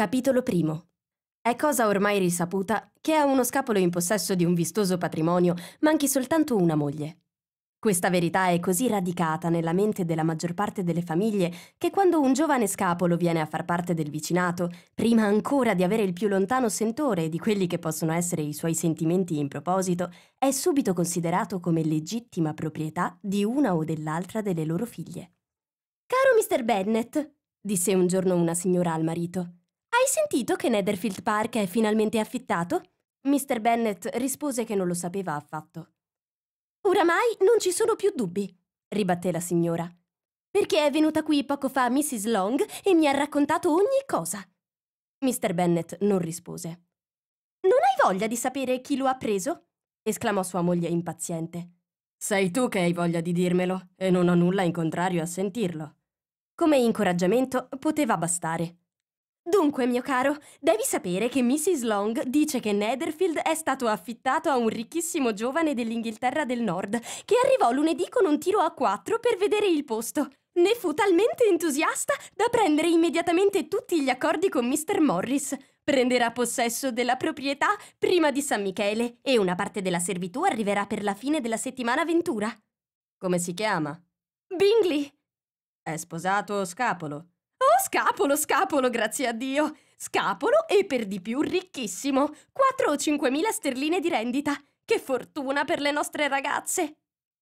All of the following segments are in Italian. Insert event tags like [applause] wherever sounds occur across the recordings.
Capitolo primo. È cosa ormai risaputa che a uno scapolo in possesso di un vistoso patrimonio manchi soltanto una moglie. Questa verità è così radicata nella mente della maggior parte delle famiglie che quando un giovane scapolo viene a far parte del vicinato, prima ancora di avere il più lontano sentore di quelli che possono essere i suoi sentimenti in proposito, è subito considerato come legittima proprietà di una o dell'altra delle loro figlie. Caro Mr. Bennett, disse un giorno una signora al marito, hai sentito che Netherfield Park è finalmente affittato? Mr. Bennett rispose che non lo sapeva affatto. Oramai non ci sono più dubbi, ribatté la signora. Perché è venuta qui poco fa Mrs. Long e mi ha raccontato ogni cosa. Mr. Bennett non rispose. Non hai voglia di sapere chi lo ha preso? esclamò sua moglie impaziente. Sei tu che hai voglia di dirmelo e non ho nulla in contrario a sentirlo. Come incoraggiamento poteva bastare. Dunque, mio caro, devi sapere che Mrs. Long dice che Netherfield è stato affittato a un ricchissimo giovane dell'Inghilterra del Nord, che arrivò lunedì con un tiro a quattro per vedere il posto. Ne fu talmente entusiasta da prendere immediatamente tutti gli accordi con Mr. Morris. Prenderà possesso della proprietà prima di San Michele e una parte della servitù arriverà per la fine della settimana ventura. Come si chiama? Bingley! È sposato o scapolo? scapolo, scapolo, grazie a Dio! Scapolo e per di più ricchissimo! 4 o 5 mila sterline di rendita! Che fortuna per le nostre ragazze!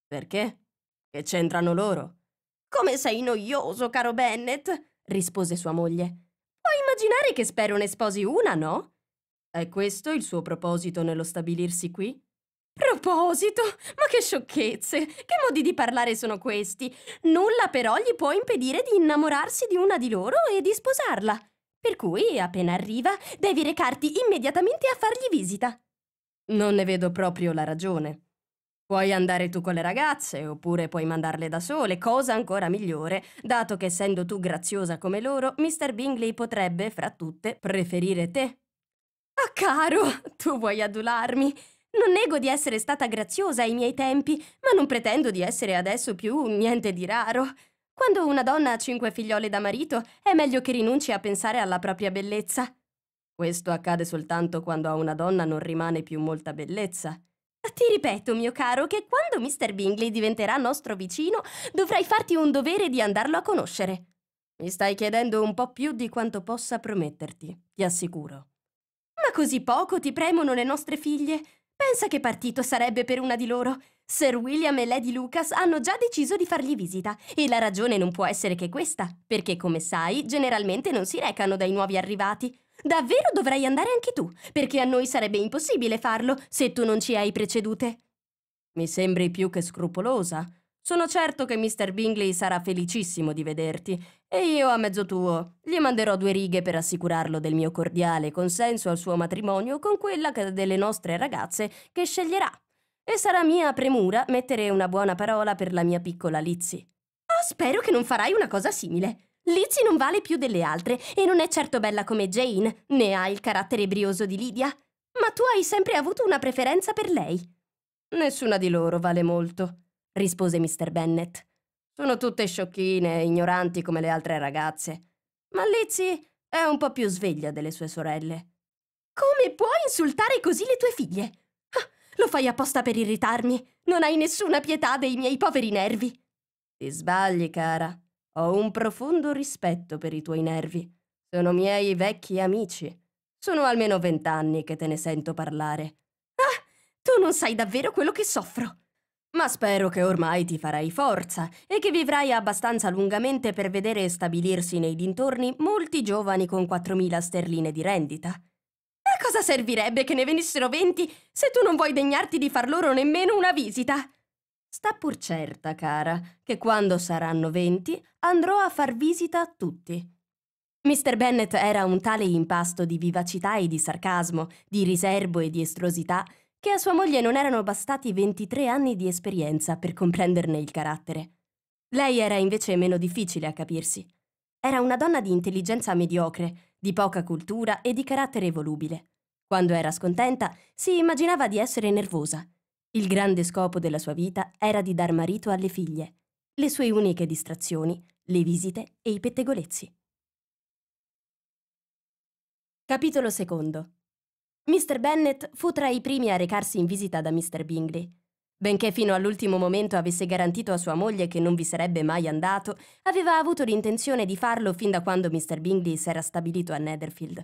Perché? Che c'entrano loro? Come sei noioso, caro Bennett! rispose sua moglie. Puoi immaginare che spero ne sposi una, no? È questo il suo proposito nello stabilirsi qui? proposito, ma che sciocchezze! Che modi di parlare sono questi? Nulla però gli può impedire di innamorarsi di una di loro e di sposarla. Per cui, appena arriva, devi recarti immediatamente a fargli visita. Non ne vedo proprio la ragione. Puoi andare tu con le ragazze, oppure puoi mandarle da sole, cosa ancora migliore, dato che essendo tu graziosa come loro, Mr. Bingley potrebbe, fra tutte, preferire te. Ah, caro, tu vuoi adularmi? Non nego di essere stata graziosa ai miei tempi, ma non pretendo di essere adesso più niente di raro. Quando una donna ha cinque figliole da marito, è meglio che rinunci a pensare alla propria bellezza. Questo accade soltanto quando a una donna non rimane più molta bellezza. Ti ripeto, mio caro, che quando Mr. Bingley diventerà nostro vicino, dovrai farti un dovere di andarlo a conoscere. Mi stai chiedendo un po' più di quanto possa prometterti, ti assicuro. Ma così poco ti premono le nostre figlie? Pensa che partito sarebbe per una di loro. Sir William e Lady Lucas hanno già deciso di fargli visita e la ragione non può essere che questa, perché come sai generalmente non si recano dai nuovi arrivati. Davvero dovrei andare anche tu, perché a noi sarebbe impossibile farlo se tu non ci hai precedute. Mi sembri più che scrupolosa, sono certo che Mr. Bingley sarà felicissimo di vederti e io a mezzo tuo gli manderò due righe per assicurarlo del mio cordiale consenso al suo matrimonio con quella delle nostre ragazze che sceglierà. E sarà mia premura mettere una buona parola per la mia piccola Lizzy. Oh, spero che non farai una cosa simile. Lizzy non vale più delle altre e non è certo bella come Jane, né ha il carattere brioso di Lydia. Ma tu hai sempre avuto una preferenza per lei. Nessuna di loro vale molto rispose Mr. Bennet. Sono tutte sciocchine e ignoranti come le altre ragazze. Ma Lizzie è un po' più sveglia delle sue sorelle. Come puoi insultare così le tue figlie? Ah, lo fai apposta per irritarmi. Non hai nessuna pietà dei miei poveri nervi. Ti sbagli, cara. Ho un profondo rispetto per i tuoi nervi. Sono miei vecchi amici. Sono almeno vent'anni che te ne sento parlare. Ah, tu non sai davvero quello che soffro. Ma spero che ormai ti farai forza e che vivrai abbastanza lungamente per vedere stabilirsi nei dintorni molti giovani con 4.000 sterline di rendita. A cosa servirebbe che ne venissero 20 se tu non vuoi degnarti di far loro nemmeno una visita? Sta pur certa, cara, che quando saranno 20 andrò a far visita a tutti. Mr. Bennett era un tale impasto di vivacità e di sarcasmo, di riserbo e di estrosità, che a sua moglie non erano bastati 23 anni di esperienza per comprenderne il carattere. Lei era invece meno difficile a capirsi. Era una donna di intelligenza mediocre, di poca cultura e di carattere volubile. Quando era scontenta, si immaginava di essere nervosa. Il grande scopo della sua vita era di dar marito alle figlie. Le sue uniche distrazioni, le visite e i pettegolezzi. Capitolo secondo. Mr. Bennett fu tra i primi a recarsi in visita da Mr. Bingley. Benché fino all'ultimo momento avesse garantito a sua moglie che non vi sarebbe mai andato, aveva avuto l'intenzione di farlo fin da quando Mr. Bingley s'era stabilito a Netherfield.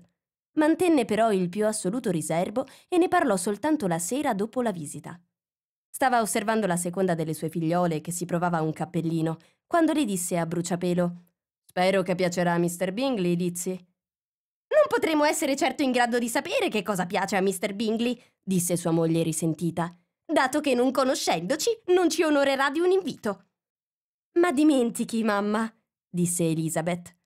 Mantenne però il più assoluto riserbo e ne parlò soltanto la sera dopo la visita. Stava osservando la seconda delle sue figliole che si provava un cappellino, quando le disse a bruciapelo: Spero che piacerà a Mr. Bingley, Lizzie. Non potremo essere certo in grado di sapere che cosa piace a Mr. Bingley, disse sua moglie risentita, dato che non conoscendoci non ci onorerà di un invito. Ma dimentichi, mamma, disse Elizabeth,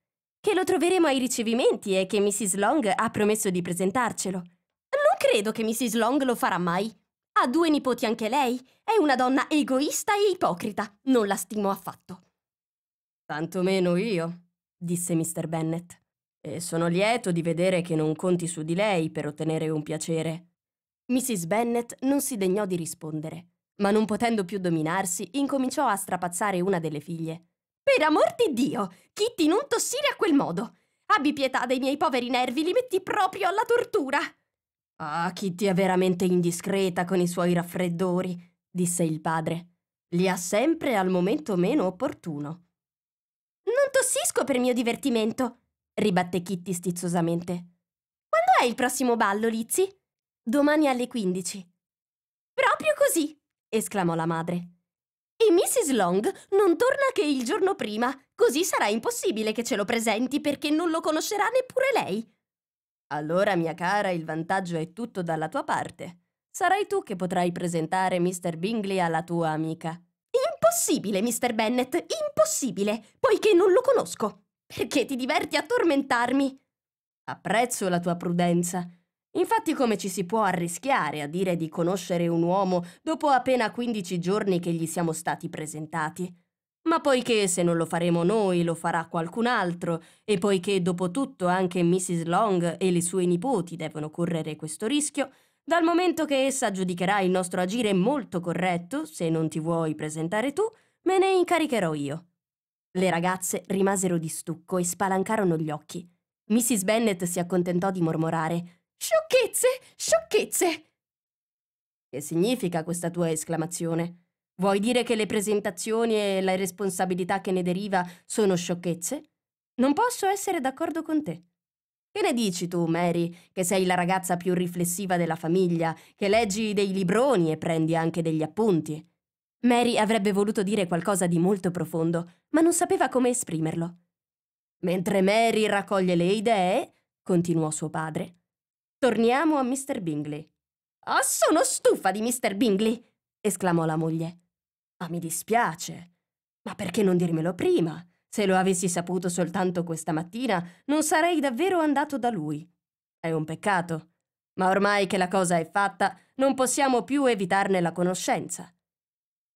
che lo troveremo ai ricevimenti e che Mrs. Long ha promesso di presentarcelo. Non credo che Mrs. Long lo farà mai. Ha due nipoti anche lei. È una donna egoista e ipocrita. Non la stimo affatto. Tanto meno io, disse Mr. Bennet e sono lieto di vedere che non conti su di lei per ottenere un piacere. Mrs. Bennet non si degnò di rispondere, ma non potendo più dominarsi, incominciò a strapazzare una delle figlie. Per amor di Dio, Kitty, non tossire a quel modo! Abbi pietà dei miei poveri nervi, li metti proprio alla tortura! Ah, Kitty è veramente indiscreta con i suoi raffreddori, disse il padre. Li ha sempre al momento meno opportuno. Non tossisco per mio divertimento, ribatté Kitty stizzosamente. Quando è il prossimo ballo, Lizzy? Domani alle 15. Proprio così! esclamò la madre. E Mrs. Long non torna che il giorno prima, così sarà impossibile che ce lo presenti perché non lo conoscerà neppure lei. Allora, mia cara, il vantaggio è tutto dalla tua parte. Sarai tu che potrai presentare Mr. Bingley alla tua amica. Impossibile, Mr. Bennett, impossibile, poiché non lo conosco. Perché ti diverti a tormentarmi? Apprezzo la tua prudenza. Infatti come ci si può arrischiare a dire di conoscere un uomo dopo appena 15 giorni che gli siamo stati presentati? Ma poiché se non lo faremo noi lo farà qualcun altro, e poiché dopo tutto anche Mrs. Long e le sue nipoti devono correre questo rischio, dal momento che essa giudicherà il nostro agire molto corretto, se non ti vuoi presentare tu, me ne incaricherò io. Le ragazze rimasero di stucco e spalancarono gli occhi. Mrs. Bennet si accontentò di mormorare Sciocchezze! Sciocchezze! Che significa questa tua esclamazione? Vuoi dire che le presentazioni e la responsabilità che ne deriva sono sciocchezze? Non posso essere d'accordo con te. Che ne dici tu, Mary, che sei la ragazza più riflessiva della famiglia, che leggi dei libroni e prendi anche degli appunti? Mary avrebbe voluto dire qualcosa di molto profondo, ma non sapeva come esprimerlo. Mentre Mary raccoglie le idee, continuò suo padre, torniamo a Mr. Bingley. Oh, sono stufa di Mr. Bingley! esclamò la moglie. Ma mi dispiace. Ma perché non dirmelo prima? Se lo avessi saputo soltanto questa mattina, non sarei davvero andato da lui. È un peccato. Ma ormai che la cosa è fatta, non possiamo più evitarne la conoscenza.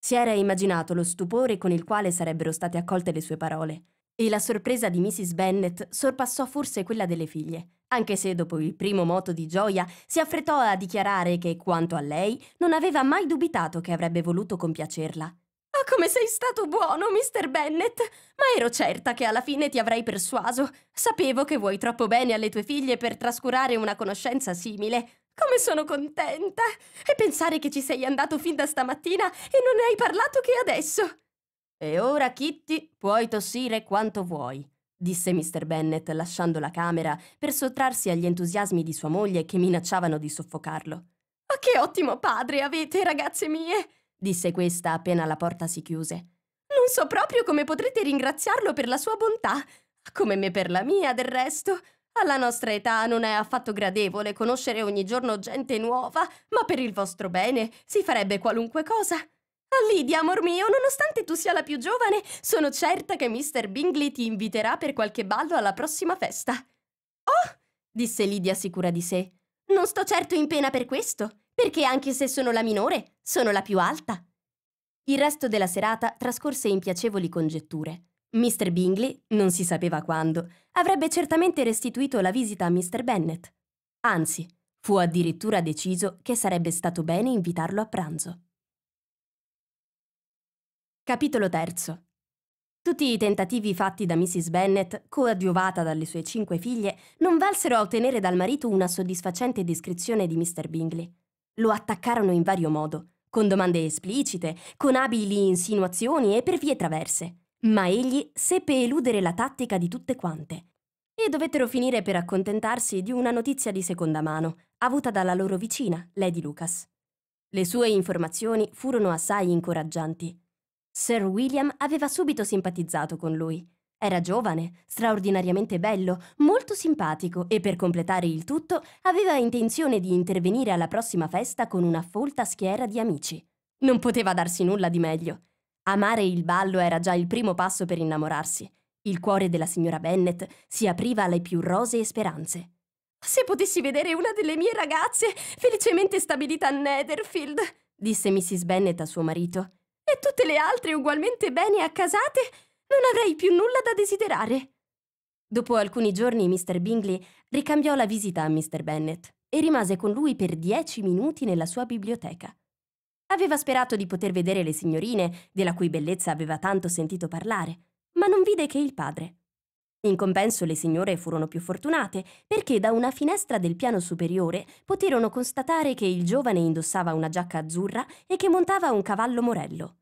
Si era immaginato lo stupore con il quale sarebbero state accolte le sue parole, e la sorpresa di Mrs. Bennet sorpassò forse quella delle figlie, anche se dopo il primo moto di gioia si affrettò a dichiarare che, quanto a lei, non aveva mai dubitato che avrebbe voluto compiacerla. Ah, come sei stato buono, Mr. Bennet! Ma ero certa che alla fine ti avrei persuaso. Sapevo che vuoi troppo bene alle tue figlie per trascurare una conoscenza simile. Come sono contenta! E pensare che ci sei andato fin da stamattina e non ne hai parlato che adesso! E ora, Kitty, puoi tossire quanto vuoi, disse Mr. Bennet lasciando la camera per sottrarsi agli entusiasmi di sua moglie che minacciavano di soffocarlo. Ma che ottimo padre avete, ragazze mie! disse questa appena la porta si chiuse. Non so proprio come potrete ringraziarlo per la sua bontà, come me per la mia, del resto. Alla nostra età non è affatto gradevole conoscere ogni giorno gente nuova, ma per il vostro bene si farebbe qualunque cosa. Lidia, amor mio, nonostante tu sia la più giovane, sono certa che Mr. Bingley ti inviterà per qualche ballo alla prossima festa. Oh! disse Lidia sicura di sé. Non sto certo in pena per questo, perché anche se sono la minore, sono la più alta. Il resto della serata trascorse in piacevoli congetture. Mr. Bingley, non si sapeva quando, avrebbe certamente restituito la visita a Mr. Bennet. Anzi, fu addirittura deciso che sarebbe stato bene invitarlo a pranzo. Capitolo terzo. Tutti i tentativi fatti da Mrs. Bennet, coadiuvata dalle sue cinque figlie, non valsero a ottenere dal marito una soddisfacente descrizione di Mr. Bingley. Lo attaccarono in vario modo, con domande esplicite, con abili insinuazioni e per vie traverse. Ma egli seppe eludere la tattica di tutte quante e dovettero finire per accontentarsi di una notizia di seconda mano, avuta dalla loro vicina, Lady Lucas. Le sue informazioni furono assai incoraggianti. Sir William aveva subito simpatizzato con lui. Era giovane, straordinariamente bello, molto simpatico e per completare il tutto aveva intenzione di intervenire alla prossima festa con una folta schiera di amici. Non poteva darsi nulla di meglio. Amare il ballo era già il primo passo per innamorarsi. Il cuore della signora Bennet si apriva alle più rosee speranze. Se potessi vedere una delle mie ragazze felicemente stabilita a Netherfield, disse Mrs. Bennet a suo marito, e tutte le altre ugualmente bene accasate, non avrei più nulla da desiderare. Dopo alcuni giorni Mr. Bingley ricambiò la visita a Mr. Bennet e rimase con lui per dieci minuti nella sua biblioteca. Aveva sperato di poter vedere le signorine, della cui bellezza aveva tanto sentito parlare, ma non vide che il padre. In compenso le signore furono più fortunate, perché da una finestra del piano superiore poterono constatare che il giovane indossava una giacca azzurra e che montava un cavallo morello.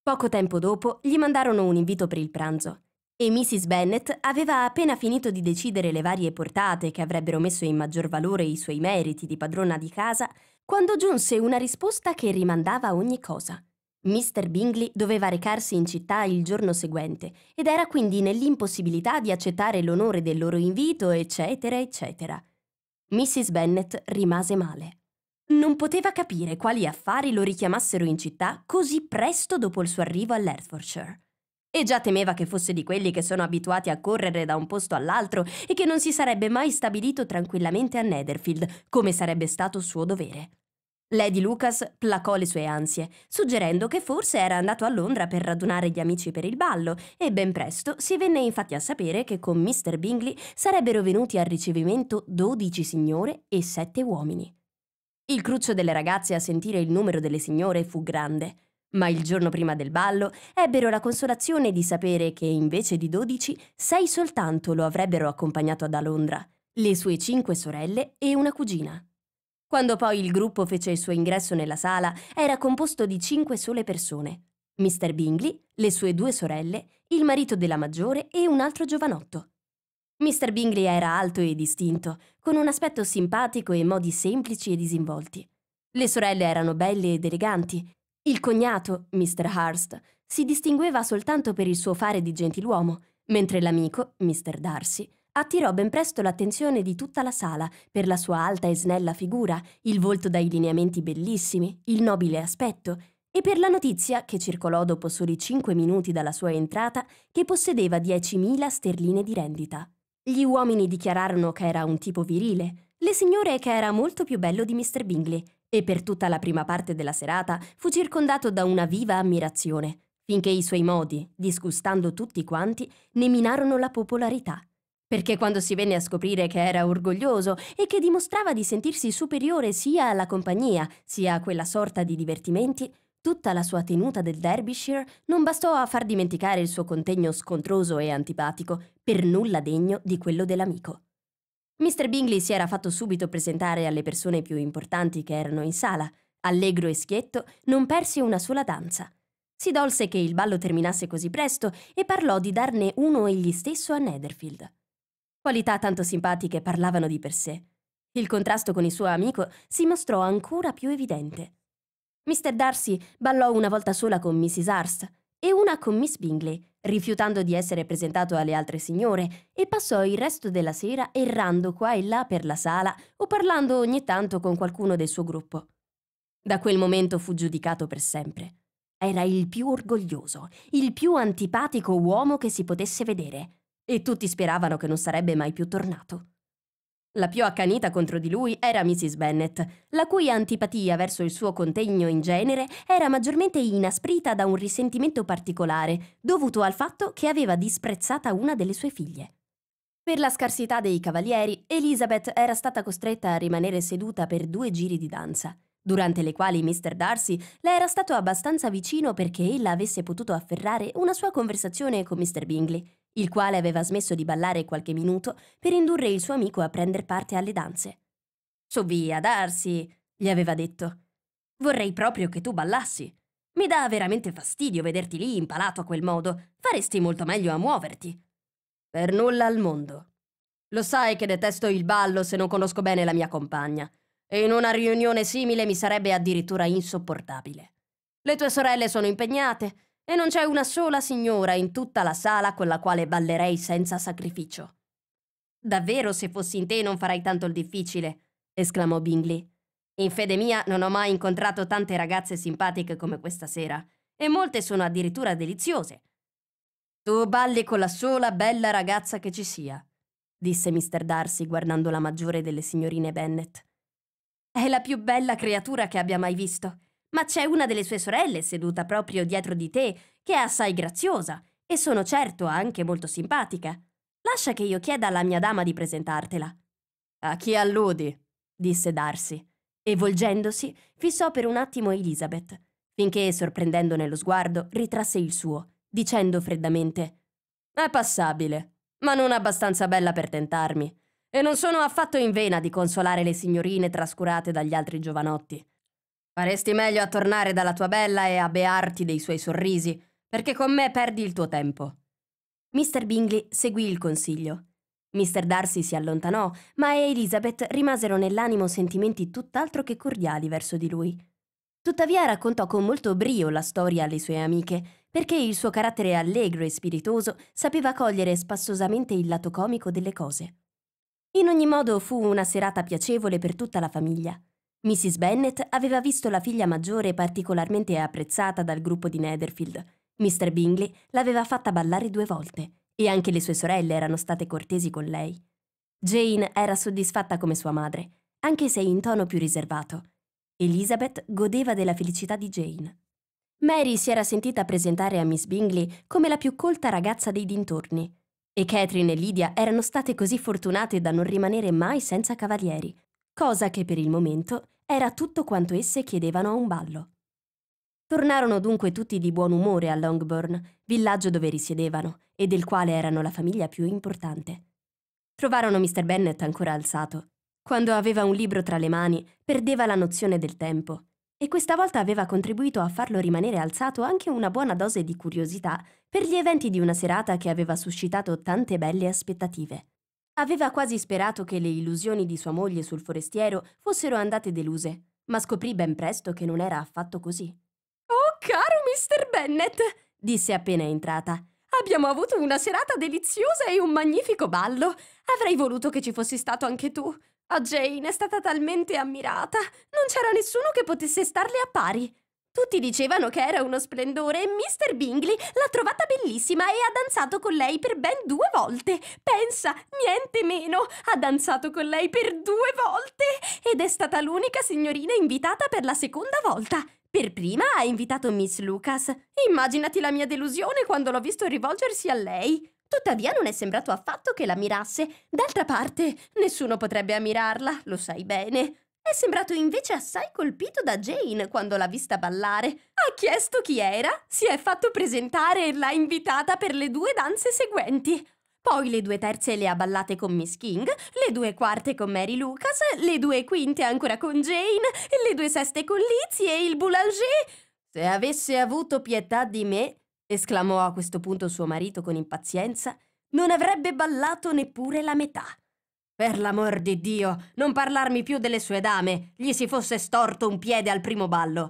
Poco tempo dopo gli mandarono un invito per il pranzo e Mrs. Bennet aveva appena finito di decidere le varie portate che avrebbero messo in maggior valore i suoi meriti di padrona di casa quando giunse una risposta che rimandava ogni cosa. Mr. Bingley doveva recarsi in città il giorno seguente ed era quindi nell'impossibilità di accettare l'onore del loro invito, eccetera, eccetera. Mrs. Bennet rimase male. Non poteva capire quali affari lo richiamassero in città così presto dopo il suo arrivo all'Hertfordshire. E già temeva che fosse di quelli che sono abituati a correre da un posto all'altro e che non si sarebbe mai stabilito tranquillamente a Netherfield, come sarebbe stato suo dovere. Lady Lucas placò le sue ansie, suggerendo che forse era andato a Londra per radunare gli amici per il ballo, e ben presto si venne infatti a sapere che con Mr. Bingley sarebbero venuti al ricevimento 12 signore e 7 uomini. Il cruccio delle ragazze a sentire il numero delle signore fu grande. Ma il giorno prima del ballo ebbero la consolazione di sapere che invece di dodici, sei soltanto lo avrebbero accompagnato da Londra, le sue cinque sorelle e una cugina. Quando poi il gruppo fece il suo ingresso nella sala, era composto di cinque sole persone. Mr. Bingley, le sue due sorelle, il marito della maggiore e un altro giovanotto. Mr. Bingley era alto e distinto, con un aspetto simpatico e modi semplici e disinvolti. Le sorelle erano belle ed eleganti, il cognato, Mr. Hurst, si distingueva soltanto per il suo fare di gentiluomo, mentre l'amico, Mr. Darcy, attirò ben presto l'attenzione di tutta la sala per la sua alta e snella figura, il volto dai lineamenti bellissimi, il nobile aspetto e per la notizia, che circolò dopo soli cinque minuti dalla sua entrata, che possedeva 10.000 sterline di rendita. Gli uomini dichiararono che era un tipo virile, le signore che era molto più bello di Mr. Bingley e per tutta la prima parte della serata fu circondato da una viva ammirazione, finché i suoi modi, disgustando tutti quanti, ne minarono la popolarità. Perché quando si venne a scoprire che era orgoglioso e che dimostrava di sentirsi superiore sia alla compagnia sia a quella sorta di divertimenti, tutta la sua tenuta del Derbyshire non bastò a far dimenticare il suo contegno scontroso e antipatico, per nulla degno di quello dell'amico. Mr. Bingley si era fatto subito presentare alle persone più importanti che erano in sala. Allegro e schietto, non perse una sola danza. Si dolse che il ballo terminasse così presto e parlò di darne uno egli stesso a Netherfield. Qualità tanto simpatiche parlavano di per sé. Il contrasto con il suo amico si mostrò ancora più evidente. Mr. Darcy ballò una volta sola con Mrs. Arst, e una con Miss Bingley, rifiutando di essere presentato alle altre signore, e passò il resto della sera errando qua e là per la sala o parlando ogni tanto con qualcuno del suo gruppo. Da quel momento fu giudicato per sempre. Era il più orgoglioso, il più antipatico uomo che si potesse vedere, e tutti speravano che non sarebbe mai più tornato. La più accanita contro di lui era Mrs. Bennet, la cui antipatia verso il suo contegno in genere era maggiormente inasprita da un risentimento particolare, dovuto al fatto che aveva disprezzata una delle sue figlie. Per la scarsità dei cavalieri, Elizabeth era stata costretta a rimanere seduta per due giri di danza, durante le quali Mr. Darcy le era stato abbastanza vicino perché ella avesse potuto afferrare una sua conversazione con Mr. Bingley, il quale aveva smesso di ballare qualche minuto per indurre il suo amico a prender parte alle danze. Su via, Darsi, gli aveva detto. Vorrei proprio che tu ballassi. Mi dà veramente fastidio vederti lì impalato a quel modo. Faresti molto meglio a muoverti. Per nulla al mondo. Lo sai che detesto il ballo se non conosco bene la mia compagna. E in una riunione simile mi sarebbe addirittura insopportabile. Le tue sorelle sono impegnate e non c'è una sola signora in tutta la sala con la quale ballerei senza sacrificio. Davvero, se fossi in te non farei tanto il difficile, esclamò Bingley. In fede mia non ho mai incontrato tante ragazze simpatiche come questa sera, e molte sono addirittura deliziose. Tu balli con la sola bella ragazza che ci sia, disse Mr. Darcy guardando la maggiore delle signorine Bennet. È la più bella creatura che abbia mai visto ma c'è una delle sue sorelle seduta proprio dietro di te, che è assai graziosa, e sono certo anche molto simpatica. Lascia che io chieda alla mia dama di presentartela. A chi alludi? disse Darcy, e volgendosi fissò per un attimo Elizabeth, finché, sorprendendone lo sguardo, ritrasse il suo, dicendo freddamente È passabile, ma non abbastanza bella per tentarmi, e non sono affatto in vena di consolare le signorine trascurate dagli altri giovanotti. Faresti meglio a tornare dalla tua bella e a bearti dei suoi sorrisi, perché con me perdi il tuo tempo. Mr. Bingley seguì il consiglio. Mr. Darcy si allontanò, ma e Elizabeth rimasero nell'animo sentimenti tutt'altro che cordiali verso di lui. Tuttavia raccontò con molto brio la storia alle sue amiche, perché il suo carattere allegro e spiritoso sapeva cogliere spassosamente il lato comico delle cose. In ogni modo fu una serata piacevole per tutta la famiglia. Mrs. Bennet aveva visto la figlia maggiore particolarmente apprezzata dal gruppo di Netherfield. Mr. Bingley l'aveva fatta ballare due volte e anche le sue sorelle erano state cortesi con lei. Jane era soddisfatta come sua madre, anche se in tono più riservato. Elizabeth godeva della felicità di Jane. Mary si era sentita presentare a Miss Bingley come la più colta ragazza dei dintorni, e Catherine e Lydia erano state così fortunate da non rimanere mai senza cavalieri, cosa che per il momento era tutto quanto esse chiedevano a un ballo. Tornarono dunque tutti di buon umore a Longbourn, villaggio dove risiedevano e del quale erano la famiglia più importante. Trovarono Mr. Bennet ancora alzato. Quando aveva un libro tra le mani, perdeva la nozione del tempo e questa volta aveva contribuito a farlo rimanere alzato anche una buona dose di curiosità per gli eventi di una serata che aveva suscitato tante belle aspettative. Aveva quasi sperato che le illusioni di sua moglie sul forestiero fossero andate deluse, ma scoprì ben presto che non era affatto così. Oh, caro Mr. Bennett! disse appena entrata. Abbiamo avuto una serata deliziosa e un magnifico ballo. Avrei voluto che ci fossi stato anche tu. A Jane è stata talmente ammirata. Non c'era nessuno che potesse starle a pari. Tutti dicevano che era uno splendore e Mr. Bingley l'ha trovata bellissima e ha danzato con lei per ben due volte. Pensa, niente meno, ha danzato con lei per due volte ed è stata l'unica signorina invitata per la seconda volta. Per prima ha invitato Miss Lucas. Immaginati la mia delusione quando l'ho visto rivolgersi a lei. Tuttavia non è sembrato affatto che la mirasse. D'altra parte, nessuno potrebbe ammirarla, lo sai bene. È sembrato invece assai colpito da Jane quando l'ha vista ballare. Ha chiesto chi era, si è fatto presentare e l'ha invitata per le due danze seguenti. Poi le due terze le ha ballate con Miss King, le due quarte con Mary Lucas, le due quinte ancora con Jane, le due seste con Lizzie e il boulanger. Se avesse avuto pietà di me, esclamò a questo punto suo marito con impazienza, non avrebbe ballato neppure la metà. Per l'amor di Dio, non parlarmi più delle sue dame, gli si fosse storto un piede al primo ballo.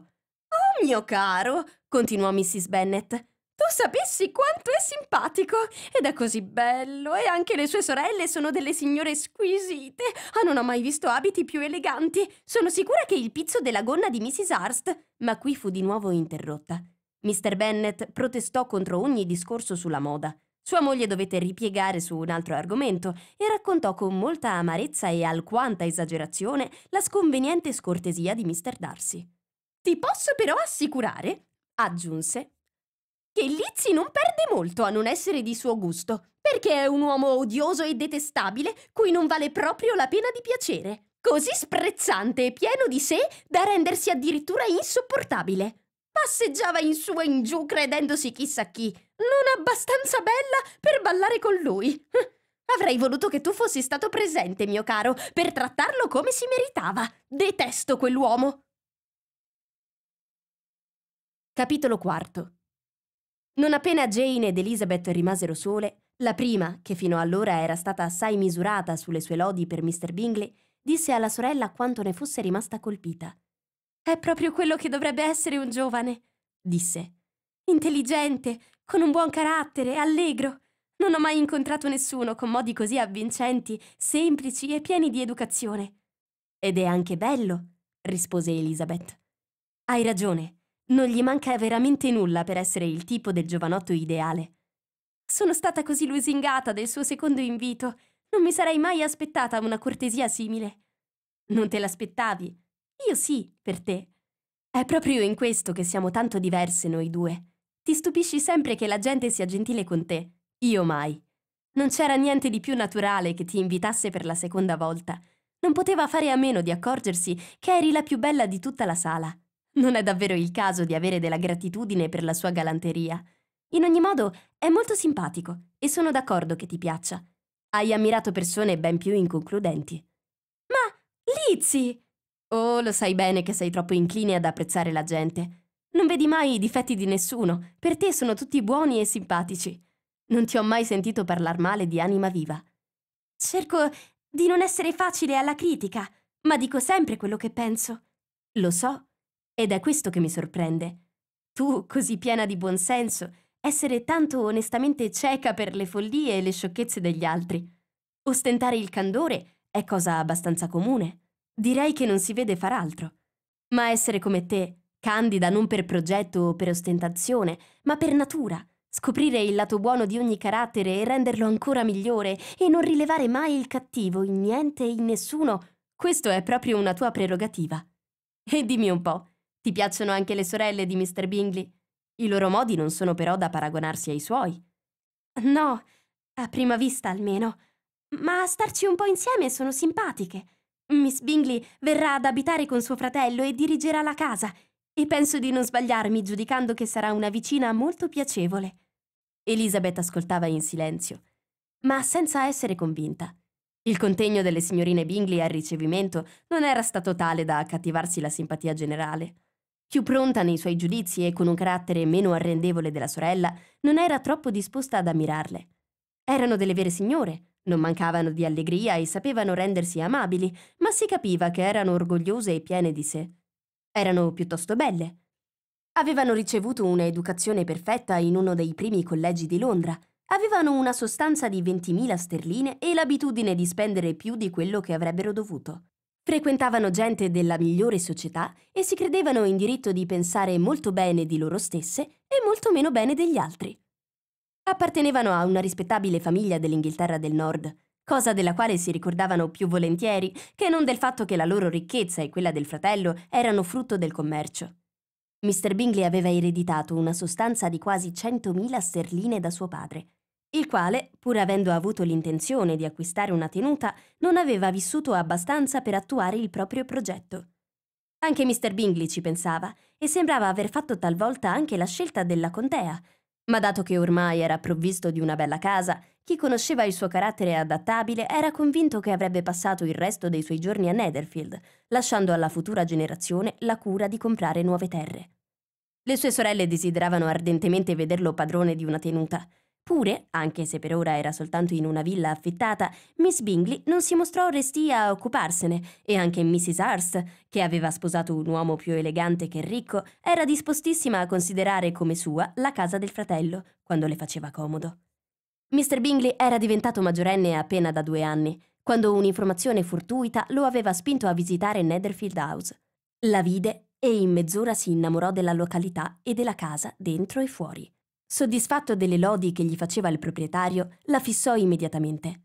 Oh mio caro, continuò Mrs. Bennet, tu sapessi quanto è simpatico ed è così bello e anche le sue sorelle sono delle signore squisite. Ah, non ho mai visto abiti più eleganti. Sono sicura che il pizzo della gonna di Mrs. Arst. Ma qui fu di nuovo interrotta. Mr. Bennet protestò contro ogni discorso sulla moda. Sua moglie dovette ripiegare su un altro argomento e raccontò con molta amarezza e alquanta esagerazione la sconveniente scortesia di Mr. Darcy. Ti posso però assicurare, aggiunse, che Lizzy non perde molto a non essere di suo gusto, perché è un uomo odioso e detestabile cui non vale proprio la pena di piacere. Così sprezzante e pieno di sé da rendersi addirittura insopportabile. Passeggiava in su e in giù credendosi chissà chi, non abbastanza bella per ballare con lui. [laughs] Avrei voluto che tu fossi stato presente, mio caro, per trattarlo come si meritava. Detesto quell'uomo. Capitolo IV Non appena Jane ed Elizabeth rimasero sole, la prima, che fino allora era stata assai misurata sulle sue lodi per Mr. Bingley, disse alla sorella quanto ne fosse rimasta colpita. È proprio quello che dovrebbe essere un giovane, disse. Intelligente, con un buon carattere, allegro. Non ho mai incontrato nessuno con modi così avvincenti, semplici e pieni di educazione. Ed è anche bello, rispose Elisabeth. Hai ragione, non gli manca veramente nulla per essere il tipo del giovanotto ideale. Sono stata così lusingata del suo secondo invito, non mi sarei mai aspettata una cortesia simile. Non te l'aspettavi, io sì, per te. È proprio in questo che siamo tanto diverse noi due. Ti stupisci sempre che la gente sia gentile con te, io mai. Non c'era niente di più naturale che ti invitasse per la seconda volta. Non poteva fare a meno di accorgersi che eri la più bella di tutta la sala. Non è davvero il caso di avere della gratitudine per la sua galanteria. In ogni modo, è molto simpatico e sono d'accordo che ti piaccia. Hai ammirato persone ben più inconcludenti. Ma, Lizzie! Oh, lo sai bene che sei troppo incline ad apprezzare la gente. Non vedi mai i difetti di nessuno, per te sono tutti buoni e simpatici. Non ti ho mai sentito parlar male di anima viva. Cerco di non essere facile alla critica, ma dico sempre quello che penso. Lo so, ed è questo che mi sorprende. Tu, così piena di buonsenso, essere tanto onestamente cieca per le follie e le sciocchezze degli altri. Ostentare il candore è cosa abbastanza comune direi che non si vede far altro. Ma essere come te, candida non per progetto o per ostentazione, ma per natura, scoprire il lato buono di ogni carattere e renderlo ancora migliore e non rilevare mai il cattivo in niente e in nessuno, questo è proprio una tua prerogativa. E dimmi un po', ti piacciono anche le sorelle di Mr. Bingley? I loro modi non sono però da paragonarsi ai suoi. No, a prima vista almeno. Ma a starci un po' insieme sono simpatiche. Miss Bingley verrà ad abitare con suo fratello e dirigerà la casa, e penso di non sbagliarmi giudicando che sarà una vicina molto piacevole. Elizabeth ascoltava in silenzio, ma senza essere convinta. Il contegno delle signorine Bingley al ricevimento non era stato tale da accattivarsi la simpatia generale. Più pronta nei suoi giudizi e con un carattere meno arrendevole della sorella, non era troppo disposta ad ammirarle. Erano delle vere signore, non mancavano di allegria e sapevano rendersi amabili, ma si capiva che erano orgogliose e piene di sé. Erano piuttosto belle. Avevano ricevuto un'educazione perfetta in uno dei primi collegi di Londra, avevano una sostanza di 20.000 sterline e l'abitudine di spendere più di quello che avrebbero dovuto. Frequentavano gente della migliore società e si credevano in diritto di pensare molto bene di loro stesse e molto meno bene degli altri appartenevano a una rispettabile famiglia dell'Inghilterra del Nord, cosa della quale si ricordavano più volentieri che non del fatto che la loro ricchezza e quella del fratello erano frutto del commercio. Mr. Bingley aveva ereditato una sostanza di quasi 100.000 sterline da suo padre, il quale, pur avendo avuto l'intenzione di acquistare una tenuta, non aveva vissuto abbastanza per attuare il proprio progetto. Anche Mr. Bingley ci pensava e sembrava aver fatto talvolta anche la scelta della contea, ma dato che ormai era provvisto di una bella casa, chi conosceva il suo carattere adattabile era convinto che avrebbe passato il resto dei suoi giorni a Netherfield, lasciando alla futura generazione la cura di comprare nuove terre. Le sue sorelle desideravano ardentemente vederlo padrone di una tenuta, Pure, anche se per ora era soltanto in una villa affittata, Miss Bingley non si mostrò restia a occuparsene e anche Mrs. Hurst, che aveva sposato un uomo più elegante che ricco, era dispostissima a considerare come sua la casa del fratello, quando le faceva comodo. Mr. Bingley era diventato maggiorenne appena da due anni, quando un'informazione fortuita lo aveva spinto a visitare Netherfield House. La vide e in mezz'ora si innamorò della località e della casa dentro e fuori. Soddisfatto delle lodi che gli faceva il proprietario, la fissò immediatamente.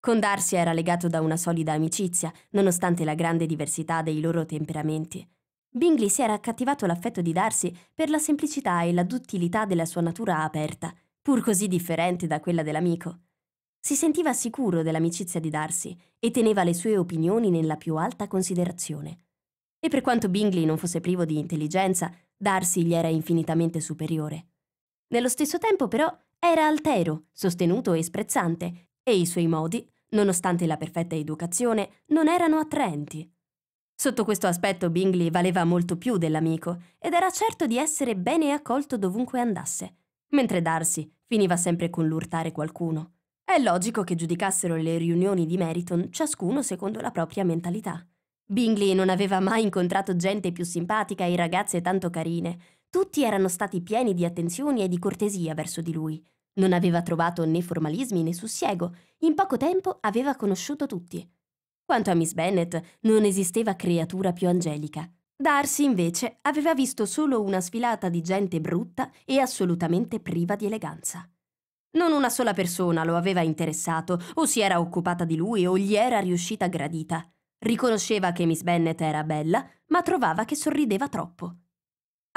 Con Darcy era legato da una solida amicizia, nonostante la grande diversità dei loro temperamenti. Bingley si era accattivato l'affetto di Darcy per la semplicità e la duttilità della sua natura aperta, pur così differente da quella dell'amico. Si sentiva sicuro dell'amicizia di Darcy e teneva le sue opinioni nella più alta considerazione. E per quanto Bingley non fosse privo di intelligenza, Darcy gli era infinitamente superiore. Nello stesso tempo però era altero, sostenuto e sprezzante, e i suoi modi, nonostante la perfetta educazione, non erano attraenti. Sotto questo aspetto Bingley valeva molto più dell'amico ed era certo di essere bene accolto dovunque andasse, mentre Darcy finiva sempre con l'urtare qualcuno. È logico che giudicassero le riunioni di Meriton ciascuno secondo la propria mentalità. Bingley non aveva mai incontrato gente più simpatica e ragazze tanto carine, tutti erano stati pieni di attenzioni e di cortesia verso di lui. Non aveva trovato né formalismi né sussiego. In poco tempo aveva conosciuto tutti. Quanto a Miss Bennet, non esisteva creatura più angelica. Darcy, invece, aveva visto solo una sfilata di gente brutta e assolutamente priva di eleganza. Non una sola persona lo aveva interessato, o si era occupata di lui, o gli era riuscita gradita. Riconosceva che Miss Bennet era bella, ma trovava che sorrideva troppo.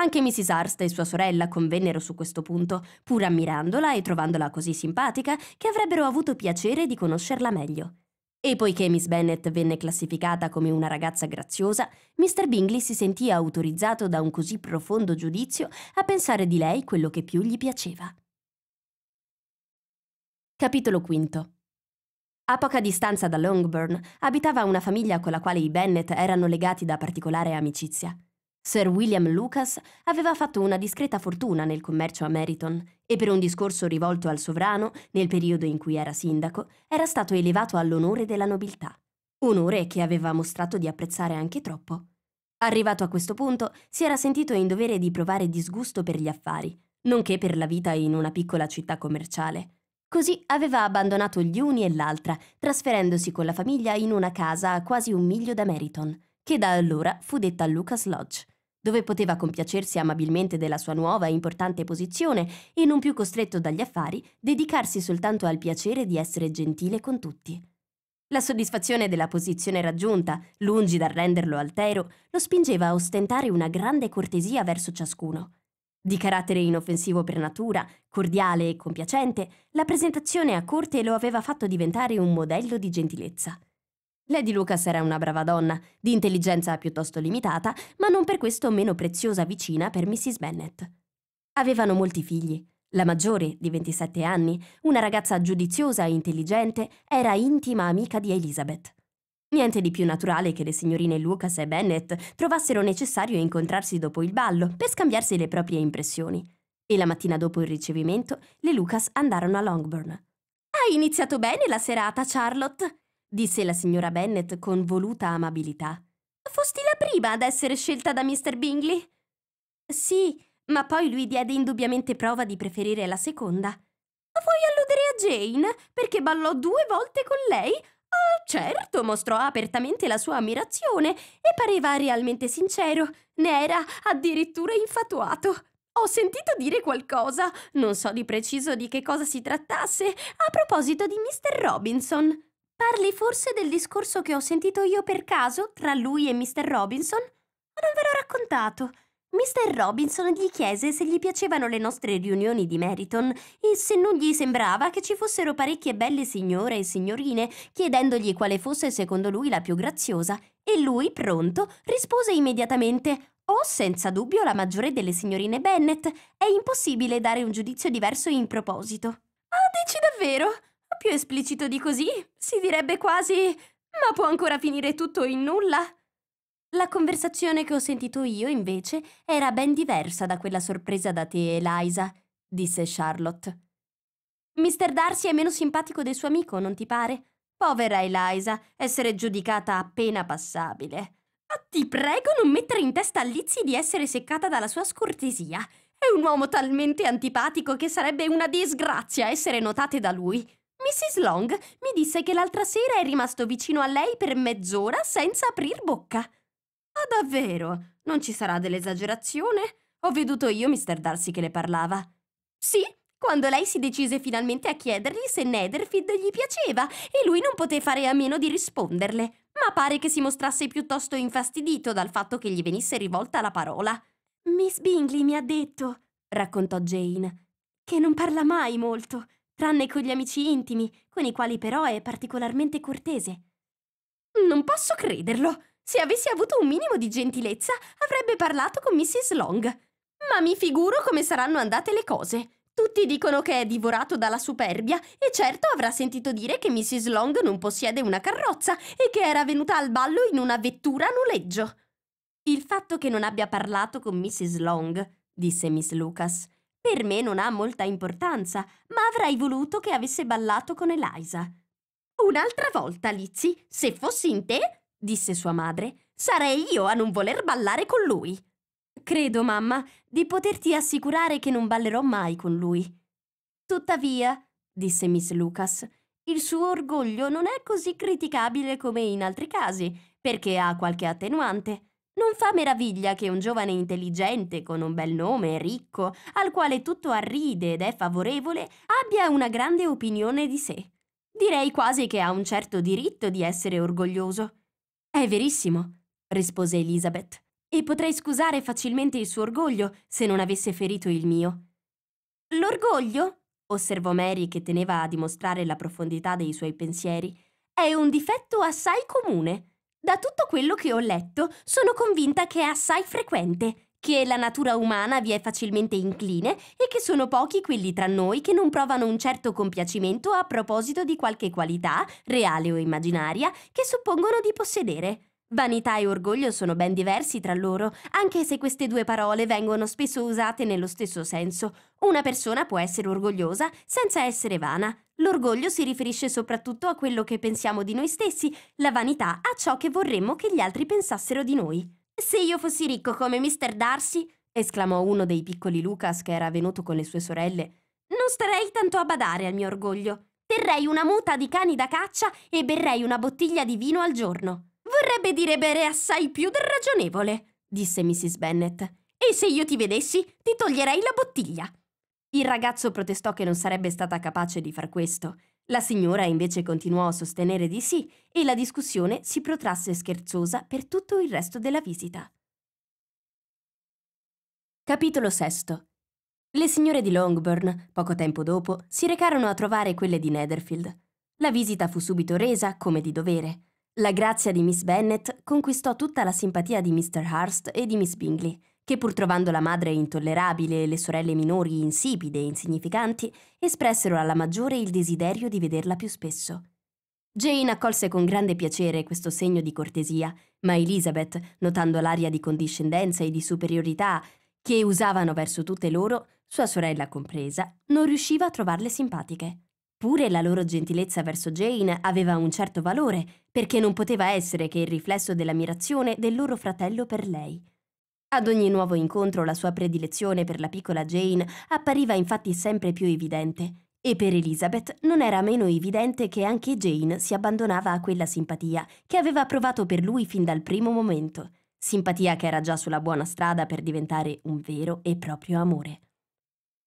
Anche Mrs. Arst e sua sorella convennero su questo punto, pur ammirandola e trovandola così simpatica che avrebbero avuto piacere di conoscerla meglio. E poiché Miss Bennet venne classificata come una ragazza graziosa, Mr. Bingley si sentì autorizzato da un così profondo giudizio a pensare di lei quello che più gli piaceva. Capitolo V a poca distanza da Longburn abitava una famiglia con la quale i Bennet erano legati da particolare amicizia. Sir William Lucas aveva fatto una discreta fortuna nel commercio a Meryton e per un discorso rivolto al sovrano, nel periodo in cui era sindaco, era stato elevato all'onore della nobiltà. Onore che aveva mostrato di apprezzare anche troppo. Arrivato a questo punto, si era sentito in dovere di provare disgusto per gli affari, nonché per la vita in una piccola città commerciale. Così aveva abbandonato gli uni e l'altra, trasferendosi con la famiglia in una casa a quasi un miglio da Meryton, che da allora fu detta Lucas Lodge, dove poteva compiacersi amabilmente della sua nuova e importante posizione e non più costretto dagli affari dedicarsi soltanto al piacere di essere gentile con tutti. La soddisfazione della posizione raggiunta, lungi dal renderlo altero, lo spingeva a ostentare una grande cortesia verso ciascuno. Di carattere inoffensivo per natura, cordiale e compiacente, la presentazione a corte lo aveva fatto diventare un modello di gentilezza. Lady Lucas era una brava donna, di intelligenza piuttosto limitata, ma non per questo meno preziosa vicina per Mrs. Bennet. Avevano molti figli. La maggiore, di 27 anni, una ragazza giudiziosa e intelligente, era intima amica di Elizabeth. Niente di più naturale che le signorine Lucas e Bennet trovassero necessario incontrarsi dopo il ballo per scambiarsi le proprie impressioni. E la mattina dopo il ricevimento, le Lucas andarono a Longbourn. Hai iniziato bene la serata, Charlotte! disse la signora Bennet con voluta amabilità. Fosti la prima ad essere scelta da Mr. Bingley? Sì, ma poi lui diede indubbiamente prova di preferire la seconda. Vuoi alludere a Jane, perché ballò due volte con lei? Ah, certo, mostrò apertamente la sua ammirazione e pareva realmente sincero. Ne era addirittura infatuato. Ho sentito dire qualcosa, non so di preciso di che cosa si trattasse, a proposito di Mr. Robinson. Parli forse del discorso che ho sentito io per caso tra lui e Mr. Robinson? Non ve l'ho raccontato. Mr. Robinson gli chiese se gli piacevano le nostre riunioni di Meriton e se non gli sembrava che ci fossero parecchie belle signore e signorine, chiedendogli quale fosse secondo lui la più graziosa, e lui, pronto, rispose immediatamente «Ho senza dubbio la maggiore delle signorine Bennett. è impossibile dare un giudizio diverso in proposito». «Ah, dici davvero?» Più esplicito di così, si direbbe quasi «ma può ancora finire tutto in nulla?» La conversazione che ho sentito io, invece, era ben diversa da quella sorpresa da te, Eliza, disse Charlotte. Mister Darcy è meno simpatico del suo amico, non ti pare? Povera Eliza, essere giudicata appena passabile. Ma ti prego non mettere in testa a Lizzie di essere seccata dalla sua scortesia. È un uomo talmente antipatico che sarebbe una disgrazia essere notate da lui. Mrs. Long mi disse che l'altra sera è rimasto vicino a lei per mezz'ora senza aprir bocca. Ah, davvero? Non ci sarà dell'esagerazione? Ho veduto io Mr. Darcy che le parlava. Sì, quando lei si decise finalmente a chiedergli se Netherfield gli piaceva e lui non poté fare a meno di risponderle, ma pare che si mostrasse piuttosto infastidito dal fatto che gli venisse rivolta la parola. Miss Bingley mi ha detto, raccontò Jane, che non parla mai molto tranne con gli amici intimi, con i quali però è particolarmente cortese. Non posso crederlo! Se avessi avuto un minimo di gentilezza, avrebbe parlato con Mrs. Long. Ma mi figuro come saranno andate le cose. Tutti dicono che è divorato dalla superbia e certo avrà sentito dire che Mrs. Long non possiede una carrozza e che era venuta al ballo in una vettura a noleggio. Il fatto che non abbia parlato con Mrs. Long, disse Miss Lucas, per me non ha molta importanza, ma avrei voluto che avesse ballato con Eliza. Un'altra volta, Lizzy, se fossi in te, disse sua madre, sarei io a non voler ballare con lui. Credo, mamma, di poterti assicurare che non ballerò mai con lui. Tuttavia, disse Miss Lucas, il suo orgoglio non è così criticabile come in altri casi, perché ha qualche attenuante. Non fa meraviglia che un giovane intelligente, con un bel nome, ricco, al quale tutto arride ed è favorevole, abbia una grande opinione di sé. Direi quasi che ha un certo diritto di essere orgoglioso. È verissimo, rispose Elizabeth, e potrei scusare facilmente il suo orgoglio se non avesse ferito il mio. L'orgoglio, osservò Mary che teneva a dimostrare la profondità dei suoi pensieri, è un difetto assai comune. Da tutto quello che ho letto, sono convinta che è assai frequente, che la natura umana vi è facilmente incline e che sono pochi quelli tra noi che non provano un certo compiacimento a proposito di qualche qualità, reale o immaginaria, che suppongono di possedere. Vanità e orgoglio sono ben diversi tra loro, anche se queste due parole vengono spesso usate nello stesso senso. Una persona può essere orgogliosa senza essere vana. L'orgoglio si riferisce soprattutto a quello che pensiamo di noi stessi, la vanità a ciò che vorremmo che gli altri pensassero di noi. Se io fossi ricco come Mr. Darcy, esclamò uno dei piccoli Lucas che era venuto con le sue sorelle, non starei tanto a badare al mio orgoglio. Terrei una muta di cani da caccia e berrei una bottiglia di vino al giorno vorrebbe dire bere assai più del ragionevole, disse Mrs. Bennet. E se io ti vedessi, ti toglierei la bottiglia. Il ragazzo protestò che non sarebbe stata capace di far questo. La signora invece continuò a sostenere di sì e la discussione si protrasse scherzosa per tutto il resto della visita. Capitolo VI Le signore di Longbourn, poco tempo dopo, si recarono a trovare quelle di Netherfield. La visita fu subito resa come di dovere. La grazia di Miss Bennet conquistò tutta la simpatia di Mr. Hurst e di Miss Bingley, che pur trovando la madre intollerabile e le sorelle minori insipide e insignificanti, espressero alla maggiore il desiderio di vederla più spesso. Jane accolse con grande piacere questo segno di cortesia, ma Elizabeth, notando l'aria di condiscendenza e di superiorità che usavano verso tutte loro, sua sorella compresa, non riusciva a trovarle simpatiche. Pure la loro gentilezza verso Jane aveva un certo valore, perché non poteva essere che il riflesso dell'ammirazione del loro fratello per lei. Ad ogni nuovo incontro la sua predilezione per la piccola Jane appariva infatti sempre più evidente, e per Elizabeth non era meno evidente che anche Jane si abbandonava a quella simpatia che aveva provato per lui fin dal primo momento, simpatia che era già sulla buona strada per diventare un vero e proprio amore.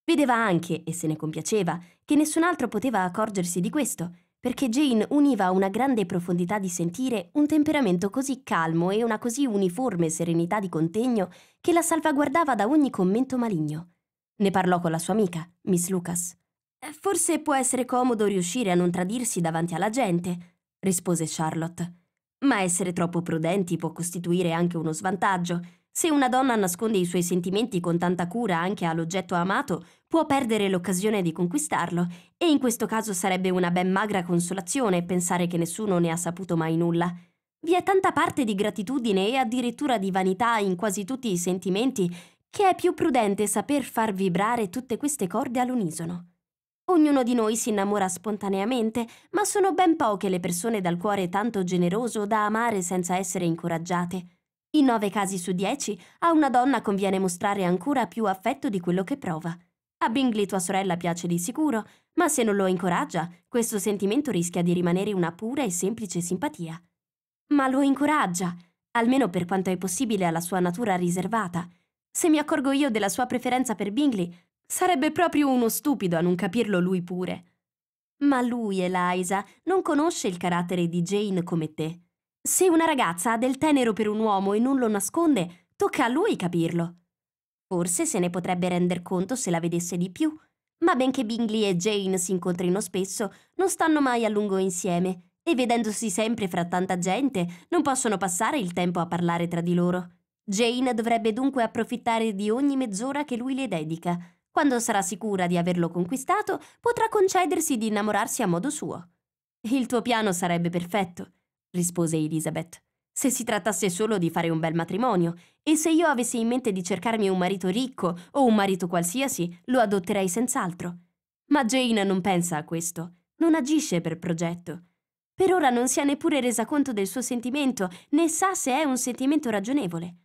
Vedeva anche, e se ne compiaceva, che nessun altro poteva accorgersi di questo, perché Jane univa a una grande profondità di sentire un temperamento così calmo e una così uniforme serenità di contegno che la salvaguardava da ogni commento maligno. Ne parlò con la sua amica, Miss Lucas. Eh, forse può essere comodo riuscire a non tradirsi davanti alla gente, rispose Charlotte. Ma essere troppo prudenti può costituire anche uno svantaggio, se una donna nasconde i suoi sentimenti con tanta cura anche all'oggetto amato, può perdere l'occasione di conquistarlo, e in questo caso sarebbe una ben magra consolazione pensare che nessuno ne ha saputo mai nulla. Vi è tanta parte di gratitudine e addirittura di vanità in quasi tutti i sentimenti che è più prudente saper far vibrare tutte queste corde all'unisono. Ognuno di noi si innamora spontaneamente, ma sono ben poche le persone dal cuore tanto generoso da amare senza essere incoraggiate. In nove casi su dieci a una donna conviene mostrare ancora più affetto di quello che prova. A Bingley tua sorella piace di sicuro, ma se non lo incoraggia, questo sentimento rischia di rimanere una pura e semplice simpatia. Ma lo incoraggia, almeno per quanto è possibile alla sua natura riservata. Se mi accorgo io della sua preferenza per Bingley, sarebbe proprio uno stupido a non capirlo lui pure. Ma lui, Eliza, non conosce il carattere di Jane come te. Se una ragazza ha del tenero per un uomo e non lo nasconde, tocca a lui capirlo. Forse se ne potrebbe render conto se la vedesse di più, ma benché Bingley e Jane si incontrino spesso, non stanno mai a lungo insieme e vedendosi sempre fra tanta gente non possono passare il tempo a parlare tra di loro. Jane dovrebbe dunque approfittare di ogni mezz'ora che lui le dedica. Quando sarà sicura di averlo conquistato, potrà concedersi di innamorarsi a modo suo. Il tuo piano sarebbe perfetto rispose Elizabeth. Se si trattasse solo di fare un bel matrimonio, e se io avessi in mente di cercarmi un marito ricco o un marito qualsiasi, lo adotterei senz'altro. Ma Jane non pensa a questo, non agisce per progetto. Per ora non si è neppure resa conto del suo sentimento, né sa se è un sentimento ragionevole.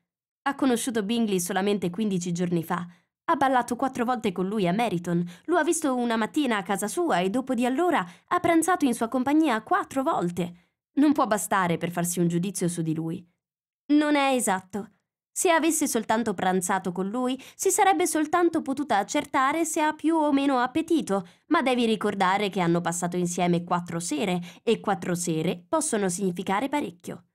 Ha conosciuto Bingley solamente 15 giorni fa. Ha ballato quattro volte con lui a Meriton, lo ha visto una mattina a casa sua e dopo di allora ha pranzato in sua compagnia quattro volte non può bastare per farsi un giudizio su di lui. Non è esatto. Se avesse soltanto pranzato con lui, si sarebbe soltanto potuta accertare se ha più o meno appetito, ma devi ricordare che hanno passato insieme quattro sere, e quattro sere possono significare parecchio.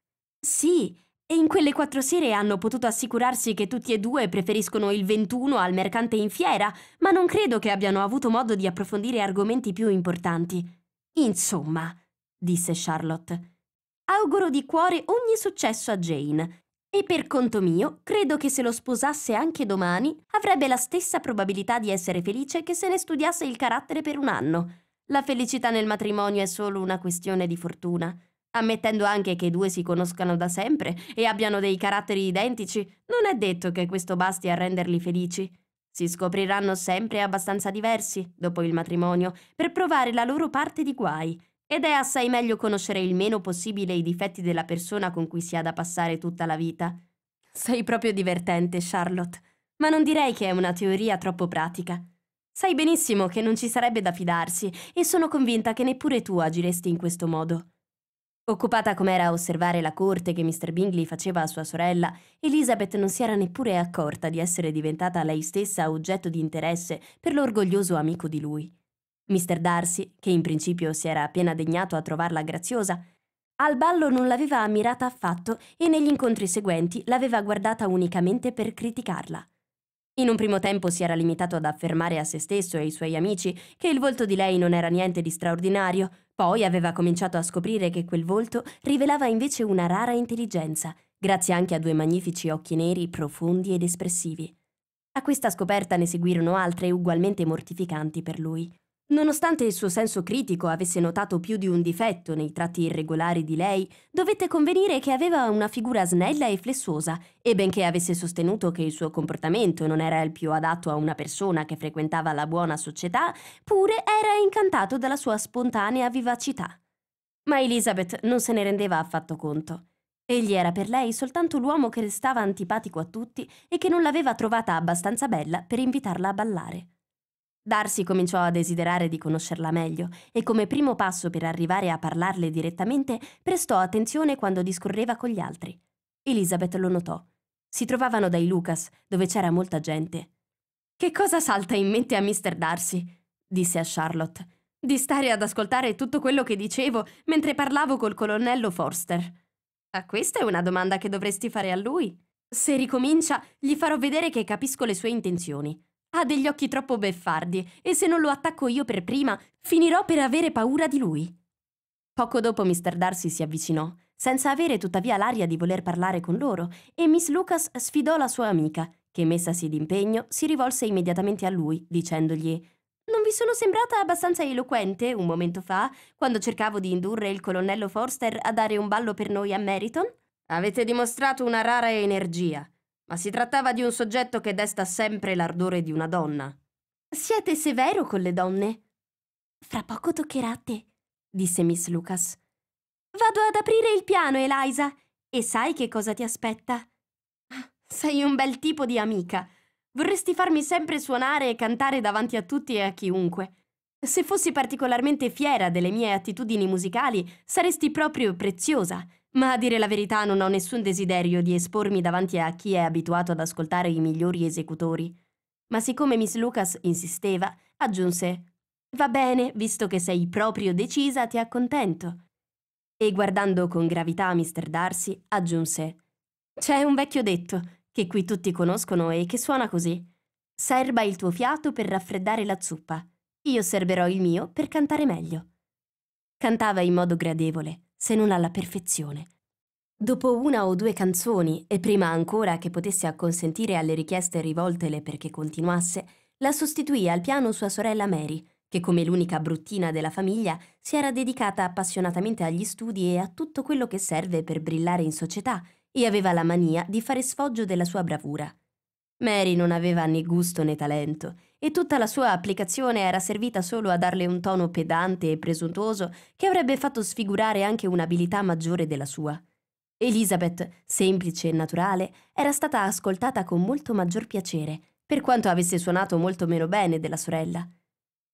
Sì, e in quelle quattro sere hanno potuto assicurarsi che tutti e due preferiscono il 21 al mercante in fiera, ma non credo che abbiano avuto modo di approfondire argomenti più importanti. Insomma, disse Charlotte, auguro di cuore ogni successo a Jane e per conto mio credo che se lo sposasse anche domani avrebbe la stessa probabilità di essere felice che se ne studiasse il carattere per un anno. La felicità nel matrimonio è solo una questione di fortuna. Ammettendo anche che i due si conoscano da sempre e abbiano dei caratteri identici, non è detto che questo basti a renderli felici. Si scopriranno sempre abbastanza diversi, dopo il matrimonio, per provare la loro parte di guai ed è assai meglio conoscere il meno possibile i difetti della persona con cui si ha da passare tutta la vita. Sei proprio divertente, Charlotte, ma non direi che è una teoria troppo pratica. Sai benissimo che non ci sarebbe da fidarsi e sono convinta che neppure tu agiresti in questo modo. Occupata com'era a osservare la corte che Mr. Bingley faceva a sua sorella, Elizabeth non si era neppure accorta di essere diventata lei stessa oggetto di interesse per l'orgoglioso amico di lui. Mr. Darcy, che in principio si era appena degnato a trovarla graziosa, al ballo non l'aveva ammirata affatto e negli incontri seguenti l'aveva guardata unicamente per criticarla. In un primo tempo si era limitato ad affermare a se stesso e ai suoi amici che il volto di lei non era niente di straordinario, poi aveva cominciato a scoprire che quel volto rivelava invece una rara intelligenza, grazie anche a due magnifici occhi neri profondi ed espressivi. A questa scoperta ne seguirono altre ugualmente mortificanti per lui. Nonostante il suo senso critico avesse notato più di un difetto nei tratti irregolari di lei, dovette convenire che aveva una figura snella e flessuosa e benché avesse sostenuto che il suo comportamento non era il più adatto a una persona che frequentava la buona società, pure era incantato dalla sua spontanea vivacità. Ma Elizabeth non se ne rendeva affatto conto. Egli era per lei soltanto l'uomo che restava antipatico a tutti e che non l'aveva trovata abbastanza bella per invitarla a ballare. Darcy cominciò a desiderare di conoscerla meglio e come primo passo per arrivare a parlarle direttamente prestò attenzione quando discorreva con gli altri. Elizabeth lo notò. Si trovavano dai Lucas, dove c'era molta gente. Che cosa salta in mente a Mr. Darcy? disse a Charlotte. Di stare ad ascoltare tutto quello che dicevo mentre parlavo col colonnello Forster. A questa è una domanda che dovresti fare a lui. Se ricomincia, gli farò vedere che capisco le sue intenzioni. Ha degli occhi troppo beffardi e se non lo attacco io per prima, finirò per avere paura di lui. Poco dopo Mr. Darcy si avvicinò, senza avere tuttavia l'aria di voler parlare con loro, e Miss Lucas sfidò la sua amica, che messasi d'impegno, si rivolse immediatamente a lui, dicendogli non vi sono sembrata abbastanza eloquente un momento fa, quando cercavo di indurre il colonnello Forster a dare un ballo per noi a Meriton? Avete dimostrato una rara energia, ma si trattava di un soggetto che desta sempre l'ardore di una donna. Siete severo con le donne. Fra poco toccherà a te, disse Miss Lucas. Vado ad aprire il piano, Eliza, e sai che cosa ti aspetta? Sei un bel tipo di amica. Vorresti farmi sempre suonare e cantare davanti a tutti e a chiunque. Se fossi particolarmente fiera delle mie attitudini musicali, saresti proprio preziosa. Ma a dire la verità non ho nessun desiderio di espormi davanti a chi è abituato ad ascoltare i migliori esecutori. Ma siccome Miss Lucas insisteva, aggiunse Va bene, visto che sei proprio decisa, ti accontento. E guardando con gravità Mr. Darcy, aggiunse C'è un vecchio detto, che qui tutti conoscono e che suona così. Serba il tuo fiato per raffreddare la zuppa. Io serberò il mio per cantare meglio. Cantava in modo gradevole se non alla perfezione. Dopo una o due canzoni, e prima ancora che potesse acconsentire alle richieste rivoltele perché continuasse, la sostituì al piano sua sorella Mary, che come l'unica bruttina della famiglia si era dedicata appassionatamente agli studi e a tutto quello che serve per brillare in società e aveva la mania di fare sfoggio della sua bravura. Mary non aveva né gusto né talento e tutta la sua applicazione era servita solo a darle un tono pedante e presuntuoso che avrebbe fatto sfigurare anche un'abilità maggiore della sua. Elizabeth, semplice e naturale, era stata ascoltata con molto maggior piacere, per quanto avesse suonato molto meno bene della sorella.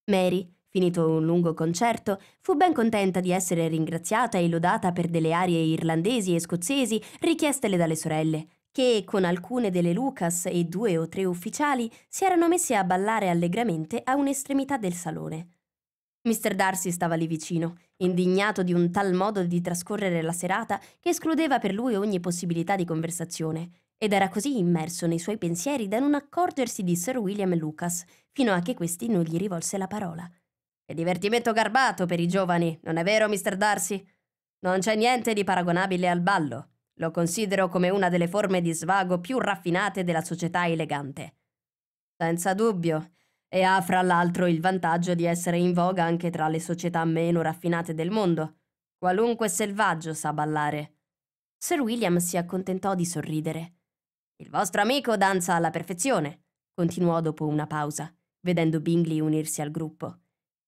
Mary, finito un lungo concerto, fu ben contenta di essere ringraziata e lodata per delle arie irlandesi e scozzesi richiestele dalle sorelle, che con alcune delle Lucas e due o tre ufficiali si erano messi a ballare allegramente a un'estremità del salone. Mr. Darcy stava lì vicino, indignato di un tal modo di trascorrere la serata che escludeva per lui ogni possibilità di conversazione, ed era così immerso nei suoi pensieri da non accorgersi di Sir William Lucas, fino a che questi non gli rivolse la parola. Che divertimento garbato per i giovani, non è vero, Mr. Darcy? Non c'è niente di paragonabile al ballo. Lo considero come una delle forme di svago più raffinate della società elegante. Senza dubbio, e ha fra l'altro il vantaggio di essere in voga anche tra le società meno raffinate del mondo. Qualunque selvaggio sa ballare. Sir William si accontentò di sorridere. Il vostro amico danza alla perfezione, continuò dopo una pausa, vedendo Bingley unirsi al gruppo.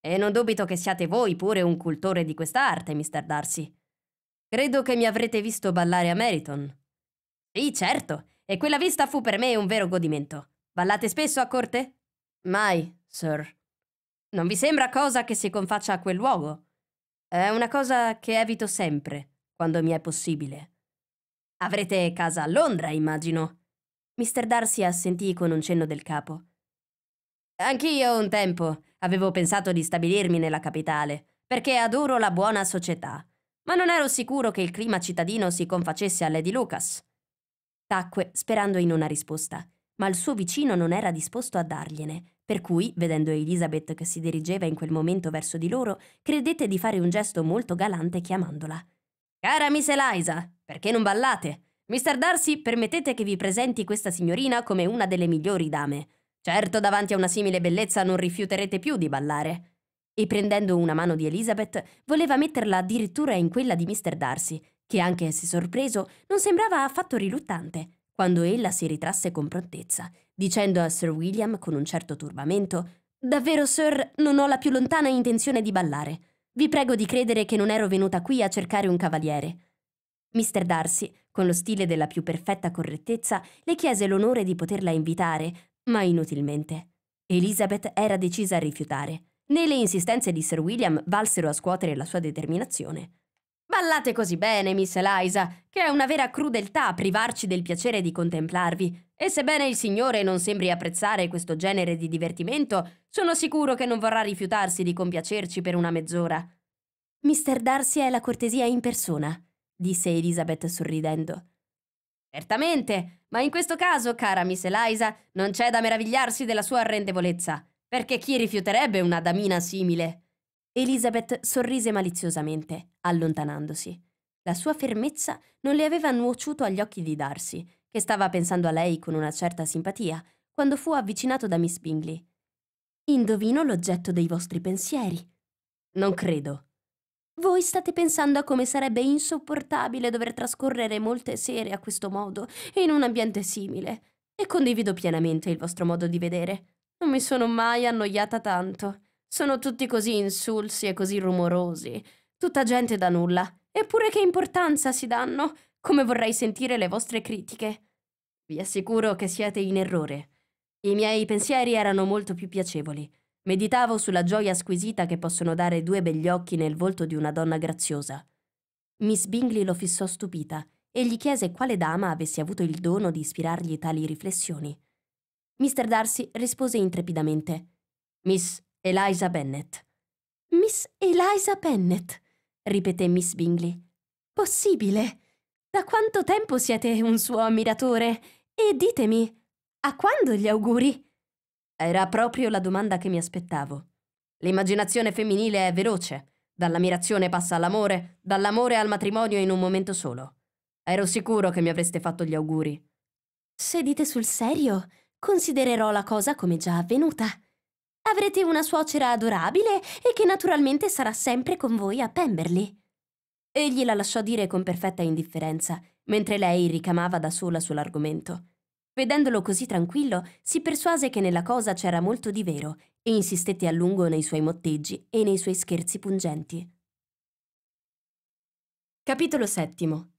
E non dubito che siate voi pure un cultore di questa arte, mister Darcy. Credo che mi avrete visto ballare a Meriton. Sì, certo, e quella vista fu per me un vero godimento. Ballate spesso a corte? Mai, sir. Non vi sembra cosa che si confaccia a quel luogo? È una cosa che evito sempre, quando mi è possibile. Avrete casa a Londra, immagino. Mr. Darcy assentì con un cenno del capo. Anch'io un tempo avevo pensato di stabilirmi nella capitale, perché adoro la buona società ma non ero sicuro che il clima cittadino si confacesse a Lady Lucas. Tacque, sperando in una risposta, ma il suo vicino non era disposto a dargliene, per cui, vedendo Elizabeth che si dirigeva in quel momento verso di loro, credette di fare un gesto molto galante chiamandola. Cara Miss Eliza, perché non ballate? Mr. Darcy, permettete che vi presenti questa signorina come una delle migliori dame. Certo, davanti a una simile bellezza non rifiuterete più di ballare e prendendo una mano di Elizabeth voleva metterla addirittura in quella di Mr. Darcy, che anche se sorpreso non sembrava affatto riluttante, quando ella si ritrasse con prontezza, dicendo a Sir William con un certo turbamento Davvero, Sir, non ho la più lontana intenzione di ballare. Vi prego di credere che non ero venuta qui a cercare un cavaliere. Mr. Darcy, con lo stile della più perfetta correttezza, le chiese l'onore di poterla invitare, ma inutilmente. Elizabeth era decisa a rifiutare. Né le insistenze di Sir William valsero a scuotere la sua determinazione. Ballate così bene, Miss Eliza, che è una vera crudeltà privarci del piacere di contemplarvi, e sebbene il Signore non sembri apprezzare questo genere di divertimento, sono sicuro che non vorrà rifiutarsi di compiacerci per una mezz'ora. Mister Darcy è la cortesia in persona, disse Elizabeth sorridendo. Certamente, ma in questo caso, cara Miss Eliza, non c'è da meravigliarsi della sua arrendevolezza. Perché chi rifiuterebbe una damina simile? Elizabeth sorrise maliziosamente, allontanandosi. La sua fermezza non le aveva nuociuto agli occhi di Darcy, che stava pensando a lei con una certa simpatia, quando fu avvicinato da Miss Bingley. Indovino l'oggetto dei vostri pensieri. Non credo. Voi state pensando a come sarebbe insopportabile dover trascorrere molte sere a questo modo, in un ambiente simile, e condivido pienamente il vostro modo di vedere. Non mi sono mai annoiata tanto. Sono tutti così insulsi e così rumorosi. Tutta gente da nulla. Eppure che importanza si danno? Come vorrei sentire le vostre critiche. Vi assicuro che siete in errore. I miei pensieri erano molto più piacevoli. Meditavo sulla gioia squisita che possono dare due begli occhi nel volto di una donna graziosa. Miss Bingley lo fissò stupita e gli chiese quale dama avesse avuto il dono di ispirargli tali riflessioni. Mr. Darcy rispose intrepidamente. Miss Eliza Bennet. Miss Eliza Bennet, ripeté Miss Bingley. Possibile? Da quanto tempo siete un suo ammiratore? E ditemi, a quando gli auguri? Era proprio la domanda che mi aspettavo. L'immaginazione femminile è veloce. Dall'ammirazione passa all'amore, dall'amore al matrimonio in un momento solo. Ero sicuro che mi avreste fatto gli auguri. Se dite sul serio, Considererò la cosa come già avvenuta. Avrete una suocera adorabile e che naturalmente sarà sempre con voi a Pemberley. Egli la lasciò dire con perfetta indifferenza, mentre lei ricamava da sola sull'argomento. Vedendolo così tranquillo, si persuase che nella cosa c'era molto di vero e insistette a lungo nei suoi motteggi e nei suoi scherzi pungenti. Capitolo VII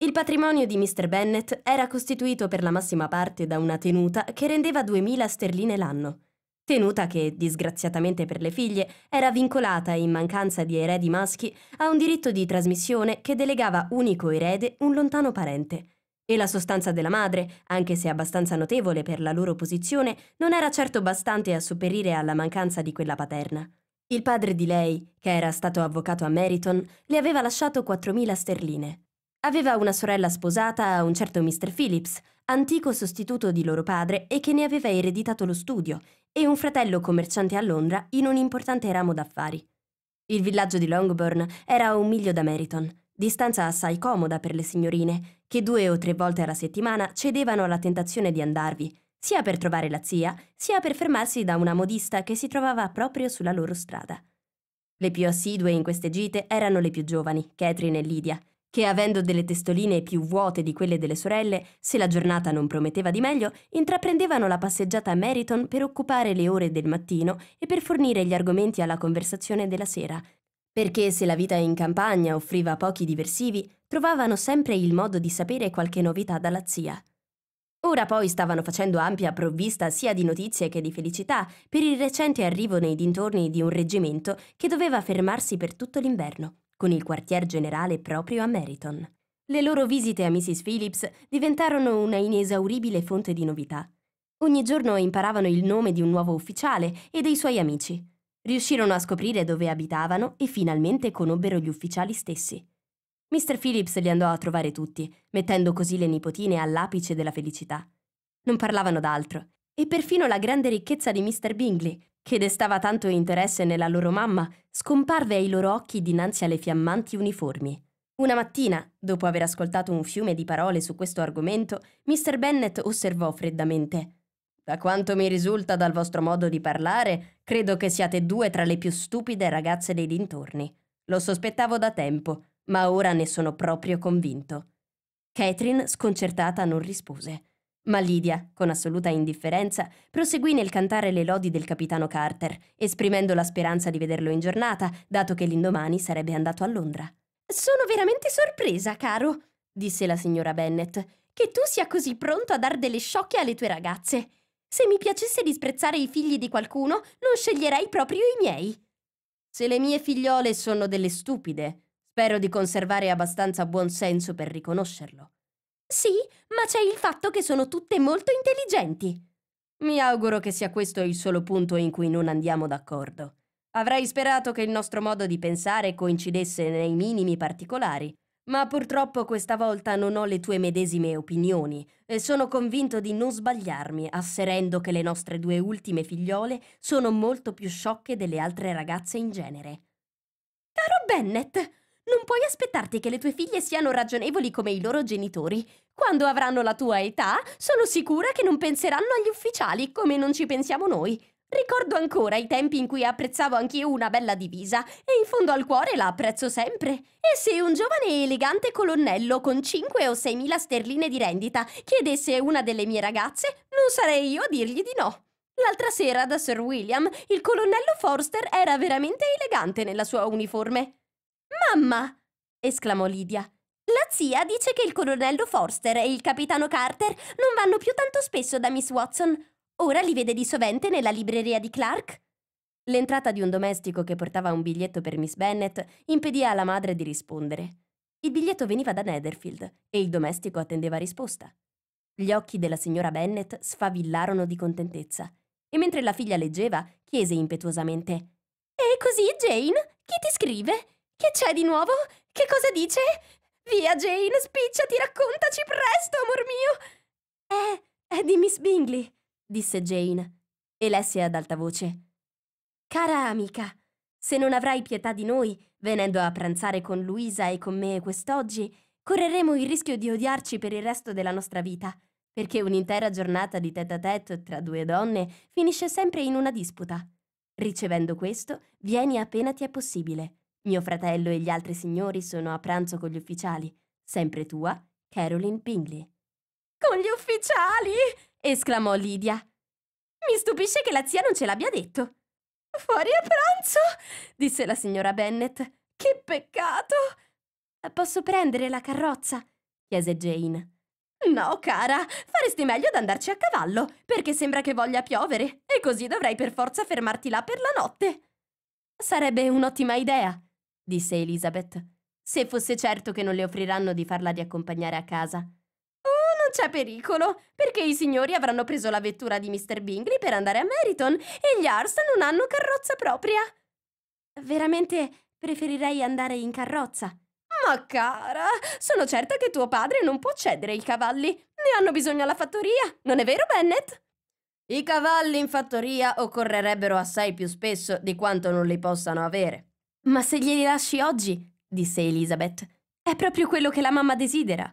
il patrimonio di Mr. Bennett era costituito per la massima parte da una tenuta che rendeva 2000 sterline l'anno. Tenuta che, disgraziatamente per le figlie, era vincolata, in mancanza di eredi maschi, a un diritto di trasmissione che delegava unico erede un lontano parente. E la sostanza della madre, anche se abbastanza notevole per la loro posizione, non era certo bastante a sopperire alla mancanza di quella paterna. Il padre di lei, che era stato avvocato a Meriton, le aveva lasciato 4.000 sterline. Aveva una sorella sposata a un certo Mr. Phillips, antico sostituto di loro padre e che ne aveva ereditato lo studio, e un fratello commerciante a Londra in un importante ramo d'affari. Il villaggio di Longbourn era a un miglio da Meryton, distanza assai comoda per le signorine, che due o tre volte alla settimana cedevano alla tentazione di andarvi, sia per trovare la zia, sia per fermarsi da una modista che si trovava proprio sulla loro strada. Le più assidue in queste gite erano le più giovani, Catherine e Lydia, che avendo delle testoline più vuote di quelle delle sorelle, se la giornata non prometteva di meglio, intraprendevano la passeggiata a Meriton per occupare le ore del mattino e per fornire gli argomenti alla conversazione della sera, perché se la vita in campagna offriva pochi diversivi, trovavano sempre il modo di sapere qualche novità dalla zia. Ora poi stavano facendo ampia provvista sia di notizie che di felicità per il recente arrivo nei dintorni di un reggimento che doveva fermarsi per tutto l'inverno con il quartier generale proprio a Meryton. Le loro visite a Mrs. Phillips diventarono una inesauribile fonte di novità. Ogni giorno imparavano il nome di un nuovo ufficiale e dei suoi amici. Riuscirono a scoprire dove abitavano e finalmente conobbero gli ufficiali stessi. Mr. Phillips li andò a trovare tutti, mettendo così le nipotine all'apice della felicità. Non parlavano d'altro, e perfino la grande ricchezza di Mr. Bingley, che destava tanto interesse nella loro mamma, scomparve ai loro occhi dinanzi alle fiammanti uniformi. Una mattina, dopo aver ascoltato un fiume di parole su questo argomento, Mr. Bennett osservò freddamente. Da quanto mi risulta dal vostro modo di parlare, credo che siate due tra le più stupide ragazze dei dintorni. Lo sospettavo da tempo, ma ora ne sono proprio convinto. Catherine, sconcertata, non rispose. Ma Lydia, con assoluta indifferenza, proseguì nel cantare le lodi del capitano Carter, esprimendo la speranza di vederlo in giornata, dato che l'indomani sarebbe andato a Londra. Sono veramente sorpresa, caro, disse la signora Bennet, che tu sia così pronto a dar delle sciocche alle tue ragazze. Se mi piacesse disprezzare i figli di qualcuno, non sceglierei proprio i miei. Se le mie figliole sono delle stupide, spero di conservare abbastanza buon senso per riconoscerlo. Sì, ma c'è il fatto che sono tutte molto intelligenti. Mi auguro che sia questo il solo punto in cui non andiamo d'accordo. Avrei sperato che il nostro modo di pensare coincidesse nei minimi particolari, ma purtroppo questa volta non ho le tue medesime opinioni e sono convinto di non sbagliarmi asserendo che le nostre due ultime figliole sono molto più sciocche delle altre ragazze in genere. Caro Bennett, non puoi aspettarti che le tue figlie siano ragionevoli come i loro genitori. Quando avranno la tua età, sono sicura che non penseranno agli ufficiali come non ci pensiamo noi. Ricordo ancora i tempi in cui apprezzavo anch'io una bella divisa e in fondo al cuore la apprezzo sempre. E se un giovane e elegante colonnello con 5 o 6 mila sterline di rendita chiedesse una delle mie ragazze, non sarei io a dirgli di no. L'altra sera da Sir William il colonnello Forster era veramente elegante nella sua uniforme. Mamma! esclamò Lydia. La zia dice che il colonnello Forster e il capitano Carter non vanno più tanto spesso da Miss Watson. Ora li vede di sovente nella libreria di Clark. L'entrata di un domestico che portava un biglietto per Miss Bennet impedì alla madre di rispondere. Il biglietto veniva da Netherfield e il domestico attendeva risposta. Gli occhi della signora Bennet sfavillarono di contentezza e mentre la figlia leggeva chiese impetuosamente: E così, Jane, chi ti scrive? Che c'è di nuovo? Che cosa dice? Via, Jane, spicciati, raccontaci presto, amor mio! È, eh, è eh, di Miss Bingley, disse Jane, e lesse ad alta voce. Cara amica, se non avrai pietà di noi, venendo a pranzare con Luisa e con me quest'oggi, correremo il rischio di odiarci per il resto della nostra vita, perché un'intera giornata di tête à tête tra due donne finisce sempre in una disputa. Ricevendo questo, vieni appena ti è possibile mio fratello e gli altri signori sono a pranzo con gli ufficiali. Sempre tua, Caroline Bingley. Con gli ufficiali! esclamò Lydia. Mi stupisce che la zia non ce l'abbia detto. Fuori a pranzo! disse la signora Bennet. Che peccato! Posso prendere la carrozza? chiese Jane. No, cara, faresti meglio ad andarci a cavallo, perché sembra che voglia piovere, e così dovrai per forza fermarti là per la notte. Sarebbe un'ottima idea, disse Elizabeth, se fosse certo che non le offriranno di farla riaccompagnare a casa. Oh, non c'è pericolo, perché i signori avranno preso la vettura di Mr. Bingley per andare a Meryton e gli Ars non hanno carrozza propria. Veramente preferirei andare in carrozza. Ma cara, sono certa che tuo padre non può cedere i cavalli. Ne hanno bisogno alla fattoria, non è vero, Bennett? I cavalli in fattoria occorrerebbero assai più spesso di quanto non li possano avere, ma se glieli lasci oggi, disse Elizabeth, è proprio quello che la mamma desidera.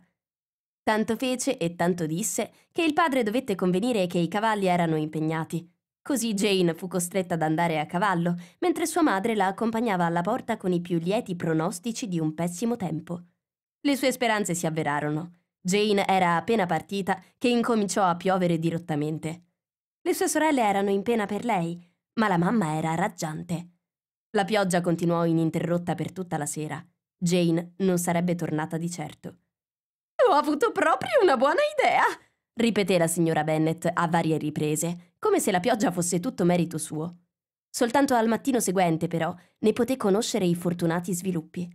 Tanto fece e tanto disse che il padre dovette convenire che i cavalli erano impegnati. Così Jane fu costretta ad andare a cavallo, mentre sua madre la accompagnava alla porta con i più lieti pronostici di un pessimo tempo. Le sue speranze si avverarono. Jane era appena partita che incominciò a piovere dirottamente. Le sue sorelle erano in pena per lei, ma la mamma era raggiante. La pioggia continuò ininterrotta per tutta la sera. Jane non sarebbe tornata di certo. Ho avuto proprio una buona idea! ripeté la signora Bennett a varie riprese, come se la pioggia fosse tutto merito suo. Soltanto al mattino seguente, però, ne poté conoscere i fortunati sviluppi.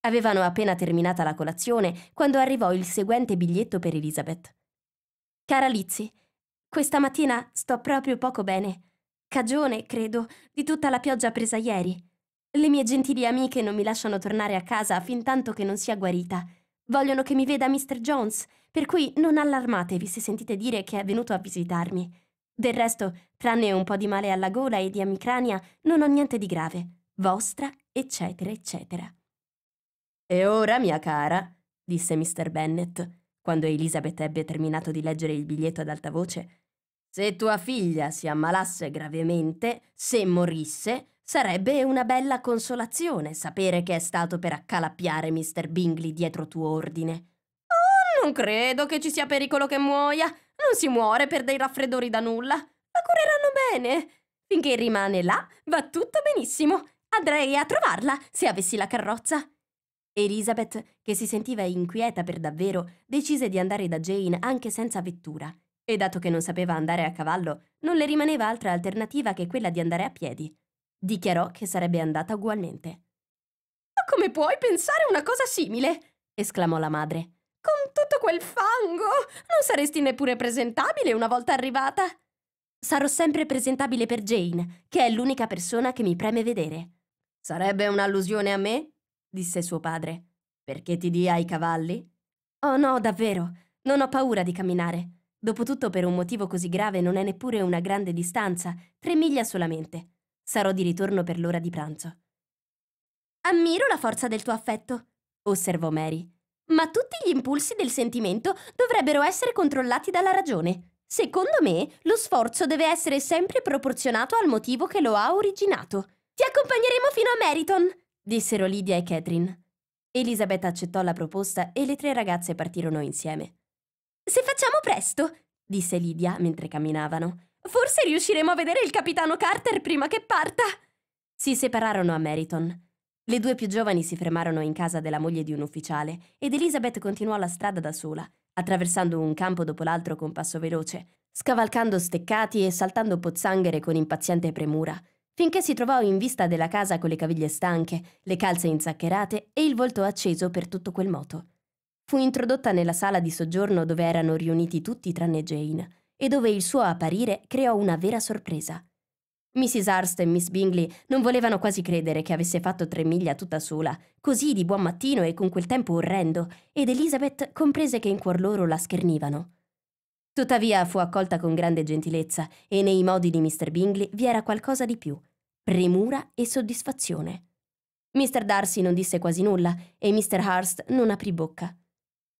Avevano appena terminata la colazione quando arrivò il seguente biglietto per Elizabeth. Cara Lizzie, questa mattina sto proprio poco bene cagione, credo, di tutta la pioggia presa ieri. Le mie gentili amiche non mi lasciano tornare a casa fin tanto che non sia guarita. Vogliono che mi veda Mr. Jones, per cui non allarmatevi se sentite dire che è venuto a visitarmi. Del resto, tranne un po' di male alla gola e di amicrania, non ho niente di grave. Vostra, eccetera, eccetera. E ora, mia cara, disse Mr. Bennet, quando Elizabeth ebbe terminato di leggere il biglietto ad alta voce, se tua figlia si ammalasse gravemente, se morisse, sarebbe una bella consolazione sapere che è stato per accalappiare Mr. Bingley dietro tuo ordine. Oh, non credo che ci sia pericolo che muoia. Non si muore per dei raffreddori da nulla. La cureranno bene. Finché rimane là, va tutto benissimo. Andrei a trovarla se avessi la carrozza. Elizabeth, che si sentiva inquieta per davvero, decise di andare da Jane anche senza vettura e dato che non sapeva andare a cavallo, non le rimaneva altra alternativa che quella di andare a piedi. Dichiarò che sarebbe andata ugualmente. Ma come puoi pensare una cosa simile? esclamò la madre. Con tutto quel fango! Non saresti neppure presentabile una volta arrivata! Sarò sempre presentabile per Jane, che è l'unica persona che mi preme vedere. Sarebbe un'allusione a me? disse suo padre. Perché ti dia i cavalli? Oh no, davvero, non ho paura di camminare. Dopotutto per un motivo così grave non è neppure una grande distanza, tre miglia solamente. Sarò di ritorno per l'ora di pranzo. Ammiro la forza del tuo affetto, osservò Mary. Ma tutti gli impulsi del sentimento dovrebbero essere controllati dalla ragione. Secondo me, lo sforzo deve essere sempre proporzionato al motivo che lo ha originato. Ti accompagneremo fino a Meriton, dissero Lydia e Catherine. Elisabetta accettò la proposta e le tre ragazze partirono insieme. Se facciamo presto, disse Lydia mentre camminavano, forse riusciremo a vedere il capitano Carter prima che parta. Si separarono a Meriton. Le due più giovani si fermarono in casa della moglie di un ufficiale ed Elizabeth continuò la strada da sola, attraversando un campo dopo l'altro con passo veloce, scavalcando steccati e saltando pozzanghere con impaziente premura, finché si trovò in vista della casa con le caviglie stanche, le calze inzaccherate e il volto acceso per tutto quel moto fu introdotta nella sala di soggiorno dove erano riuniti tutti tranne Jane e dove il suo apparire creò una vera sorpresa. Mrs. Arst e Miss Bingley non volevano quasi credere che avesse fatto tre miglia tutta sola, così di buon mattino e con quel tempo orrendo, ed Elizabeth comprese che in cuor loro la schernivano. Tuttavia fu accolta con grande gentilezza e nei modi di Mr. Bingley vi era qualcosa di più, premura e soddisfazione. Mr. Darcy non disse quasi nulla e Mr. Hurst non aprì bocca.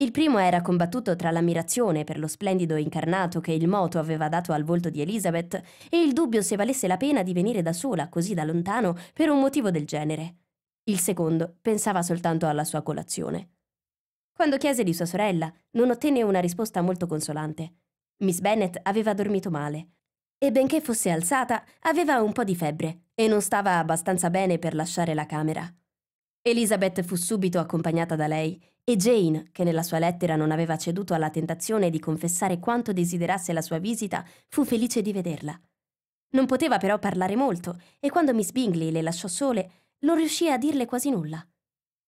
Il primo era combattuto tra l'ammirazione per lo splendido incarnato che il moto aveva dato al volto di Elizabeth e il dubbio se valesse la pena di venire da sola così da lontano per un motivo del genere. Il secondo pensava soltanto alla sua colazione. Quando chiese di sua sorella, non ottenne una risposta molto consolante. Miss Bennet aveva dormito male e benché fosse alzata, aveva un po' di febbre e non stava abbastanza bene per lasciare la camera. Elizabeth fu subito accompagnata da lei e Jane, che nella sua lettera non aveva ceduto alla tentazione di confessare quanto desiderasse la sua visita, fu felice di vederla. Non poteva però parlare molto e quando Miss Bingley le lasciò sole, non riuscì a dirle quasi nulla.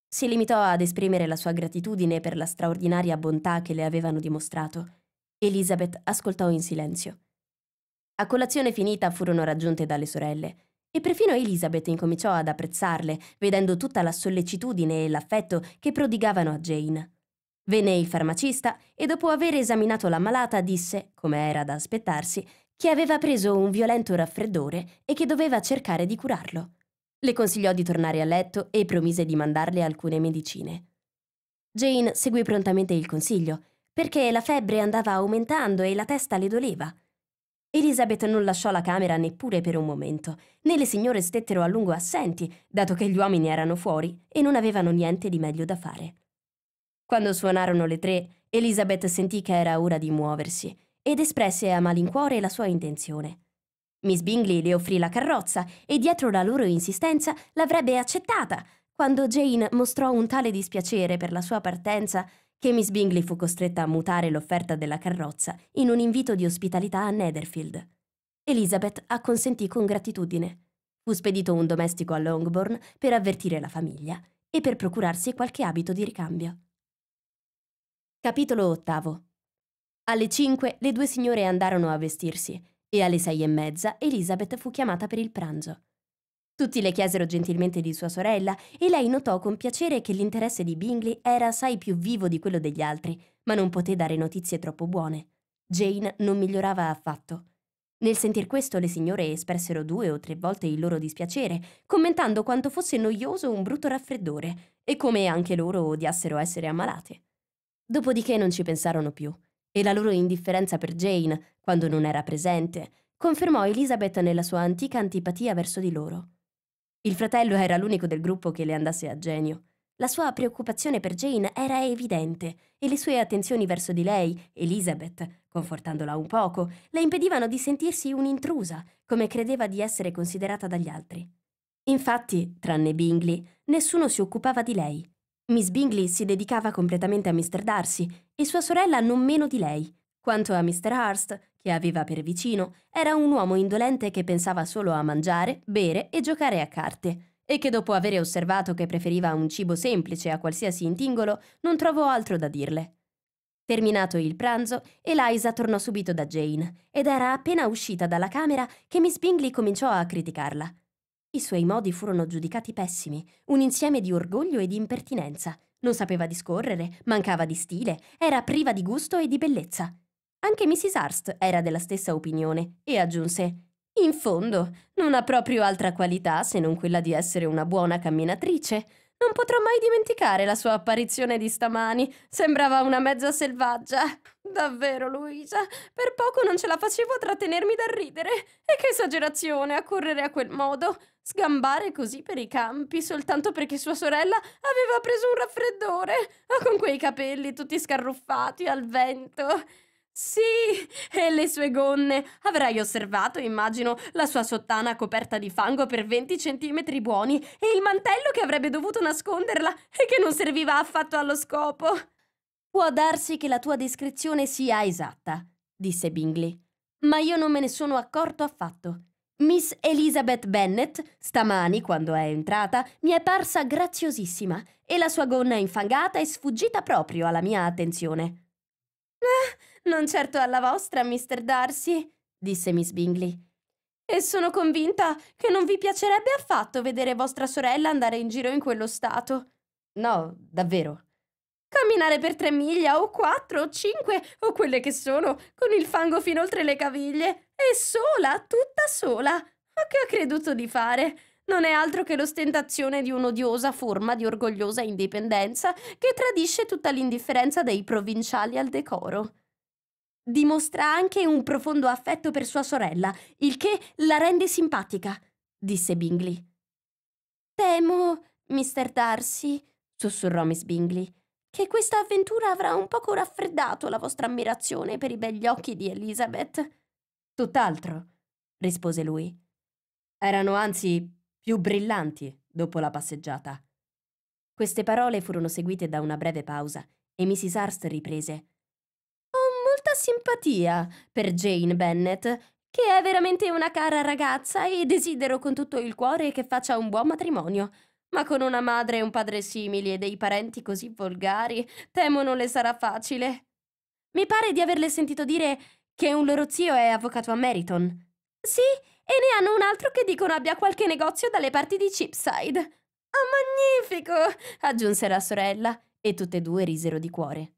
Si limitò ad esprimere la sua gratitudine per la straordinaria bontà che le avevano dimostrato. Elizabeth ascoltò in silenzio. A colazione finita furono raggiunte dalle sorelle e perfino Elizabeth incominciò ad apprezzarle, vedendo tutta la sollecitudine e l'affetto che prodigavano a Jane. Venne il farmacista e dopo aver esaminato la malata disse, come era da aspettarsi, che aveva preso un violento raffreddore e che doveva cercare di curarlo. Le consigliò di tornare a letto e promise di mandarle alcune medicine. Jane seguì prontamente il consiglio, perché la febbre andava aumentando e la testa le doleva. Elizabeth non lasciò la camera neppure per un momento, né le signore stettero a lungo assenti, dato che gli uomini erano fuori e non avevano niente di meglio da fare. Quando suonarono le tre, Elizabeth sentì che era ora di muoversi ed espresse a malincuore la sua intenzione. Miss Bingley le offrì la carrozza e dietro la loro insistenza l'avrebbe accettata, quando Jane mostrò un tale dispiacere per la sua partenza che Miss Bingley fu costretta a mutare l'offerta della carrozza in un invito di ospitalità a Netherfield. Elizabeth acconsentì con gratitudine. Fu spedito un domestico a Longbourn per avvertire la famiglia e per procurarsi qualche abito di ricambio. Capitolo ottavo. Alle cinque le due signore andarono a vestirsi e alle sei e mezza Elizabeth fu chiamata per il pranzo. Tutti le chiesero gentilmente di sua sorella e lei notò con piacere che l'interesse di Bingley era assai più vivo di quello degli altri, ma non poté dare notizie troppo buone. Jane non migliorava affatto. Nel sentir questo le signore espressero due o tre volte il loro dispiacere, commentando quanto fosse noioso un brutto raffreddore e come anche loro odiassero essere ammalate. Dopodiché non ci pensarono più, e la loro indifferenza per Jane, quando non era presente, confermò Elizabeth nella sua antica antipatia verso di loro. Il fratello era l'unico del gruppo che le andasse a genio. La sua preoccupazione per Jane era evidente e le sue attenzioni verso di lei, Elizabeth, confortandola un poco, le impedivano di sentirsi un'intrusa, come credeva di essere considerata dagli altri. Infatti, tranne Bingley, nessuno si occupava di lei. Miss Bingley si dedicava completamente a Mr. Darcy e sua sorella non meno di lei. Quanto a Mr. Hurst, che aveva per vicino, era un uomo indolente che pensava solo a mangiare, bere e giocare a carte, e che dopo avere osservato che preferiva un cibo semplice a qualsiasi intingolo, non trovò altro da dirle. Terminato il pranzo, Eliza tornò subito da Jane ed era appena uscita dalla camera che Miss Bingley cominciò a criticarla. I suoi modi furono giudicati pessimi, un insieme di orgoglio e di impertinenza. Non sapeva discorrere, mancava di stile, era priva di gusto e di bellezza. Anche Mrs. Hurst era della stessa opinione e aggiunse in fondo, non ha proprio altra qualità se non quella di essere una buona camminatrice. Non potrò mai dimenticare la sua apparizione di stamani. Sembrava una mezza selvaggia. Davvero, Luisa, per poco non ce la facevo a trattenermi dal ridere. E che esagerazione a correre a quel modo. Sgambare così per i campi soltanto perché sua sorella aveva preso un raffreddore. ma ah, con quei capelli tutti scarruffati al vento. Sì, e le sue gonne. Avrai osservato, immagino, la sua sottana coperta di fango per 20 centimetri buoni e il mantello che avrebbe dovuto nasconderla e che non serviva affatto allo scopo. Può darsi che la tua descrizione sia esatta, disse Bingley, ma io non me ne sono accorto affatto. Miss Elizabeth Bennet, stamani, quando è entrata, mi è parsa graziosissima e la sua gonna infangata è sfuggita proprio alla mia attenzione. Ah! Non certo alla vostra, Mr. Darcy, disse Miss Bingley. E sono convinta che non vi piacerebbe affatto vedere vostra sorella andare in giro in quello stato. No, davvero. Camminare per tre miglia o quattro o cinque o quelle che sono, con il fango fin oltre le caviglie, e sola, tutta sola. Ma che ha creduto di fare? Non è altro che l'ostentazione di un'odiosa forma di orgogliosa indipendenza che tradisce tutta l'indifferenza dei provinciali al decoro. Dimostra anche un profondo affetto per sua sorella, il che la rende simpatica, disse Bingley. Temo, mister Darcy, sussurrò Miss Bingley, che questa avventura avrà un poco raffreddato la vostra ammirazione per i begli occhi di Elizabeth. Tutt'altro, rispose lui. Erano anzi più brillanti dopo la passeggiata. Queste parole furono seguite da una breve pausa e Mrs. Hurst riprese molta simpatia per Jane Bennett, che è veramente una cara ragazza e desidero con tutto il cuore che faccia un buon matrimonio. Ma con una madre e un padre simili e dei parenti così volgari, temo non le sarà facile. Mi pare di averle sentito dire che un loro zio è avvocato a Meriton. Sì, e ne hanno un altro che dicono abbia qualche negozio dalle parti di Chipside. Oh, ah, magnifico! aggiunse la sorella, e tutte e due risero di cuore.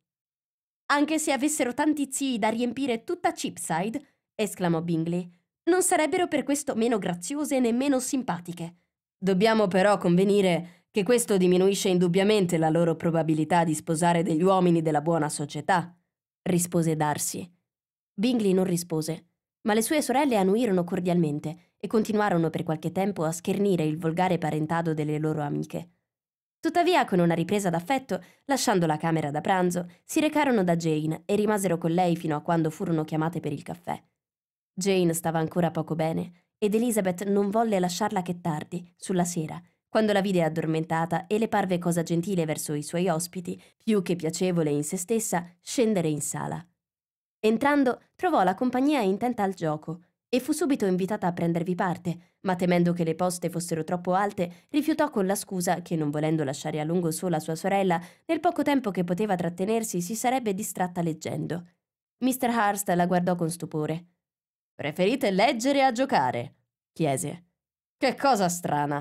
Anche se avessero tanti zii da riempire tutta Chipside, esclamò Bingley, non sarebbero per questo meno graziose né meno simpatiche. Dobbiamo però convenire che questo diminuisce indubbiamente la loro probabilità di sposare degli uomini della buona società, rispose Darcy. Bingley non rispose, ma le sue sorelle annuirono cordialmente e continuarono per qualche tempo a schernire il volgare parentado delle loro amiche. Tuttavia, con una ripresa d'affetto, lasciando la camera da pranzo, si recarono da Jane e rimasero con lei fino a quando furono chiamate per il caffè. Jane stava ancora poco bene ed Elizabeth non volle lasciarla che tardi, sulla sera, quando la vide addormentata e le parve cosa gentile verso i suoi ospiti, più che piacevole in se stessa, scendere in sala. Entrando, trovò la compagnia intenta al gioco e fu subito invitata a prendervi parte, ma temendo che le poste fossero troppo alte, rifiutò con la scusa che, non volendo lasciare a lungo sola sua sorella, nel poco tempo che poteva trattenersi si sarebbe distratta leggendo. Mr. Hurst la guardò con stupore. Preferite leggere a giocare? chiese. Che cosa strana!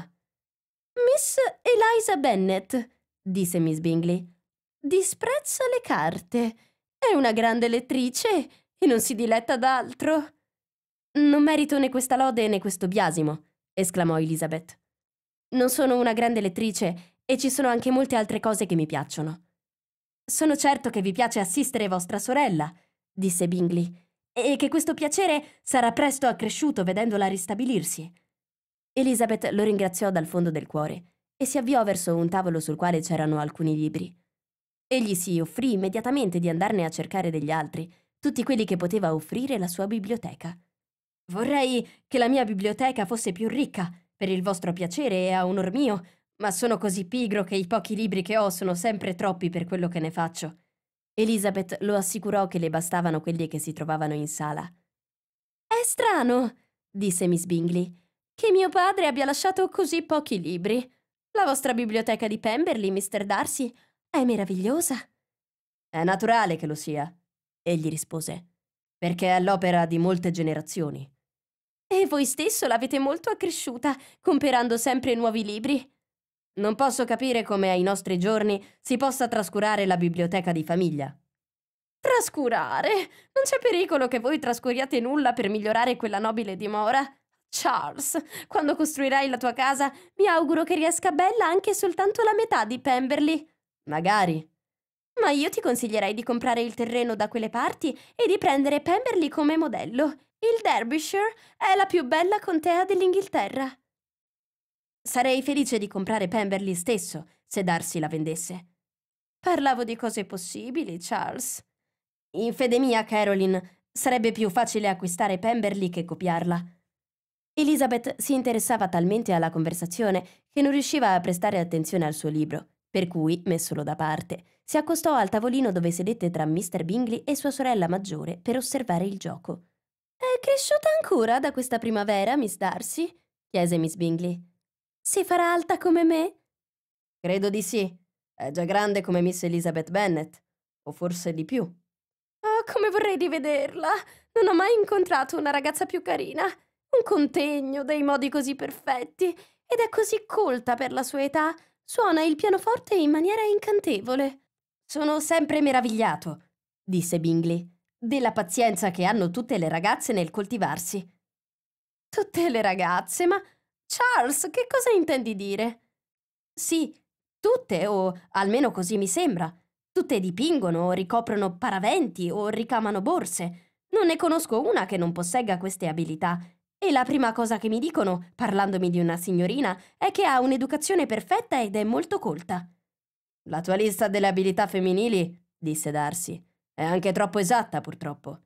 Miss Eliza Bennett, disse Miss Bingley, disprezza le carte. È una grande lettrice e non si diletta d'altro. altro. Non merito né questa lode né questo biasimo, esclamò Elizabeth. Non sono una grande lettrice e ci sono anche molte altre cose che mi piacciono. Sono certo che vi piace assistere vostra sorella, disse Bingley, e che questo piacere sarà presto accresciuto vedendola ristabilirsi. Elizabeth lo ringraziò dal fondo del cuore e si avviò verso un tavolo sul quale c'erano alcuni libri. Egli si offrì immediatamente di andarne a cercare degli altri, tutti quelli che poteva offrire la sua biblioteca. Vorrei che la mia biblioteca fosse più ricca, per il vostro piacere e a onor mio, ma sono così pigro che i pochi libri che ho sono sempre troppi per quello che ne faccio. Elizabeth lo assicurò che le bastavano quelli che si trovavano in sala. È strano, disse Miss Bingley, che mio padre abbia lasciato così pochi libri. La vostra biblioteca di Pemberley, Mr. Darcy, è meravigliosa. È naturale che lo sia, egli rispose, perché è l'opera di molte generazioni. E voi stesso l'avete molto accresciuta, comperando sempre nuovi libri. Non posso capire come ai nostri giorni si possa trascurare la biblioteca di famiglia. Trascurare? Non c'è pericolo che voi trascuriate nulla per migliorare quella nobile dimora. Charles, quando costruirai la tua casa, mi auguro che riesca bella anche soltanto la metà di Pemberley. Magari. Ma io ti consiglierei di comprare il terreno da quelle parti e di prendere Pemberley come modello. Il Derbyshire è la più bella contea dell'Inghilterra. Sarei felice di comprare Pemberley stesso, se Darcy la vendesse. Parlavo di cose possibili, Charles. In fede mia, Caroline, sarebbe più facile acquistare Pemberley che copiarla. Elizabeth si interessava talmente alla conversazione che non riusciva a prestare attenzione al suo libro, per cui, messolo da parte, si accostò al tavolino dove sedette tra Mr. Bingley e sua sorella maggiore per osservare il gioco. È cresciuta ancora da questa primavera, Miss Darcy? chiese Miss Bingley. Si farà alta come me? Credo di sì. È già grande come Miss Elizabeth Bennet, o forse di più. Oh, come vorrei rivederla! Non ho mai incontrato una ragazza più carina. Un contegno, dei modi così perfetti. Ed è così colta per la sua età. Suona il pianoforte in maniera incantevole. Sono sempre meravigliato, disse Bingley della pazienza che hanno tutte le ragazze nel coltivarsi. Tutte le ragazze, ma Charles, che cosa intendi dire? Sì, tutte, o almeno così mi sembra. Tutte dipingono o ricoprono paraventi o ricamano borse. Non ne conosco una che non possegga queste abilità. E la prima cosa che mi dicono, parlandomi di una signorina, è che ha un'educazione perfetta ed è molto colta. La tua lista delle abilità femminili, disse Darcy, è anche troppo esatta, purtroppo.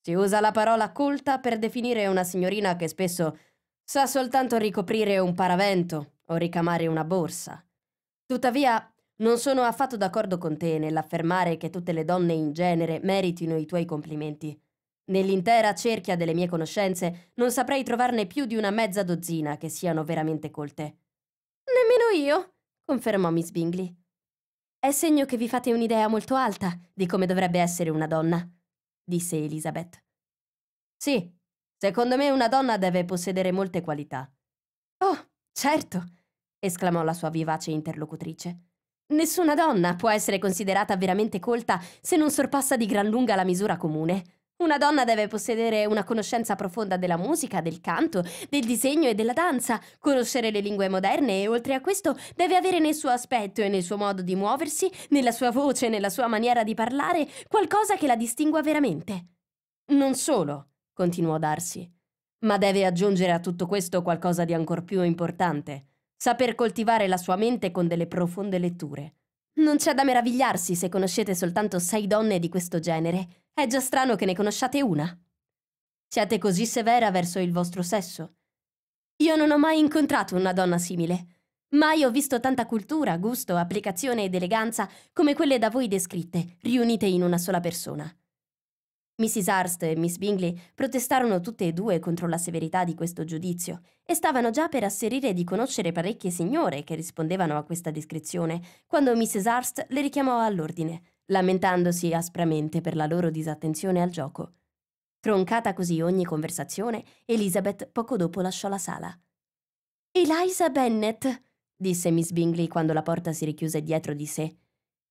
Si usa la parola colta per definire una signorina che spesso sa soltanto ricoprire un paravento o ricamare una borsa. Tuttavia, non sono affatto d'accordo con te nell'affermare che tutte le donne in genere meritino i tuoi complimenti. Nell'intera cerchia delle mie conoscenze non saprei trovarne più di una mezza dozzina che siano veramente colte. Nemmeno io, confermò Miss Bingley. È segno che vi fate un'idea molto alta di come dovrebbe essere una donna, disse Elizabeth. Sì, secondo me una donna deve possedere molte qualità. Oh, certo, esclamò la sua vivace interlocutrice. Nessuna donna può essere considerata veramente colta se non sorpassa di gran lunga la misura comune. Una donna deve possedere una conoscenza profonda della musica, del canto, del disegno e della danza, conoscere le lingue moderne e oltre a questo deve avere nel suo aspetto e nel suo modo di muoversi, nella sua voce, e nella sua maniera di parlare, qualcosa che la distingua veramente. Non solo, continuò Darsi, ma deve aggiungere a tutto questo qualcosa di ancor più importante, saper coltivare la sua mente con delle profonde letture. Non c'è da meravigliarsi se conoscete soltanto sei donne di questo genere è già strano che ne conosciate una. Siate così severa verso il vostro sesso. Io non ho mai incontrato una donna simile. Mai ho visto tanta cultura, gusto, applicazione ed eleganza come quelle da voi descritte, riunite in una sola persona. Mrs. Arst e Miss Bingley protestarono tutte e due contro la severità di questo giudizio e stavano già per asserire di conoscere parecchie signore che rispondevano a questa descrizione, quando Mrs. Arst le richiamò all'ordine lamentandosi aspramente per la loro disattenzione al gioco. Troncata così ogni conversazione, Elizabeth poco dopo lasciò la sala. Eliza Bennett, disse Miss Bingley quando la porta si richiuse dietro di sé.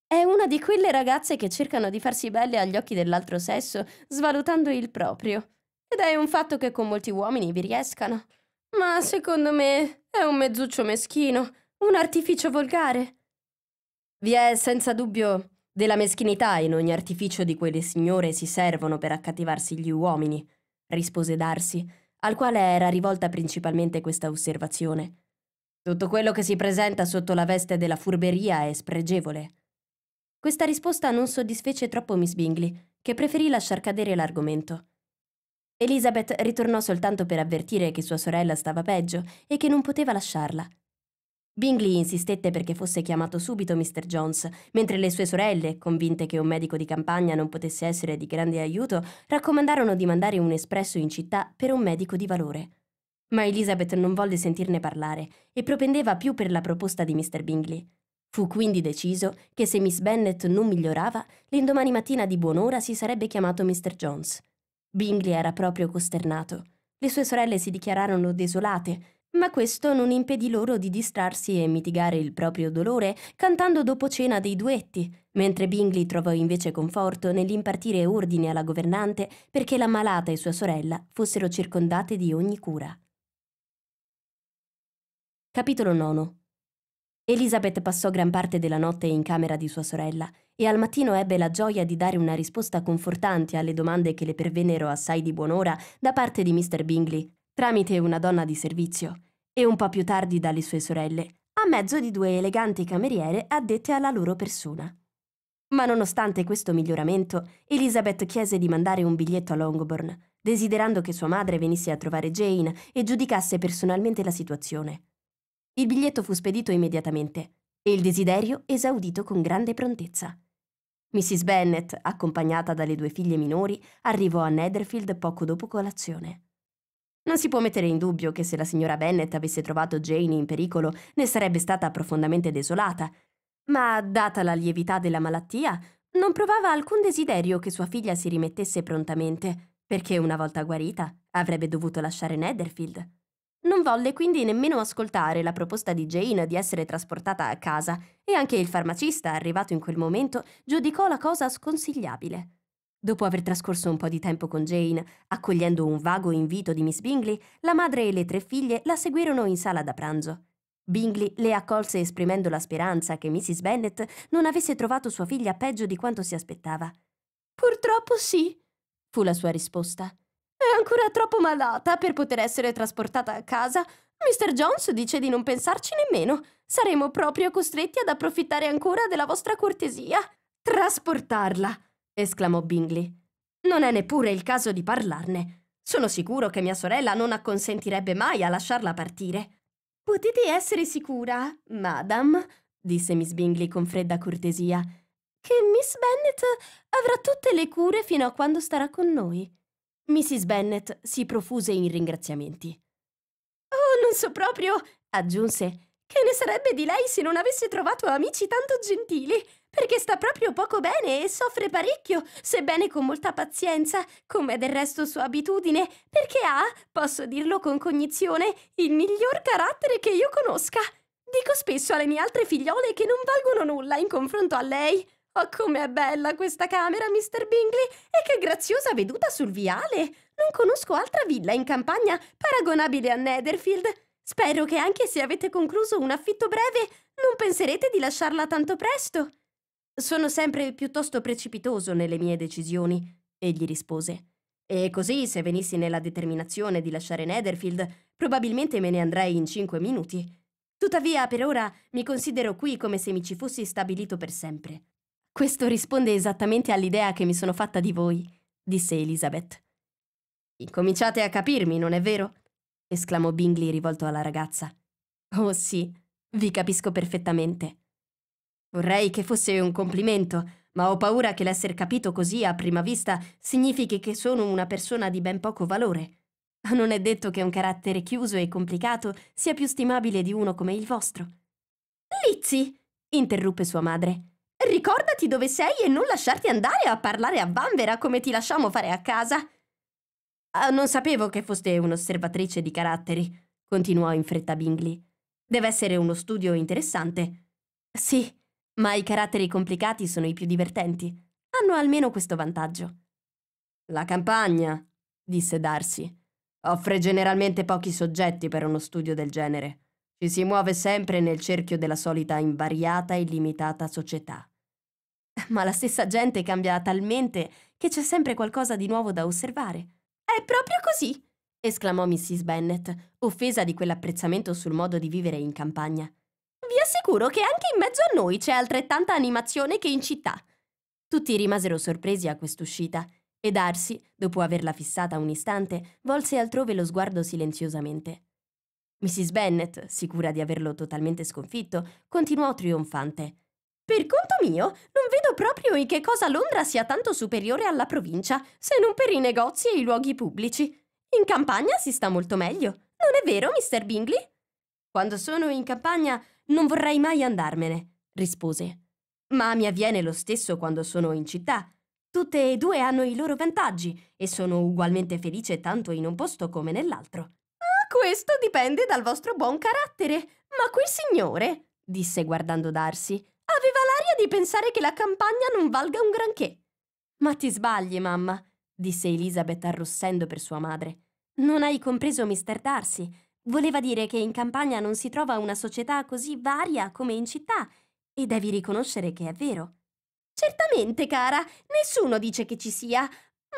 È una di quelle ragazze che cercano di farsi belle agli occhi dell'altro sesso, svalutando il proprio. Ed è un fatto che con molti uomini vi riescano. Ma secondo me è un mezzuccio meschino, un artificio volgare. Vi è senza dubbio della meschinità in ogni artificio di cui le signore si servono per accattivarsi gli uomini, rispose Darcy, al quale era rivolta principalmente questa osservazione. Tutto quello che si presenta sotto la veste della furberia è spregevole. Questa risposta non soddisfece troppo Miss Bingley, che preferì lasciar cadere l'argomento. Elizabeth ritornò soltanto per avvertire che sua sorella stava peggio e che non poteva lasciarla. Bingley insistette perché fosse chiamato subito Mr. Jones, mentre le sue sorelle, convinte che un medico di campagna non potesse essere di grande aiuto, raccomandarono di mandare un espresso in città per un medico di valore. Ma Elizabeth non volle sentirne parlare e propendeva più per la proposta di Mr. Bingley. Fu quindi deciso che se Miss Bennet non migliorava, l'indomani mattina di buon'ora si sarebbe chiamato Mr. Jones. Bingley era proprio costernato. Le sue sorelle si dichiararono desolate ma questo non impedì loro di distrarsi e mitigare il proprio dolore cantando dopo cena dei duetti, mentre Bingley trovò invece conforto nell'impartire ordini alla governante perché la malata e sua sorella fossero circondate di ogni cura. Capitolo 9 Elizabeth passò gran parte della notte in camera di sua sorella e al mattino ebbe la gioia di dare una risposta confortante alle domande che le pervennero assai di buon'ora da parte di Mr. Bingley, tramite una donna di servizio, e un po' più tardi dalle sue sorelle, a mezzo di due eleganti cameriere addette alla loro persona. Ma nonostante questo miglioramento, Elizabeth chiese di mandare un biglietto a Longbourn, desiderando che sua madre venisse a trovare Jane e giudicasse personalmente la situazione. Il biglietto fu spedito immediatamente e il desiderio esaudito con grande prontezza. Mrs. Bennet, accompagnata dalle due figlie minori, arrivò a Netherfield poco dopo colazione. Non si può mettere in dubbio che se la signora Bennett avesse trovato Jane in pericolo ne sarebbe stata profondamente desolata, ma data la lievità della malattia, non provava alcun desiderio che sua figlia si rimettesse prontamente, perché una volta guarita avrebbe dovuto lasciare Netherfield. Non volle quindi nemmeno ascoltare la proposta di Jane di essere trasportata a casa e anche il farmacista, arrivato in quel momento, giudicò la cosa sconsigliabile. Dopo aver trascorso un po' di tempo con Jane, accogliendo un vago invito di Miss Bingley, la madre e le tre figlie la seguirono in sala da pranzo. Bingley le accolse esprimendo la speranza che Mrs. Bennet non avesse trovato sua figlia peggio di quanto si aspettava. Purtroppo sì, fu la sua risposta. È ancora troppo malata per poter essere trasportata a casa. Mr. Jones dice di non pensarci nemmeno. Saremo proprio costretti ad approfittare ancora della vostra cortesia. Trasportarla! esclamò Bingley. Non è neppure il caso di parlarne. Sono sicuro che mia sorella non acconsentirebbe mai a lasciarla partire. Potete essere sicura, madam, disse Miss Bingley con fredda cortesia, che Miss Bennet avrà tutte le cure fino a quando starà con noi. Mrs. Bennet si profuse in ringraziamenti. Oh, non so proprio, aggiunse, che ne sarebbe di lei se non avesse trovato amici tanto gentili? Perché sta proprio poco bene e soffre parecchio, sebbene con molta pazienza, come è del resto sua abitudine, perché ha, posso dirlo con cognizione, il miglior carattere che io conosca. Dico spesso alle mie altre figliole che non valgono nulla in confronto a lei. Oh, com'è bella questa camera, Mr. Bingley! E che graziosa veduta sul viale! Non conosco altra villa in campagna paragonabile a Netherfield, Spero che anche se avete concluso un affitto breve, non penserete di lasciarla tanto presto. Sono sempre piuttosto precipitoso nelle mie decisioni, egli rispose. E così, se venissi nella determinazione di lasciare Netherfield, probabilmente me ne andrei in cinque minuti. Tuttavia, per ora mi considero qui come se mi ci fossi stabilito per sempre. Questo risponde esattamente all'idea che mi sono fatta di voi, disse Elizabeth. Incominciate a capirmi, non è vero? esclamò Bingley rivolto alla ragazza. Oh sì, vi capisco perfettamente. Vorrei che fosse un complimento, ma ho paura che l'esser capito così a prima vista significhi che sono una persona di ben poco valore. Non è detto che un carattere chiuso e complicato sia più stimabile di uno come il vostro. Lizzy! interruppe sua madre. Ricordati dove sei e non lasciarti andare a parlare a Vanvera come ti lasciamo fare a casa. Ah, non sapevo che foste un'osservatrice di caratteri, continuò in fretta Bingley. Deve essere uno studio interessante. Sì, ma i caratteri complicati sono i più divertenti. Hanno almeno questo vantaggio. La campagna, disse Darcy, offre generalmente pochi soggetti per uno studio del genere. Ci si muove sempre nel cerchio della solita invariata e limitata società. Ma la stessa gente cambia talmente che c'è sempre qualcosa di nuovo da osservare. È proprio così! esclamò Mrs. Bennet, offesa di quell'apprezzamento sul modo di vivere in campagna. Vi assicuro che anche in mezzo a noi c'è altrettanta animazione che in città. Tutti rimasero sorpresi a quest'uscita e Darcy, dopo averla fissata un istante, volse altrove lo sguardo silenziosamente. Mrs. Bennet, sicura di averlo totalmente sconfitto, continuò trionfante. Per conto mio, non vedo proprio in che cosa Londra sia tanto superiore alla provincia, se non per i negozi e i luoghi pubblici. In campagna si sta molto meglio, non è vero, Mr. Bingley? Quando sono in campagna non vorrei mai andarmene, rispose. Ma mi avviene lo stesso quando sono in città. Tutte e due hanno i loro vantaggi e sono ugualmente felice tanto in un posto come nell'altro. Ah, questo dipende dal vostro buon carattere. Ma quel signore, disse guardando Darsi, Aveva l'aria di pensare che la campagna non valga un granché. Ma ti sbagli, mamma, disse Elizabeth arrossendo per sua madre. Non hai compreso Mister Darcy. Voleva dire che in campagna non si trova una società così varia come in città, e devi riconoscere che è vero. Certamente, cara, nessuno dice che ci sia,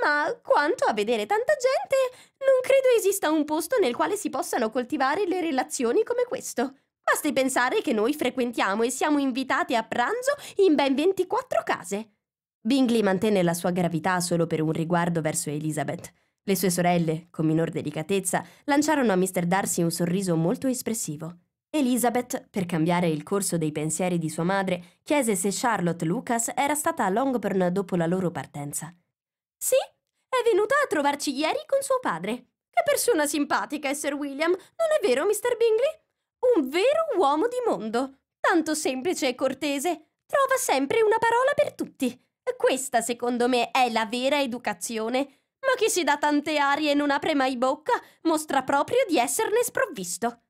ma quanto a vedere tanta gente, non credo esista un posto nel quale si possano coltivare le relazioni come questo. Basti pensare che noi frequentiamo e siamo invitate a pranzo in ben 24 case. Bingley mantenne la sua gravità solo per un riguardo verso Elizabeth. Le sue sorelle, con minor delicatezza, lanciarono a Mr. Darcy un sorriso molto espressivo. Elizabeth, per cambiare il corso dei pensieri di sua madre, chiese se Charlotte Lucas era stata a Longbourn dopo la loro partenza. Sì, è venuta a trovarci ieri con suo padre. Che persona simpatica è Sir William, non è vero, Mr. Bingley? Un vero uomo di mondo. Tanto semplice e cortese. Trova sempre una parola per tutti. Questa, secondo me, è la vera educazione. Ma chi si dà tante arie e non apre mai bocca mostra proprio di esserne sprovvisto.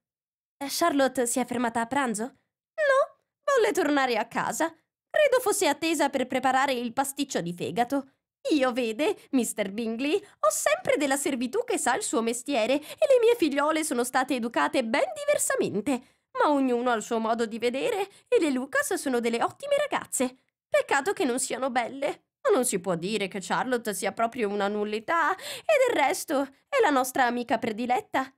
Eh, Charlotte si è fermata a pranzo? No, volle tornare a casa. Credo fosse attesa per preparare il pasticcio di fegato. Io, vede, Mr. Bingley, ho sempre della servitù che sa il suo mestiere e le mie figliole sono state educate ben diversamente, ma ognuno ha il suo modo di vedere e le Lucas sono delle ottime ragazze. Peccato che non siano belle. Ma non si può dire che Charlotte sia proprio una nullità e del resto è la nostra amica prediletta.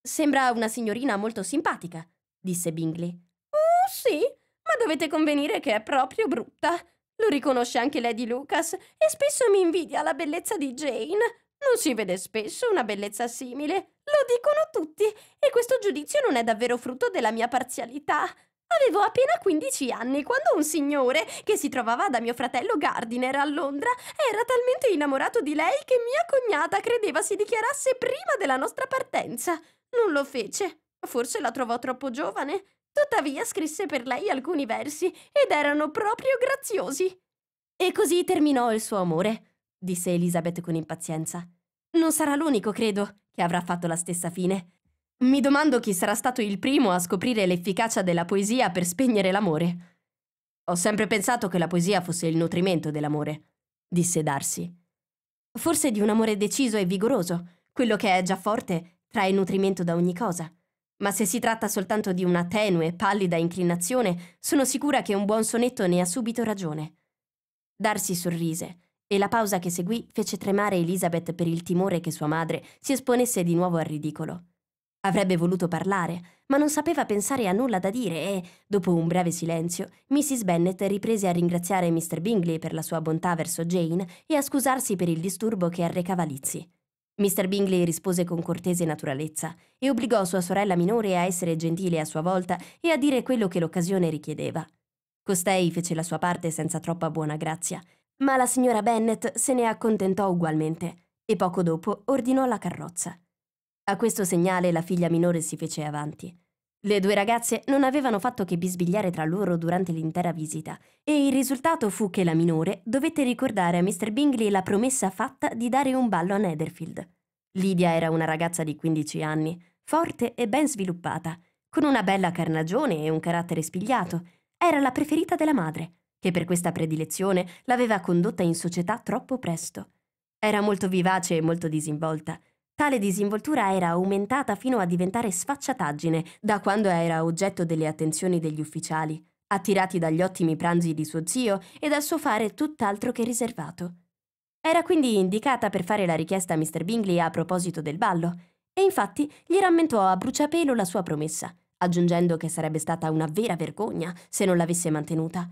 Sembra una signorina molto simpatica, disse Bingley. Oh, sì, ma dovete convenire che è proprio brutta. Lo riconosce anche Lady Lucas e spesso mi invidia la bellezza di Jane. Non si vede spesso una bellezza simile. Lo dicono tutti e questo giudizio non è davvero frutto della mia parzialità. Avevo appena 15 anni quando un signore, che si trovava da mio fratello Gardiner a Londra, era talmente innamorato di lei che mia cognata credeva si dichiarasse prima della nostra partenza. Non lo fece. Forse la trovò troppo giovane. Tuttavia scrisse per lei alcuni versi ed erano proprio graziosi. E così terminò il suo amore, disse Elisabeth con impazienza. Non sarà l'unico, credo, che avrà fatto la stessa fine. Mi domando chi sarà stato il primo a scoprire l'efficacia della poesia per spegnere l'amore. Ho sempre pensato che la poesia fosse il nutrimento dell'amore, disse Darcy. Forse di un amore deciso e vigoroso, quello che è già forte trae nutrimento da ogni cosa. Ma se si tratta soltanto di una tenue, pallida inclinazione, sono sicura che un buon sonetto ne ha subito ragione. Darsi sorrise, e la pausa che seguì fece tremare Elizabeth per il timore che sua madre si esponesse di nuovo al ridicolo. Avrebbe voluto parlare, ma non sapeva pensare a nulla da dire e, dopo un breve silenzio, Mrs. Bennet riprese a ringraziare Mr. Bingley per la sua bontà verso Jane e a scusarsi per il disturbo che arrecava Lizzie. Mr. Bingley rispose con cortese naturalezza e obbligò sua sorella minore a essere gentile a sua volta e a dire quello che l'occasione richiedeva. Costei fece la sua parte senza troppa buona grazia, ma la signora Bennet se ne accontentò ugualmente e poco dopo ordinò la carrozza. A questo segnale la figlia minore si fece avanti. Le due ragazze non avevano fatto che bisbigliare tra loro durante l'intera visita e il risultato fu che la minore dovette ricordare a Mr. Bingley la promessa fatta di dare un ballo a Netherfield. Lydia era una ragazza di 15 anni, forte e ben sviluppata, con una bella carnagione e un carattere spigliato. Era la preferita della madre, che per questa predilezione l'aveva condotta in società troppo presto. Era molto vivace e molto disinvolta, Tale disinvoltura era aumentata fino a diventare sfacciataggine da quando era oggetto delle attenzioni degli ufficiali, attirati dagli ottimi pranzi di suo zio e dal suo fare tutt'altro che riservato. Era quindi indicata per fare la richiesta a Mr. Bingley a proposito del ballo, e infatti gli rammentò a bruciapelo la sua promessa, aggiungendo che sarebbe stata una vera vergogna se non l'avesse mantenuta.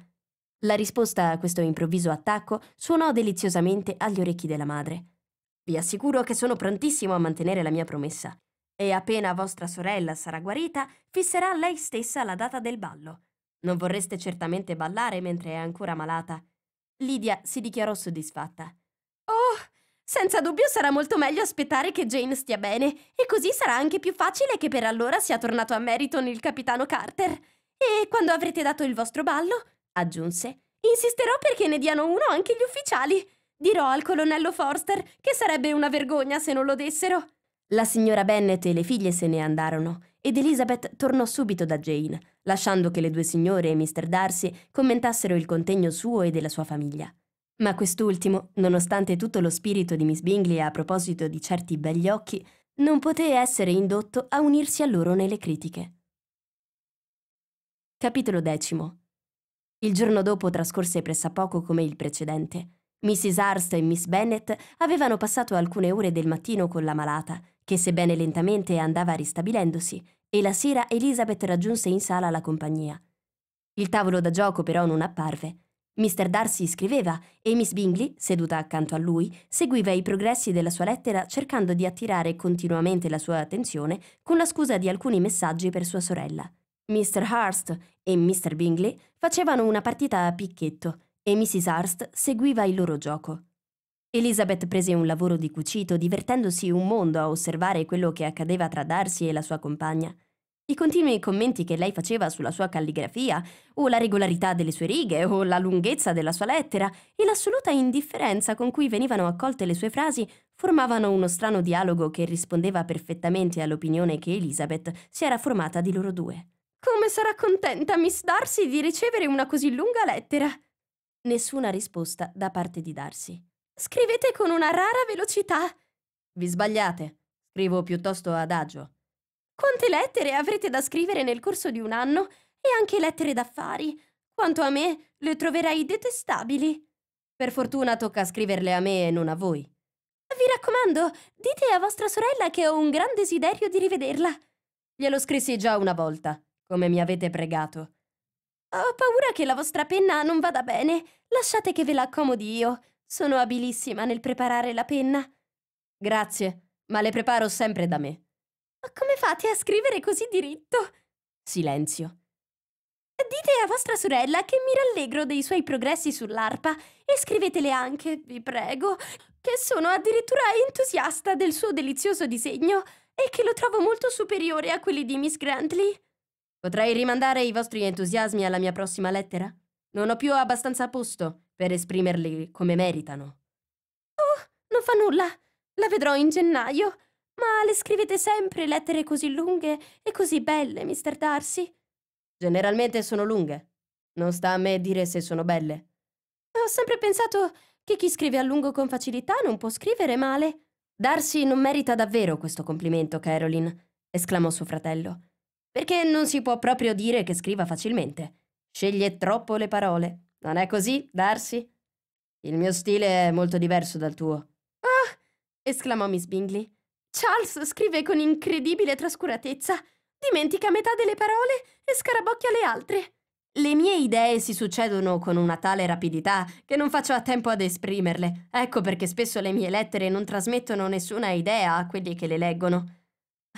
La risposta a questo improvviso attacco suonò deliziosamente agli orecchi della madre. Vi assicuro che sono prontissimo a mantenere la mia promessa. E appena vostra sorella sarà guarita, fisserà lei stessa la data del ballo. Non vorreste certamente ballare mentre è ancora malata. Lidia si dichiarò soddisfatta. Oh, senza dubbio sarà molto meglio aspettare che Jane stia bene, e così sarà anche più facile che per allora sia tornato a Meriton il capitano Carter. E quando avrete dato il vostro ballo, aggiunse, insisterò perché ne diano uno anche gli ufficiali. Dirò al colonnello Forster che sarebbe una vergogna se non lo dessero. La signora Bennet e le figlie se ne andarono ed Elizabeth tornò subito da Jane, lasciando che le due signore e Mr. Darcy commentassero il contegno suo e della sua famiglia. Ma quest'ultimo, nonostante tutto lo spirito di Miss Bingley a proposito di certi begli occhi, non poté essere indotto a unirsi a loro nelle critiche. Capitolo X. Il giorno dopo trascorse pressappoco come il precedente. Mrs. Arst e Miss Bennet avevano passato alcune ore del mattino con la malata, che sebbene lentamente andava ristabilendosi, e la sera Elizabeth raggiunse in sala la compagnia. Il tavolo da gioco però non apparve. Mr. Darcy scriveva e Miss Bingley, seduta accanto a lui, seguiva i progressi della sua lettera cercando di attirare continuamente la sua attenzione con la scusa di alcuni messaggi per sua sorella. Mr. Hurst e Mr. Bingley facevano una partita a picchetto e Mrs. Hurst seguiva il loro gioco. Elizabeth prese un lavoro di cucito, divertendosi un mondo a osservare quello che accadeva tra Darcy e la sua compagna. I continui commenti che lei faceva sulla sua calligrafia, o la regolarità delle sue righe, o la lunghezza della sua lettera, e l'assoluta indifferenza con cui venivano accolte le sue frasi, formavano uno strano dialogo che rispondeva perfettamente all'opinione che Elizabeth si era formata di loro due. Come sarà contenta Miss Darcy di ricevere una così lunga lettera? Nessuna risposta da parte di Darsi. Scrivete con una rara velocità. Vi sbagliate. Scrivo piuttosto adagio. Quante lettere avrete da scrivere nel corso di un anno e anche lettere d'affari. Quanto a me, le troverei detestabili. Per fortuna tocca scriverle a me e non a voi. Vi raccomando, dite a vostra sorella che ho un gran desiderio di rivederla. Glielo scrissi già una volta, come mi avete pregato. Ho paura che la vostra penna non vada bene. Lasciate che ve la accomodi io. Sono abilissima nel preparare la penna. Grazie, ma le preparo sempre da me. Ma come fate a scrivere così diritto? Silenzio. Dite a vostra sorella che mi rallegro dei suoi progressi sull'arpa e scrivetele anche, vi prego, che sono addirittura entusiasta del suo delizioso disegno e che lo trovo molto superiore a quelli di Miss Grantley. Potrei rimandare i vostri entusiasmi alla mia prossima lettera? Non ho più abbastanza posto per esprimerli come meritano. Oh, non fa nulla. La vedrò in gennaio. Ma le scrivete sempre lettere così lunghe e così belle, Mr. Darcy? Generalmente sono lunghe. Non sta a me dire se sono belle. Ho sempre pensato che chi scrive a lungo con facilità non può scrivere male. Darcy non merita davvero questo complimento, Caroline, esclamò suo fratello. Perché non si può proprio dire che scriva facilmente. Sceglie troppo le parole. Non è così, Darsi? Il mio stile è molto diverso dal tuo. Ah! esclamò Miss Bingley. Charles scrive con incredibile trascuratezza. Dimentica metà delle parole e scarabocchia le altre. Le mie idee si succedono con una tale rapidità che non faccio a tempo ad esprimerle. Ecco perché spesso le mie lettere non trasmettono nessuna idea a quelli che le leggono.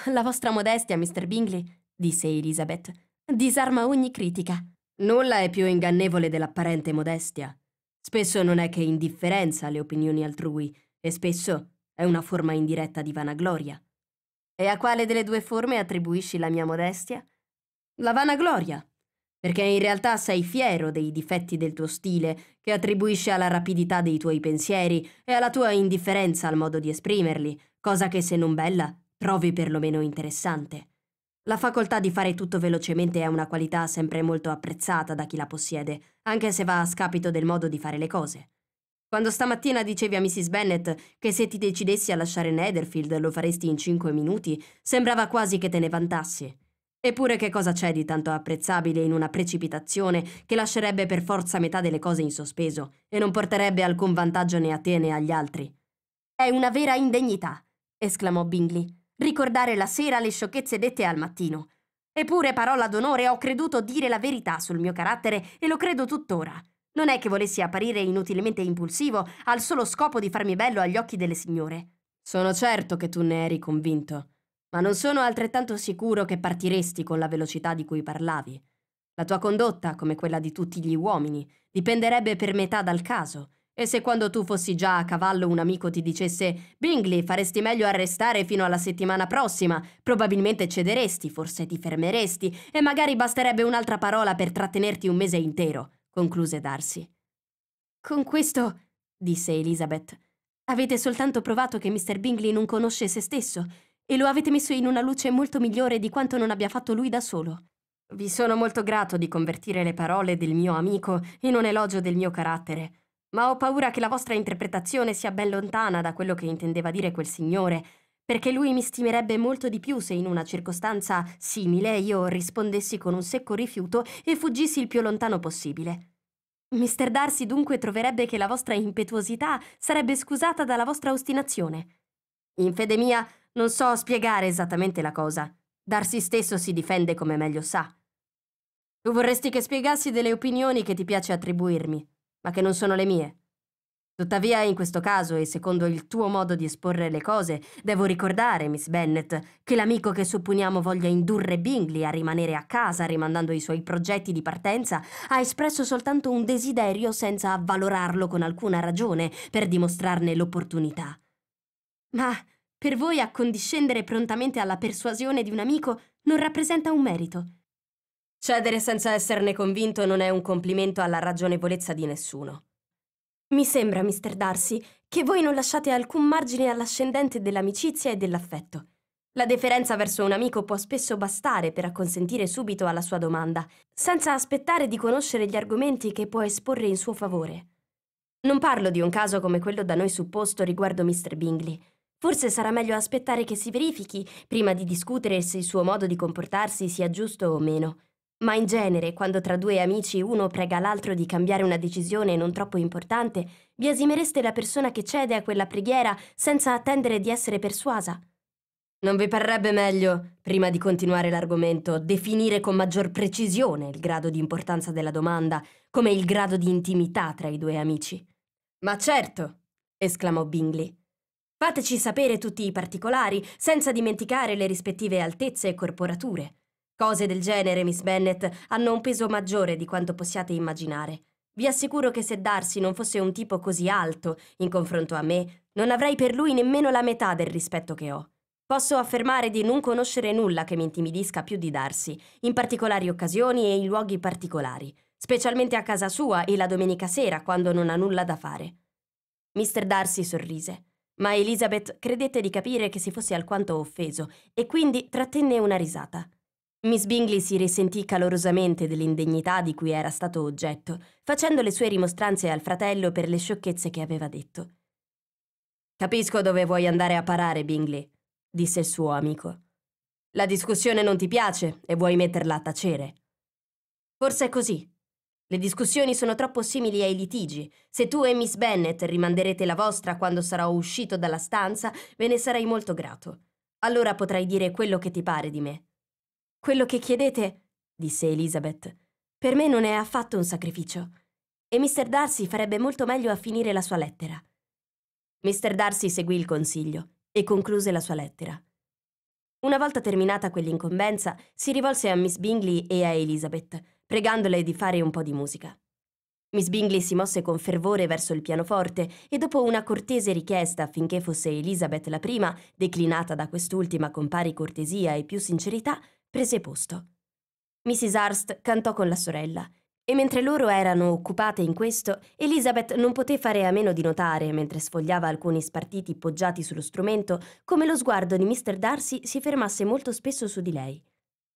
La vostra modestia, Mr. Bingley, disse Elizabeth, disarma ogni critica. Nulla è più ingannevole dell'apparente modestia. Spesso non è che indifferenza alle opinioni altrui, e spesso è una forma indiretta di vanagloria. E a quale delle due forme attribuisci la mia modestia? La vanagloria, perché in realtà sei fiero dei difetti del tuo stile, che attribuisci alla rapidità dei tuoi pensieri e alla tua indifferenza al modo di esprimerli, cosa che se non bella trovi perlomeno interessante. La facoltà di fare tutto velocemente è una qualità sempre molto apprezzata da chi la possiede, anche se va a scapito del modo di fare le cose. Quando stamattina dicevi a Mrs. Bennett che se ti decidessi a lasciare Netherfield lo faresti in cinque minuti, sembrava quasi che te ne vantassi. Eppure che cosa c'è di tanto apprezzabile in una precipitazione che lascerebbe per forza metà delle cose in sospeso e non porterebbe alcun vantaggio né a te né agli altri? È una vera indegnità, esclamò Bingley ricordare la sera le sciocchezze dette al mattino. Eppure, parola d'onore, ho creduto dire la verità sul mio carattere e lo credo tuttora. Non è che volessi apparire inutilmente impulsivo al solo scopo di farmi bello agli occhi delle signore. Sono certo che tu ne eri convinto, ma non sono altrettanto sicuro che partiresti con la velocità di cui parlavi. La tua condotta, come quella di tutti gli uomini, dipenderebbe per metà dal caso, e se quando tu fossi già a cavallo un amico ti dicesse Bingley, faresti meglio arrestare fino alla settimana prossima, probabilmente cederesti, forse ti fermeresti, e magari basterebbe un'altra parola per trattenerti un mese intero, concluse Darcy. Con questo, disse Elizabeth, avete soltanto provato che Mr. Bingley non conosce se stesso e lo avete messo in una luce molto migliore di quanto non abbia fatto lui da solo. Vi sono molto grato di convertire le parole del mio amico in un elogio del mio carattere ma ho paura che la vostra interpretazione sia ben lontana da quello che intendeva dire quel signore, perché lui mi stimerebbe molto di più se in una circostanza simile io rispondessi con un secco rifiuto e fuggissi il più lontano possibile. Mister Darcy dunque troverebbe che la vostra impetuosità sarebbe scusata dalla vostra ostinazione. In fede mia, non so spiegare esattamente la cosa. Darcy stesso si difende come meglio sa. Tu vorresti che spiegassi delle opinioni che ti piace attribuirmi, ma che non sono le mie. Tuttavia, in questo caso e secondo il tuo modo di esporre le cose, devo ricordare, Miss Bennet, che l'amico che supponiamo voglia indurre Bingley a rimanere a casa rimandando i suoi progetti di partenza ha espresso soltanto un desiderio senza avvalorarlo con alcuna ragione per dimostrarne l'opportunità. Ma per voi accondiscendere prontamente alla persuasione di un amico non rappresenta un merito. Cedere senza esserne convinto non è un complimento alla ragionevolezza di nessuno. Mi sembra, mister Darcy, che voi non lasciate alcun margine all'ascendente dell'amicizia e dell'affetto. La deferenza verso un amico può spesso bastare per acconsentire subito alla sua domanda, senza aspettare di conoscere gli argomenti che può esporre in suo favore. Non parlo di un caso come quello da noi supposto riguardo Mr. Bingley. Forse sarà meglio aspettare che si verifichi prima di discutere se il suo modo di comportarsi sia giusto o meno. Ma in genere, quando tra due amici uno prega l'altro di cambiare una decisione non troppo importante, biasimereste la persona che cede a quella preghiera senza attendere di essere persuasa. Non vi parrebbe meglio, prima di continuare l'argomento, definire con maggior precisione il grado di importanza della domanda, come il grado di intimità tra i due amici? Ma certo, esclamò Bingley. Fateci sapere tutti i particolari, senza dimenticare le rispettive altezze e corporature. Cose del genere, Miss Bennet, hanno un peso maggiore di quanto possiate immaginare. Vi assicuro che se Darcy non fosse un tipo così alto in confronto a me, non avrei per lui nemmeno la metà del rispetto che ho. Posso affermare di non conoscere nulla che mi intimidisca più di Darcy, in particolari occasioni e in luoghi particolari, specialmente a casa sua e la domenica sera quando non ha nulla da fare. Mr. Darcy sorrise, ma Elizabeth credette di capire che si fosse alquanto offeso e quindi trattenne una risata. Miss Bingley si risentì calorosamente dell'indegnità di cui era stato oggetto, facendo le sue rimostranze al fratello per le sciocchezze che aveva detto. Capisco dove vuoi andare a parare, Bingley, disse il suo amico. La discussione non ti piace e vuoi metterla a tacere. Forse è così. Le discussioni sono troppo simili ai litigi. Se tu e Miss Bennet rimanderete la vostra quando sarò uscito dalla stanza, ve ne sarei molto grato. Allora potrai dire quello che ti pare di me. Quello che chiedete, disse Elizabeth, per me non è affatto un sacrificio. E Mr. Darcy farebbe molto meglio a finire la sua lettera. Mr. Darcy seguì il consiglio e concluse la sua lettera. Una volta terminata quell'incombenza, si rivolse a Miss Bingley e a Elizabeth, pregandole di fare un po' di musica. Miss Bingley si mosse con fervore verso il pianoforte e dopo una cortese richiesta affinché fosse Elizabeth la prima, declinata da quest'ultima con pari cortesia e più sincerità, prese posto. Mrs. Arst cantò con la sorella e mentre loro erano occupate in questo, Elizabeth non poté fare a meno di notare, mentre sfogliava alcuni spartiti poggiati sullo strumento, come lo sguardo di Mr. Darcy si fermasse molto spesso su di lei.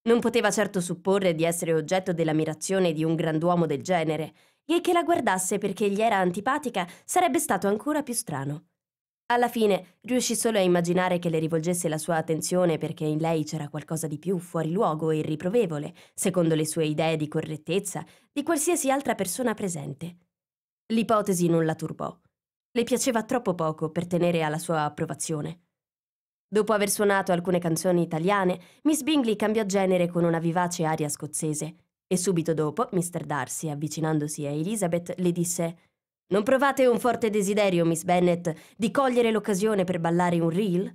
Non poteva certo supporre di essere oggetto dell'ammirazione di un granduomo del genere, e che la guardasse perché gli era antipatica sarebbe stato ancora più strano. Alla fine riuscì solo a immaginare che le rivolgesse la sua attenzione perché in lei c'era qualcosa di più fuori luogo e irriprovevole, secondo le sue idee di correttezza, di qualsiasi altra persona presente. L'ipotesi non la turbò. Le piaceva troppo poco per tenere alla sua approvazione. Dopo aver suonato alcune canzoni italiane, Miss Bingley cambiò genere con una vivace aria scozzese e subito dopo Mr. Darcy, avvicinandosi a Elizabeth, le disse non provate un forte desiderio, Miss Bennet, di cogliere l'occasione per ballare un reel?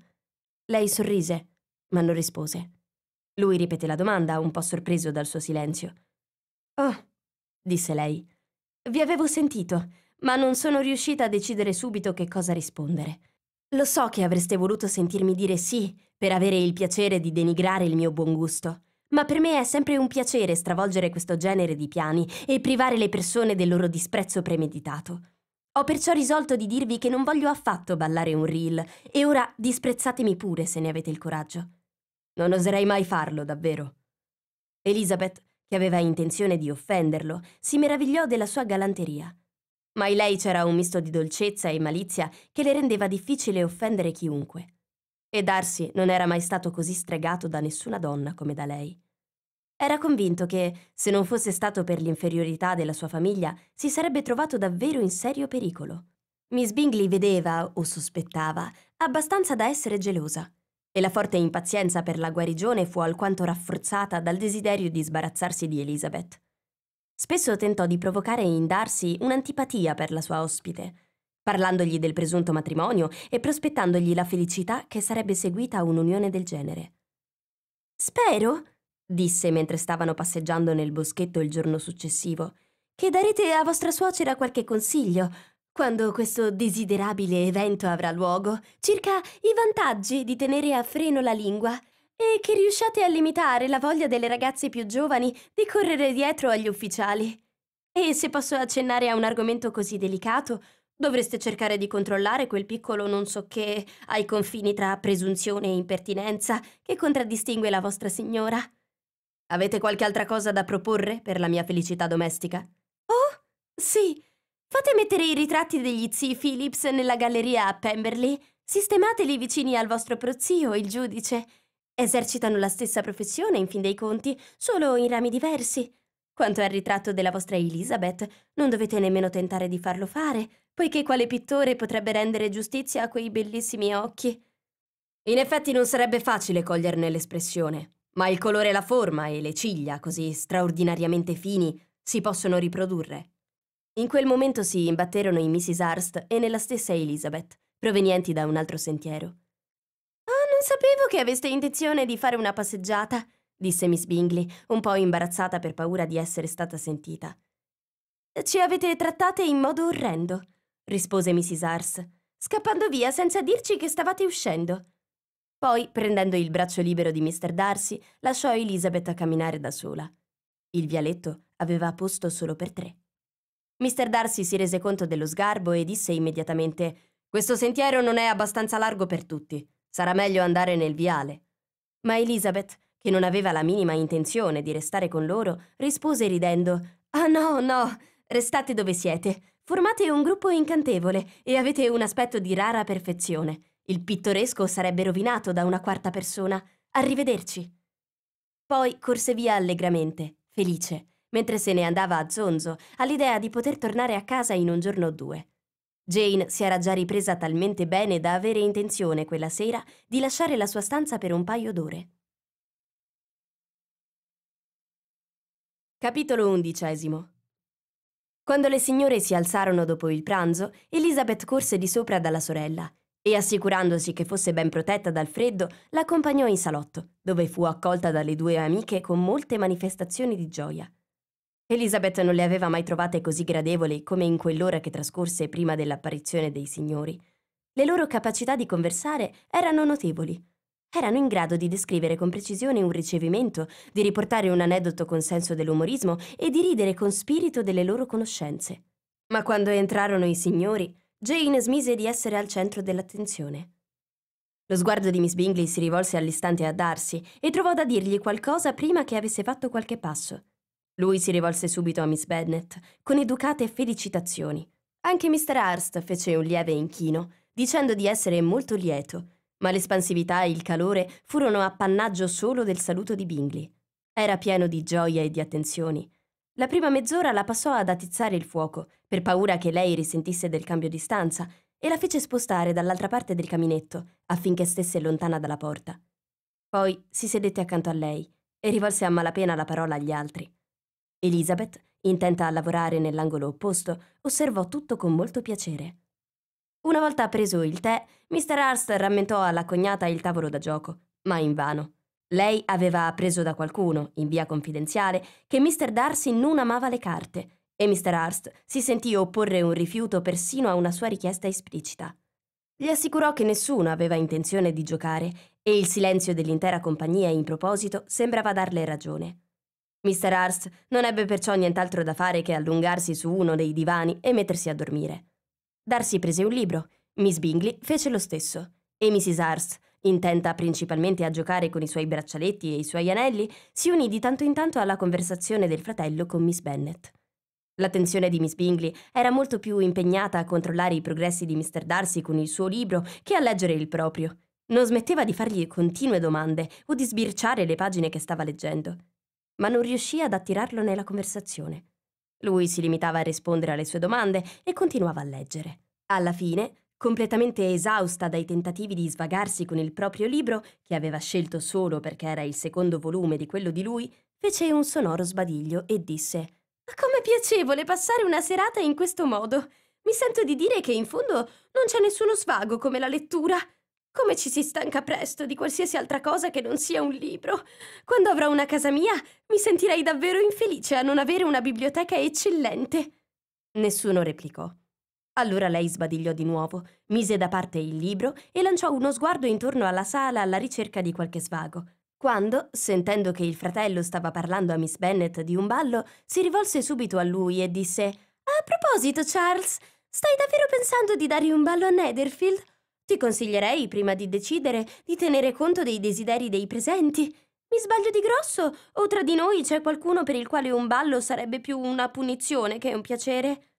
Lei sorrise, ma non rispose. Lui ripete la domanda, un po' sorpreso dal suo silenzio. Oh, disse lei, vi avevo sentito, ma non sono riuscita a decidere subito che cosa rispondere. Lo so che avreste voluto sentirmi dire sì per avere il piacere di denigrare il mio buon gusto. Ma per me è sempre un piacere stravolgere questo genere di piani e privare le persone del loro disprezzo premeditato. Ho perciò risolto di dirvi che non voglio affatto ballare un reel e ora disprezzatemi pure se ne avete il coraggio. Non oserei mai farlo, davvero. Elizabeth, che aveva intenzione di offenderlo, si meravigliò della sua galanteria. Ma in lei c'era un misto di dolcezza e malizia che le rendeva difficile offendere chiunque. E Darcy non era mai stato così stregato da nessuna donna come da lei. Era convinto che, se non fosse stato per l'inferiorità della sua famiglia, si sarebbe trovato davvero in serio pericolo. Miss Bingley vedeva, o sospettava, abbastanza da essere gelosa, e la forte impazienza per la guarigione fu alquanto rafforzata dal desiderio di sbarazzarsi di Elizabeth. Spesso tentò di provocare in Darcy un'antipatia per la sua ospite, parlandogli del presunto matrimonio e prospettandogli la felicità che sarebbe seguita a un'unione del genere. Spero, disse mentre stavano passeggiando nel boschetto il giorno successivo, che darete a vostra suocera qualche consiglio quando questo desiderabile evento avrà luogo circa i vantaggi di tenere a freno la lingua e che riusciate a limitare la voglia delle ragazze più giovani di correre dietro agli ufficiali. E se posso accennare a un argomento così delicato, dovreste cercare di controllare quel piccolo non so che ai confini tra presunzione e impertinenza che contraddistingue la vostra signora. Avete qualche altra cosa da proporre per la mia felicità domestica? Oh, sì. Fate mettere i ritratti degli zii Phillips nella galleria a Pemberley. Sistemateli vicini al vostro prozio, il giudice. Esercitano la stessa professione, in fin dei conti, solo in rami diversi. Quanto al ritratto della vostra Elizabeth, non dovete nemmeno tentare di farlo fare, poiché quale pittore potrebbe rendere giustizia a quei bellissimi occhi? In effetti non sarebbe facile coglierne l'espressione, ma il colore e la forma e le ciglia, così straordinariamente fini, si possono riprodurre. In quel momento si imbatterono in Mrs. Arst e nella stessa Elizabeth, provenienti da un altro sentiero. Ah, oh, non sapevo che aveste intenzione di fare una passeggiata, disse Miss Bingley, un po' imbarazzata per paura di essere stata sentita. Ci avete trattate in modo orrendo, rispose Mrs. Ars, scappando via senza dirci che stavate uscendo. Poi, prendendo il braccio libero di Mr. Darcy, lasciò Elizabeth a camminare da sola. Il vialetto aveva posto solo per tre. Mr. Darcy si rese conto dello sgarbo e disse immediatamente Questo sentiero non è abbastanza largo per tutti. Sarà meglio andare nel viale. Ma Elizabeth, che non aveva la minima intenzione di restare con loro, rispose ridendo Ah no, no, restate dove siete. Formate un gruppo incantevole e avete un aspetto di rara perfezione. Il pittoresco sarebbe rovinato da una quarta persona. Arrivederci. Poi corse via allegramente, felice, mentre se ne andava a zonzo, all'idea di poter tornare a casa in un giorno o due. Jane si era già ripresa talmente bene da avere intenzione quella sera di lasciare la sua stanza per un paio d'ore. Capitolo undicesimo Quando le signore si alzarono dopo il pranzo, Elizabeth corse di sopra dalla sorella e assicurandosi che fosse ben protetta dal freddo, l'accompagnò in salotto, dove fu accolta dalle due amiche con molte manifestazioni di gioia. Elisabeth non le aveva mai trovate così gradevoli come in quell'ora che trascorse prima dell'apparizione dei signori. Le loro capacità di conversare erano notevoli. Erano in grado di descrivere con precisione un ricevimento, di riportare un aneddoto con senso dell'umorismo e di ridere con spirito delle loro conoscenze. Ma quando entrarono i signori, Jane smise di essere al centro dell'attenzione. Lo sguardo di Miss Bingley si rivolse all'istante a Darcy e trovò da dirgli qualcosa prima che avesse fatto qualche passo. Lui si rivolse subito a Miss Bennet, con educate felicitazioni. Anche Mr. Hurst fece un lieve inchino, dicendo di essere molto lieto, ma l'espansività e il calore furono appannaggio solo del saluto di Bingley. Era pieno di gioia e di attenzioni, la prima mezz'ora la passò ad attizzare il fuoco, per paura che lei risentisse del cambio di stanza, e la fece spostare dall'altra parte del caminetto, affinché stesse lontana dalla porta. Poi si sedette accanto a lei e rivolse a malapena la parola agli altri. Elizabeth, intenta a lavorare nell'angolo opposto, osservò tutto con molto piacere. Una volta preso il tè, Mr. Arst rammentò alla cognata il tavolo da gioco, ma invano. Lei aveva appreso da qualcuno, in via confidenziale, che Mr. Darcy non amava le carte e Mr. Hurst si sentì opporre un rifiuto persino a una sua richiesta esplicita. Gli assicurò che nessuno aveva intenzione di giocare e il silenzio dell'intera compagnia in proposito sembrava darle ragione. Mr. Hurst non ebbe perciò nient'altro da fare che allungarsi su uno dei divani e mettersi a dormire. Darcy prese un libro, Miss Bingley fece lo stesso e Mrs. Hurst Intenta principalmente a giocare con i suoi braccialetti e i suoi anelli, si unì di tanto in tanto alla conversazione del fratello con Miss Bennet. L'attenzione di Miss Bingley era molto più impegnata a controllare i progressi di Mr. Darcy con il suo libro che a leggere il proprio. Non smetteva di fargli continue domande o di sbirciare le pagine che stava leggendo, ma non riuscì ad attirarlo nella conversazione. Lui si limitava a rispondere alle sue domande e continuava a leggere. Alla fine, Completamente esausta dai tentativi di svagarsi con il proprio libro, che aveva scelto solo perché era il secondo volume di quello di lui, fece un sonoro sbadiglio e disse Ma com'è piacevole passare una serata in questo modo! Mi sento di dire che in fondo non c'è nessuno svago come la lettura. Come ci si stanca presto di qualsiasi altra cosa che non sia un libro. Quando avrò una casa mia, mi sentirei davvero infelice a non avere una biblioteca eccellente. Nessuno replicò. Allora lei sbadigliò di nuovo, mise da parte il libro e lanciò uno sguardo intorno alla sala alla ricerca di qualche svago. Quando, sentendo che il fratello stava parlando a Miss Bennet di un ballo, si rivolse subito a lui e disse A proposito, Charles, stai davvero pensando di dare un ballo a Netherfield? Ti consiglierei, prima di decidere, di tenere conto dei desideri dei presenti. Mi sbaglio di grosso? O tra di noi c'è qualcuno per il quale un ballo sarebbe più una punizione che un piacere?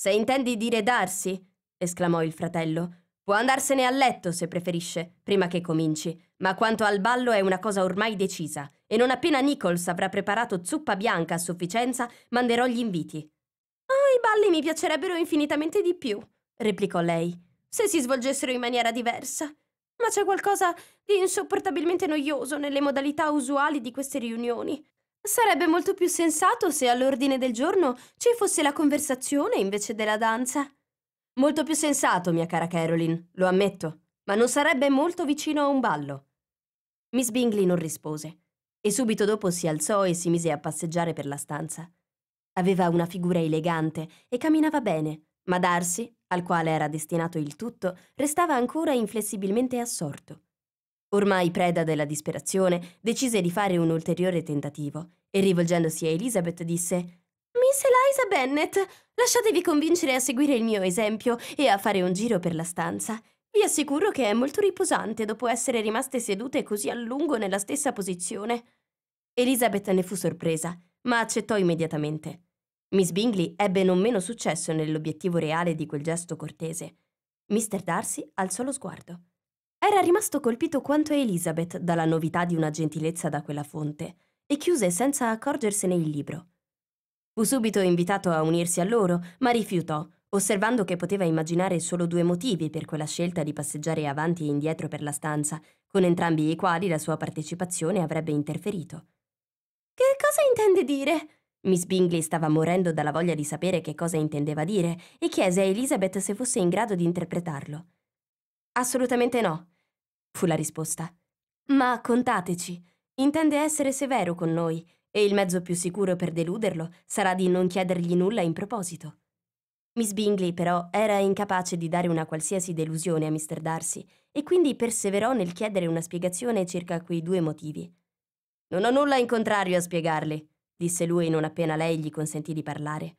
Se intendi dire darsi, esclamò il fratello, può andarsene a letto se preferisce, prima che cominci, ma quanto al ballo è una cosa ormai decisa, e non appena Nichols avrà preparato zuppa bianca a sufficienza, manderò gli inviti. Oh, i balli mi piacerebbero infinitamente di più, replicò lei, se si svolgessero in maniera diversa. Ma c'è qualcosa di insopportabilmente noioso nelle modalità usuali di queste riunioni. Sarebbe molto più sensato se all'ordine del giorno ci fosse la conversazione invece della danza. Molto più sensato, mia cara Caroline, lo ammetto, ma non sarebbe molto vicino a un ballo. Miss Bingley non rispose e subito dopo si alzò e si mise a passeggiare per la stanza. Aveva una figura elegante e camminava bene, ma Darcy, al quale era destinato il tutto, restava ancora inflessibilmente assorto. Ormai preda della disperazione, decise di fare un ulteriore tentativo e rivolgendosi a Elizabeth disse Miss Eliza Bennet, lasciatevi convincere a seguire il mio esempio e a fare un giro per la stanza. Vi assicuro che è molto riposante dopo essere rimaste sedute così a lungo nella stessa posizione. Elizabeth ne fu sorpresa, ma accettò immediatamente. Miss Bingley ebbe non meno successo nell'obiettivo reale di quel gesto cortese. Mr. Darcy alzò lo sguardo. Era rimasto colpito quanto Elizabeth dalla novità di una gentilezza da quella fonte e chiuse senza accorgersene il libro. Fu subito invitato a unirsi a loro, ma rifiutò, osservando che poteva immaginare solo due motivi per quella scelta di passeggiare avanti e indietro per la stanza, con entrambi i quali la sua partecipazione avrebbe interferito. Che cosa intende dire? Miss Bingley stava morendo dalla voglia di sapere che cosa intendeva dire e chiese a Elizabeth se fosse in grado di interpretarlo. Assolutamente no, fu la risposta. Ma contateci. Intende essere severo con noi e il mezzo più sicuro per deluderlo sarà di non chiedergli nulla in proposito. Miss Bingley però era incapace di dare una qualsiasi delusione a Mr. Darcy e quindi perseverò nel chiedere una spiegazione circa quei due motivi. Non ho nulla in contrario a spiegarli, disse lui non appena lei gli consentì di parlare.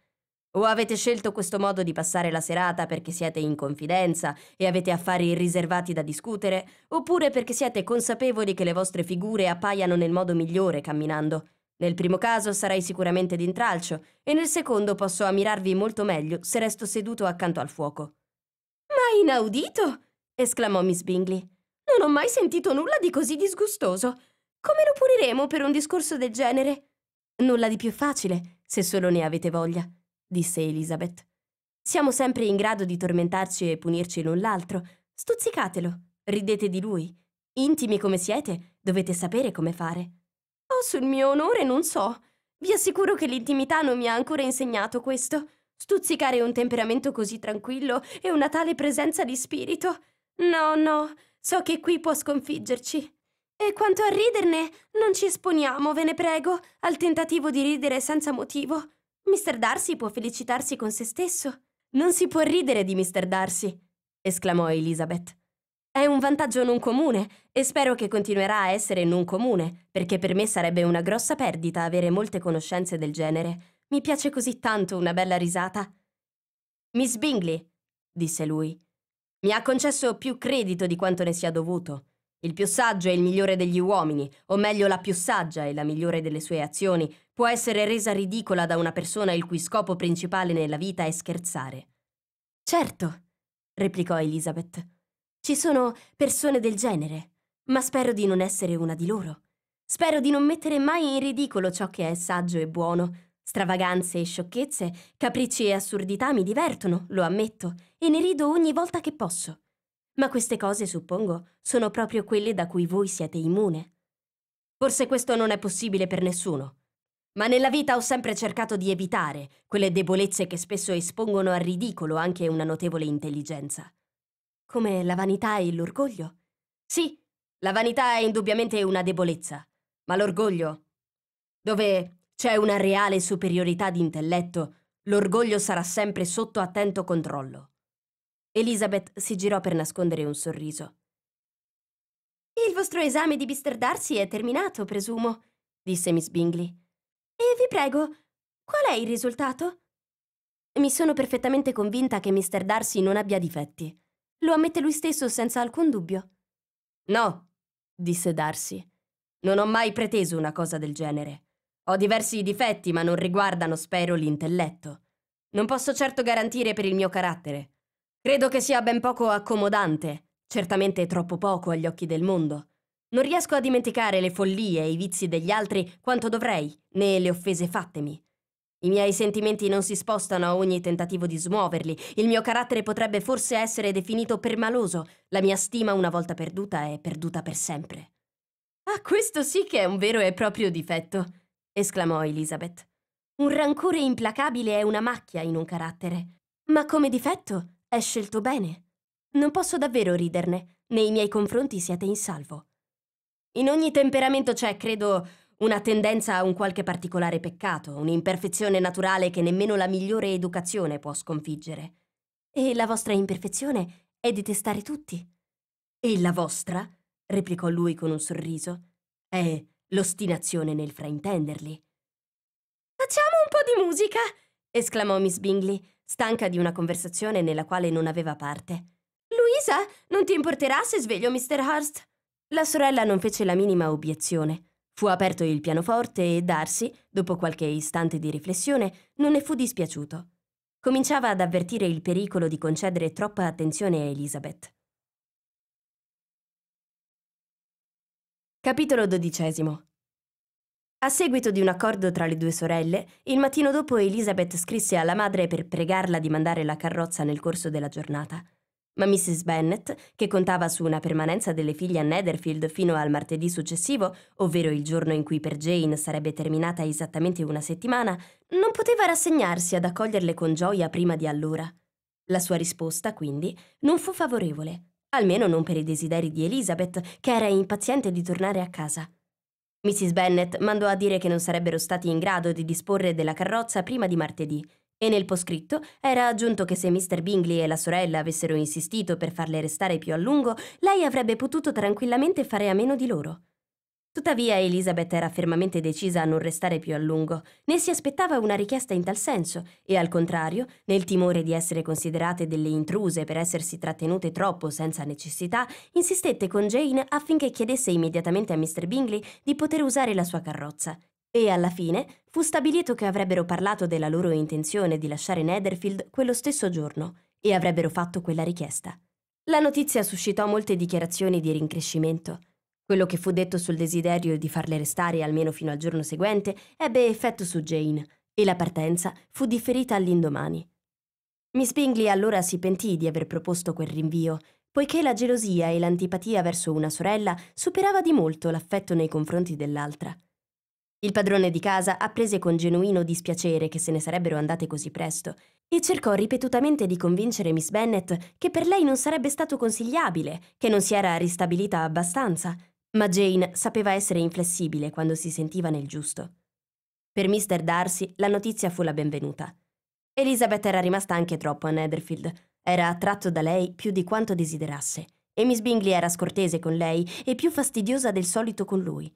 O avete scelto questo modo di passare la serata perché siete in confidenza e avete affari riservati da discutere, oppure perché siete consapevoli che le vostre figure appaiano nel modo migliore camminando. Nel primo caso sarei sicuramente d'intralcio e nel secondo posso ammirarvi molto meglio se resto seduto accanto al fuoco. Ma inaudito! esclamò Miss Bingley. Non ho mai sentito nulla di così disgustoso. Come lo puniremo per un discorso del genere? Nulla di più facile, se solo ne avete voglia disse Elizabeth. Siamo sempre in grado di tormentarci e punirci l'un l'altro. Stuzzicatelo, ridete di lui. Intimi come siete, dovete sapere come fare. Oh, sul mio onore non so. Vi assicuro che l'intimità non mi ha ancora insegnato questo. Stuzzicare un temperamento così tranquillo e una tale presenza di spirito. No, no, so che qui può sconfiggerci. E quanto a riderne, non ci esponiamo, ve ne prego, al tentativo di ridere senza motivo. Mr. Darcy può felicitarsi con se stesso. Non si può ridere di Mr. Darcy, esclamò Elizabeth. È un vantaggio non comune e spero che continuerà a essere non comune, perché per me sarebbe una grossa perdita avere molte conoscenze del genere. Mi piace così tanto una bella risata. Miss Bingley, disse lui, mi ha concesso più credito di quanto ne sia dovuto. Il più saggio e il migliore degli uomini, o meglio la più saggia e la migliore delle sue azioni, può essere resa ridicola da una persona il cui scopo principale nella vita è scherzare. Certo, replicò Elizabeth. Ci sono persone del genere, ma spero di non essere una di loro. Spero di non mettere mai in ridicolo ciò che è saggio e buono. Stravaganze e sciocchezze, capricci e assurdità mi divertono, lo ammetto, e ne rido ogni volta che posso. Ma queste cose, suppongo, sono proprio quelle da cui voi siete immune. Forse questo non è possibile per nessuno. Ma nella vita ho sempre cercato di evitare quelle debolezze che spesso espongono al ridicolo anche una notevole intelligenza. Come la vanità e l'orgoglio. Sì, la vanità è indubbiamente una debolezza, ma l'orgoglio... Dove c'è una reale superiorità di intelletto, l'orgoglio sarà sempre sotto attento controllo. Elizabeth si girò per nascondere un sorriso. Il vostro esame di Darcy è terminato, presumo, disse Miss Bingley. E vi prego, qual è il risultato? Mi sono perfettamente convinta che Mr. Darcy non abbia difetti. Lo ammette lui stesso senza alcun dubbio. No, disse Darcy. Non ho mai preteso una cosa del genere. Ho diversi difetti, ma non riguardano, spero, l'intelletto. Non posso certo garantire per il mio carattere. Credo che sia ben poco accomodante, certamente troppo poco agli occhi del mondo. Non riesco a dimenticare le follie e i vizi degli altri quanto dovrei, né le offese fattemi. I miei sentimenti non si spostano a ogni tentativo di smuoverli, il mio carattere potrebbe forse essere definito permaloso, la mia stima una volta perduta è perduta per sempre. Ah, questo sì che è un vero e proprio difetto, esclamò Elizabeth. Un rancore implacabile è una macchia in un carattere, ma come difetto è scelto bene. Non posso davvero riderne. Nei miei confronti siete in salvo. In ogni temperamento c'è, credo, una tendenza a un qualche particolare peccato, un'imperfezione naturale che nemmeno la migliore educazione può sconfiggere. E la vostra imperfezione è di testare tutti. E la vostra, replicò lui con un sorriso, è l'ostinazione nel fraintenderli. Facciamo un po' di musica! esclamò Miss Bingley stanca di una conversazione nella quale non aveva parte. Luisa, non ti importerà se sveglio Mr. Hurst? La sorella non fece la minima obiezione. Fu aperto il pianoforte e Darcy, dopo qualche istante di riflessione, non ne fu dispiaciuto. Cominciava ad avvertire il pericolo di concedere troppa attenzione a Elizabeth. Capitolo dodicesimo. A seguito di un accordo tra le due sorelle, il mattino dopo Elizabeth scrisse alla madre per pregarla di mandare la carrozza nel corso della giornata. Ma Mrs. Bennet, che contava su una permanenza delle figlie a Netherfield fino al martedì successivo, ovvero il giorno in cui per Jane sarebbe terminata esattamente una settimana, non poteva rassegnarsi ad accoglierle con gioia prima di allora. La sua risposta, quindi, non fu favorevole, almeno non per i desideri di Elizabeth, che era impaziente di tornare a casa. Mrs. Bennett mandò a dire che non sarebbero stati in grado di disporre della carrozza prima di martedì e nel poscritto era aggiunto che se Mr. Bingley e la sorella avessero insistito per farle restare più a lungo, lei avrebbe potuto tranquillamente fare a meno di loro. Tuttavia Elizabeth era fermamente decisa a non restare più a lungo, né si aspettava una richiesta in tal senso, e al contrario, nel timore di essere considerate delle intruse per essersi trattenute troppo senza necessità, insistette con Jane affinché chiedesse immediatamente a Mr. Bingley di poter usare la sua carrozza. E alla fine fu stabilito che avrebbero parlato della loro intenzione di lasciare Netherfield quello stesso giorno e avrebbero fatto quella richiesta. La notizia suscitò molte dichiarazioni di rincrescimento. Quello che fu detto sul desiderio di farle restare almeno fino al giorno seguente ebbe effetto su Jane e la partenza fu differita all'indomani. Miss Bingley allora si pentì di aver proposto quel rinvio, poiché la gelosia e l'antipatia verso una sorella superava di molto l'affetto nei confronti dell'altra. Il padrone di casa apprese con genuino dispiacere che se ne sarebbero andate così presto e cercò ripetutamente di convincere Miss Bennet che per lei non sarebbe stato consigliabile, che non si era ristabilita abbastanza, ma Jane sapeva essere inflessibile quando si sentiva nel giusto. Per Mr. Darcy la notizia fu la benvenuta. Elizabeth era rimasta anche troppo a Netherfield. Era attratto da lei più di quanto desiderasse. E Miss Bingley era scortese con lei e più fastidiosa del solito con lui.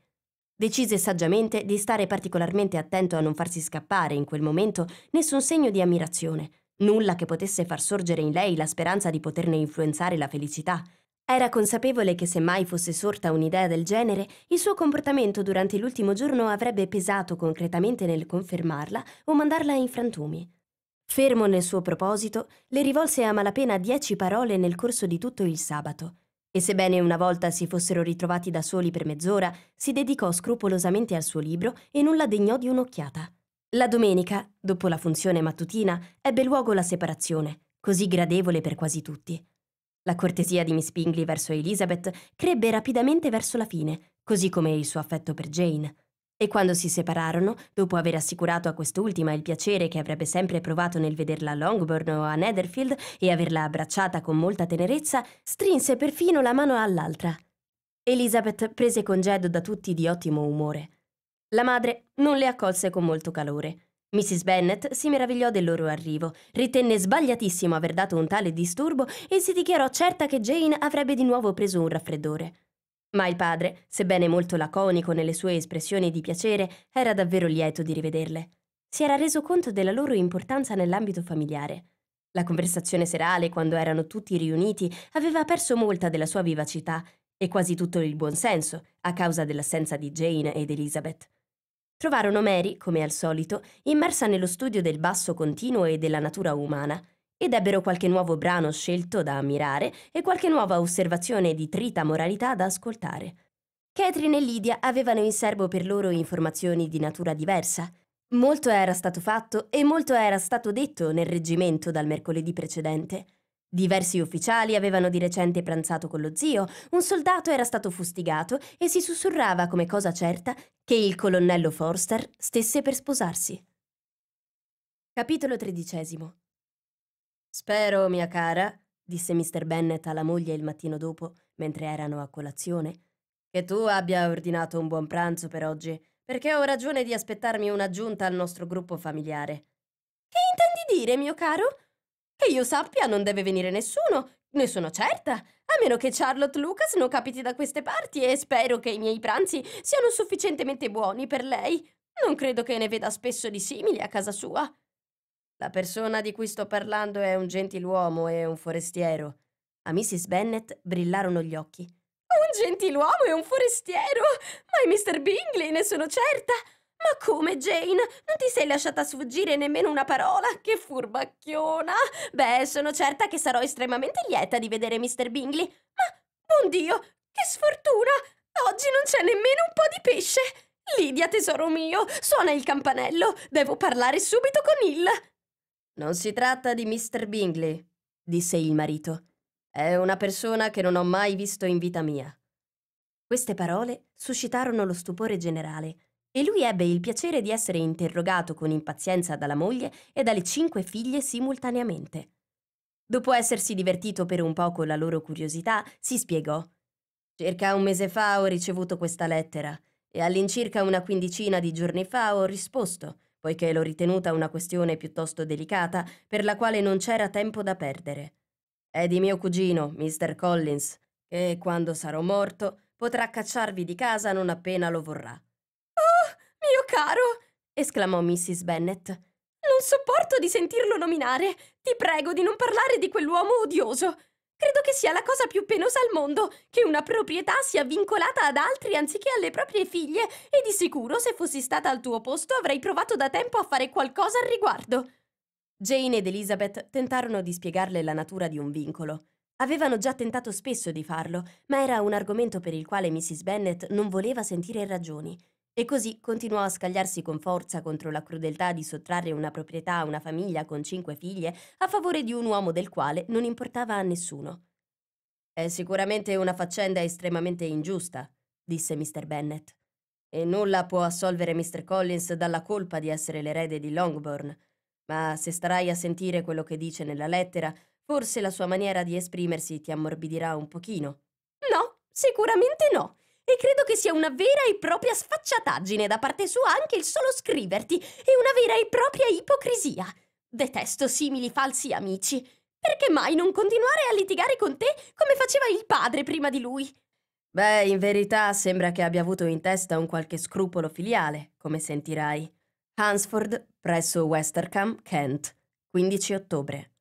Decise saggiamente di stare particolarmente attento a non farsi scappare in quel momento nessun segno di ammirazione, nulla che potesse far sorgere in lei la speranza di poterne influenzare la felicità era consapevole che se mai fosse sorta un'idea del genere, il suo comportamento durante l'ultimo giorno avrebbe pesato concretamente nel confermarla o mandarla in frantumi. Fermo nel suo proposito, le rivolse a malapena dieci parole nel corso di tutto il sabato, e sebbene una volta si fossero ritrovati da soli per mezz'ora, si dedicò scrupolosamente al suo libro e nulla degnò di un'occhiata. La domenica, dopo la funzione mattutina, ebbe luogo la separazione, così gradevole per quasi tutti. La cortesia di Miss Bingley verso Elizabeth crebbe rapidamente verso la fine, così come il suo affetto per Jane. E quando si separarono, dopo aver assicurato a quest'ultima il piacere che avrebbe sempre provato nel vederla a Longbourn o a Netherfield e averla abbracciata con molta tenerezza, strinse perfino la mano all'altra. Elizabeth prese congedo da tutti di ottimo umore. La madre non le accolse con molto calore. Mrs. Bennet si meravigliò del loro arrivo, ritenne sbagliatissimo aver dato un tale disturbo e si dichiarò certa che Jane avrebbe di nuovo preso un raffreddore. Ma il padre, sebbene molto laconico nelle sue espressioni di piacere, era davvero lieto di rivederle. Si era reso conto della loro importanza nell'ambito familiare. La conversazione serale, quando erano tutti riuniti, aveva perso molta della sua vivacità e quasi tutto il buonsenso, a causa dell'assenza di Jane ed Elizabeth trovarono Mary, come al solito, immersa nello studio del basso continuo e della natura umana, ed ebbero qualche nuovo brano scelto da ammirare e qualche nuova osservazione di trita moralità da ascoltare. Catherine e Lydia avevano in serbo per loro informazioni di natura diversa. Molto era stato fatto e molto era stato detto nel reggimento dal mercoledì precedente. Diversi ufficiali avevano di recente pranzato con lo zio, un soldato era stato fustigato e si sussurrava come cosa certa che il colonnello Forster stesse per sposarsi. Capitolo tredicesimo. Spero, mia cara, disse Mr. Bennet alla moglie il mattino dopo, mentre erano a colazione, che tu abbia ordinato un buon pranzo per oggi, perché ho ragione di aspettarmi un'aggiunta al nostro gruppo familiare. Che intendi dire, mio caro? Che io sappia non deve venire nessuno, ne sono certa, a meno che Charlotte Lucas non capiti da queste parti e spero che i miei pranzi siano sufficientemente buoni per lei. Non credo che ne veda spesso di simili a casa sua. La persona di cui sto parlando è un gentiluomo e un forestiero. A Mrs. Bennet brillarono gli occhi. Un gentiluomo e un forestiero? Ma è Mr. Bingley, ne sono certa! Ma come, Jane? Non ti sei lasciata sfuggire nemmeno una parola? Che furbacchiona! Beh, sono certa che sarò estremamente lieta di vedere Mr. Bingley. Ma, buon Dio, che sfortuna! Oggi non c'è nemmeno un po' di pesce! Lidia, tesoro mio, suona il campanello! Devo parlare subito con il... Non si tratta di Mr. Bingley, disse il marito. È una persona che non ho mai visto in vita mia. Queste parole suscitarono lo stupore generale e lui ebbe il piacere di essere interrogato con impazienza dalla moglie e dalle cinque figlie simultaneamente. Dopo essersi divertito per un po' con la loro curiosità, si spiegò. Circa un mese fa ho ricevuto questa lettera e all'incirca una quindicina di giorni fa ho risposto, poiché l'ho ritenuta una questione piuttosto delicata per la quale non c'era tempo da perdere. È di mio cugino, Mr. Collins, che quando sarò morto potrà cacciarvi di casa non appena lo vorrà. Mio caro! esclamò Mrs. Bennet. Non sopporto di sentirlo nominare. Ti prego di non parlare di quell'uomo odioso. Credo che sia la cosa più penosa al mondo che una proprietà sia vincolata ad altri anziché alle proprie figlie e di sicuro se fossi stata al tuo posto avrei provato da tempo a fare qualcosa al riguardo. Jane ed Elizabeth tentarono di spiegarle la natura di un vincolo. Avevano già tentato spesso di farlo, ma era un argomento per il quale Mrs. Bennet non voleva sentire ragioni e così continuò a scagliarsi con forza contro la crudeltà di sottrarre una proprietà a una famiglia con cinque figlie a favore di un uomo del quale non importava a nessuno. È sicuramente una faccenda estremamente ingiusta, disse Mr. Bennet. E nulla può assolvere Mr. Collins dalla colpa di essere l'erede di Longbourn. Ma se starai a sentire quello che dice nella lettera, forse la sua maniera di esprimersi ti ammorbidirà un pochino. No, sicuramente no. E credo che sia una vera e propria sfacciataggine da parte sua anche il solo scriverti, e una vera e propria ipocrisia. Detesto simili falsi amici. Perché mai non continuare a litigare con te come faceva il padre prima di lui? Beh, in verità sembra che abbia avuto in testa un qualche scrupolo filiale, come sentirai. Hansford, presso Westercam, Kent, 15 ottobre.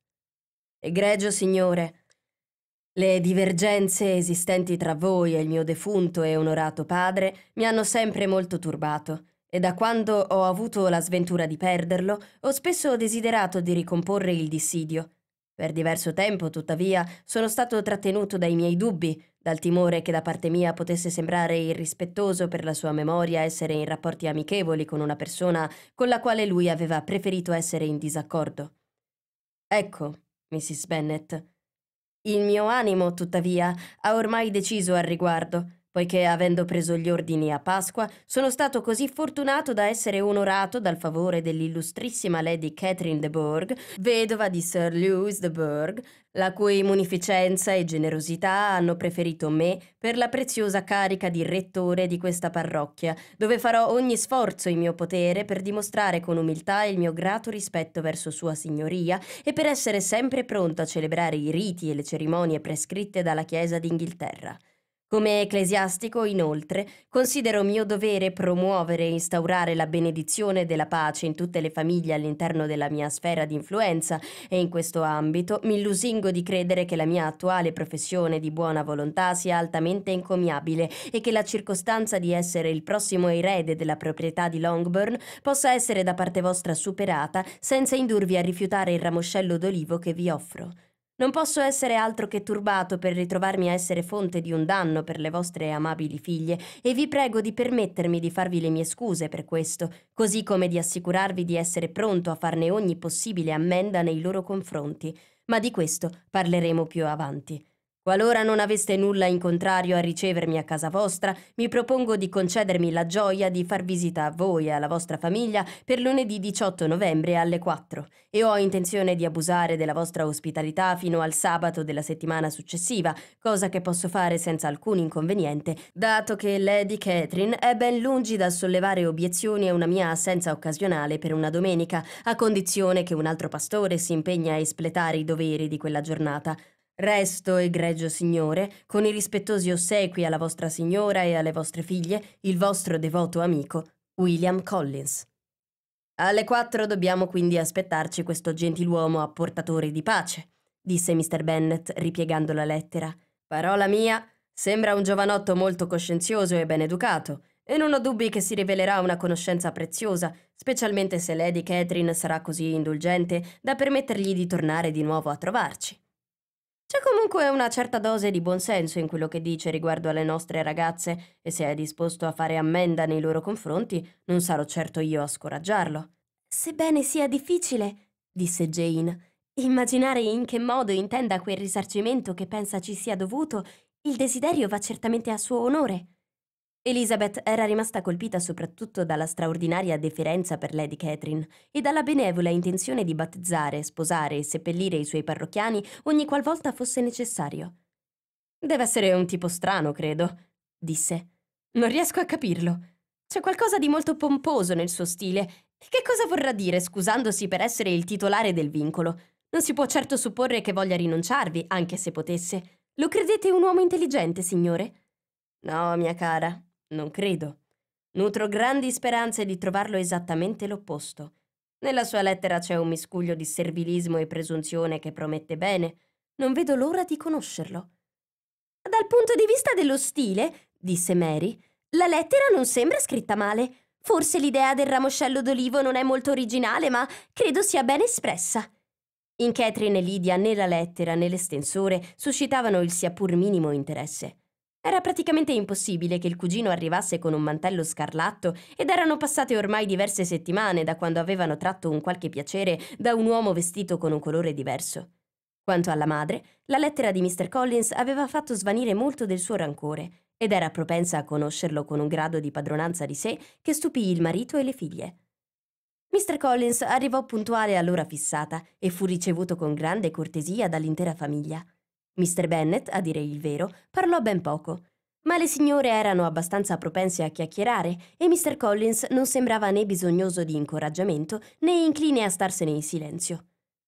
Egregio signore, le divergenze esistenti tra voi e il mio defunto e onorato padre mi hanno sempre molto turbato e da quando ho avuto la sventura di perderlo ho spesso desiderato di ricomporre il dissidio. Per diverso tempo, tuttavia, sono stato trattenuto dai miei dubbi, dal timore che da parte mia potesse sembrare irrispettoso per la sua memoria essere in rapporti amichevoli con una persona con la quale lui aveva preferito essere in disaccordo. Ecco, Mrs. Bennett, il mio animo, tuttavia, ha ormai deciso al riguardo, poiché avendo preso gli ordini a Pasqua, sono stato così fortunato da essere onorato dal favore dell'illustrissima Lady Catherine de Bourgh, vedova di Sir Louis de Bourgh, la cui munificenza e generosità hanno preferito me per la preziosa carica di rettore di questa parrocchia, dove farò ogni sforzo in mio potere per dimostrare con umiltà il mio grato rispetto verso Sua Signoria e per essere sempre pronto a celebrare i riti e le cerimonie prescritte dalla Chiesa d'Inghilterra. Come ecclesiastico, inoltre, considero mio dovere promuovere e instaurare la benedizione della pace in tutte le famiglie all'interno della mia sfera di influenza e in questo ambito mi lusingo di credere che la mia attuale professione di buona volontà sia altamente encomiabile e che la circostanza di essere il prossimo erede della proprietà di Longburn possa essere da parte vostra superata senza indurvi a rifiutare il ramoscello d'olivo che vi offro. Non posso essere altro che turbato per ritrovarmi a essere fonte di un danno per le vostre amabili figlie e vi prego di permettermi di farvi le mie scuse per questo, così come di assicurarvi di essere pronto a farne ogni possibile ammenda nei loro confronti, ma di questo parleremo più avanti. Qualora non aveste nulla in contrario a ricevermi a casa vostra, mi propongo di concedermi la gioia di far visita a voi e alla vostra famiglia per lunedì 18 novembre alle 4 e ho intenzione di abusare della vostra ospitalità fino al sabato della settimana successiva, cosa che posso fare senza alcun inconveniente, dato che Lady Catherine è ben lungi dal sollevare obiezioni a una mia assenza occasionale per una domenica, a condizione che un altro pastore si impegna a espletare i doveri di quella giornata. Resto, egregio signore, con i rispettosi ossequi alla vostra signora e alle vostre figlie, il vostro devoto amico, William Collins. Alle quattro dobbiamo quindi aspettarci questo gentiluomo apportatore di pace, disse Mr. Bennet, ripiegando la lettera. Parola mia, sembra un giovanotto molto coscienzioso e ben educato, e non ho dubbi che si rivelerà una conoscenza preziosa, specialmente se Lady Catherine sarà così indulgente da permettergli di tornare di nuovo a trovarci. C'è comunque una certa dose di buonsenso in quello che dice riguardo alle nostre ragazze e se è disposto a fare ammenda nei loro confronti, non sarò certo io a scoraggiarlo. Sebbene sia difficile, disse Jane, immaginare in che modo intenda quel risarcimento che pensa ci sia dovuto, il desiderio va certamente a suo onore. Elizabeth era rimasta colpita soprattutto dalla straordinaria deferenza per Lady Catherine e dalla benevola intenzione di battezzare, sposare e seppellire i suoi parrocchiani ogni qualvolta fosse necessario. Deve essere un tipo strano, credo, disse. Non riesco a capirlo. C'è qualcosa di molto pomposo nel suo stile. Che cosa vorrà dire scusandosi per essere il titolare del vincolo? Non si può certo supporre che voglia rinunciarvi, anche se potesse. Lo credete un uomo intelligente, signore? No, mia cara, non credo. Nutro grandi speranze di trovarlo esattamente l'opposto. Nella sua lettera c'è un miscuglio di servilismo e presunzione che promette bene. Non vedo l'ora di conoscerlo. Dal punto di vista dello stile, disse Mary, la lettera non sembra scritta male. Forse l'idea del ramoscello d'olivo non è molto originale, ma credo sia ben espressa. In Catherine e Lydia né la lettera né l'estensore suscitavano il sia pur minimo interesse. Era praticamente impossibile che il cugino arrivasse con un mantello scarlatto ed erano passate ormai diverse settimane da quando avevano tratto un qualche piacere da un uomo vestito con un colore diverso. Quanto alla madre, la lettera di Mr. Collins aveva fatto svanire molto del suo rancore ed era propensa a conoscerlo con un grado di padronanza di sé che stupì il marito e le figlie. Mr. Collins arrivò puntuale all'ora fissata e fu ricevuto con grande cortesia dall'intera famiglia. Mr. Bennett, a dire il vero, parlò ben poco, ma le signore erano abbastanza propense a chiacchierare e Mr. Collins non sembrava né bisognoso di incoraggiamento né incline a starsene in silenzio.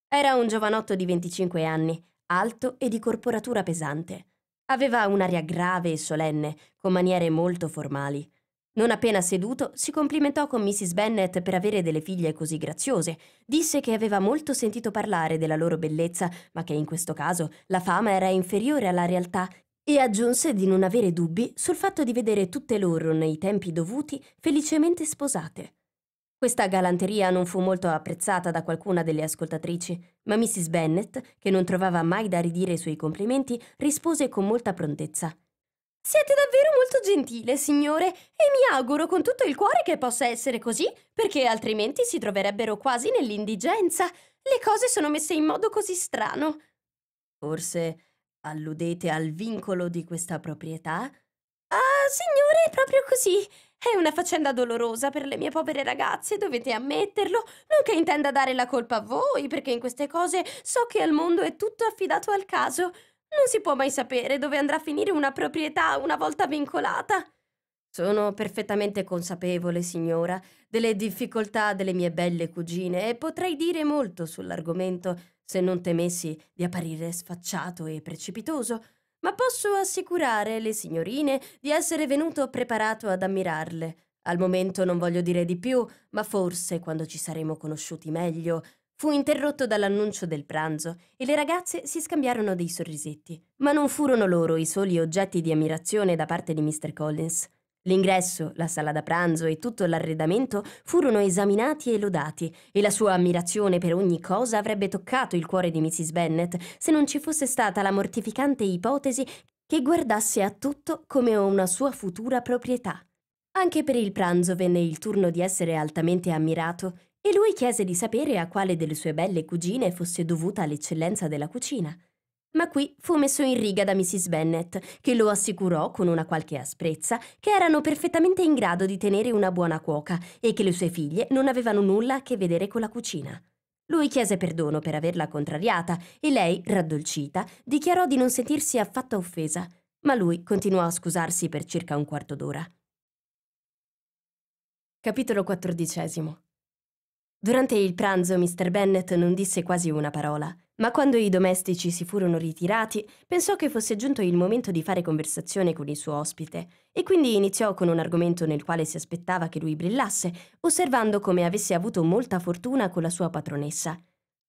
Era un giovanotto di 25 anni, alto e di corporatura pesante. Aveva un'aria grave e solenne, con maniere molto formali. Non appena seduto, si complimentò con Mrs. Bennet per avere delle figlie così graziose. Disse che aveva molto sentito parlare della loro bellezza, ma che in questo caso la fama era inferiore alla realtà e aggiunse di non avere dubbi sul fatto di vedere tutte loro, nei tempi dovuti, felicemente sposate. Questa galanteria non fu molto apprezzata da qualcuna delle ascoltatrici, ma Mrs. Bennet, che non trovava mai da ridire i suoi complimenti, rispose con molta prontezza. Siete davvero molto gentile, signore, e mi auguro con tutto il cuore che possa essere così, perché altrimenti si troverebbero quasi nell'indigenza. Le cose sono messe in modo così strano. Forse alludete al vincolo di questa proprietà? Ah, signore, è proprio così. È una faccenda dolorosa per le mie povere ragazze, dovete ammetterlo. Non che intenda dare la colpa a voi, perché in queste cose so che al mondo è tutto affidato al caso. Non si può mai sapere dove andrà a finire una proprietà una volta vincolata. Sono perfettamente consapevole, signora, delle difficoltà delle mie belle cugine e potrei dire molto sull'argomento se non temessi di apparire sfacciato e precipitoso, ma posso assicurare le signorine di essere venuto preparato ad ammirarle. Al momento non voglio dire di più, ma forse quando ci saremo conosciuti meglio Fu interrotto dall'annuncio del pranzo e le ragazze si scambiarono dei sorrisetti, ma non furono loro i soli oggetti di ammirazione da parte di Mr. Collins. L'ingresso, la sala da pranzo e tutto l'arredamento furono esaminati e lodati, e la sua ammirazione per ogni cosa avrebbe toccato il cuore di Mrs. Bennet se non ci fosse stata la mortificante ipotesi che guardasse a tutto come una sua futura proprietà. Anche per il pranzo venne il turno di essere altamente ammirato e lui chiese di sapere a quale delle sue belle cugine fosse dovuta l'eccellenza della cucina. Ma qui fu messo in riga da Mrs. Bennet, che lo assicurò con una qualche asprezza che erano perfettamente in grado di tenere una buona cuoca e che le sue figlie non avevano nulla a che vedere con la cucina. Lui chiese perdono per averla contrariata e lei, raddolcita, dichiarò di non sentirsi affatto offesa, ma lui continuò a scusarsi per circa un quarto d'ora. Capitolo quattordicesimo. Durante il pranzo Mr. Bennet non disse quasi una parola, ma quando i domestici si furono ritirati, pensò che fosse giunto il momento di fare conversazione con il suo ospite, e quindi iniziò con un argomento nel quale si aspettava che lui brillasse, osservando come avesse avuto molta fortuna con la sua patronessa.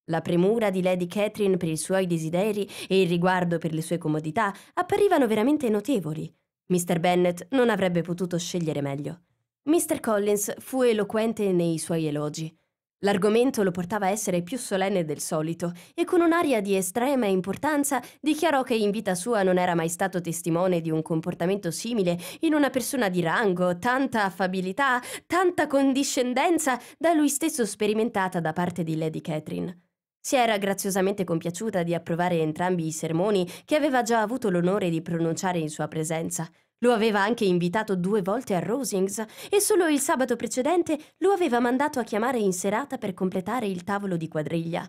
La premura di Lady Catherine per i suoi desideri e il riguardo per le sue comodità apparivano veramente notevoli. Mr. Bennet non avrebbe potuto scegliere meglio. Mr. Collins fu eloquente nei suoi elogi. L'argomento lo portava a essere più solenne del solito e con un'aria di estrema importanza dichiarò che in vita sua non era mai stato testimone di un comportamento simile in una persona di rango, tanta affabilità, tanta condiscendenza da lui stesso sperimentata da parte di Lady Catherine. Si era graziosamente compiaciuta di approvare entrambi i sermoni che aveva già avuto l'onore di pronunciare in sua presenza, lo aveva anche invitato due volte a Rosings e solo il sabato precedente lo aveva mandato a chiamare in serata per completare il tavolo di quadriglia.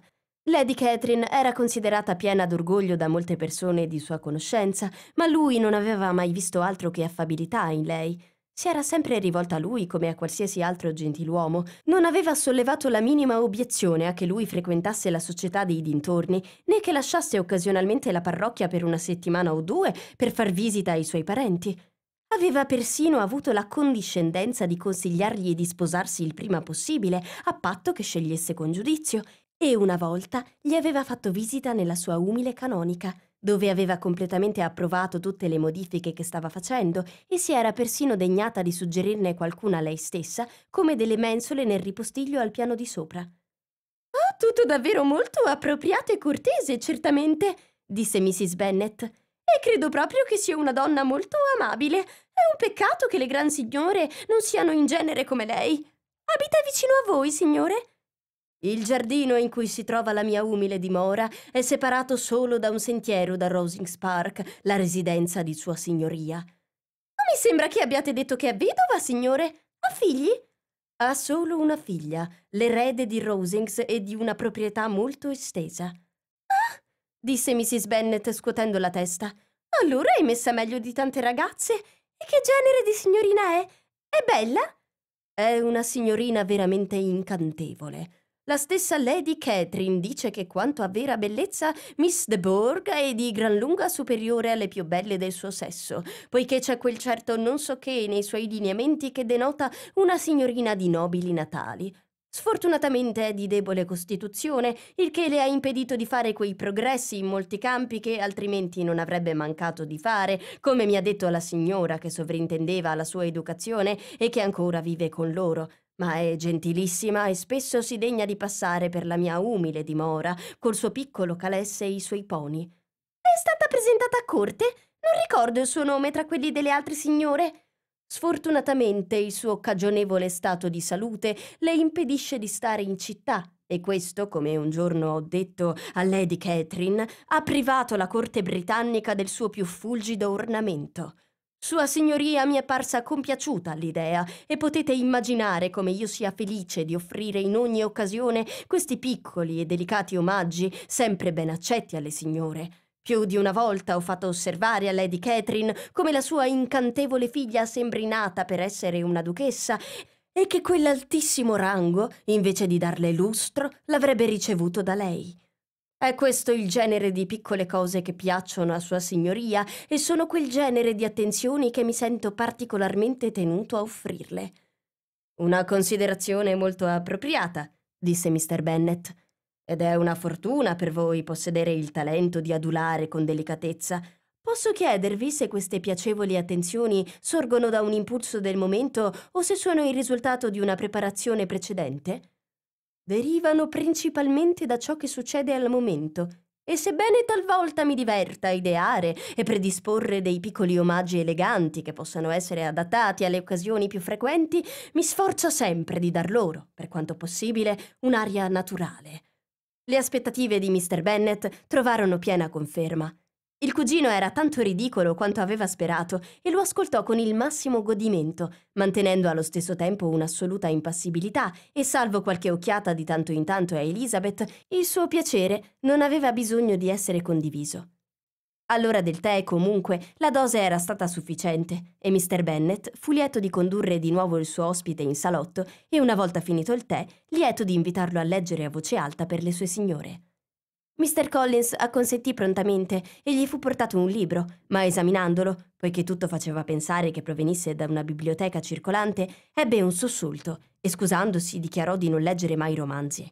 Lady Catherine era considerata piena d'orgoglio da molte persone di sua conoscenza, ma lui non aveva mai visto altro che affabilità in lei. Si era sempre rivolta a lui come a qualsiasi altro gentiluomo, non aveva sollevato la minima obiezione a che lui frequentasse la società dei dintorni, né che lasciasse occasionalmente la parrocchia per una settimana o due per far visita ai suoi parenti. Aveva persino avuto la condiscendenza di consigliargli di sposarsi il prima possibile, a patto che scegliesse con giudizio, e una volta gli aveva fatto visita nella sua umile canonica, dove aveva completamente approvato tutte le modifiche che stava facendo e si era persino degnata di suggerirne qualcuna a lei stessa, come delle mensole nel ripostiglio al piano di sopra. Oh, tutto davvero molto appropriato e cortese, certamente, disse Mrs. Bennet. E credo proprio che sia una donna molto amabile. È un peccato che le gran signore non siano in genere come lei. Abita vicino a voi, signore? Il giardino in cui si trova la mia umile dimora è separato solo da un sentiero da Rosings Park, la residenza di Sua Signoria. Ma mi sembra che abbiate detto che è vedova, signore. Ha figli? Ha solo una figlia, l'erede di Rosings e di una proprietà molto estesa. Ah! disse Mrs. Bennet scuotendo la testa. Allora è messa meglio di tante ragazze. E che genere di signorina è? È bella? È una signorina veramente incantevole. La stessa Lady Catherine dice che quanto a vera bellezza Miss de Bourgh è di gran lunga superiore alle più belle del suo sesso, poiché c'è quel certo non so che nei suoi lineamenti che denota una signorina di nobili natali. Sfortunatamente è di debole costituzione, il che le ha impedito di fare quei progressi in molti campi che altrimenti non avrebbe mancato di fare, come mi ha detto la signora che sovrintendeva alla sua educazione e che ancora vive con loro ma è gentilissima e spesso si degna di passare per la mia umile dimora col suo piccolo calesse e i suoi poni. È stata presentata a corte? Non ricordo il suo nome tra quelli delle altre signore. Sfortunatamente il suo cagionevole stato di salute le impedisce di stare in città e questo, come un giorno ho detto a Lady Catherine, ha privato la corte britannica del suo più fulgido ornamento. Sua Signoria mi è parsa compiaciuta l'idea e potete immaginare come io sia felice di offrire in ogni occasione questi piccoli e delicati omaggi sempre ben accetti alle signore. Più di una volta ho fatto osservare a Lady Catherine come la sua incantevole figlia sembri nata per essere una duchessa e che quell'altissimo rango, invece di darle lustro, l'avrebbe ricevuto da lei. È questo il genere di piccole cose che piacciono a Sua Signoria e sono quel genere di attenzioni che mi sento particolarmente tenuto a offrirle. Una considerazione molto appropriata, disse Mr. Bennet. Ed è una fortuna per voi possedere il talento di adulare con delicatezza. Posso chiedervi se queste piacevoli attenzioni sorgono da un impulso del momento o se sono il risultato di una preparazione precedente? derivano principalmente da ciò che succede al momento. E sebbene talvolta mi diverta ideare e predisporre dei piccoli omaggi eleganti che possano essere adattati alle occasioni più frequenti, mi sforzo sempre di dar loro, per quanto possibile, un'aria naturale. Le aspettative di Mr. Bennett trovarono piena conferma. Il cugino era tanto ridicolo quanto aveva sperato e lo ascoltò con il massimo godimento, mantenendo allo stesso tempo un'assoluta impassibilità e salvo qualche occhiata di tanto in tanto a Elizabeth, il suo piacere non aveva bisogno di essere condiviso. All'ora del tè, comunque, la dose era stata sufficiente e Mr. Bennet fu lieto di condurre di nuovo il suo ospite in salotto e, una volta finito il tè, lieto di invitarlo a leggere a voce alta per le sue signore. Mr. Collins acconsentì prontamente e gli fu portato un libro, ma esaminandolo, poiché tutto faceva pensare che provenisse da una biblioteca circolante, ebbe un sussulto e scusandosi dichiarò di non leggere mai romanzi.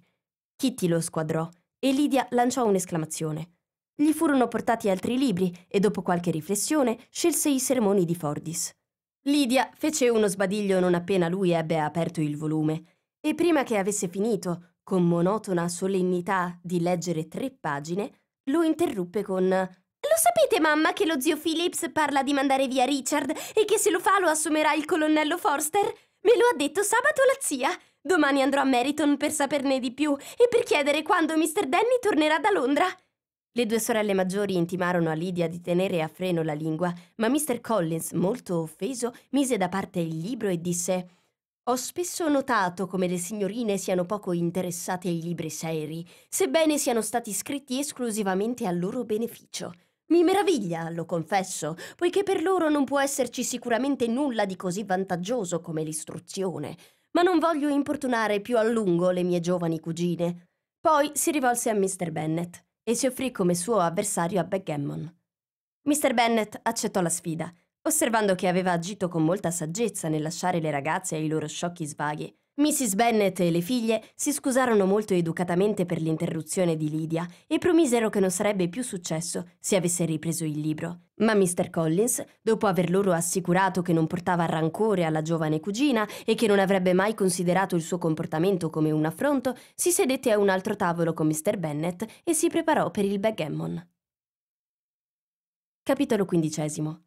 Kitty lo squadrò e Lydia lanciò un'esclamazione. Gli furono portati altri libri e dopo qualche riflessione scelse i sermoni di Fordis. Lydia fece uno sbadiglio non appena lui ebbe aperto il volume e prima che avesse finito con monotona solennità di leggere tre pagine, lo interruppe con Lo sapete, mamma, che lo zio Phillips parla di mandare via Richard e che se lo fa lo assumerà il colonnello Forster? Me lo ha detto sabato la zia. Domani andrò a Meriton per saperne di più e per chiedere quando Mr. Danny tornerà da Londra. Le due sorelle maggiori intimarono a Lydia di tenere a freno la lingua, ma Mr. Collins, molto offeso, mise da parte il libro e disse ho spesso notato come le signorine siano poco interessate ai libri seri, sebbene siano stati scritti esclusivamente a loro beneficio. Mi meraviglia, lo confesso, poiché per loro non può esserci sicuramente nulla di così vantaggioso come l'istruzione, ma non voglio importunare più a lungo le mie giovani cugine. Poi si rivolse a Mr. Bennet e si offrì come suo avversario a Backgammon. Mr. Bennet accettò la sfida Osservando che aveva agito con molta saggezza nel lasciare le ragazze ai loro sciocchi svaghi, Mrs. Bennet e le figlie si scusarono molto educatamente per l'interruzione di Lydia e promisero che non sarebbe più successo se avesse ripreso il libro. Ma Mr. Collins, dopo aver loro assicurato che non portava rancore alla giovane cugina e che non avrebbe mai considerato il suo comportamento come un affronto, si sedette a un altro tavolo con Mr. Bennet e si preparò per il backgammon. Capitolo quindicesimo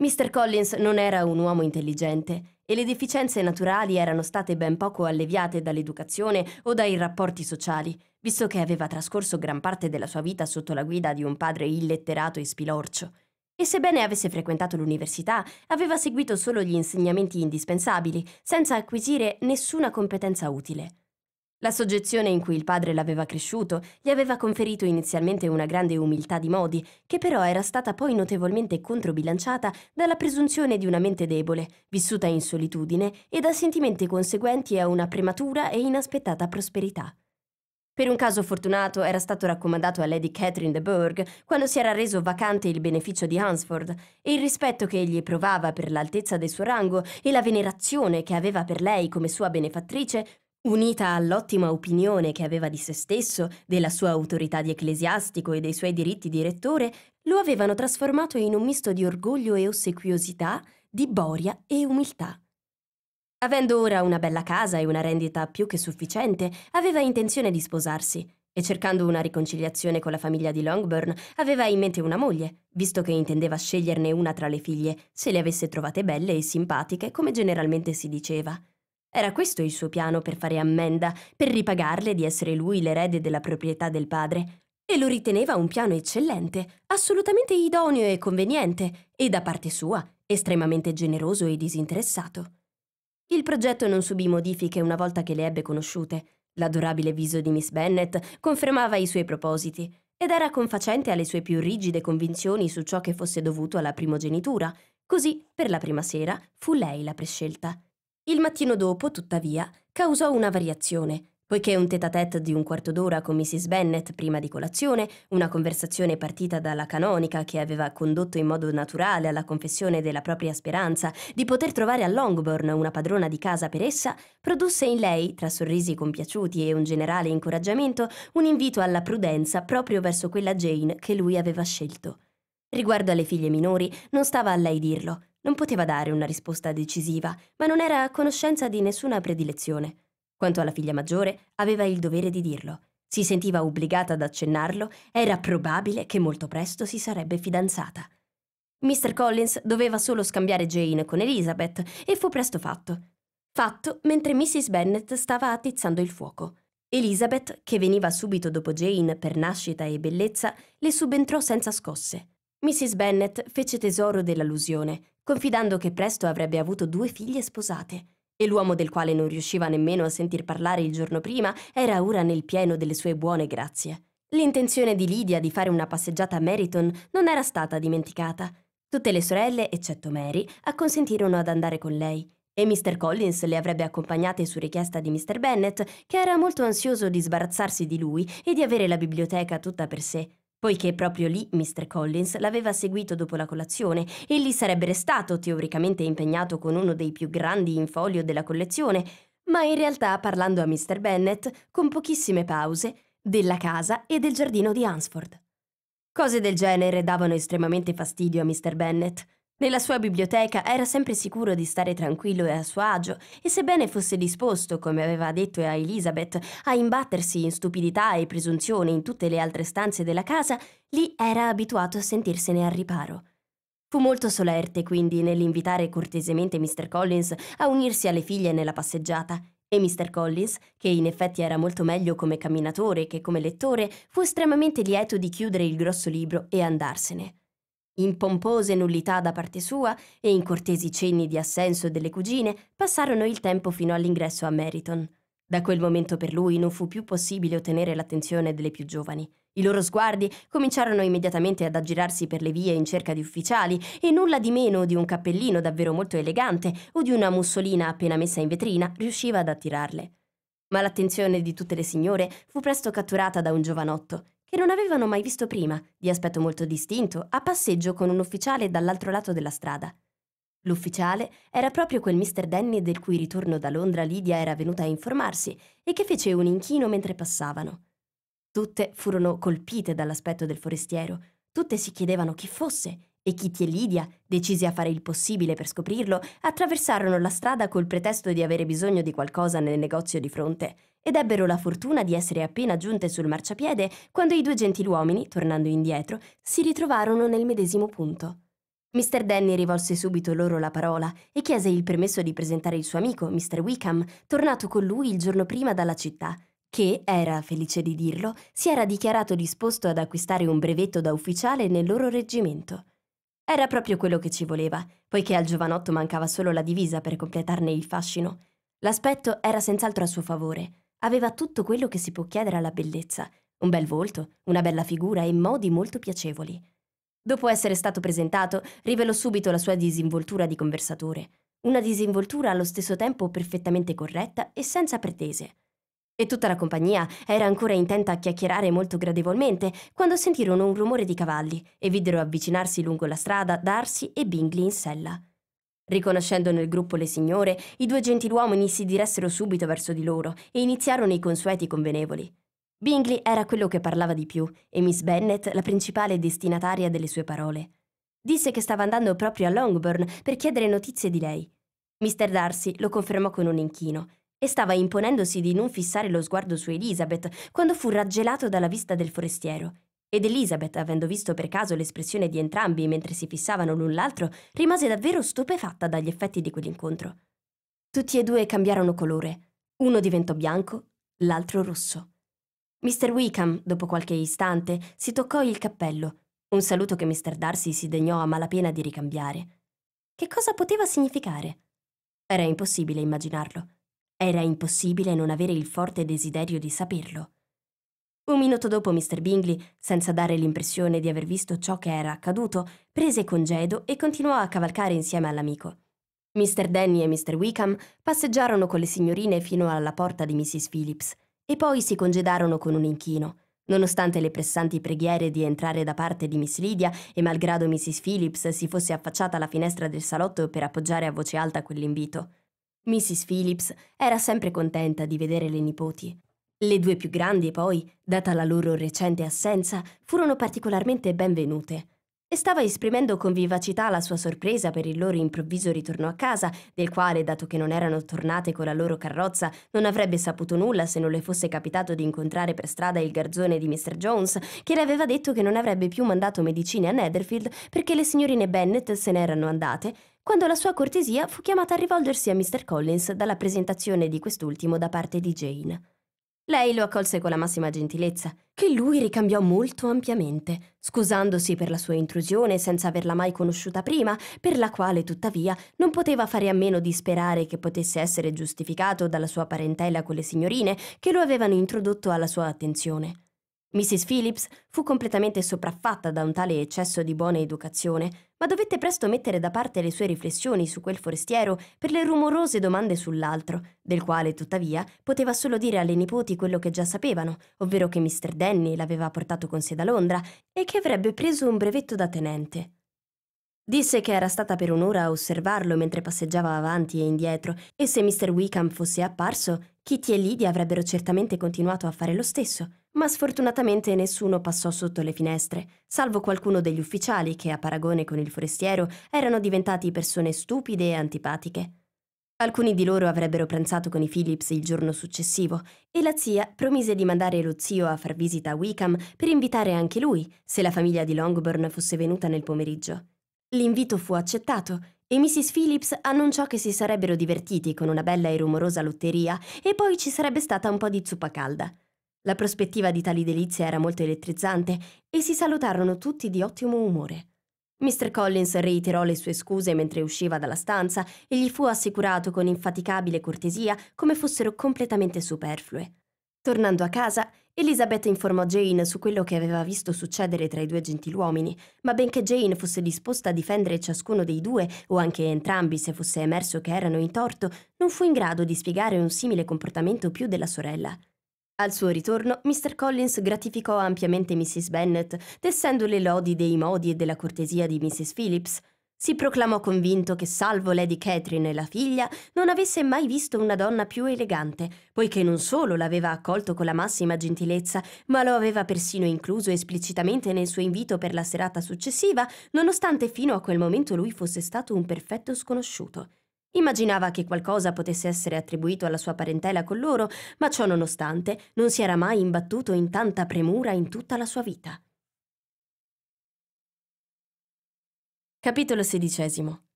Mr. Collins non era un uomo intelligente e le deficienze naturali erano state ben poco alleviate dall'educazione o dai rapporti sociali, visto che aveva trascorso gran parte della sua vita sotto la guida di un padre illetterato e spilorcio. E sebbene avesse frequentato l'università, aveva seguito solo gli insegnamenti indispensabili, senza acquisire nessuna competenza utile. La soggezione in cui il padre l'aveva cresciuto gli aveva conferito inizialmente una grande umiltà di modi, che però era stata poi notevolmente controbilanciata dalla presunzione di una mente debole, vissuta in solitudine e da sentimenti conseguenti a una prematura e inaspettata prosperità. Per un caso fortunato era stato raccomandato a Lady Catherine de Bourgh quando si era reso vacante il beneficio di Hansford e il rispetto che egli provava per l'altezza del suo rango e la venerazione che aveva per lei come sua benefattrice unita all'ottima opinione che aveva di se stesso, della sua autorità di ecclesiastico e dei suoi diritti di rettore, lo avevano trasformato in un misto di orgoglio e ossequiosità, di boria e umiltà. Avendo ora una bella casa e una rendita più che sufficiente, aveva intenzione di sposarsi e cercando una riconciliazione con la famiglia di Longburn, aveva in mente una moglie, visto che intendeva sceglierne una tra le figlie, se le avesse trovate belle e simpatiche, come generalmente si diceva. Era questo il suo piano per fare ammenda, per ripagarle di essere lui l'erede della proprietà del padre. E lo riteneva un piano eccellente, assolutamente idoneo e conveniente, e da parte sua estremamente generoso e disinteressato. Il progetto non subì modifiche una volta che le ebbe conosciute. L'adorabile viso di Miss Bennet confermava i suoi propositi ed era confacente alle sue più rigide convinzioni su ciò che fosse dovuto alla primogenitura, così per la prima sera fu lei la prescelta. Il mattino dopo, tuttavia, causò una variazione, poiché un tête-à-tête di un quarto d'ora con Mrs. Bennet prima di colazione, una conversazione partita dalla canonica che aveva condotto in modo naturale alla confessione della propria speranza di poter trovare a Longbourn una padrona di casa per essa, produsse in lei, tra sorrisi compiaciuti e un generale incoraggiamento, un invito alla prudenza proprio verso quella Jane che lui aveva scelto. Riguardo alle figlie minori, non stava a lei dirlo, non poteva dare una risposta decisiva, ma non era a conoscenza di nessuna predilezione. Quanto alla figlia maggiore, aveva il dovere di dirlo. Si sentiva obbligata ad accennarlo, era probabile che molto presto si sarebbe fidanzata. Mr. Collins doveva solo scambiare Jane con Elizabeth e fu presto fatto. Fatto mentre Mrs. Bennet stava attizzando il fuoco. Elizabeth, che veniva subito dopo Jane per nascita e bellezza, le subentrò senza scosse. Mrs. Bennet fece tesoro dell'allusione, confidando che presto avrebbe avuto due figlie sposate, e l'uomo del quale non riusciva nemmeno a sentir parlare il giorno prima era ora nel pieno delle sue buone grazie. L'intenzione di Lydia di fare una passeggiata a Meryton non era stata dimenticata. Tutte le sorelle, eccetto Mary, acconsentirono ad andare con lei e Mr. Collins le avrebbe accompagnate su richiesta di Mr. Bennet, che era molto ansioso di sbarazzarsi di lui e di avere la biblioteca tutta per sé, poiché proprio lì Mr. Collins l'aveva seguito dopo la colazione e lì sarebbe restato teoricamente impegnato con uno dei più grandi in folio della collezione, ma in realtà parlando a Mr. Bennett, con pochissime pause, della casa e del giardino di Hansford. Cose del genere davano estremamente fastidio a Mr. Bennett, nella sua biblioteca era sempre sicuro di stare tranquillo e a suo agio, e sebbene fosse disposto, come aveva detto a Elizabeth, a imbattersi in stupidità e presunzione in tutte le altre stanze della casa, lì era abituato a sentirsene al riparo. Fu molto solerte, quindi, nell'invitare cortesemente Mr. Collins a unirsi alle figlie nella passeggiata, e Mr. Collins, che in effetti era molto meglio come camminatore che come lettore, fu estremamente lieto di chiudere il grosso libro e andarsene. In pompose nullità da parte sua e in cortesi cenni di assenso delle cugine passarono il tempo fino all'ingresso a Meriton. Da quel momento per lui non fu più possibile ottenere l'attenzione delle più giovani. I loro sguardi cominciarono immediatamente ad aggirarsi per le vie in cerca di ufficiali e nulla di meno di un cappellino davvero molto elegante o di una mussolina appena messa in vetrina riusciva ad attirarle. Ma l'attenzione di tutte le signore fu presto catturata da un giovanotto che non avevano mai visto prima, di aspetto molto distinto, a passeggio con un ufficiale dall'altro lato della strada. L'ufficiale era proprio quel mister Danny del cui ritorno da Londra Lydia era venuta a informarsi e che fece un inchino mentre passavano. Tutte furono colpite dall'aspetto del forestiero, tutte si chiedevano chi fosse e Kitty e Lydia, decise a fare il possibile per scoprirlo, attraversarono la strada col pretesto di avere bisogno di qualcosa nel negozio di fronte ed ebbero la fortuna di essere appena giunte sul marciapiede quando i due gentiluomini, tornando indietro, si ritrovarono nel medesimo punto. Mr. Danny rivolse subito loro la parola e chiese il permesso di presentare il suo amico, Mr. Wickham, tornato con lui il giorno prima dalla città, che, era felice di dirlo, si era dichiarato disposto ad acquistare un brevetto da ufficiale nel loro reggimento. Era proprio quello che ci voleva, poiché al giovanotto mancava solo la divisa per completarne il fascino. L'aspetto era senz'altro a suo favore. Aveva tutto quello che si può chiedere alla bellezza, un bel volto, una bella figura e modi molto piacevoli. Dopo essere stato presentato, rivelò subito la sua disinvoltura di conversatore, una disinvoltura allo stesso tempo perfettamente corretta e senza pretese. E tutta la compagnia era ancora intenta a chiacchierare molto gradevolmente quando sentirono un rumore di cavalli e videro avvicinarsi lungo la strada Darcy e Bingley in sella. Riconoscendo nel gruppo le signore, i due gentiluomini si diressero subito verso di loro e iniziarono i consueti convenevoli. Bingley era quello che parlava di più e Miss Bennet la principale destinataria delle sue parole. Disse che stava andando proprio a Longbourn per chiedere notizie di lei. Mr. Darcy lo confermò con un inchino e stava imponendosi di non fissare lo sguardo su Elizabeth quando fu raggelato dalla vista del forestiero ed Elizabeth, avendo visto per caso l'espressione di entrambi mentre si fissavano l'un l'altro, rimase davvero stupefatta dagli effetti di quell'incontro. Tutti e due cambiarono colore. Uno diventò bianco, l'altro rosso. Mr. Wickham, dopo qualche istante, si toccò il cappello, un saluto che Mr. Darcy si degnò a malapena di ricambiare. Che cosa poteva significare? Era impossibile immaginarlo. Era impossibile non avere il forte desiderio di saperlo. Un minuto dopo Mr. Bingley, senza dare l'impressione di aver visto ciò che era accaduto, prese congedo e continuò a cavalcare insieme all'amico. Mr. Danny e Mr. Wickham passeggiarono con le signorine fino alla porta di Mrs. Phillips e poi si congedarono con un inchino. Nonostante le pressanti preghiere di entrare da parte di Miss Lydia e malgrado Mrs. Phillips si fosse affacciata alla finestra del salotto per appoggiare a voce alta quell'invito. Mrs. Phillips era sempre contenta di vedere le nipoti le due più grandi, poi, data la loro recente assenza, furono particolarmente benvenute. E stava esprimendo con vivacità la sua sorpresa per il loro improvviso ritorno a casa, del quale, dato che non erano tornate con la loro carrozza, non avrebbe saputo nulla se non le fosse capitato di incontrare per strada il garzone di Mr. Jones, che le aveva detto che non avrebbe più mandato medicine a Netherfield perché le signorine Bennett se n'erano andate, quando la sua cortesia fu chiamata a rivolgersi a Mr. Collins dalla presentazione di quest'ultimo da parte di Jane. Lei lo accolse con la massima gentilezza, che lui ricambiò molto ampiamente, scusandosi per la sua intrusione senza averla mai conosciuta prima, per la quale tuttavia non poteva fare a meno di sperare che potesse essere giustificato dalla sua parentela con le signorine che lo avevano introdotto alla sua attenzione. Mrs. Phillips fu completamente sopraffatta da un tale eccesso di buona educazione, ma dovette presto mettere da parte le sue riflessioni su quel forestiero per le rumorose domande sull'altro, del quale tuttavia poteva solo dire alle nipoti quello che già sapevano, ovvero che Mr. Danny l'aveva portato con sé da Londra e che avrebbe preso un brevetto da tenente. Disse che era stata per un'ora a osservarlo mentre passeggiava avanti e indietro e se Mr. Wickham fosse apparso, Kitty e Lydia avrebbero certamente continuato a fare lo stesso, ma sfortunatamente nessuno passò sotto le finestre, salvo qualcuno degli ufficiali che, a paragone con il forestiero, erano diventati persone stupide e antipatiche. Alcuni di loro avrebbero pranzato con i Phillips il giorno successivo e la zia promise di mandare lo zio a far visita a Wickham per invitare anche lui, se la famiglia di Longbourn fosse venuta nel pomeriggio. L'invito fu accettato e Mrs. Phillips annunciò che si sarebbero divertiti con una bella e rumorosa lotteria e poi ci sarebbe stata un po' di zuppa calda. La prospettiva di tali delizie era molto elettrizzante e si salutarono tutti di ottimo umore. Mr. Collins reiterò le sue scuse mentre usciva dalla stanza e gli fu assicurato con infaticabile cortesia come fossero completamente superflue. Tornando a casa, Elisabetta informò Jane su quello che aveva visto succedere tra i due gentiluomini, ma benché Jane fosse disposta a difendere ciascuno dei due, o anche entrambi se fosse emerso che erano in torto, non fu in grado di spiegare un simile comportamento più della sorella. Al suo ritorno, Mr. Collins gratificò ampiamente Mrs. Bennet, tessendo le lodi dei modi e della cortesia di Mrs. Phillips. Si proclamò convinto che, salvo Lady Catherine e la figlia, non avesse mai visto una donna più elegante, poiché non solo l'aveva accolto con la massima gentilezza, ma lo aveva persino incluso esplicitamente nel suo invito per la serata successiva, nonostante fino a quel momento lui fosse stato un perfetto sconosciuto. Immaginava che qualcosa potesse essere attribuito alla sua parentela con loro, ma ciò nonostante non si era mai imbattuto in tanta premura in tutta la sua vita. Capitolo XVI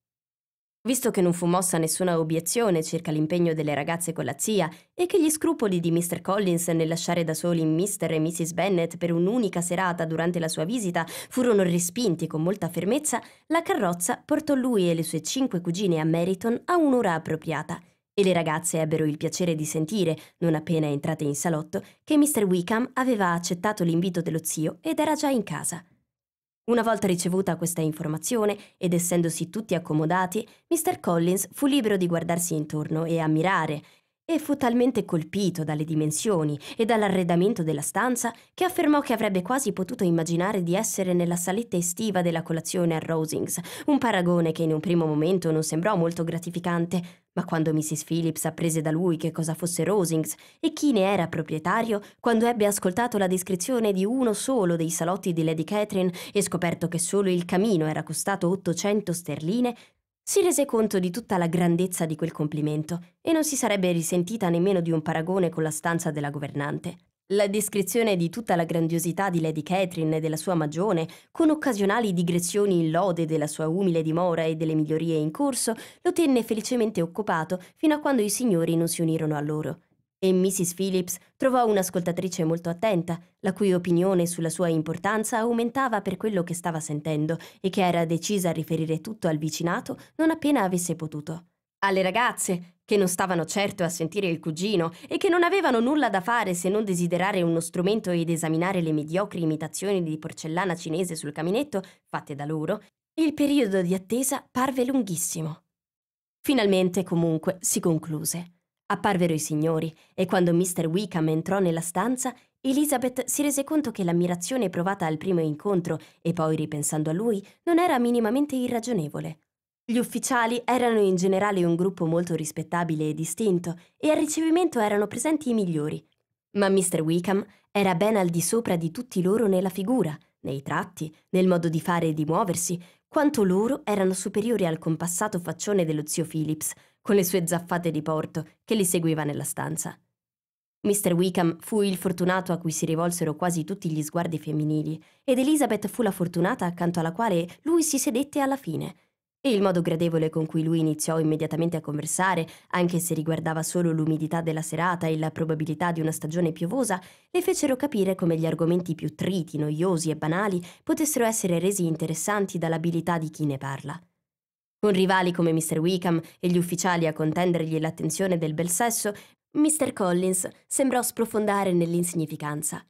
Visto che non fu mossa nessuna obiezione circa l'impegno delle ragazze con la zia e che gli scrupoli di Mr. Collins nel lasciare da soli Mr. e Mrs. Bennet per un'unica serata durante la sua visita furono respinti con molta fermezza, la carrozza portò lui e le sue cinque cugine a Meryton a un'ora appropriata e le ragazze ebbero il piacere di sentire, non appena entrate in salotto, che Mr. Wickham aveva accettato l'invito dello zio ed era già in casa. Una volta ricevuta questa informazione, ed essendosi tutti accomodati, Mr. Collins fu libero di guardarsi intorno e ammirare, e fu talmente colpito dalle dimensioni e dall'arredamento della stanza che affermò che avrebbe quasi potuto immaginare di essere nella saletta estiva della colazione a Rosings, un paragone che in un primo momento non sembrò molto gratificante, ma quando Mrs. Phillips apprese da lui che cosa fosse Rosings e chi ne era proprietario, quando ebbe ascoltato la descrizione di uno solo dei salotti di Lady Catherine e scoperto che solo il camino era costato 800 sterline, si rese conto di tutta la grandezza di quel complimento e non si sarebbe risentita nemmeno di un paragone con la stanza della governante. La descrizione di tutta la grandiosità di Lady Catherine e della sua magione, con occasionali digressioni in lode della sua umile dimora e delle migliorie in corso, lo tenne felicemente occupato fino a quando i signori non si unirono a loro e Mrs. Phillips trovò un'ascoltatrice molto attenta, la cui opinione sulla sua importanza aumentava per quello che stava sentendo e che era decisa a riferire tutto al vicinato non appena avesse potuto. Alle ragazze, che non stavano certo a sentire il cugino e che non avevano nulla da fare se non desiderare uno strumento ed esaminare le mediocri imitazioni di porcellana cinese sul caminetto fatte da loro, il periodo di attesa parve lunghissimo. Finalmente, comunque, si concluse. Apparvero i signori e quando Mr. Wickham entrò nella stanza, Elizabeth si rese conto che l'ammirazione provata al primo incontro e poi ripensando a lui non era minimamente irragionevole. Gli ufficiali erano in generale un gruppo molto rispettabile e distinto e al ricevimento erano presenti i migliori. Ma Mr. Wickham era ben al di sopra di tutti loro nella figura, nei tratti, nel modo di fare e di muoversi, quanto loro erano superiori al compassato faccione dello zio Phillips, con le sue zaffate di porto, che li seguiva nella stanza. Mr. Wickham fu il fortunato a cui si rivolsero quasi tutti gli sguardi femminili, ed Elizabeth fu la fortunata accanto alla quale lui si sedette alla fine. E il modo gradevole con cui lui iniziò immediatamente a conversare, anche se riguardava solo l'umidità della serata e la probabilità di una stagione piovosa, le fecero capire come gli argomenti più triti, noiosi e banali potessero essere resi interessanti dall'abilità di chi ne parla. Con rivali come Mr. Wickham e gli ufficiali a contendergli l'attenzione del bel sesso, Mr. Collins sembrò sprofondare nell'insignificanza.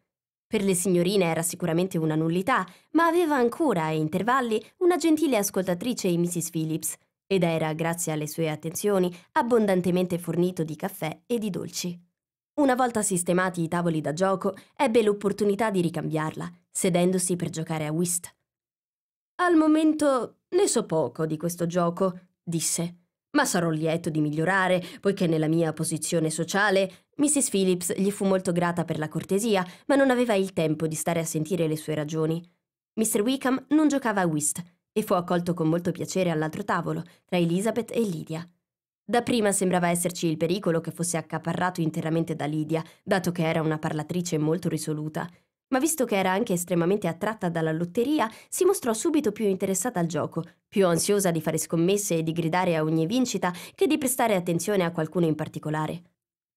Per le signorine era sicuramente una nullità, ma aveva ancora, a intervalli, una gentile ascoltatrice in Mrs. Phillips, ed era, grazie alle sue attenzioni, abbondantemente fornito di caffè e di dolci. Una volta sistemati i tavoli da gioco, ebbe l'opportunità di ricambiarla, sedendosi per giocare a whist. Al momento ne so poco di questo gioco, disse, ma sarò lieto di migliorare, poiché nella mia posizione sociale Mrs. Phillips gli fu molto grata per la cortesia, ma non aveva il tempo di stare a sentire le sue ragioni. Mr. Wickham non giocava a whist e fu accolto con molto piacere all'altro tavolo, tra Elizabeth e Lydia. Da prima sembrava esserci il pericolo che fosse accaparrato interamente da Lydia, dato che era una parlatrice molto risoluta, ma visto che era anche estremamente attratta dalla lotteria, si mostrò subito più interessata al gioco, più ansiosa di fare scommesse e di gridare a ogni vincita che di prestare attenzione a qualcuno in particolare.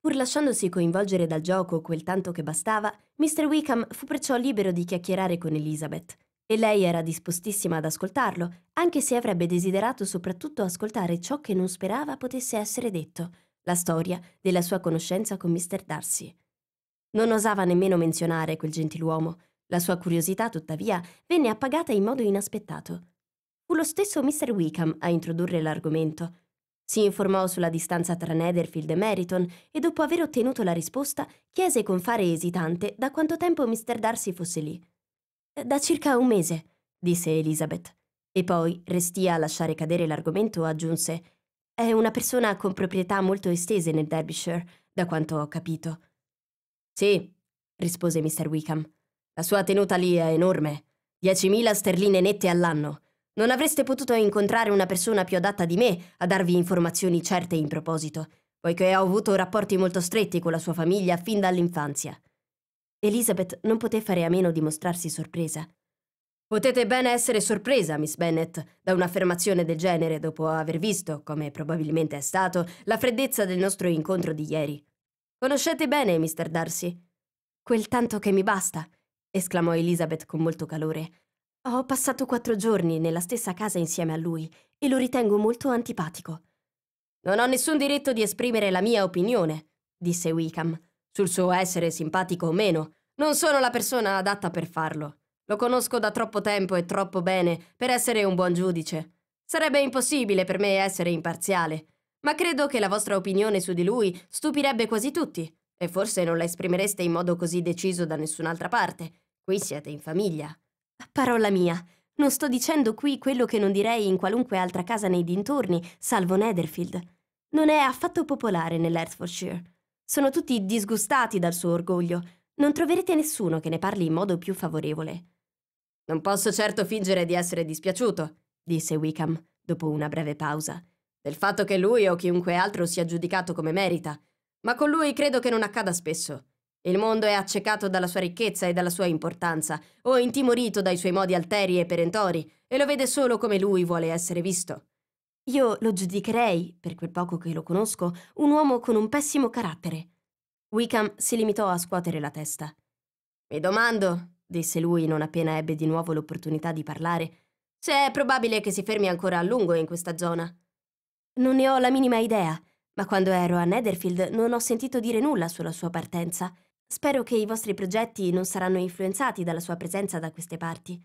Pur lasciandosi coinvolgere dal gioco quel tanto che bastava, Mr. Wickham fu perciò libero di chiacchierare con Elizabeth. E lei era dispostissima ad ascoltarlo, anche se avrebbe desiderato soprattutto ascoltare ciò che non sperava potesse essere detto, la storia della sua conoscenza con Mr. Darcy. Non osava nemmeno menzionare quel gentiluomo. La sua curiosità, tuttavia, venne appagata in modo inaspettato. Fu lo stesso Mr. Wickham a introdurre l'argomento. Si informò sulla distanza tra Netherfield e Meryton e dopo aver ottenuto la risposta chiese con fare esitante da quanto tempo Mr. Darcy fosse lì. Da circa un mese, disse Elizabeth. E poi, restia a lasciare cadere l'argomento, aggiunse: È una persona con proprietà molto estese nel Derbyshire, da quanto ho capito. Sì, rispose Mr. Wickham. La sua tenuta lì è enorme. 10.000 sterline nette all'anno. Non avreste potuto incontrare una persona più adatta di me a darvi informazioni certe in proposito, poiché ho avuto rapporti molto stretti con la sua famiglia fin dall'infanzia. Elizabeth non poté fare a meno di mostrarsi sorpresa. Potete bene essere sorpresa, Miss Bennet, da un'affermazione del genere dopo aver visto, come probabilmente è stato, la freddezza del nostro incontro di ieri. Conoscete bene Mr. Darcy. Quel tanto che mi basta, esclamò Elizabeth con molto calore. Ho passato quattro giorni nella stessa casa insieme a lui e lo ritengo molto antipatico. Non ho nessun diritto di esprimere la mia opinione, disse Wickham, sul suo essere simpatico o meno. Non sono la persona adatta per farlo. Lo conosco da troppo tempo e troppo bene per essere un buon giudice. Sarebbe impossibile per me essere imparziale ma credo che la vostra opinione su di lui stupirebbe quasi tutti, e forse non la esprimereste in modo così deciso da nessun'altra parte. Qui siete in famiglia. Parola mia, non sto dicendo qui quello che non direi in qualunque altra casa nei dintorni, salvo Netherfield. Non è affatto popolare nell'Hertfordshire. Sono tutti disgustati dal suo orgoglio. Non troverete nessuno che ne parli in modo più favorevole. Non posso certo fingere di essere dispiaciuto, disse Wickham, dopo una breve pausa del fatto che lui o chiunque altro sia giudicato come merita, ma con lui credo che non accada spesso. Il mondo è accecato dalla sua ricchezza e dalla sua importanza, o intimorito dai suoi modi alteri e perentori, e lo vede solo come lui vuole essere visto. Io lo giudicherei, per quel poco che lo conosco, un uomo con un pessimo carattere. Wickham si limitò a scuotere la testa. Mi domando, disse lui non appena ebbe di nuovo l'opportunità di parlare, se è probabile che si fermi ancora a lungo in questa zona. Non ne ho la minima idea, ma quando ero a Netherfield non ho sentito dire nulla sulla sua partenza. Spero che i vostri progetti non saranno influenzati dalla sua presenza da queste parti.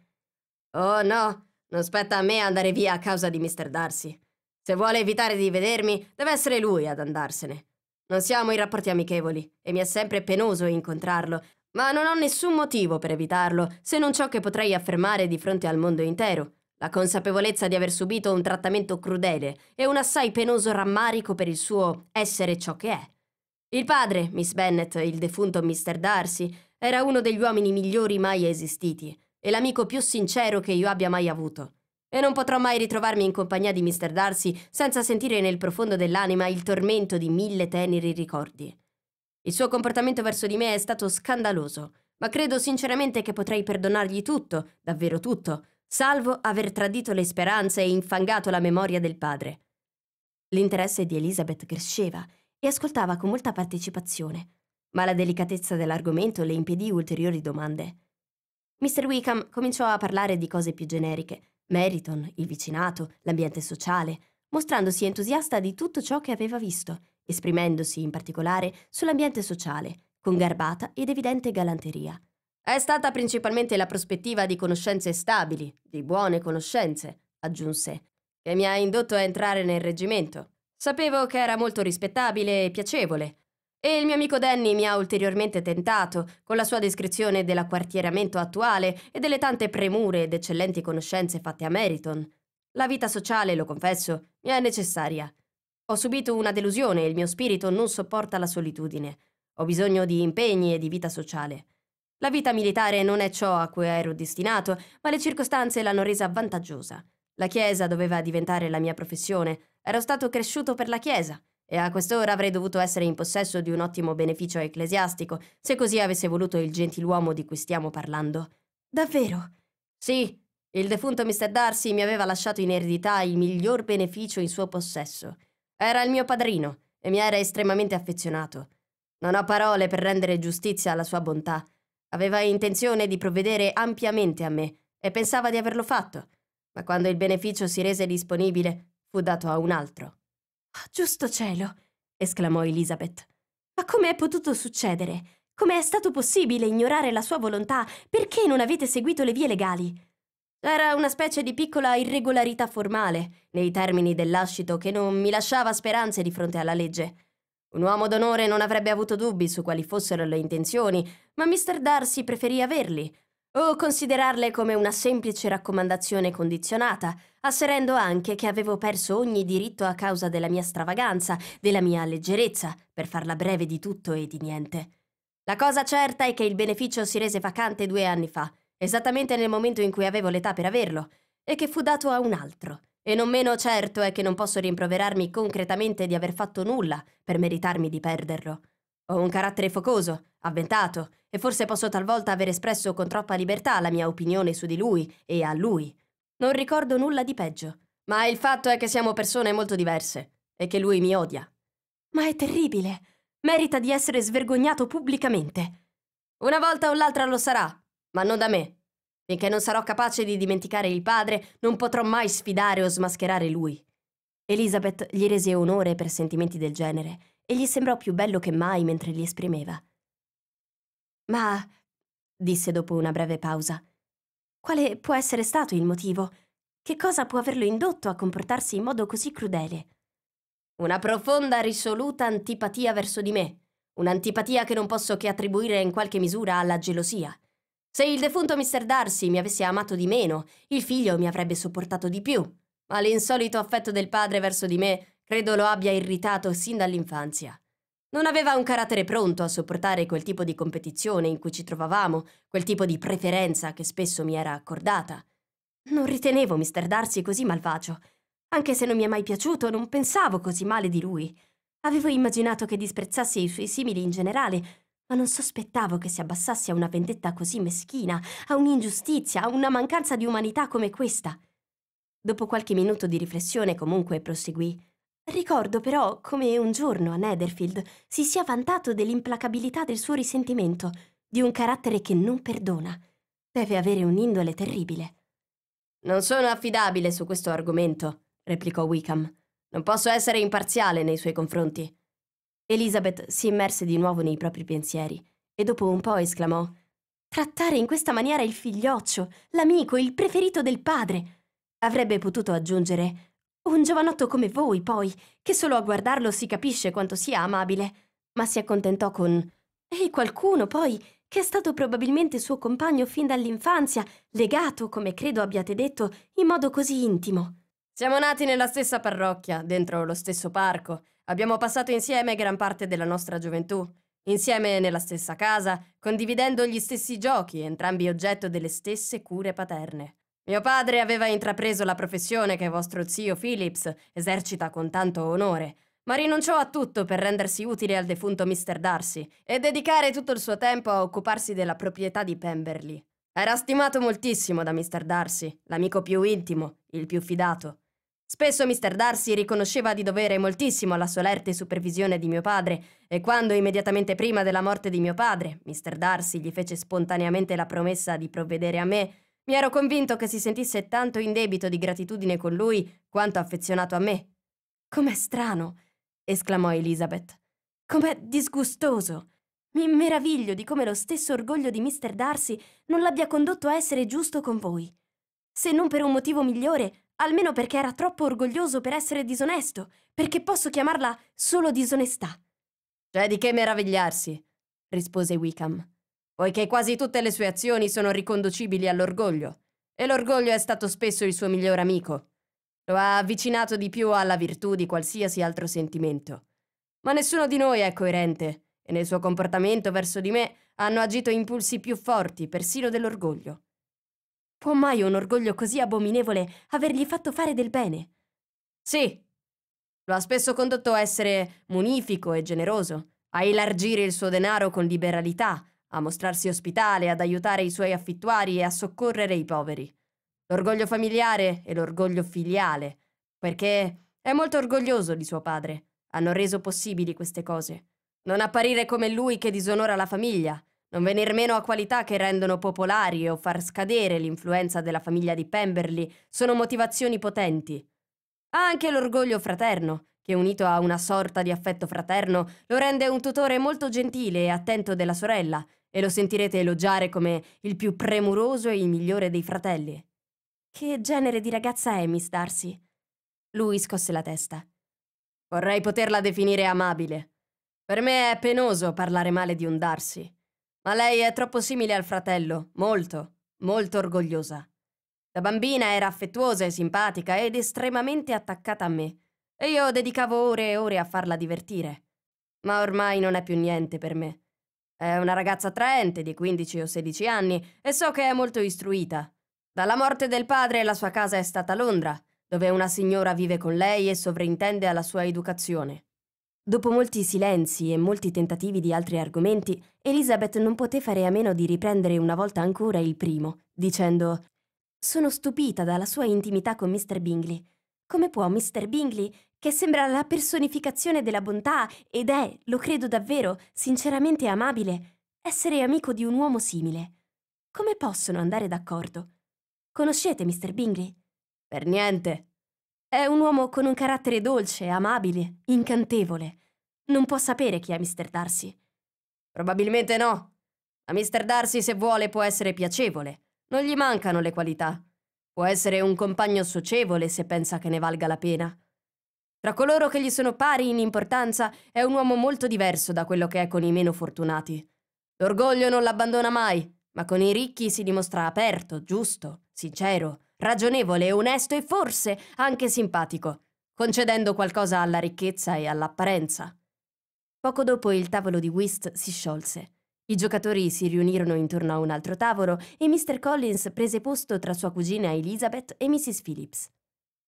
Oh no, non spetta a me andare via a causa di Mr. Darcy. Se vuole evitare di vedermi, deve essere lui ad andarsene. Non siamo in rapporti amichevoli e mi è sempre penoso incontrarlo, ma non ho nessun motivo per evitarlo se non ciò che potrei affermare di fronte al mondo intero, la consapevolezza di aver subito un trattamento crudele e un assai penoso rammarico per il suo essere ciò che è. Il padre, Miss Bennet, il defunto Mr. Darcy, era uno degli uomini migliori mai esistiti e l'amico più sincero che io abbia mai avuto. E non potrò mai ritrovarmi in compagnia di Mr. Darcy senza sentire nel profondo dell'anima il tormento di mille teneri ricordi. Il suo comportamento verso di me è stato scandaloso, ma credo sinceramente che potrei perdonargli tutto, davvero tutto, salvo aver tradito le speranze e infangato la memoria del padre. L'interesse di Elizabeth cresceva e ascoltava con molta partecipazione, ma la delicatezza dell'argomento le impedì ulteriori domande. Mr. Wickham cominciò a parlare di cose più generiche, Meriton, il vicinato, l'ambiente sociale, mostrandosi entusiasta di tutto ciò che aveva visto, esprimendosi in particolare sull'ambiente sociale, con garbata ed evidente galanteria. È stata principalmente la prospettiva di conoscenze stabili, di buone conoscenze, aggiunse, che mi ha indotto a entrare nel reggimento. Sapevo che era molto rispettabile e piacevole, e il mio amico Danny mi ha ulteriormente tentato con la sua descrizione dell'acquartieramento attuale e delle tante premure ed eccellenti conoscenze fatte a Meriton. La vita sociale, lo confesso, mi è necessaria. Ho subito una delusione e il mio spirito non sopporta la solitudine. Ho bisogno di impegni e di vita sociale. La vita militare non è ciò a cui ero destinato, ma le circostanze l'hanno resa vantaggiosa. La Chiesa doveva diventare la mia professione, ero stato cresciuto per la Chiesa e a quest'ora avrei dovuto essere in possesso di un ottimo beneficio ecclesiastico, se così avesse voluto il gentiluomo di cui stiamo parlando. Davvero? Sì, il defunto Mr. Darcy mi aveva lasciato in eredità il miglior beneficio in suo possesso. Era il mio padrino e mi era estremamente affezionato. Non ho parole per rendere giustizia alla sua bontà Aveva intenzione di provvedere ampiamente a me e pensava di averlo fatto, ma quando il beneficio si rese disponibile fu dato a un altro. Oh, giusto cielo! esclamò Elizabeth. Ma come è potuto succedere? Come è stato possibile ignorare la sua volontà? Perché non avete seguito le vie legali? C'era una specie di piccola irregolarità formale nei termini dell'ascito che non mi lasciava speranze di fronte alla legge. Un uomo d'onore non avrebbe avuto dubbi su quali fossero le intenzioni, ma Mr. Darcy preferì averli, o considerarle come una semplice raccomandazione condizionata, asserendo anche che avevo perso ogni diritto a causa della mia stravaganza, della mia leggerezza, per farla breve di tutto e di niente. La cosa certa è che il beneficio si rese vacante due anni fa, esattamente nel momento in cui avevo l'età per averlo, e che fu dato a un altro. E non meno certo è che non posso rimproverarmi concretamente di aver fatto nulla per meritarmi di perderlo. Ho un carattere focoso, avventato, e forse posso talvolta aver espresso con troppa libertà la mia opinione su di lui e a lui. Non ricordo nulla di peggio, ma il fatto è che siamo persone molto diverse e che lui mi odia. Ma è terribile. Merita di essere svergognato pubblicamente. Una volta o l'altra lo sarà, ma non da me. Finché non sarò capace di dimenticare il padre, non potrò mai sfidare o smascherare lui. Elizabeth gli rese onore per sentimenti del genere e gli sembrò più bello che mai mentre li esprimeva. Ma, disse dopo una breve pausa, quale può essere stato il motivo? Che cosa può averlo indotto a comportarsi in modo così crudele? Una profonda, risoluta antipatia verso di me, un'antipatia che non posso che attribuire in qualche misura alla gelosia se il defunto Mr. Darcy mi avesse amato di meno, il figlio mi avrebbe sopportato di più, ma l'insolito affetto del padre verso di me credo lo abbia irritato sin dall'infanzia. Non aveva un carattere pronto a sopportare quel tipo di competizione in cui ci trovavamo, quel tipo di preferenza che spesso mi era accordata. Non ritenevo Mr. Darcy così malvagio. Anche se non mi è mai piaciuto, non pensavo così male di lui. Avevo immaginato che disprezzassi i suoi simili in generale, ma non sospettavo che si abbassasse a una vendetta così meschina, a un'ingiustizia, a una mancanza di umanità come questa. Dopo qualche minuto di riflessione comunque proseguì. Ricordo però come un giorno a Netherfield si sia vantato dell'implacabilità del suo risentimento, di un carattere che non perdona. Deve avere un'indole terribile. Non sono affidabile su questo argomento, replicò Wickham. Non posso essere imparziale nei suoi confronti. Elizabeth si immerse di nuovo nei propri pensieri e dopo un po' esclamò Trattare in questa maniera il figlioccio, l'amico, il preferito del padre. Avrebbe potuto aggiungere Un giovanotto come voi, poi, che solo a guardarlo si capisce quanto sia amabile, ma si accontentò con E qualcuno, poi, che è stato probabilmente suo compagno fin dall'infanzia, legato, come credo abbiate detto, in modo così intimo. Siamo nati nella stessa parrocchia, dentro lo stesso parco. Abbiamo passato insieme gran parte della nostra gioventù. Insieme nella stessa casa, condividendo gli stessi giochi, entrambi oggetto delle stesse cure paterne. Mio padre aveva intrapreso la professione che vostro zio Phillips esercita con tanto onore, ma rinunciò a tutto per rendersi utile al defunto Mr. Darcy e dedicare tutto il suo tempo a occuparsi della proprietà di Pemberley. Era stimato moltissimo da Mr. Darcy, l'amico più intimo, il più fidato. Spesso Mr. Darcy riconosceva di dovere moltissimo alla solerte supervisione di mio padre e quando, immediatamente prima della morte di mio padre, Mr. Darcy gli fece spontaneamente la promessa di provvedere a me, mi ero convinto che si sentisse tanto in debito di gratitudine con lui quanto affezionato a me. Com'è strano! esclamò Elizabeth. Com'è disgustoso! Mi meraviglio di come lo stesso orgoglio di Mr. Darcy non l'abbia condotto a essere giusto con voi. Se non per un motivo migliore, almeno perché era troppo orgoglioso per essere disonesto, perché posso chiamarla solo disonestà. C'è cioè, di che meravigliarsi, rispose Wickham, poiché quasi tutte le sue azioni sono riconducibili all'orgoglio, e l'orgoglio è stato spesso il suo miglior amico. Lo ha avvicinato di più alla virtù di qualsiasi altro sentimento. Ma nessuno di noi è coerente e nel suo comportamento verso di me hanno agito impulsi più forti, persino dell'orgoglio. Può mai un orgoglio così abominevole avergli fatto fare del bene? Sì. Lo ha spesso condotto a essere munifico e generoso, a elargire il suo denaro con liberalità, a mostrarsi ospitale, ad aiutare i suoi affittuari e a soccorrere i poveri. L'orgoglio familiare e l'orgoglio filiale, perché è molto orgoglioso di suo padre, hanno reso possibili queste cose. Non apparire come lui che disonora la famiglia, non venir meno a qualità che rendono popolari o far scadere l'influenza della famiglia di Pemberley sono motivazioni potenti. Ha anche l'orgoglio fraterno, che unito a una sorta di affetto fraterno lo rende un tutore molto gentile e attento della sorella, e lo sentirete elogiare come il più premuroso e il migliore dei fratelli. Che genere di ragazza è Miss Darcy? Lui scosse la testa. Vorrei poterla definire amabile, per me è penoso parlare male di un darsi. ma lei è troppo simile al fratello, molto, molto orgogliosa. Da bambina era affettuosa e simpatica ed estremamente attaccata a me, e io dedicavo ore e ore a farla divertire. Ma ormai non è più niente per me. È una ragazza attraente di 15 o 16 anni e so che è molto istruita. Dalla morte del padre la sua casa è stata a Londra, dove una signora vive con lei e sovrintende alla sua educazione. Dopo molti silenzi e molti tentativi di altri argomenti, Elizabeth non poté fare a meno di riprendere una volta ancora il primo, dicendo Sono stupita dalla sua intimità con Mr. Bingley. Come può Mr. Bingley, che sembra la personificazione della bontà ed è, lo credo davvero, sinceramente amabile, essere amico di un uomo simile? Come possono andare d'accordo? Conoscete Mr. Bingley? Per niente, è un uomo con un carattere dolce, amabile, incantevole. Non può sapere chi è Mr. Darcy. Probabilmente no. A Mr. Darcy, se vuole, può essere piacevole. Non gli mancano le qualità. Può essere un compagno socievole se pensa che ne valga la pena. Tra coloro che gli sono pari in importanza è un uomo molto diverso da quello che è con i meno fortunati. L'orgoglio non l'abbandona mai, ma con i ricchi si dimostra aperto, giusto, sincero, ragionevole, onesto e forse anche simpatico, concedendo qualcosa alla ricchezza e all'apparenza. Poco dopo il tavolo di whist si sciolse. I giocatori si riunirono intorno a un altro tavolo e Mr. Collins prese posto tra sua cugina Elizabeth e Mrs. Phillips.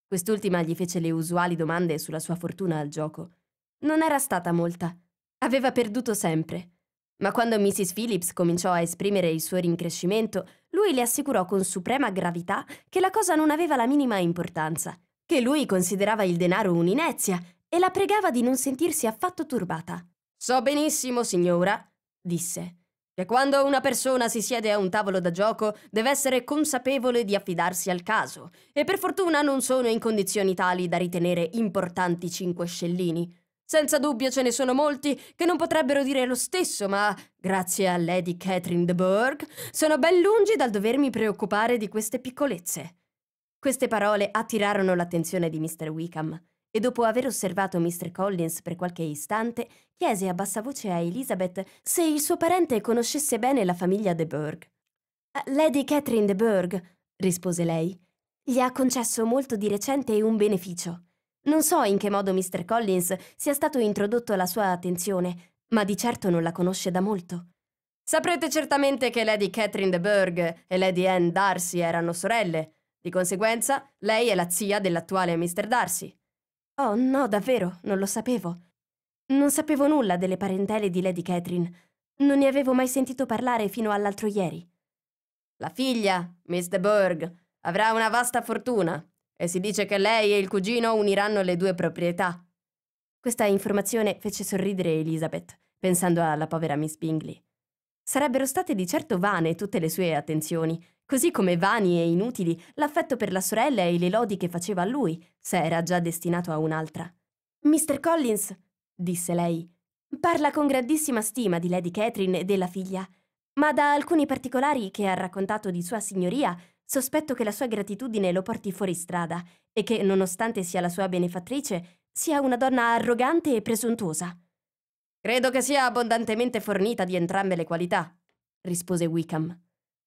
Quest'ultima gli fece le usuali domande sulla sua fortuna al gioco. Non era stata molta. Aveva perduto sempre. Ma quando Mrs. Phillips cominciò a esprimere il suo rincrescimento, lui le assicurò con suprema gravità che la cosa non aveva la minima importanza, che lui considerava il denaro un'inezia e la pregava di non sentirsi affatto turbata. So benissimo, signora, disse, che quando una persona si siede a un tavolo da gioco deve essere consapevole di affidarsi al caso, e per fortuna non sono in condizioni tali da ritenere importanti cinque scellini. Senza dubbio ce ne sono molti che non potrebbero dire lo stesso, ma grazie a Lady Catherine de Bourgh sono ben lungi dal dovermi preoccupare di queste piccolezze. Queste parole attirarono l'attenzione di Mr. Wickham e dopo aver osservato Mr. Collins per qualche istante, chiese a bassa voce a Elizabeth se il suo parente conoscesse bene la famiglia de Bourgh. Eh, Lady Catherine de Bourgh, rispose lei, gli ha concesso molto di recente un beneficio. Non so in che modo Mr. Collins sia stato introdotto alla sua attenzione, ma di certo non la conosce da molto. Saprete certamente che Lady Catherine de Bourgh e Lady Anne Darcy erano sorelle. Di conseguenza, lei è la zia dell'attuale Mr. Darcy. Oh no, davvero, non lo sapevo. Non sapevo nulla delle parentele di Lady Catherine. Non ne avevo mai sentito parlare fino all'altro ieri. La figlia, Miss de Bourgh, avrà una vasta fortuna, e si dice che lei e il cugino uniranno le due proprietà. Questa informazione fece sorridere Elizabeth, pensando alla povera Miss Bingley. Sarebbero state di certo vane tutte le sue attenzioni, così come vani e inutili l'affetto per la sorella e le lodi che faceva a lui, se era già destinato a un'altra. Mr. Collins, disse lei, parla con grandissima stima di Lady Catherine e della figlia, ma da alcuni particolari che ha raccontato di sua signoria Sospetto che la sua gratitudine lo porti fuori strada e che, nonostante sia la sua benefattrice, sia una donna arrogante e presuntuosa. Credo che sia abbondantemente fornita di entrambe le qualità, rispose Wickham.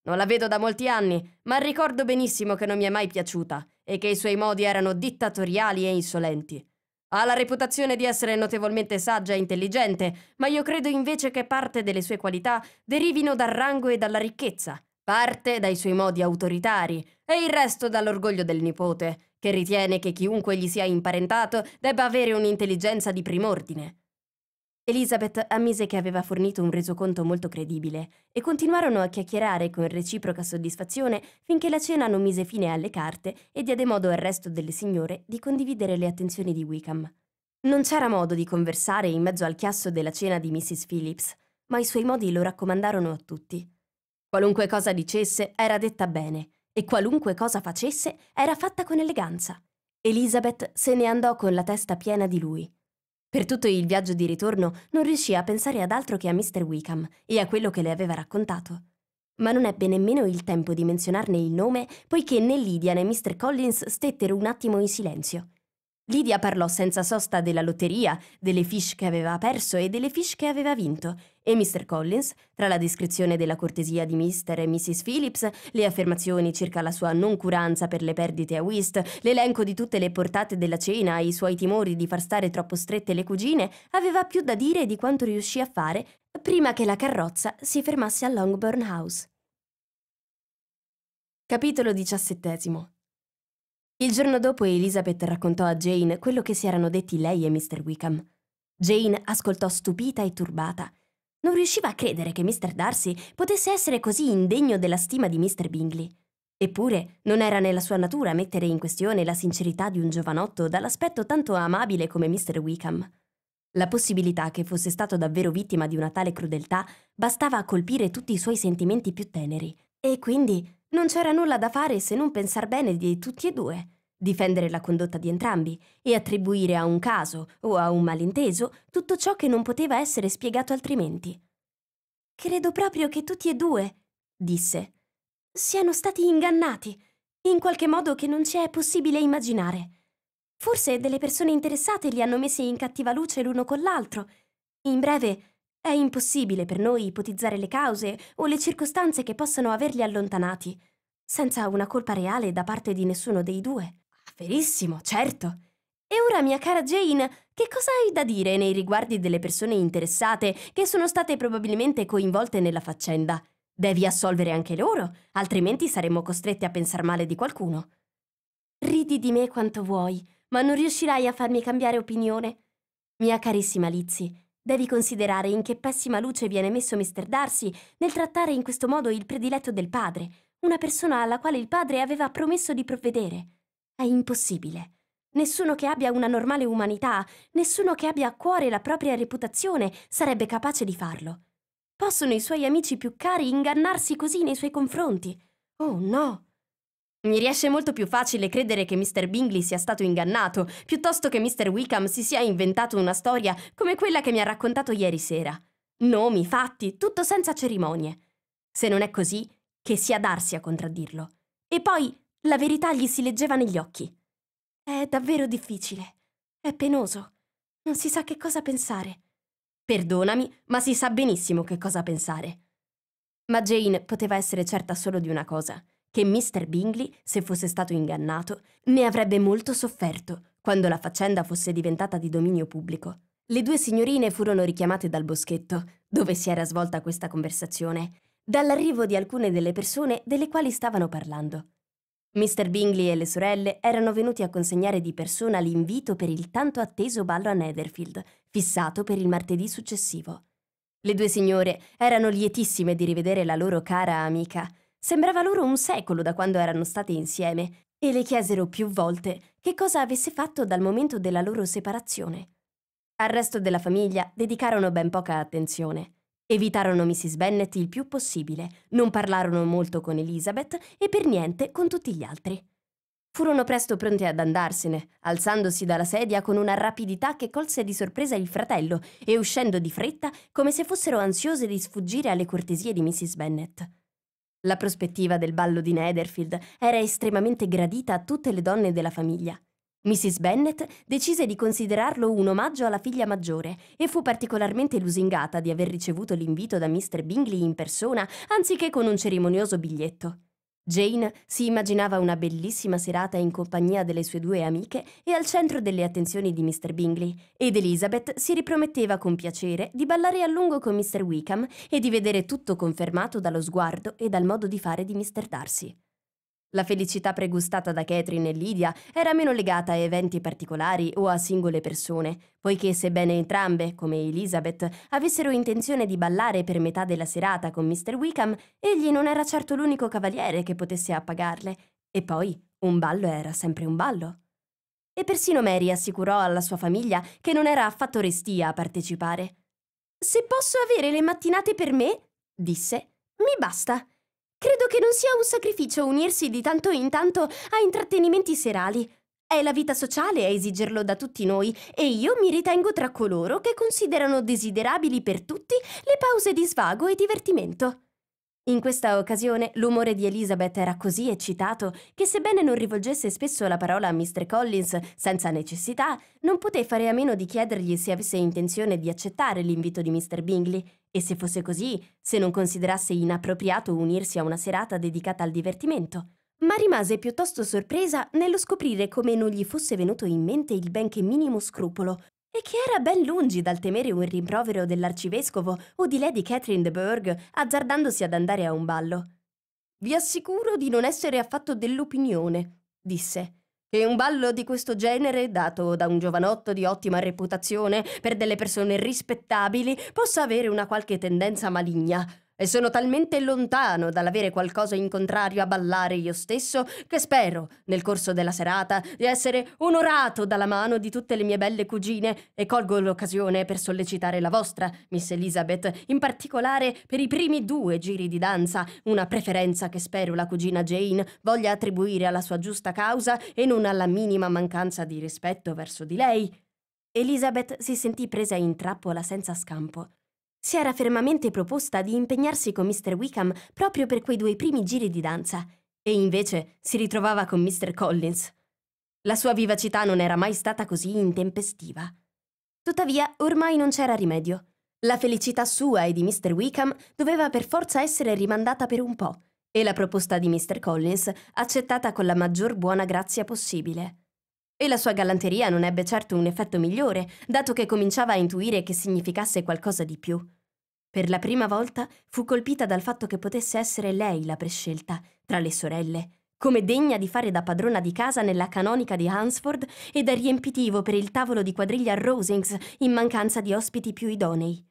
Non la vedo da molti anni, ma ricordo benissimo che non mi è mai piaciuta e che i suoi modi erano dittatoriali e insolenti. Ha la reputazione di essere notevolmente saggia e intelligente, ma io credo invece che parte delle sue qualità derivino dal rango e dalla ricchezza, Parte dai suoi modi autoritari e il resto dall'orgoglio del nipote, che ritiene che chiunque gli sia imparentato debba avere un'intelligenza di prim'ordine. Elizabeth ammise che aveva fornito un resoconto molto credibile e continuarono a chiacchierare con reciproca soddisfazione finché la cena non mise fine alle carte e diede modo al resto delle signore di condividere le attenzioni di Wickham. Non c'era modo di conversare in mezzo al chiasso della cena di Mrs. Phillips, ma i suoi modi lo raccomandarono a tutti. Qualunque cosa dicesse era detta bene e qualunque cosa facesse era fatta con eleganza. Elizabeth se ne andò con la testa piena di lui. Per tutto il viaggio di ritorno non riuscì a pensare ad altro che a Mr. Wickham e a quello che le aveva raccontato. Ma non ebbe nemmeno il tempo di menzionarne il nome, poiché né Lydia né Mr. Collins stettero un attimo in silenzio Lidia parlò senza sosta della lotteria, delle fish che aveva perso e delle fish che aveva vinto, e Mr. Collins, tra la descrizione della cortesia di Mr. e Mrs. Phillips, le affermazioni circa la sua noncuranza per le perdite a Whist, l'elenco di tutte le portate della cena e i suoi timori di far stare troppo strette le cugine, aveva più da dire di quanto riuscì a fare prima che la carrozza si fermasse a Longbourn House. Capitolo diciassettesimo il giorno dopo Elizabeth raccontò a Jane quello che si erano detti lei e Mr. Wickham. Jane ascoltò stupita e turbata. Non riusciva a credere che Mr. Darcy potesse essere così indegno della stima di Mr. Bingley. Eppure non era nella sua natura mettere in questione la sincerità di un giovanotto dall'aspetto tanto amabile come Mr. Wickham. La possibilità che fosse stato davvero vittima di una tale crudeltà bastava a colpire tutti i suoi sentimenti più teneri, e quindi non c'era nulla da fare se non pensar bene di tutti e due, difendere la condotta di entrambi e attribuire a un caso o a un malinteso tutto ciò che non poteva essere spiegato altrimenti. Credo proprio che tutti e due, disse, siano stati ingannati, in qualche modo che non ci è possibile immaginare. Forse delle persone interessate li hanno messi in cattiva luce l'uno con l'altro. In breve, è impossibile per noi ipotizzare le cause o le circostanze che possano averli allontanati, senza una colpa reale da parte di nessuno dei due. Ah, verissimo, certo. E ora, mia cara Jane, che cosa hai da dire nei riguardi delle persone interessate che sono state probabilmente coinvolte nella faccenda? Devi assolvere anche loro, altrimenti saremmo costretti a pensar male di qualcuno. Ridi di me quanto vuoi, ma non riuscirai a farmi cambiare opinione. Mia carissima Lizzie, Devi considerare in che pessima luce viene messo Mr. Darcy nel trattare in questo modo il prediletto del padre, una persona alla quale il padre aveva promesso di provvedere. È impossibile. Nessuno che abbia una normale umanità, nessuno che abbia a cuore la propria reputazione sarebbe capace di farlo. Possono i suoi amici più cari ingannarsi così nei suoi confronti? Oh no! Mi riesce molto più facile credere che Mr. Bingley sia stato ingannato, piuttosto che Mr. Wickham si sia inventato una storia come quella che mi ha raccontato ieri sera. Nomi, fatti, tutto senza cerimonie. Se non è così, che sia darsi a contraddirlo. E poi la verità gli si leggeva negli occhi. È davvero difficile. È penoso. Non si sa che cosa pensare. Perdonami, ma si sa benissimo che cosa pensare. Ma Jane poteva essere certa solo di una cosa che Mr. Bingley, se fosse stato ingannato, ne avrebbe molto sofferto quando la faccenda fosse diventata di dominio pubblico. Le due signorine furono richiamate dal boschetto, dove si era svolta questa conversazione, dall'arrivo di alcune delle persone delle quali stavano parlando. Mr. Bingley e le sorelle erano venuti a consegnare di persona l'invito per il tanto atteso ballo a Netherfield, fissato per il martedì successivo. Le due signore erano lietissime di rivedere la loro cara amica, Sembrava loro un secolo da quando erano state insieme e le chiesero più volte che cosa avesse fatto dal momento della loro separazione. Al resto della famiglia dedicarono ben poca attenzione. Evitarono Mrs. Bennet il più possibile, non parlarono molto con Elizabeth e per niente con tutti gli altri. Furono presto pronti ad andarsene, alzandosi dalla sedia con una rapidità che colse di sorpresa il fratello e uscendo di fretta come se fossero ansiose di sfuggire alle cortesie di Mrs. Bennet. La prospettiva del ballo di Netherfield era estremamente gradita a tutte le donne della famiglia. Mrs. Bennet decise di considerarlo un omaggio alla figlia maggiore e fu particolarmente lusingata di aver ricevuto l'invito da Mr. Bingley in persona anziché con un cerimonioso biglietto. Jane si immaginava una bellissima serata in compagnia delle sue due amiche e al centro delle attenzioni di Mr. Bingley, ed Elizabeth si riprometteva con piacere di ballare a lungo con Mr. Wickham e di vedere tutto confermato dallo sguardo e dal modo di fare di Mr. Darcy. La felicità pregustata da Catherine e Lydia era meno legata a eventi particolari o a singole persone, poiché sebbene entrambe, come Elizabeth, avessero intenzione di ballare per metà della serata con Mr. Wickham, egli non era certo l'unico cavaliere che potesse appagarle. E poi, un ballo era sempre un ballo. E persino Mary assicurò alla sua famiglia che non era affatto restia a partecipare. Se posso avere le mattinate per me, disse, mi basta. Credo che non sia un sacrificio unirsi di tanto in tanto a intrattenimenti serali. È la vita sociale a esigerlo da tutti noi e io mi ritengo tra coloro che considerano desiderabili per tutti le pause di svago e divertimento. In questa occasione l'umore di Elizabeth era così eccitato che sebbene non rivolgesse spesso la parola a Mr. Collins senza necessità, non poté fare a meno di chiedergli se avesse intenzione di accettare l'invito di Mr. Bingley e se fosse così, se non considerasse inappropriato unirsi a una serata dedicata al divertimento. Ma rimase piuttosto sorpresa nello scoprire come non gli fosse venuto in mente il benché minimo scrupolo e che era ben lungi dal temere un rimprovero dell'arcivescovo o di Lady Catherine de Bourgh azzardandosi ad andare a un ballo. Vi assicuro di non essere affatto dell'opinione, disse, che un ballo di questo genere, dato da un giovanotto di ottima reputazione per delle persone rispettabili, possa avere una qualche tendenza maligna e sono talmente lontano dall'avere qualcosa in contrario a ballare io stesso che spero, nel corso della serata, di essere onorato dalla mano di tutte le mie belle cugine e colgo l'occasione per sollecitare la vostra, Miss Elizabeth, in particolare per i primi due giri di danza, una preferenza che spero la cugina Jane voglia attribuire alla sua giusta causa e non alla minima mancanza di rispetto verso di lei. Elizabeth si sentì presa in trappola senza scampo. Si era fermamente proposta di impegnarsi con Mr. Wickham proprio per quei due primi giri di danza, e invece si ritrovava con Mr. Collins. La sua vivacità non era mai stata così intempestiva. Tuttavia, ormai non c'era rimedio. La felicità sua e di Mr. Wickham doveva per forza essere rimandata per un po', e la proposta di Mr. Collins accettata con la maggior buona grazia possibile. E la sua galanteria non ebbe certo un effetto migliore, dato che cominciava a intuire che significasse qualcosa di più. Per la prima volta fu colpita dal fatto che potesse essere lei la prescelta, tra le sorelle, come degna di fare da padrona di casa nella canonica di Hansford e da riempitivo per il tavolo di quadriglia a Rosings in mancanza di ospiti più idonei.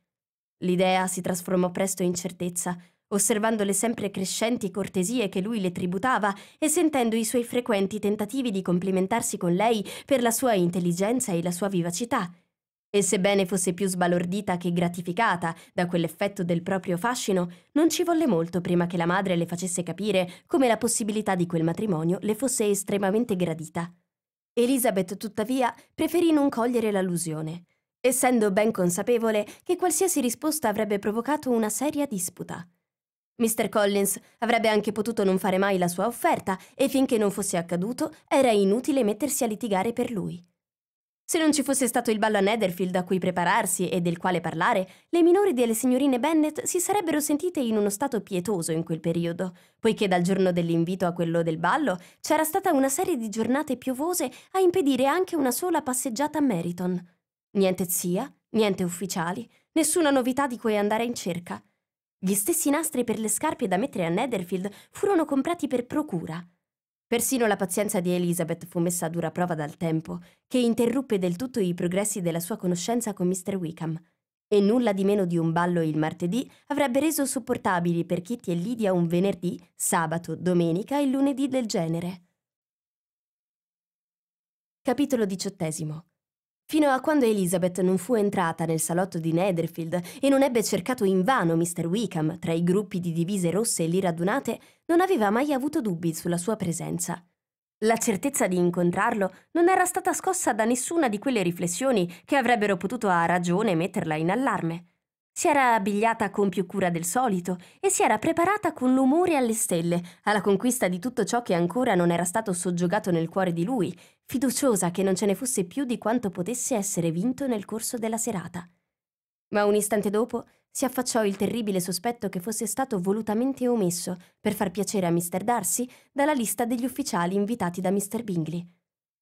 L'idea si trasformò presto in certezza, osservando le sempre crescenti cortesie che lui le tributava e sentendo i suoi frequenti tentativi di complimentarsi con lei per la sua intelligenza e la sua vivacità, e sebbene fosse più sbalordita che gratificata da quell'effetto del proprio fascino, non ci volle molto prima che la madre le facesse capire come la possibilità di quel matrimonio le fosse estremamente gradita. Elizabeth, tuttavia, preferì non cogliere l'allusione, essendo ben consapevole che qualsiasi risposta avrebbe provocato una seria disputa. Mr. Collins avrebbe anche potuto non fare mai la sua offerta e finché non fosse accaduto era inutile mettersi a litigare per lui. Se non ci fosse stato il ballo a Netherfield a cui prepararsi e del quale parlare, le minori delle signorine Bennet si sarebbero sentite in uno stato pietoso in quel periodo, poiché dal giorno dell'invito a quello del ballo c'era stata una serie di giornate piovose a impedire anche una sola passeggiata a Meriton. Niente zia, niente ufficiali, nessuna novità di cui andare in cerca. Gli stessi nastri per le scarpe da mettere a Netherfield furono comprati per procura – Persino la pazienza di Elizabeth fu messa a dura prova dal tempo, che interruppe del tutto i progressi della sua conoscenza con Mr. Wickham. E nulla di meno di un ballo il martedì avrebbe reso sopportabili per Kitty e Lydia un venerdì, sabato, domenica e lunedì del genere. Capitolo diciottesimo Fino a quando Elizabeth non fu entrata nel salotto di Netherfield e non ebbe cercato invano Mr. Wickham tra i gruppi di divise rosse lì radunate, non aveva mai avuto dubbi sulla sua presenza. La certezza di incontrarlo non era stata scossa da nessuna di quelle riflessioni che avrebbero potuto a ragione metterla in allarme. Si era abbigliata con più cura del solito e si era preparata con l'umore alle stelle, alla conquista di tutto ciò che ancora non era stato soggiogato nel cuore di lui fiduciosa che non ce ne fosse più di quanto potesse essere vinto nel corso della serata. Ma un istante dopo si affacciò il terribile sospetto che fosse stato volutamente omesso, per far piacere a Mr. Darcy, dalla lista degli ufficiali invitati da Mr. Bingley.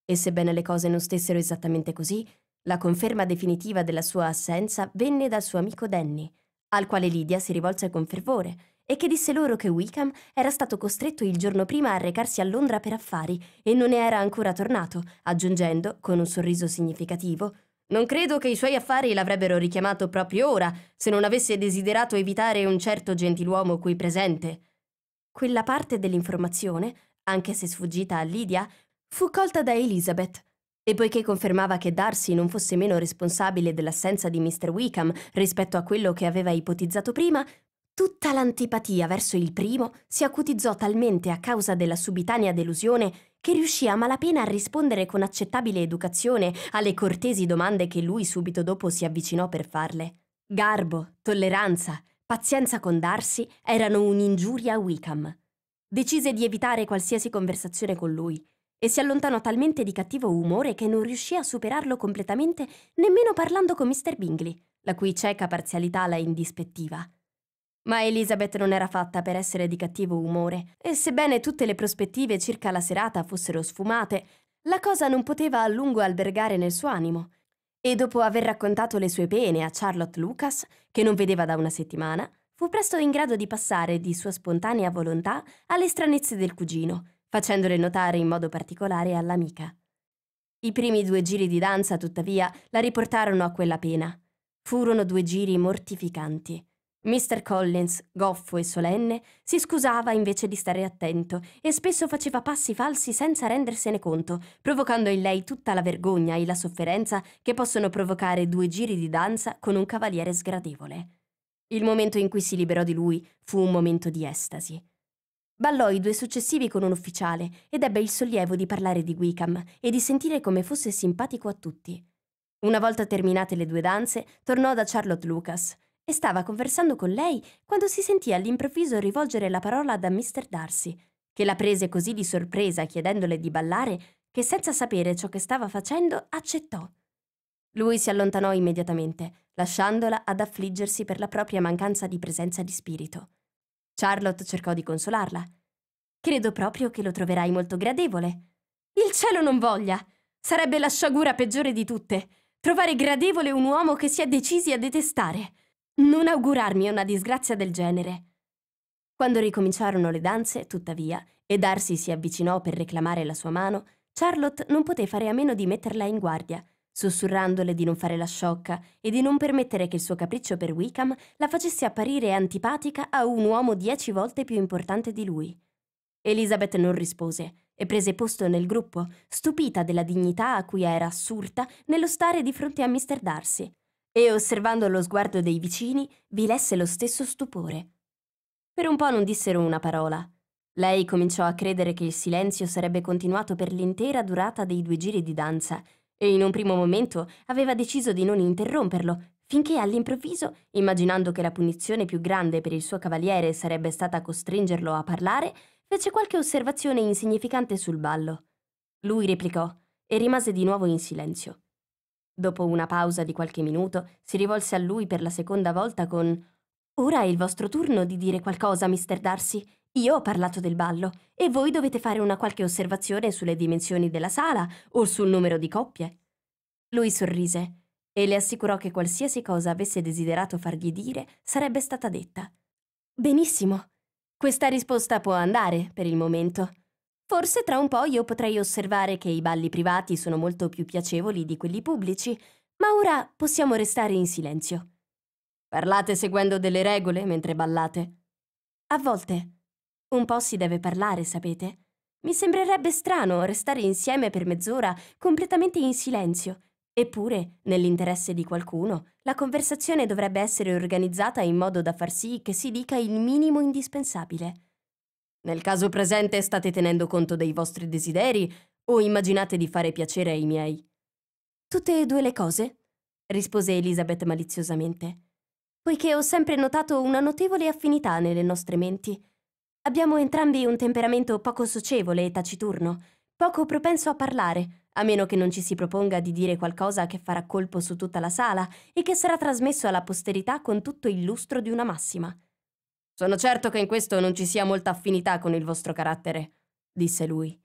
E sebbene le cose non stessero esattamente così, la conferma definitiva della sua assenza venne dal suo amico Danny, al quale Lydia si rivolse con fervore, e che disse loro che Wickham era stato costretto il giorno prima a recarsi a Londra per affari e non era ancora tornato, aggiungendo, con un sorriso significativo, non credo che i suoi affari l'avrebbero richiamato proprio ora, se non avesse desiderato evitare un certo gentiluomo qui presente. Quella parte dell'informazione, anche se sfuggita a Lydia, fu colta da Elizabeth. E poiché confermava che Darcy non fosse meno responsabile dell'assenza di Mr. Wickham rispetto a quello che aveva ipotizzato prima, Tutta l'antipatia verso il primo si acutizzò talmente a causa della subitanea delusione che riuscì a malapena a rispondere con accettabile educazione alle cortesi domande che lui subito dopo si avvicinò per farle. Garbo, tolleranza, pazienza con Darsi erano un'ingiuria a Wickham. Decise di evitare qualsiasi conversazione con lui e si allontanò talmente di cattivo umore che non riuscì a superarlo completamente nemmeno parlando con Mr. Bingley, la cui cieca parzialità la indispettiva. Ma Elizabeth non era fatta per essere di cattivo umore, e sebbene tutte le prospettive circa la serata fossero sfumate, la cosa non poteva a lungo albergare nel suo animo. E dopo aver raccontato le sue pene a Charlotte Lucas, che non vedeva da una settimana, fu presto in grado di passare di sua spontanea volontà alle stranezze del cugino, facendole notare in modo particolare all'amica. I primi due giri di danza, tuttavia, la riportarono a quella pena. Furono due giri mortificanti. Mr. Collins, goffo e solenne, si scusava invece di stare attento e spesso faceva passi falsi senza rendersene conto, provocando in lei tutta la vergogna e la sofferenza che possono provocare due giri di danza con un cavaliere sgradevole. Il momento in cui si liberò di lui fu un momento di estasi. Ballò i due successivi con un ufficiale ed ebbe il sollievo di parlare di Wickham e di sentire come fosse simpatico a tutti. Una volta terminate le due danze, tornò da Charlotte Lucas, e stava conversando con lei quando si sentì all'improvviso rivolgere la parola da Mr. Darcy, che la prese così di sorpresa chiedendole di ballare che senza sapere ciò che stava facendo accettò. Lui si allontanò immediatamente, lasciandola ad affliggersi per la propria mancanza di presenza di spirito. Charlotte cercò di consolarla. Credo proprio che lo troverai molto gradevole. Il cielo non voglia! Sarebbe la sciagura peggiore di tutte, trovare gradevole un uomo che si è decisi a detestare. Non augurarmi una disgrazia del genere. Quando ricominciarono le danze, tuttavia, e Darcy si avvicinò per reclamare la sua mano, Charlotte non poté fare a meno di metterla in guardia, sussurrandole di non fare la sciocca e di non permettere che il suo capriccio per Wickham la facesse apparire antipatica a un uomo dieci volte più importante di lui. Elizabeth non rispose e prese posto nel gruppo, stupita della dignità a cui era assurta nello stare di fronte a Mr. Darcy, e osservando lo sguardo dei vicini vi lesse lo stesso stupore. Per un po' non dissero una parola. Lei cominciò a credere che il silenzio sarebbe continuato per l'intera durata dei due giri di danza e in un primo momento aveva deciso di non interromperlo finché all'improvviso, immaginando che la punizione più grande per il suo cavaliere sarebbe stata costringerlo a parlare, fece qualche osservazione insignificante sul ballo. Lui replicò e rimase di nuovo in silenzio. Dopo una pausa di qualche minuto, si rivolse a lui per la seconda volta con Ora è il vostro turno di dire qualcosa, mister Darcy. Io ho parlato del ballo e voi dovete fare una qualche osservazione sulle dimensioni della sala o sul numero di coppie. Lui sorrise e le assicurò che qualsiasi cosa avesse desiderato fargli dire sarebbe stata detta. Benissimo. Questa risposta può andare per il momento. Forse tra un po' io potrei osservare che i balli privati sono molto più piacevoli di quelli pubblici, ma ora possiamo restare in silenzio. Parlate seguendo delle regole mentre ballate? A volte. Un po' si deve parlare, sapete? Mi sembrerebbe strano restare insieme per mezz'ora completamente in silenzio. Eppure, nell'interesse di qualcuno, la conversazione dovrebbe essere organizzata in modo da far sì che si dica il minimo indispensabile. Nel caso presente state tenendo conto dei vostri desideri o immaginate di fare piacere ai miei? Tutte e due le cose, rispose Elisabeth maliziosamente, poiché ho sempre notato una notevole affinità nelle nostre menti. Abbiamo entrambi un temperamento poco socievole e taciturno, poco propenso a parlare, a meno che non ci si proponga di dire qualcosa che farà colpo su tutta la sala e che sarà trasmesso alla posterità con tutto il lustro di una massima. Sono certo che in questo non ci sia molta affinità con il vostro carattere, disse lui.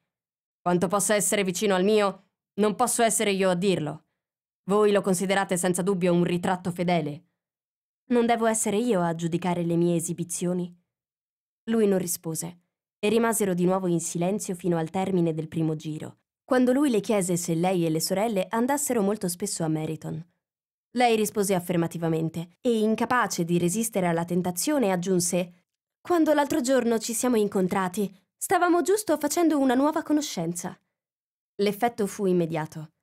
Quanto possa essere vicino al mio, non posso essere io a dirlo. Voi lo considerate senza dubbio un ritratto fedele. Non devo essere io a giudicare le mie esibizioni. Lui non rispose e rimasero di nuovo in silenzio fino al termine del primo giro, quando lui le chiese se lei e le sorelle andassero molto spesso a Meriton. Lei rispose affermativamente e, incapace di resistere alla tentazione, aggiunse Quando l'altro giorno ci siamo incontrati, stavamo giusto facendo una nuova conoscenza. L'effetto fu immediato.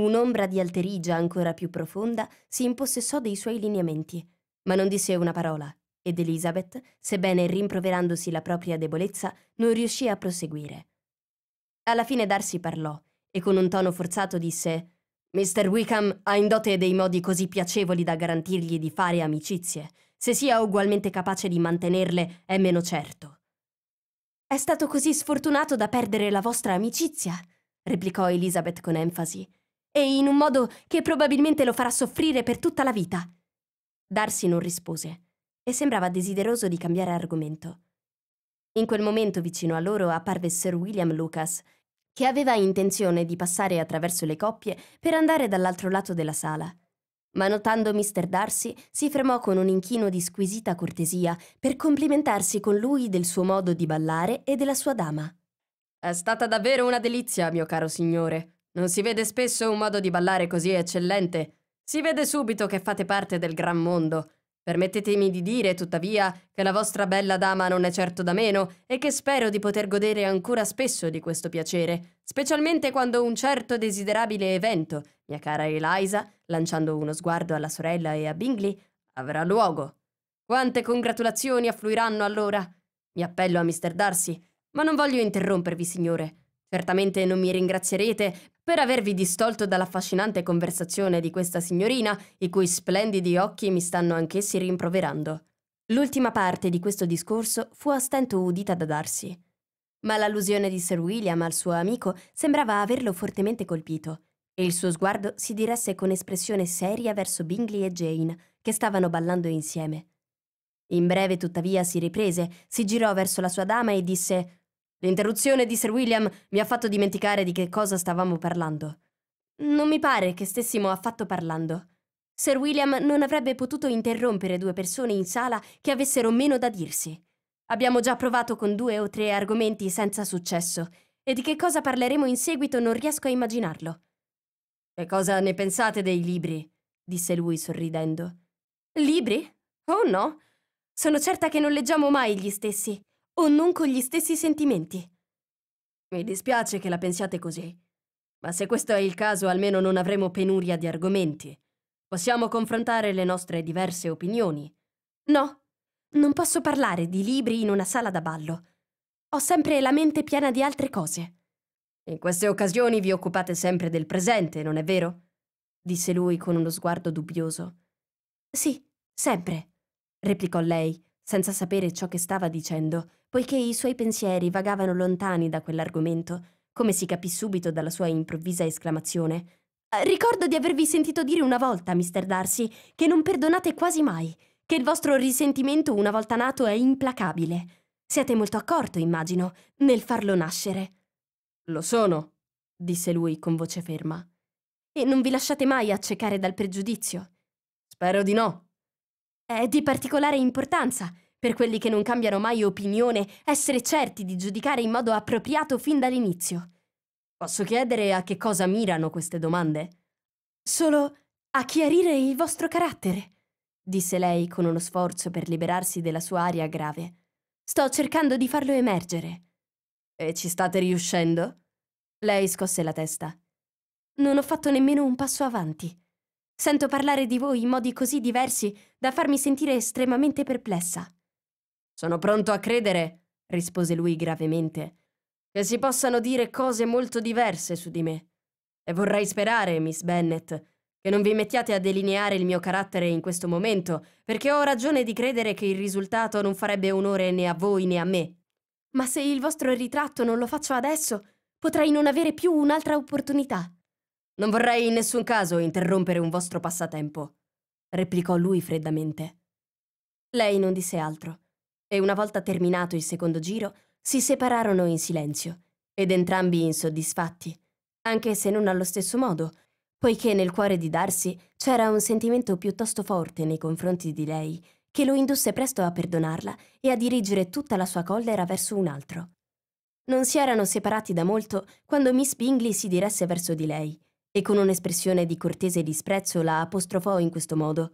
Un'ombra di alterigia ancora più profonda si impossessò dei suoi lineamenti, ma non disse una parola, ed Elizabeth, sebbene rimproverandosi la propria debolezza, non riuscì a proseguire. Alla fine Darcy parlò e con un tono forzato disse Mr. Wickham ha in dote dei modi così piacevoli da garantirgli di fare amicizie. Se sia ugualmente capace di mantenerle è meno certo. È stato così sfortunato da perdere la vostra amicizia, replicò Elizabeth con enfasi, e in un modo che probabilmente lo farà soffrire per tutta la vita. Darcy non rispose e sembrava desideroso di cambiare argomento. In quel momento vicino a loro apparve Sir William Lucas, che aveva intenzione di passare attraverso le coppie per andare dall'altro lato della sala. Ma notando Mr. Darcy, si fermò con un inchino di squisita cortesia per complimentarsi con lui del suo modo di ballare e della sua dama. È stata davvero una delizia, mio caro signore. Non si vede spesso un modo di ballare così eccellente. Si vede subito che fate parte del gran mondo. Permettetemi di dire, tuttavia, che la vostra bella dama non è certo da meno e che spero di poter godere ancora spesso di questo piacere, specialmente quando un certo desiderabile evento, mia cara Eliza, lanciando uno sguardo alla sorella e a Bingley, avrà luogo. Quante congratulazioni affluiranno allora! Mi appello a Mr. Darcy, ma non voglio interrompervi, signore. Certamente non mi ringrazierete per avervi distolto dall'affascinante conversazione di questa signorina, i cui splendidi occhi mi stanno anch'essi rimproverando. L'ultima parte di questo discorso fu a stento udita da Darsi, ma l'allusione di Sir William al suo amico sembrava averlo fortemente colpito, e il suo sguardo si diresse con espressione seria verso Bingley e Jane, che stavano ballando insieme. In breve, tuttavia, si riprese, si girò verso la sua dama e disse L'interruzione di Sir William mi ha fatto dimenticare di che cosa stavamo parlando. Non mi pare che stessimo affatto parlando. Sir William non avrebbe potuto interrompere due persone in sala che avessero meno da dirsi. Abbiamo già provato con due o tre argomenti senza successo, e di che cosa parleremo in seguito non riesco a immaginarlo. Che cosa ne pensate dei libri? disse lui sorridendo. Libri? Oh no! Sono certa che non leggiamo mai gli stessi o non con gli stessi sentimenti. Mi dispiace che la pensiate così, ma se questo è il caso almeno non avremo penuria di argomenti. Possiamo confrontare le nostre diverse opinioni. No, non posso parlare di libri in una sala da ballo. Ho sempre la mente piena di altre cose. In queste occasioni vi occupate sempre del presente, non è vero? disse lui con uno sguardo dubbioso. Sì, sempre, replicò lei, senza sapere ciò che stava dicendo, poiché i suoi pensieri vagavano lontani da quell'argomento, come si capì subito dalla sua improvvisa esclamazione. Eh, ricordo di avervi sentito dire una volta, mister Darcy, che non perdonate quasi mai, che il vostro risentimento una volta nato è implacabile. Siete molto accorto, immagino, nel farlo nascere. Lo sono, disse lui con voce ferma. E non vi lasciate mai accecare dal pregiudizio. Spero di no, è di particolare importanza, per quelli che non cambiano mai opinione, essere certi di giudicare in modo appropriato fin dall'inizio. Posso chiedere a che cosa mirano queste domande? Solo a chiarire il vostro carattere, disse lei con uno sforzo per liberarsi della sua aria grave. Sto cercando di farlo emergere. E ci state riuscendo? Lei scosse la testa. Non ho fatto nemmeno un passo avanti. Sento parlare di voi in modi così diversi da farmi sentire estremamente perplessa. Sono pronto a credere, rispose lui gravemente, che si possano dire cose molto diverse su di me. E vorrei sperare, Miss Bennet, che non vi mettiate a delineare il mio carattere in questo momento, perché ho ragione di credere che il risultato non farebbe onore né a voi né a me. Ma se il vostro ritratto non lo faccio adesso, potrei non avere più un'altra opportunità. Non vorrei in nessun caso interrompere un vostro passatempo, replicò lui freddamente. Lei non disse altro, e una volta terminato il secondo giro si separarono in silenzio, ed entrambi insoddisfatti, anche se non allo stesso modo, poiché nel cuore di Darcy c'era un sentimento piuttosto forte nei confronti di lei che lo indusse presto a perdonarla e a dirigere tutta la sua collera verso un altro. Non si erano separati da molto quando Miss Bingley si diresse verso di lei e con un'espressione di cortese disprezzo la apostrofò in questo modo.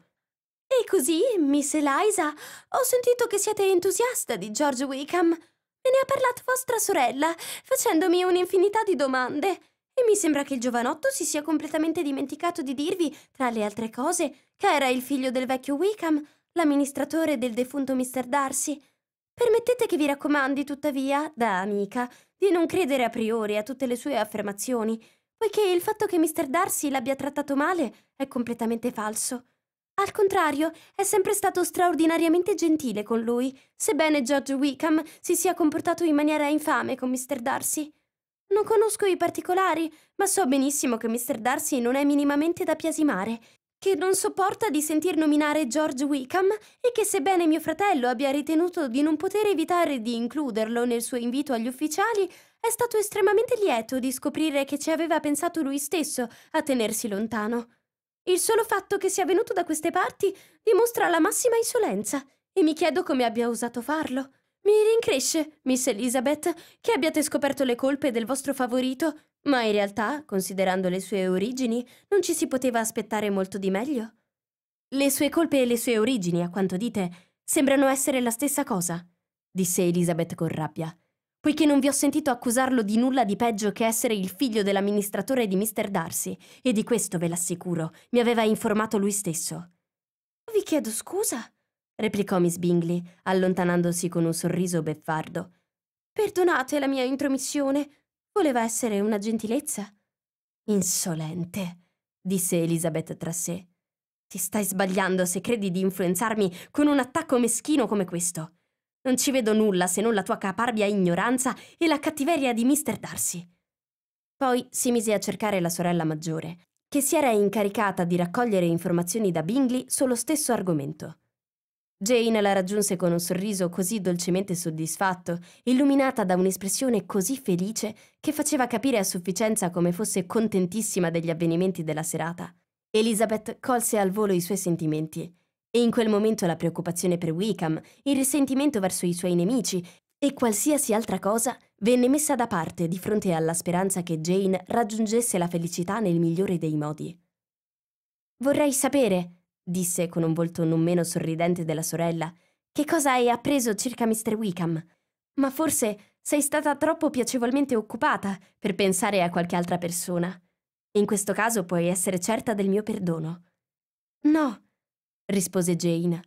E così, Miss Eliza, ho sentito che siete entusiasta di George Wickham. Me ne ha parlato vostra sorella, facendomi un'infinità di domande. E mi sembra che il giovanotto si sia completamente dimenticato di dirvi, tra le altre cose, che era il figlio del vecchio Wickham, l'amministratore del defunto Mr. Darcy. Permettete che vi raccomandi, tuttavia, da amica, di non credere a priori a tutte le sue affermazioni poiché il fatto che Mr. Darcy l'abbia trattato male è completamente falso. Al contrario, è sempre stato straordinariamente gentile con lui, sebbene George Wickham si sia comportato in maniera infame con Mr. Darcy. Non conosco i particolari, ma so benissimo che Mr. Darcy non è minimamente da piasimare, che non sopporta di sentir nominare George Wickham e che sebbene mio fratello abbia ritenuto di non poter evitare di includerlo nel suo invito agli ufficiali, è stato estremamente lieto di scoprire che ci aveva pensato lui stesso a tenersi lontano. Il solo fatto che sia venuto da queste parti dimostra la massima insolenza e mi chiedo come abbia osato farlo. Mi rincresce, Miss Elizabeth, che abbiate scoperto le colpe del vostro favorito, ma in realtà, considerando le sue origini, non ci si poteva aspettare molto di meglio. Le sue colpe e le sue origini, a quanto dite, sembrano essere la stessa cosa, disse Elizabeth con rabbia poiché non vi ho sentito accusarlo di nulla di peggio che essere il figlio dell'amministratore di Mr. Darcy, e di questo ve l'assicuro, mi aveva informato lui stesso. Vi chiedo scusa, replicò Miss Bingley, allontanandosi con un sorriso beffardo. Perdonate la mia intromissione. Voleva essere una gentilezza. Insolente, disse Elizabeth tra sé. Ti stai sbagliando se credi di influenzarmi con un attacco meschino come questo. Non ci vedo nulla se non la tua caparbia ignoranza e la cattiveria di Mr. Darcy. Poi si mise a cercare la sorella maggiore, che si era incaricata di raccogliere informazioni da Bingley sullo stesso argomento. Jane la raggiunse con un sorriso così dolcemente soddisfatto, illuminata da un'espressione così felice che faceva capire a sufficienza come fosse contentissima degli avvenimenti della serata. Elizabeth colse al volo i suoi sentimenti e in quel momento la preoccupazione per Wickham, il risentimento verso i suoi nemici e qualsiasi altra cosa venne messa da parte di fronte alla speranza che Jane raggiungesse la felicità nel migliore dei modi. Vorrei sapere, disse con un volto non meno sorridente della sorella, che cosa hai appreso circa Mr. Wickham. Ma forse sei stata troppo piacevolmente occupata per pensare a qualche altra persona. In questo caso puoi essere certa del mio perdono. No, rispose Jane.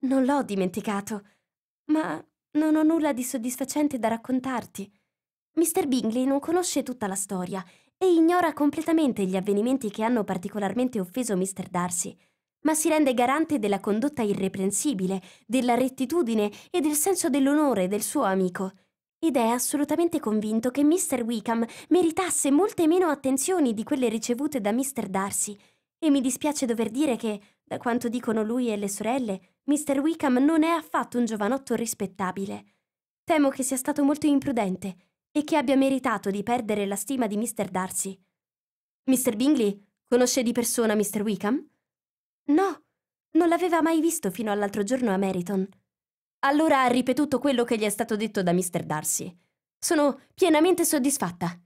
Non l'ho dimenticato, ma non ho nulla di soddisfacente da raccontarti. Mr. Bingley non conosce tutta la storia e ignora completamente gli avvenimenti che hanno particolarmente offeso Mr. Darcy, ma si rende garante della condotta irreprensibile, della rettitudine e del senso dell'onore del suo amico. Ed è assolutamente convinto che Mr. Wickham meritasse molte meno attenzioni di quelle ricevute da Mr. Darcy. E mi dispiace dover dire che da quanto dicono lui e le sorelle, Mr. Wickham non è affatto un giovanotto rispettabile. Temo che sia stato molto imprudente e che abbia meritato di perdere la stima di Mr. Darcy. Mr. Bingley conosce di persona Mr. Wickham? No, non l'aveva mai visto fino all'altro giorno a Meryton. Allora ha ripetuto quello che gli è stato detto da Mr. Darcy. Sono pienamente soddisfatta.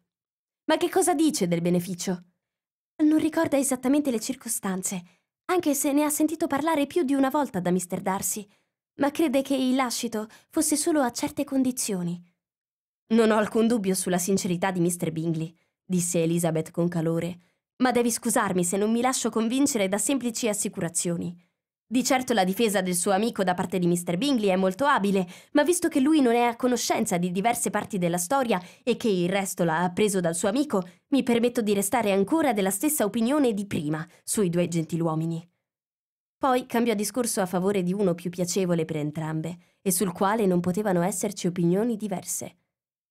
Ma che cosa dice del beneficio? Non ricorda esattamente le circostanze, anche se ne ha sentito parlare più di una volta da Mr. Darcy, ma crede che il lascito fosse solo a certe condizioni. Non ho alcun dubbio sulla sincerità di Mr. Bingley, disse Elizabeth con calore, ma devi scusarmi se non mi lascio convincere da semplici assicurazioni. Di certo la difesa del suo amico da parte di Mr. Bingley è molto abile, ma visto che lui non è a conoscenza di diverse parti della storia e che il resto l'ha appreso dal suo amico, mi permetto di restare ancora della stessa opinione di prima sui due gentiluomini. Poi cambiò discorso a favore di uno più piacevole per entrambe e sul quale non potevano esserci opinioni diverse.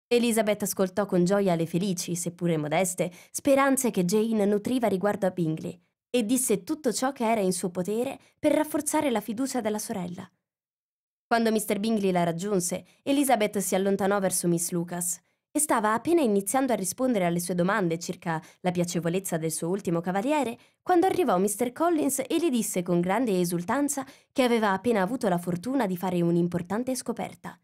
Elizabeth ascoltò con gioia le felici, seppure modeste, speranze che Jane nutriva riguardo a Bingley e disse tutto ciò che era in suo potere per rafforzare la fiducia della sorella. Quando Mr. Bingley la raggiunse, Elizabeth si allontanò verso Miss Lucas e stava appena iniziando a rispondere alle sue domande circa la piacevolezza del suo ultimo cavaliere, quando arrivò Mr. Collins e le disse con grande esultanza che aveva appena avuto la fortuna di fare un'importante scoperta.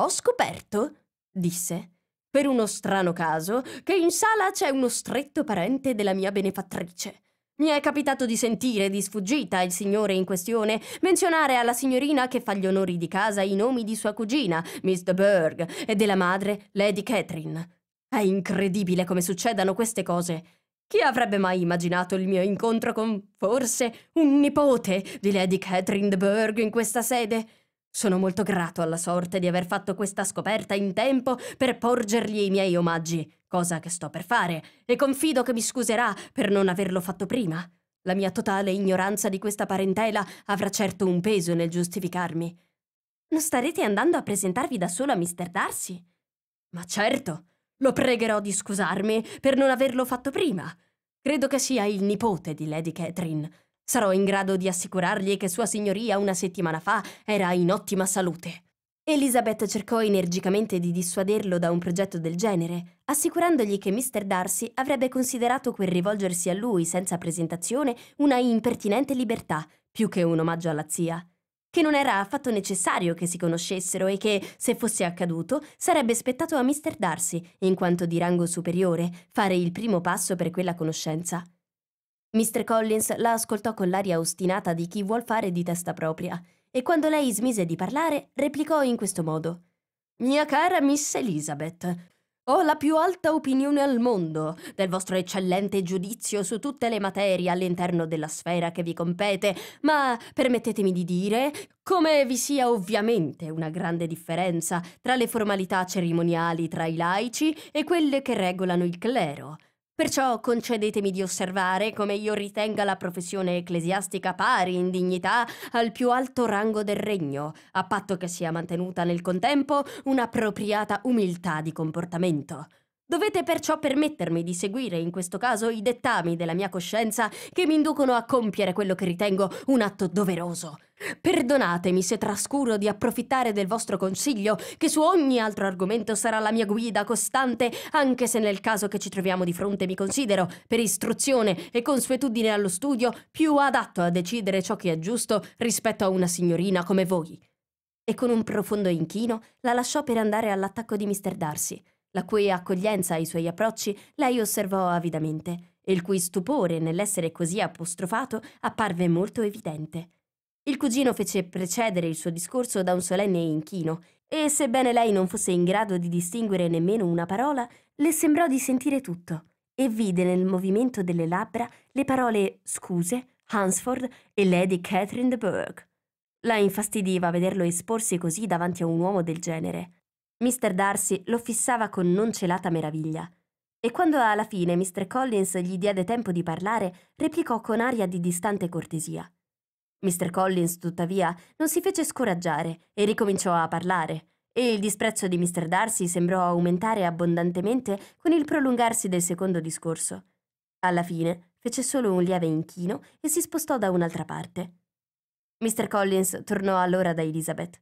Ho scoperto, disse, per uno strano caso, che in sala c'è uno stretto parente della mia benefattrice. Mi è capitato di sentire di sfuggita il signore in questione menzionare alla signorina che fa gli onori di casa i nomi di sua cugina, Miss de Burgh, e della madre, Lady Catherine. È incredibile come succedano queste cose. Chi avrebbe mai immaginato il mio incontro con, forse, un nipote di Lady Catherine de Burgh in questa sede? Sono molto grato alla sorte di aver fatto questa scoperta in tempo per porgergli i miei omaggi cosa che sto per fare, e confido che mi scuserà per non averlo fatto prima. La mia totale ignoranza di questa parentela avrà certo un peso nel giustificarmi. Non starete andando a presentarvi da solo a Mr. Darcy? Ma certo, lo pregherò di scusarmi per non averlo fatto prima. Credo che sia il nipote di Lady Catherine. Sarò in grado di assicurargli che Sua Signoria una settimana fa era in ottima salute. Elizabeth cercò energicamente di dissuaderlo da un progetto del genere, assicurandogli che Mr. Darcy avrebbe considerato quel rivolgersi a lui senza presentazione una impertinente libertà, più che un omaggio alla zia. Che non era affatto necessario che si conoscessero e che, se fosse accaduto, sarebbe spettato a Mr. Darcy, in quanto di rango superiore, fare il primo passo per quella conoscenza. Mr. Collins la ascoltò con l'aria ostinata di chi vuol fare di testa propria e quando lei smise di parlare replicò in questo modo. Mia cara Miss Elizabeth, ho la più alta opinione al mondo del vostro eccellente giudizio su tutte le materie all'interno della sfera che vi compete, ma permettetemi di dire come vi sia ovviamente una grande differenza tra le formalità cerimoniali tra i laici e quelle che regolano il clero. Perciò concedetemi di osservare come io ritenga la professione ecclesiastica pari in dignità al più alto rango del regno, a patto che sia mantenuta nel contempo un'appropriata umiltà di comportamento. Dovete perciò permettermi di seguire in questo caso i dettami della mia coscienza che mi inducono a compiere quello che ritengo un atto doveroso. Perdonatemi se trascuro di approfittare del vostro consiglio, che su ogni altro argomento sarà la mia guida costante, anche se nel caso che ci troviamo di fronte mi considero, per istruzione e consuetudine allo studio, più adatto a decidere ciò che è giusto rispetto a una signorina come voi. E con un profondo inchino la lasciò per andare all'attacco di Mr. Darcy la cui accoglienza ai suoi approcci lei osservò avidamente, e il cui stupore nell'essere così apostrofato apparve molto evidente. Il cugino fece precedere il suo discorso da un solenne inchino, e sebbene lei non fosse in grado di distinguere nemmeno una parola, le sembrò di sentire tutto, e vide nel movimento delle labbra le parole scuse, Hansford e Lady Catherine de Bourgh. La infastidiva vederlo esporsi così davanti a un uomo del genere. Mr. Darcy lo fissava con non celata meraviglia. E quando alla fine Mr. Collins gli diede tempo di parlare, replicò con aria di distante cortesia. Mr. Collins, tuttavia, non si fece scoraggiare e ricominciò a parlare, e il disprezzo di Mr. Darcy sembrò aumentare abbondantemente con il prolungarsi del secondo discorso. Alla fine fece solo un lieve inchino e si spostò da un'altra parte. Mr. Collins tornò allora da Elizabeth.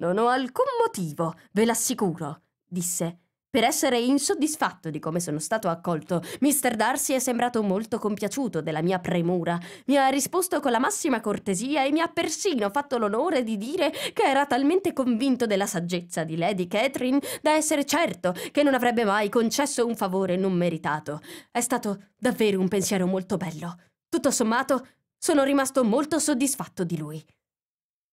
Non ho alcun motivo, ve l'assicuro, disse, per essere insoddisfatto di come sono stato accolto. Mr. Darcy è sembrato molto compiaciuto della mia premura. Mi ha risposto con la massima cortesia e mi ha persino fatto l'onore di dire che era talmente convinto della saggezza di Lady Catherine da essere certo che non avrebbe mai concesso un favore non meritato. È stato davvero un pensiero molto bello. Tutto sommato, sono rimasto molto soddisfatto di lui.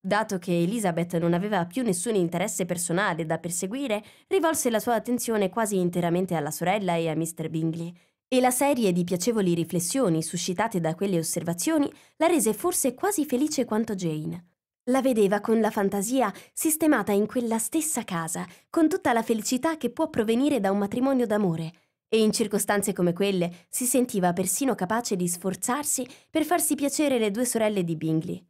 Dato che Elizabeth non aveva più nessun interesse personale da perseguire, rivolse la sua attenzione quasi interamente alla sorella e a Mr. Bingley, e la serie di piacevoli riflessioni suscitate da quelle osservazioni la rese forse quasi felice quanto Jane. La vedeva con la fantasia sistemata in quella stessa casa, con tutta la felicità che può provenire da un matrimonio d'amore, e in circostanze come quelle si sentiva persino capace di sforzarsi per farsi piacere le due sorelle di Bingley.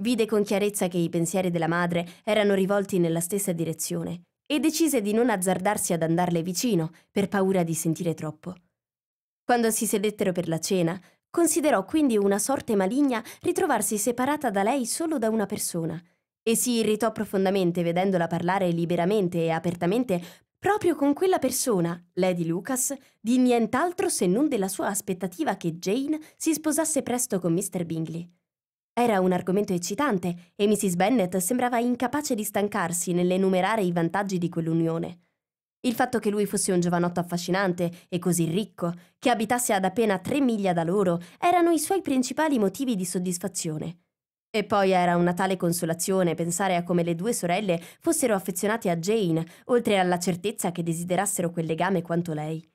Vide con chiarezza che i pensieri della madre erano rivolti nella stessa direzione e decise di non azzardarsi ad andarle vicino per paura di sentire troppo. Quando si sedettero per la cena, considerò quindi una sorte maligna ritrovarsi separata da lei solo da una persona e si irritò profondamente vedendola parlare liberamente e apertamente proprio con quella persona, Lady Lucas, di nient'altro se non della sua aspettativa che Jane si sposasse presto con Mr. Bingley. Era un argomento eccitante e Mrs. Bennet sembrava incapace di stancarsi nell'enumerare i vantaggi di quell'unione. Il fatto che lui fosse un giovanotto affascinante e così ricco, che abitasse ad appena tre miglia da loro, erano i suoi principali motivi di soddisfazione. E poi era una tale consolazione pensare a come le due sorelle fossero affezionate a Jane, oltre alla certezza che desiderassero quel legame quanto lei.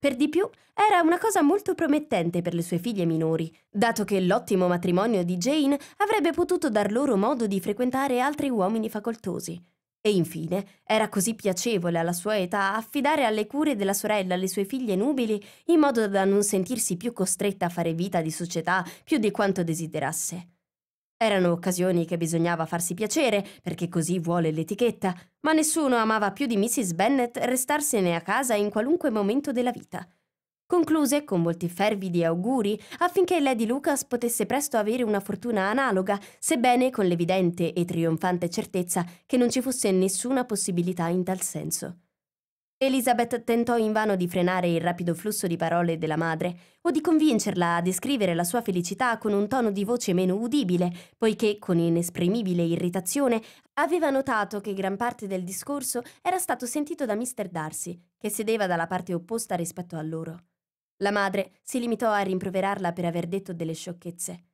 Per di più, era una cosa molto promettente per le sue figlie minori, dato che l'ottimo matrimonio di Jane avrebbe potuto dar loro modo di frequentare altri uomini facoltosi. E infine, era così piacevole alla sua età affidare alle cure della sorella le sue figlie nubili in modo da non sentirsi più costretta a fare vita di società più di quanto desiderasse. Erano occasioni che bisognava farsi piacere, perché così vuole l'etichetta, ma nessuno amava più di Mrs. Bennet restarsene a casa in qualunque momento della vita. Concluse con molti fervidi auguri affinché Lady Lucas potesse presto avere una fortuna analoga, sebbene con l'evidente e trionfante certezza che non ci fosse nessuna possibilità in tal senso. Elizabeth tentò invano di frenare il rapido flusso di parole della madre o di convincerla a descrivere la sua felicità con un tono di voce meno udibile, poiché con inesprimibile irritazione aveva notato che gran parte del discorso era stato sentito da Mr. Darcy, che sedeva dalla parte opposta rispetto a loro. La madre si limitò a rimproverarla per aver detto delle sciocchezze.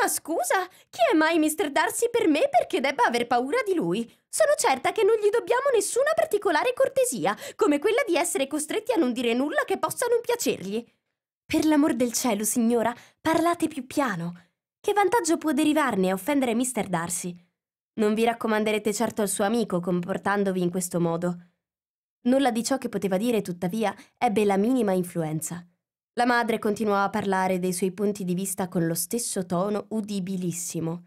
Ma scusa, chi è mai Mr. Darcy per me perché debba aver paura di lui? Sono certa che non gli dobbiamo nessuna particolare cortesia, come quella di essere costretti a non dire nulla che possa non piacergli. Per l'amor del cielo, signora, parlate più piano. Che vantaggio può derivarne a offendere Mr. Darcy? Non vi raccomanderete certo al suo amico comportandovi in questo modo. Nulla di ciò che poteva dire, tuttavia, ebbe la minima influenza. La madre continuò a parlare dei suoi punti di vista con lo stesso tono udibilissimo.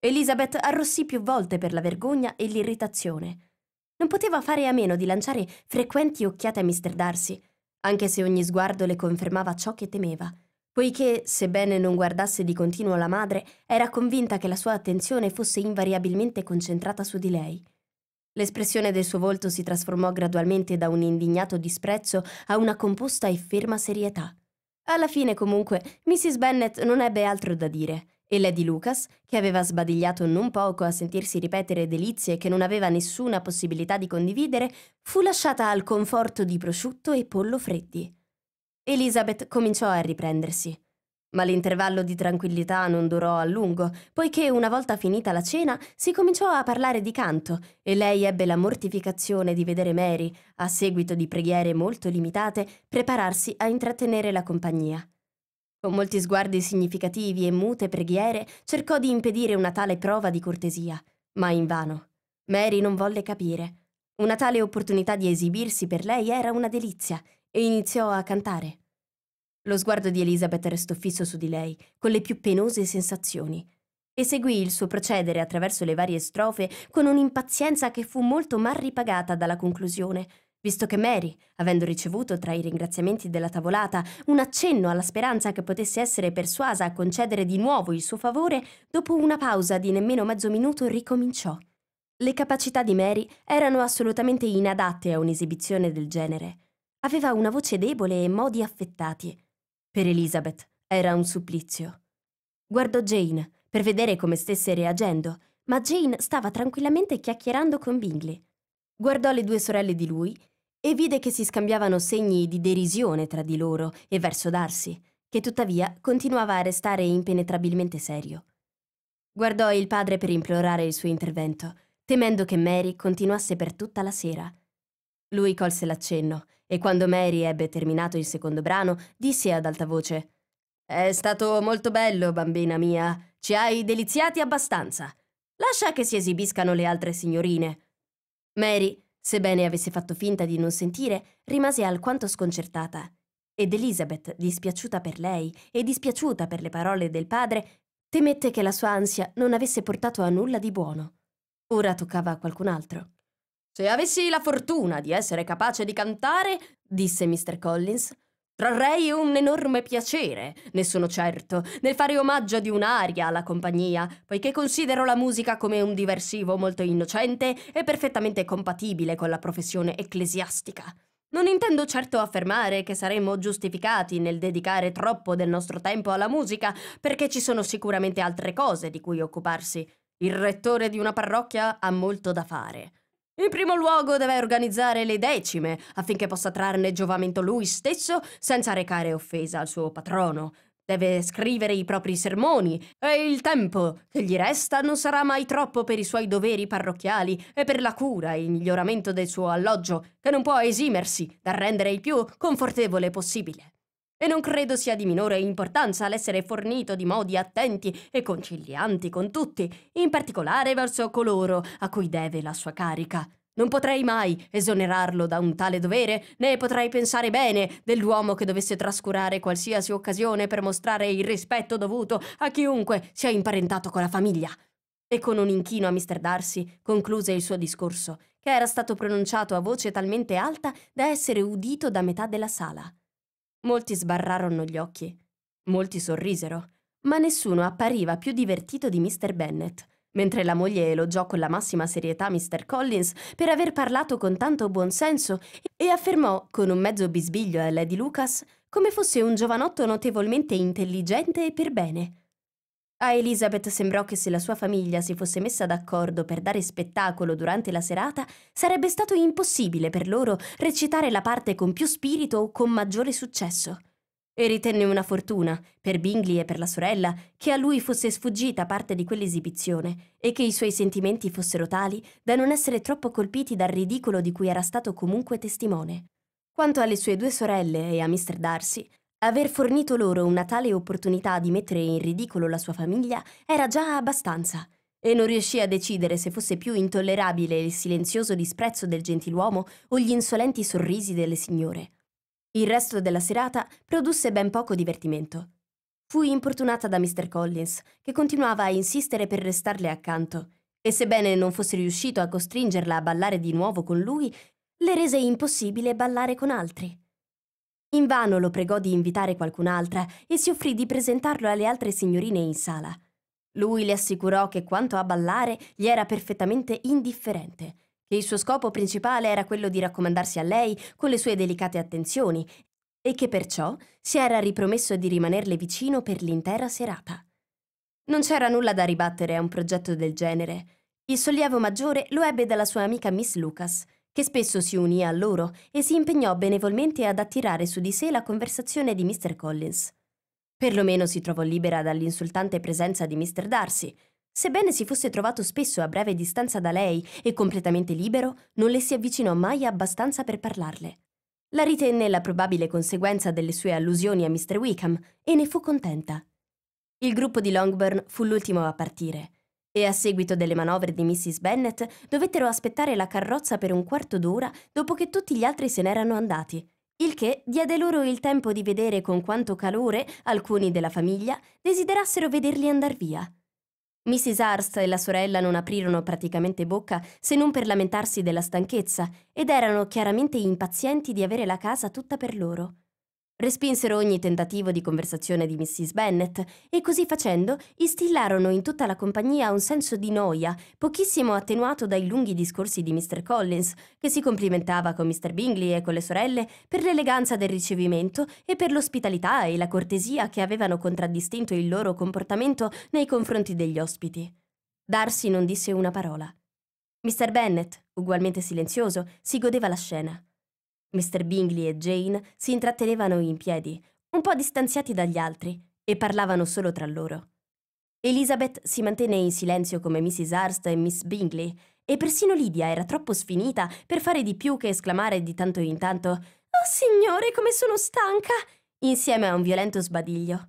Elisabeth arrossì più volte per la vergogna e l'irritazione. Non poteva fare a meno di lanciare frequenti occhiate a Mr. Darcy, anche se ogni sguardo le confermava ciò che temeva, poiché, sebbene non guardasse di continuo la madre, era convinta che la sua attenzione fosse invariabilmente concentrata su di lei. L'espressione del suo volto si trasformò gradualmente da un indignato disprezzo a una composta e ferma serietà. Alla fine, comunque, Mrs. Bennet non ebbe altro da dire e Lady Lucas, che aveva sbadigliato non poco a sentirsi ripetere delizie che non aveva nessuna possibilità di condividere, fu lasciata al conforto di prosciutto e pollo freddi. Elizabeth cominciò a riprendersi. Ma l'intervallo di tranquillità non durò a lungo, poiché una volta finita la cena si cominciò a parlare di canto e lei ebbe la mortificazione di vedere Mary, a seguito di preghiere molto limitate, prepararsi a intrattenere la compagnia. Con molti sguardi significativi e mute preghiere cercò di impedire una tale prova di cortesia, ma invano. Mary non volle capire. Una tale opportunità di esibirsi per lei era una delizia e iniziò a cantare. Lo sguardo di Elizabeth restò fisso su di lei, con le più penose sensazioni, e seguì il suo procedere attraverso le varie strofe con un'impazienza che fu molto mal ripagata dalla conclusione, visto che Mary, avendo ricevuto tra i ringraziamenti della tavolata un accenno alla speranza che potesse essere persuasa a concedere di nuovo il suo favore, dopo una pausa di nemmeno mezzo minuto ricominciò. Le capacità di Mary erano assolutamente inadatte a un'esibizione del genere. Aveva una voce debole e modi affettati per Elizabeth era un supplizio. Guardò Jane per vedere come stesse reagendo, ma Jane stava tranquillamente chiacchierando con Bingley. Guardò le due sorelle di lui e vide che si scambiavano segni di derisione tra di loro e verso Darcy, che tuttavia continuava a restare impenetrabilmente serio. Guardò il padre per implorare il suo intervento, temendo che Mary continuasse per tutta la sera. Lui colse l'accenno e quando Mary ebbe terminato il secondo brano, disse ad alta voce È stato molto bello, bambina mia. Ci hai deliziati abbastanza. Lascia che si esibiscano le altre signorine. Mary, sebbene avesse fatto finta di non sentire, rimase alquanto sconcertata. Ed Elizabeth, dispiaciuta per lei e dispiaciuta per le parole del padre, temette che la sua ansia non avesse portato a nulla di buono. Ora toccava a qualcun altro. Se avessi la fortuna di essere capace di cantare, disse Mr. Collins, trarrei un enorme piacere, ne sono certo, nel fare omaggio di un'aria alla compagnia, poiché considero la musica come un diversivo molto innocente e perfettamente compatibile con la professione ecclesiastica. Non intendo certo affermare che saremmo giustificati nel dedicare troppo del nostro tempo alla musica, perché ci sono sicuramente altre cose di cui occuparsi. Il rettore di una parrocchia ha molto da fare. In primo luogo deve organizzare le decime, affinché possa trarne giovamento lui stesso senza recare offesa al suo patrono. Deve scrivere i propri sermoni e il tempo che gli resta non sarà mai troppo per i suoi doveri parrocchiali e per la cura e il miglioramento del suo alloggio, che non può esimersi dal rendere il più confortevole possibile. E non credo sia di minore importanza l'essere fornito di modi attenti e concilianti con tutti, in particolare verso coloro a cui deve la sua carica. Non potrei mai esonerarlo da un tale dovere, né potrei pensare bene dell'uomo che dovesse trascurare qualsiasi occasione per mostrare il rispetto dovuto a chiunque sia imparentato con la famiglia. E con un inchino a Mr. Darcy concluse il suo discorso, che era stato pronunciato a voce talmente alta da essere udito da metà della sala. Molti sbarrarono gli occhi, molti sorrisero, ma nessuno appariva più divertito di Mr. Bennett, mentre la moglie elogiò con la massima serietà Mr. Collins per aver parlato con tanto buonsenso e affermò con un mezzo bisbiglio a Lady Lucas come fosse un giovanotto notevolmente intelligente e per bene. A Elizabeth sembrò che se la sua famiglia si fosse messa d'accordo per dare spettacolo durante la serata, sarebbe stato impossibile per loro recitare la parte con più spirito o con maggiore successo. E ritenne una fortuna, per Bingley e per la sorella, che a lui fosse sfuggita parte di quell'esibizione e che i suoi sentimenti fossero tali da non essere troppo colpiti dal ridicolo di cui era stato comunque testimone. Quanto alle sue due sorelle e a Mr. Darcy, Aver fornito loro una tale opportunità di mettere in ridicolo la sua famiglia era già abbastanza, e non riuscì a decidere se fosse più intollerabile il silenzioso disprezzo del gentiluomo o gli insolenti sorrisi delle signore. Il resto della serata produsse ben poco divertimento. Fu importunata da Mr. Collins, che continuava a insistere per restarle accanto, e sebbene non fosse riuscito a costringerla a ballare di nuovo con lui, le rese impossibile ballare con altri. Invano lo pregò di invitare qualcun'altra e si offrì di presentarlo alle altre signorine in sala. Lui le assicurò che quanto a ballare gli era perfettamente indifferente, che il suo scopo principale era quello di raccomandarsi a lei con le sue delicate attenzioni e che perciò si era ripromesso di rimanerle vicino per l'intera serata. Non c'era nulla da ribattere a un progetto del genere. Il sollievo maggiore lo ebbe dalla sua amica Miss Lucas, che spesso si unì a loro e si impegnò benevolmente ad attirare su di sé la conversazione di Mr. Collins. Perlomeno si trovò libera dall'insultante presenza di Mr. Darcy. Sebbene si fosse trovato spesso a breve distanza da lei e completamente libero, non le si avvicinò mai abbastanza per parlarle. La ritenne la probabile conseguenza delle sue allusioni a Mr. Wickham e ne fu contenta. Il gruppo di Longburn fu l'ultimo a partire e a seguito delle manovre di Mrs. Bennet dovettero aspettare la carrozza per un quarto d'ora dopo che tutti gli altri se n'erano andati, il che diede loro il tempo di vedere con quanto calore alcuni della famiglia desiderassero vederli andar via. Mrs. Arst e la sorella non aprirono praticamente bocca se non per lamentarsi della stanchezza ed erano chiaramente impazienti di avere la casa tutta per loro. Respinsero ogni tentativo di conversazione di Mrs. Bennet e così facendo instillarono in tutta la compagnia un senso di noia, pochissimo attenuato dai lunghi discorsi di Mr. Collins, che si complimentava con Mr. Bingley e con le sorelle per l'eleganza del ricevimento e per l'ospitalità e la cortesia che avevano contraddistinto il loro comportamento nei confronti degli ospiti. Darcy non disse una parola. Mr. Bennet, ugualmente silenzioso, si godeva la scena. Mr. Bingley e Jane si intrattenevano in piedi, un po' distanziati dagli altri, e parlavano solo tra loro. Elizabeth si mantenne in silenzio come Mrs. Arst e Miss Bingley, e persino Lydia era troppo sfinita per fare di più che esclamare di tanto in tanto «Oh signore, come sono stanca!» insieme a un violento sbadiglio.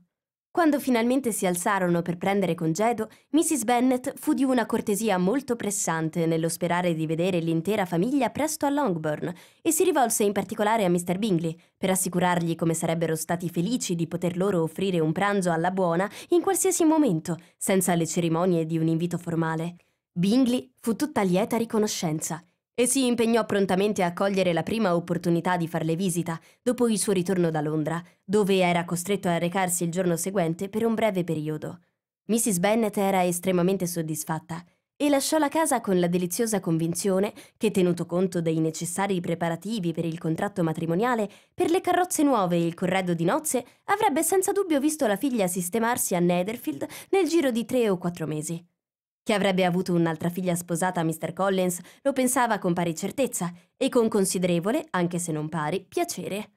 Quando finalmente si alzarono per prendere congedo, Mrs. Bennet fu di una cortesia molto pressante nello sperare di vedere l'intera famiglia presto a Longbourn e si rivolse in particolare a Mr. Bingley per assicurargli come sarebbero stati felici di poter loro offrire un pranzo alla buona in qualsiasi momento, senza le cerimonie di un invito formale. Bingley fu tutta lieta riconoscenza e si impegnò prontamente a cogliere la prima opportunità di farle visita dopo il suo ritorno da Londra, dove era costretto a recarsi il giorno seguente per un breve periodo. Mrs. Bennet era estremamente soddisfatta e lasciò la casa con la deliziosa convinzione che, tenuto conto dei necessari preparativi per il contratto matrimoniale, per le carrozze nuove e il corredo di nozze, avrebbe senza dubbio visto la figlia sistemarsi a Netherfield nel giro di tre o quattro mesi. Che avrebbe avuto un'altra figlia sposata a Mr. Collins lo pensava con pari certezza e con considerevole, anche se non pari, piacere.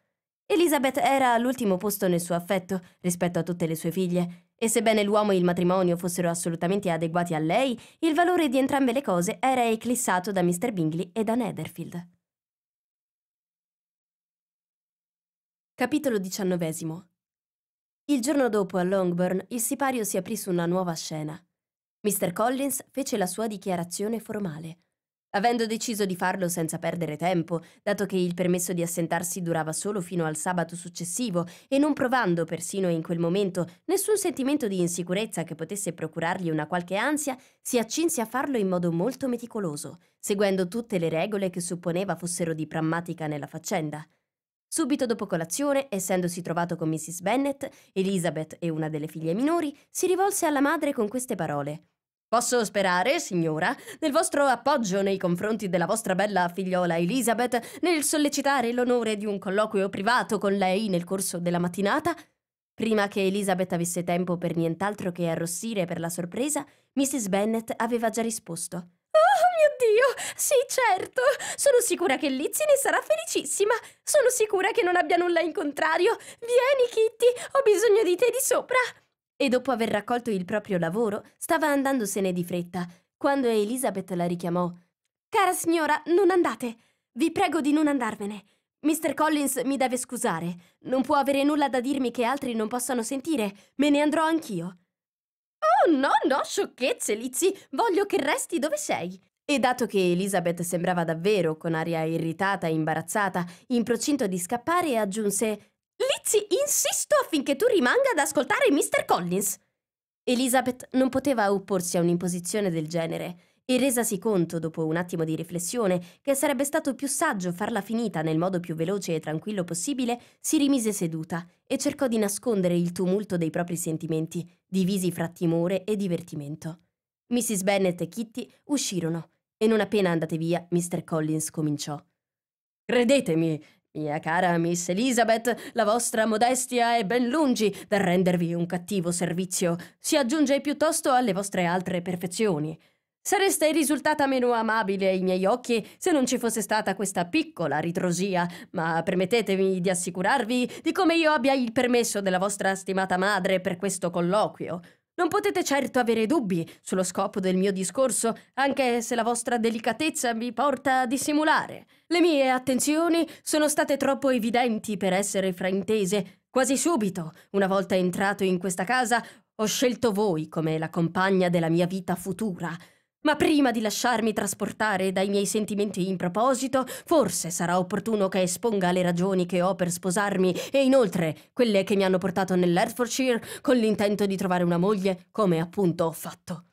Elizabeth era all'ultimo posto nel suo affetto rispetto a tutte le sue figlie, e sebbene l'uomo e il matrimonio fossero assolutamente adeguati a lei, il valore di entrambe le cose era eclissato da Mr. Bingley e da Netherfield. Capitolo XIX Il giorno dopo a Longbourn il sipario si aprì su una nuova scena. Mr. Collins fece la sua dichiarazione formale, avendo deciso di farlo senza perdere tempo, dato che il permesso di assentarsi durava solo fino al sabato successivo e non provando persino in quel momento nessun sentimento di insicurezza che potesse procurargli una qualche ansia, si accinse a farlo in modo molto meticoloso, seguendo tutte le regole che supponeva fossero di prammatica nella faccenda. Subito dopo colazione, essendosi trovato con Mrs. Bennet, Elizabeth e una delle figlie minori, si rivolse alla madre con queste parole. Posso sperare, signora, nel vostro appoggio nei confronti della vostra bella figliola Elizabeth, nel sollecitare l'onore di un colloquio privato con lei nel corso della mattinata? Prima che Elizabeth avesse tempo per nient'altro che arrossire per la sorpresa, Mrs. Bennet aveva già risposto. Oh mio Dio! Sì, certo! Sono sicura che Lizzie ne sarà felicissima! Sono sicura che non abbia nulla in contrario! Vieni, Kitty! Ho bisogno di te di sopra! e dopo aver raccolto il proprio lavoro stava andandosene di fretta quando Elizabeth la richiamò. Cara signora, non andate! Vi prego di non andarvene! Mr. Collins mi deve scusare. Non può avere nulla da dirmi che altri non possano sentire. Me ne andrò anch'io. Oh no, no, sciocchezze, Lizzy. Voglio che resti dove sei. E dato che Elizabeth sembrava davvero, con aria irritata e imbarazzata, in procinto di scappare, aggiunse Lizzie, insisto affinché tu rimanga ad ascoltare Mr. Collins. Elizabeth non poteva opporsi a un'imposizione del genere e resasi conto, dopo un attimo di riflessione, che sarebbe stato più saggio farla finita nel modo più veloce e tranquillo possibile, si rimise seduta e cercò di nascondere il tumulto dei propri sentimenti, divisi fra timore e divertimento. Mrs. Bennet e Kitty uscirono e non appena andate via, Mr. Collins cominciò. Credetemi, mia cara Miss Elizabeth, la vostra modestia è ben lungi dal rendervi un cattivo servizio, si aggiunge piuttosto alle vostre altre perfezioni. Sareste risultata meno amabile ai miei occhi se non ci fosse stata questa piccola ritrosia, ma permettetemi di assicurarvi di come io abbia il permesso della vostra stimata madre per questo colloquio. Non potete certo avere dubbi sullo scopo del mio discorso, anche se la vostra delicatezza mi porta a dissimulare. Le mie attenzioni sono state troppo evidenti per essere fraintese. Quasi subito, una volta entrato in questa casa, ho scelto voi come la compagna della mia vita futura. Ma prima di lasciarmi trasportare dai miei sentimenti in proposito, forse sarà opportuno che esponga le ragioni che ho per sposarmi e inoltre quelle che mi hanno portato nell'Hertfordshire con l'intento di trovare una moglie, come appunto ho fatto.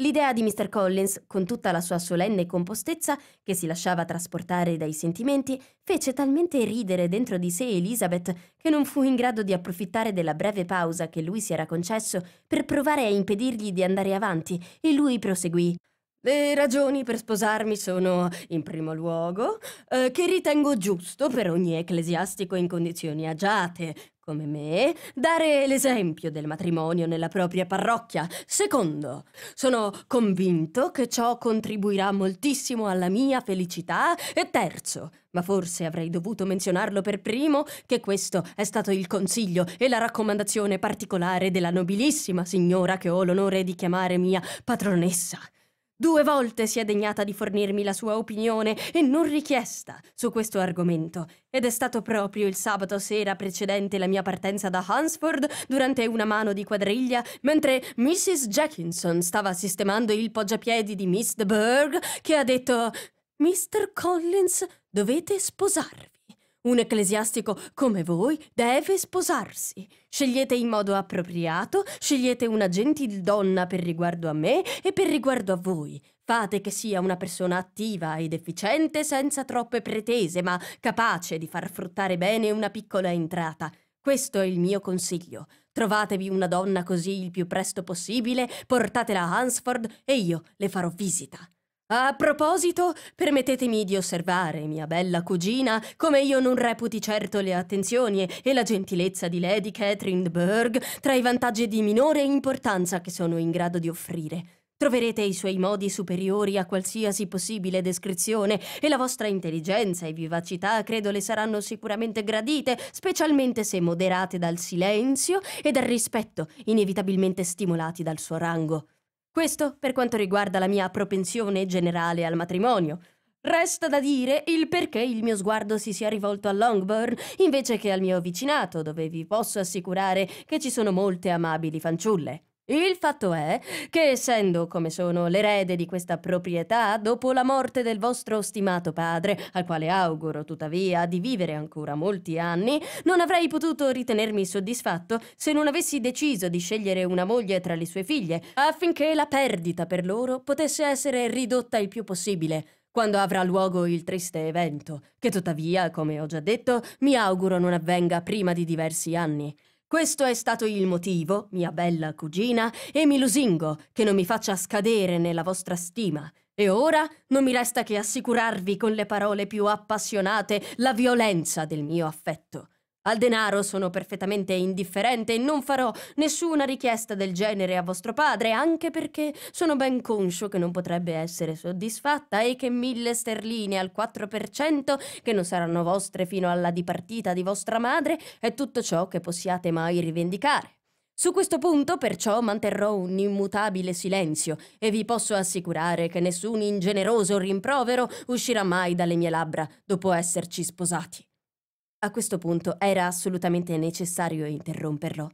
L'idea di Mr. Collins, con tutta la sua solenne compostezza, che si lasciava trasportare dai sentimenti, fece talmente ridere dentro di sé Elizabeth che non fu in grado di approfittare della breve pausa che lui si era concesso per provare a impedirgli di andare avanti, e lui proseguì. Le ragioni per sposarmi sono, in primo luogo, eh, che ritengo giusto per ogni ecclesiastico in condizioni agiate, come me, dare l'esempio del matrimonio nella propria parrocchia. Secondo, sono convinto che ciò contribuirà moltissimo alla mia felicità. E terzo, ma forse avrei dovuto menzionarlo per primo, che questo è stato il consiglio e la raccomandazione particolare della nobilissima signora che ho l'onore di chiamare mia patronessa. Due volte si è degnata di fornirmi la sua opinione, e non richiesta, su questo argomento, ed è stato proprio il sabato sera precedente la mia partenza da Hansford durante una mano di quadriglia, mentre Mrs. Jackinson stava sistemando il poggiapiedi di Miss De Burgh, che ha detto «Mr. Collins, dovete sposarvi». Un ecclesiastico come voi deve sposarsi. Scegliete in modo appropriato, scegliete una gentildonna per riguardo a me e per riguardo a voi. Fate che sia una persona attiva ed efficiente senza troppe pretese, ma capace di far fruttare bene una piccola entrata. Questo è il mio consiglio. Trovatevi una donna così il più presto possibile, portatela a Hansford e io le farò visita. A proposito, permettetemi di osservare, mia bella cugina, come io non reputi certo le attenzioni e la gentilezza di Lady Catherine de Bourgh tra i vantaggi di minore importanza che sono in grado di offrire. Troverete i suoi modi superiori a qualsiasi possibile descrizione e la vostra intelligenza e vivacità credo le saranno sicuramente gradite, specialmente se moderate dal silenzio e dal rispetto, inevitabilmente stimolati dal suo rango. Questo per quanto riguarda la mia propensione generale al matrimonio. Resta da dire il perché il mio sguardo si sia rivolto a Longbourn invece che al mio vicinato, dove vi posso assicurare che ci sono molte amabili fanciulle. Il fatto è che, essendo come sono l'erede di questa proprietà, dopo la morte del vostro stimato padre, al quale auguro tuttavia di vivere ancora molti anni, non avrei potuto ritenermi soddisfatto se non avessi deciso di scegliere una moglie tra le sue figlie, affinché la perdita per loro potesse essere ridotta il più possibile quando avrà luogo il triste evento, che tuttavia, come ho già detto, mi auguro non avvenga prima di diversi anni. Questo è stato il motivo, mia bella cugina, e mi lusingo che non mi faccia scadere nella vostra stima. E ora non mi resta che assicurarvi con le parole più appassionate la violenza del mio affetto. Al denaro sono perfettamente indifferente e non farò nessuna richiesta del genere a vostro padre, anche perché sono ben conscio che non potrebbe essere soddisfatta e che mille sterline al 4%, che non saranno vostre fino alla dipartita di vostra madre, è tutto ciò che possiate mai rivendicare. Su questo punto perciò manterrò un immutabile silenzio e vi posso assicurare che nessun ingeneroso rimprovero uscirà mai dalle mie labbra dopo esserci sposati. A questo punto era assolutamente necessario interromperlo.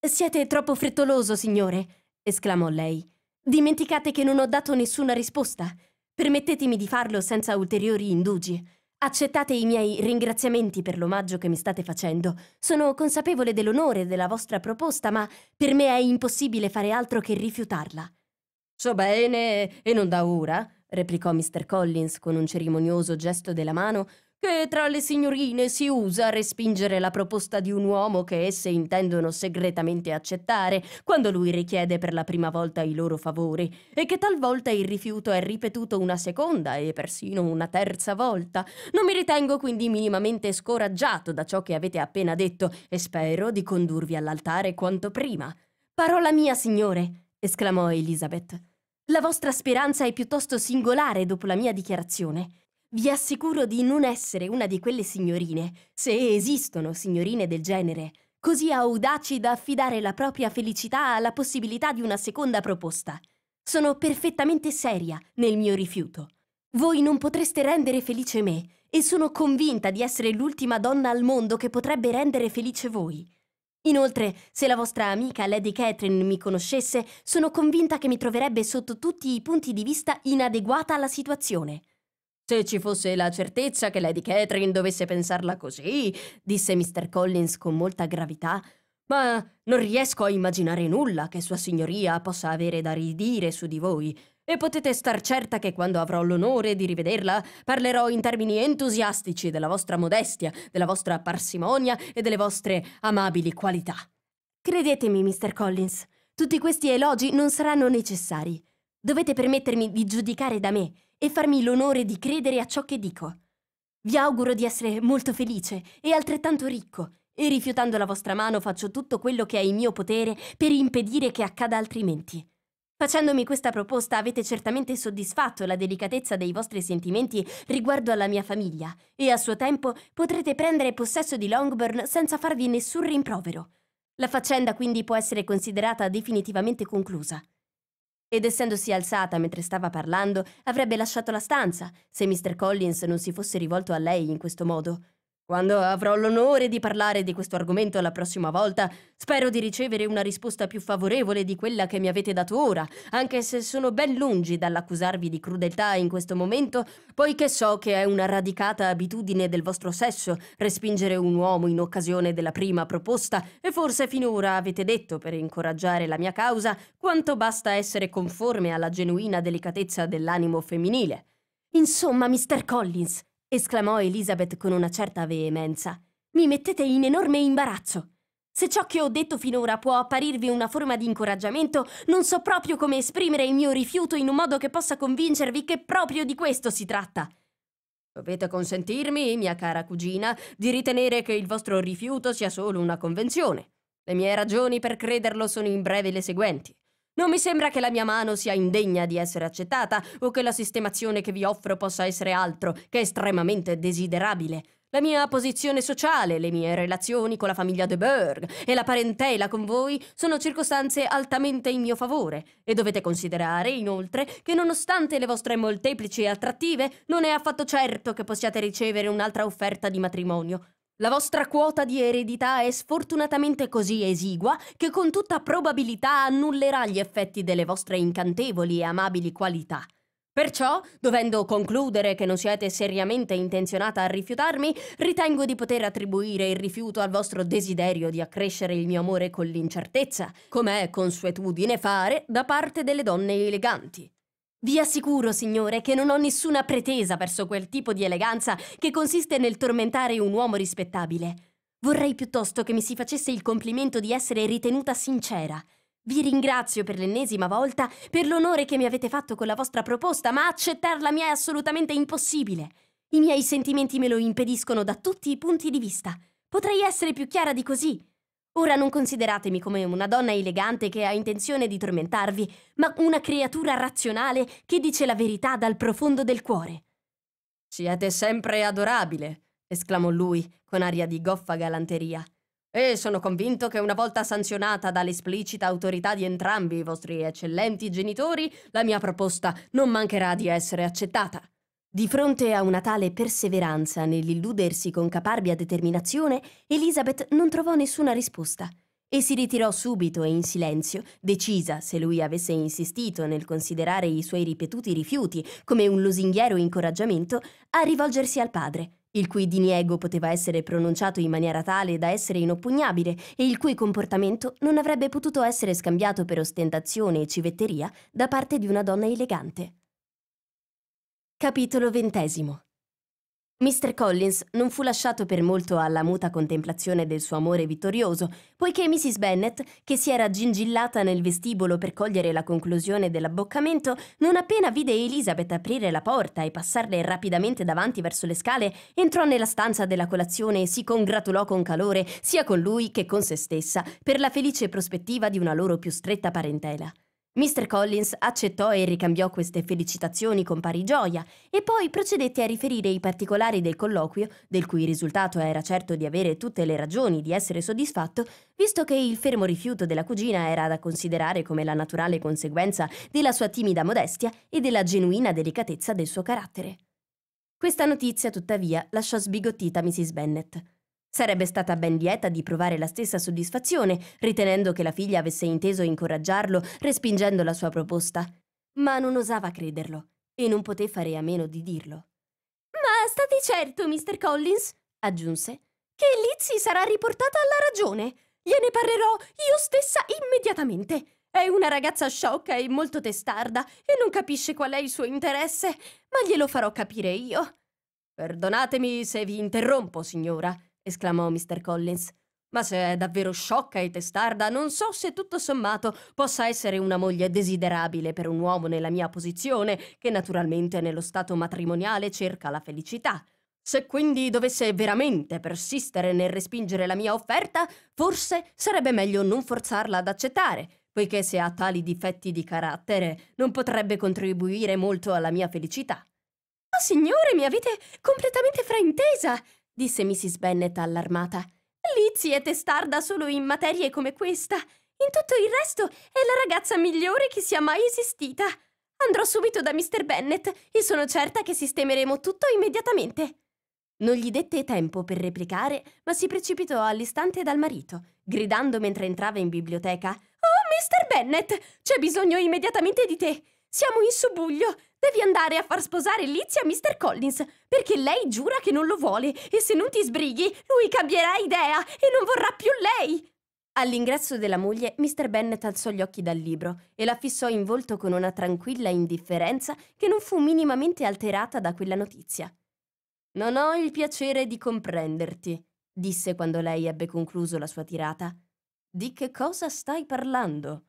Siete troppo frettoloso, signore, esclamò lei. Dimenticate che non ho dato nessuna risposta. Permettetemi di farlo senza ulteriori indugi. Accettate i miei ringraziamenti per l'omaggio che mi state facendo. Sono consapevole dell'onore della vostra proposta, ma per me è impossibile fare altro che rifiutarla. So bene, e non da ora, replicò Mr. Collins con un cerimonioso gesto della mano, che tra le signorine si usa respingere la proposta di un uomo che esse intendono segretamente accettare quando lui richiede per la prima volta i loro favori e che talvolta il rifiuto è ripetuto una seconda e persino una terza volta. Non mi ritengo quindi minimamente scoraggiato da ciò che avete appena detto e spero di condurvi all'altare quanto prima. Parola mia, signore! esclamò Elizabeth. La vostra speranza è piuttosto singolare dopo la mia dichiarazione. Vi assicuro di non essere una di quelle signorine, se esistono signorine del genere, così audaci da affidare la propria felicità alla possibilità di una seconda proposta. Sono perfettamente seria nel mio rifiuto. Voi non potreste rendere felice me e sono convinta di essere l'ultima donna al mondo che potrebbe rendere felice voi. Inoltre, se la vostra amica Lady Catherine mi conoscesse, sono convinta che mi troverebbe sotto tutti i punti di vista inadeguata alla situazione. Se ci fosse la certezza che Lady Catherine dovesse pensarla così, disse Mr. Collins con molta gravità, ma non riesco a immaginare nulla che Sua Signoria possa avere da ridire su di voi. E potete star certa che quando avrò l'onore di rivederla parlerò in termini entusiastici della vostra modestia, della vostra parsimonia e delle vostre amabili qualità. Credetemi, Mr. Collins, tutti questi elogi non saranno necessari. Dovete permettermi di giudicare da me e farmi l'onore di credere a ciò che dico. Vi auguro di essere molto felice e altrettanto ricco, e rifiutando la vostra mano faccio tutto quello che è in mio potere per impedire che accada altrimenti. Facendomi questa proposta avete certamente soddisfatto la delicatezza dei vostri sentimenti riguardo alla mia famiglia, e a suo tempo potrete prendere possesso di Longburn senza farvi nessun rimprovero. La faccenda quindi può essere considerata definitivamente conclusa ed essendosi alzata mentre stava parlando, avrebbe lasciato la stanza se Mr. Collins non si fosse rivolto a lei in questo modo. Quando avrò l'onore di parlare di questo argomento la prossima volta, spero di ricevere una risposta più favorevole di quella che mi avete dato ora, anche se sono ben lungi dall'accusarvi di crudeltà in questo momento, poiché so che è una radicata abitudine del vostro sesso respingere un uomo in occasione della prima proposta e forse finora avete detto per incoraggiare la mia causa quanto basta essere conforme alla genuina delicatezza dell'animo femminile. Insomma, Mr. Collins, esclamò Elizabeth con una certa veemenza. Mi mettete in enorme imbarazzo. Se ciò che ho detto finora può apparirvi una forma di incoraggiamento, non so proprio come esprimere il mio rifiuto in un modo che possa convincervi che proprio di questo si tratta. Dovete consentirmi, mia cara cugina, di ritenere che il vostro rifiuto sia solo una convenzione. Le mie ragioni per crederlo sono in breve le seguenti. Non mi sembra che la mia mano sia indegna di essere accettata o che la sistemazione che vi offro possa essere altro che estremamente desiderabile. La mia posizione sociale, le mie relazioni con la famiglia De Berg e la parentela con voi sono circostanze altamente in mio favore e dovete considerare, inoltre, che nonostante le vostre molteplici attrattive, non è affatto certo che possiate ricevere un'altra offerta di matrimonio. La vostra quota di eredità è sfortunatamente così esigua che con tutta probabilità annullerà gli effetti delle vostre incantevoli e amabili qualità. Perciò, dovendo concludere che non siete seriamente intenzionata a rifiutarmi, ritengo di poter attribuire il rifiuto al vostro desiderio di accrescere il mio amore con l'incertezza, come è consuetudine fare da parte delle donne eleganti. Vi assicuro, signore, che non ho nessuna pretesa verso quel tipo di eleganza che consiste nel tormentare un uomo rispettabile. Vorrei piuttosto che mi si facesse il complimento di essere ritenuta sincera. Vi ringrazio per l'ennesima volta per l'onore che mi avete fatto con la vostra proposta, ma accettarla mi è assolutamente impossibile. I miei sentimenti me lo impediscono da tutti i punti di vista. Potrei essere più chiara di così. Ora non consideratemi come una donna elegante che ha intenzione di tormentarvi, ma una creatura razionale che dice la verità dal profondo del cuore. Siete sempre adorabile, esclamò lui con aria di goffa galanteria. E sono convinto che una volta sanzionata dall'esplicita autorità di entrambi i vostri eccellenti genitori, la mia proposta non mancherà di essere accettata. Di fronte a una tale perseveranza nell'illudersi con caparbia determinazione, Elizabeth non trovò nessuna risposta e si ritirò subito e in silenzio, decisa se lui avesse insistito nel considerare i suoi ripetuti rifiuti come un lusinghiero incoraggiamento, a rivolgersi al padre, il cui diniego poteva essere pronunciato in maniera tale da essere inoppugnabile e il cui comportamento non avrebbe potuto essere scambiato per ostentazione e civetteria da parte di una donna elegante. Capitolo XX Mr. Collins non fu lasciato per molto alla muta contemplazione del suo amore vittorioso, poiché Mrs. Bennet, che si era gingillata nel vestibolo per cogliere la conclusione dell'abboccamento, non appena vide Elizabeth aprire la porta e passarle rapidamente davanti verso le scale, entrò nella stanza della colazione e si congratulò con calore sia con lui che con se stessa per la felice prospettiva di una loro più stretta parentela. Mr. Collins accettò e ricambiò queste felicitazioni con pari gioia e poi procedette a riferire i particolari del colloquio, del cui risultato era certo di avere tutte le ragioni di essere soddisfatto, visto che il fermo rifiuto della cugina era da considerare come la naturale conseguenza della sua timida modestia e della genuina delicatezza del suo carattere. Questa notizia, tuttavia, lasciò sbigottita Mrs. Bennet. Sarebbe stata ben lieta di provare la stessa soddisfazione, ritenendo che la figlia avesse inteso incoraggiarlo, respingendo la sua proposta. Ma non osava crederlo e non poté fare a meno di dirlo. Ma state certo, Mr. Collins, aggiunse, che Lizzie sarà riportata alla ragione. Gliene parlerò io stessa immediatamente. È una ragazza sciocca e molto testarda e non capisce qual è il suo interesse, ma glielo farò capire io. Perdonatemi se vi interrompo, signora, esclamò Mr. Collins. Ma se è davvero sciocca e testarda, non so se tutto sommato possa essere una moglie desiderabile per un uomo nella mia posizione, che naturalmente nello stato matrimoniale cerca la felicità. Se quindi dovesse veramente persistere nel respingere la mia offerta, forse sarebbe meglio non forzarla ad accettare, poiché se ha tali difetti di carattere non potrebbe contribuire molto alla mia felicità. Ma oh, signore, mi avete completamente fraintesa! disse Mrs. Bennet allarmata. Lizzie è testarda solo in materie come questa. In tutto il resto è la ragazza migliore che sia mai esistita. Andrò subito da Mr. Bennet e sono certa che sistemeremo tutto immediatamente. Non gli dette tempo per replicare, ma si precipitò all'istante dal marito, gridando mentre entrava in biblioteca. Oh, Mr. Bennet, c'è bisogno immediatamente di te. Siamo in subuglio Devi andare a far sposare Lizzie a Mr. Collins, perché lei giura che non lo vuole e se non ti sbrighi, lui cambierà idea e non vorrà più lei! All'ingresso della moglie, Mr. Bennett alzò gli occhi dal libro e la fissò in volto con una tranquilla indifferenza che non fu minimamente alterata da quella notizia. Non ho il piacere di comprenderti, disse quando lei ebbe concluso la sua tirata. Di che cosa stai parlando?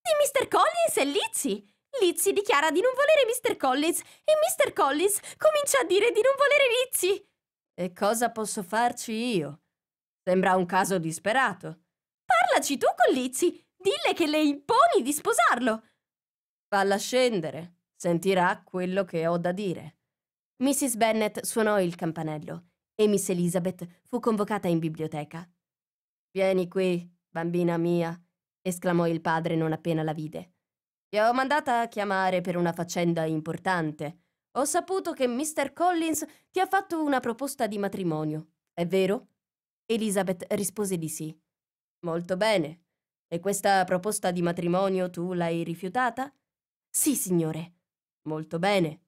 Di Mr. Collins e Lizzie! Lizzy dichiara di non volere Mr. Collins e Mr. Collins comincia a dire di non volere Lizzy. E cosa posso farci io? Sembra un caso disperato. Parlaci tu con Lizzy, dille che le imponi di sposarlo. Falla scendere, sentirà quello che ho da dire. Mrs. Bennet suonò il campanello e Miss Elizabeth fu convocata in biblioteca. Vieni qui, bambina mia, esclamò il padre non appena la vide ho mandata a chiamare per una faccenda importante. Ho saputo che Mr. Collins ti ha fatto una proposta di matrimonio, è vero? Elizabeth rispose di sì. Molto bene. E questa proposta di matrimonio tu l'hai rifiutata? Sì, signore. Molto bene.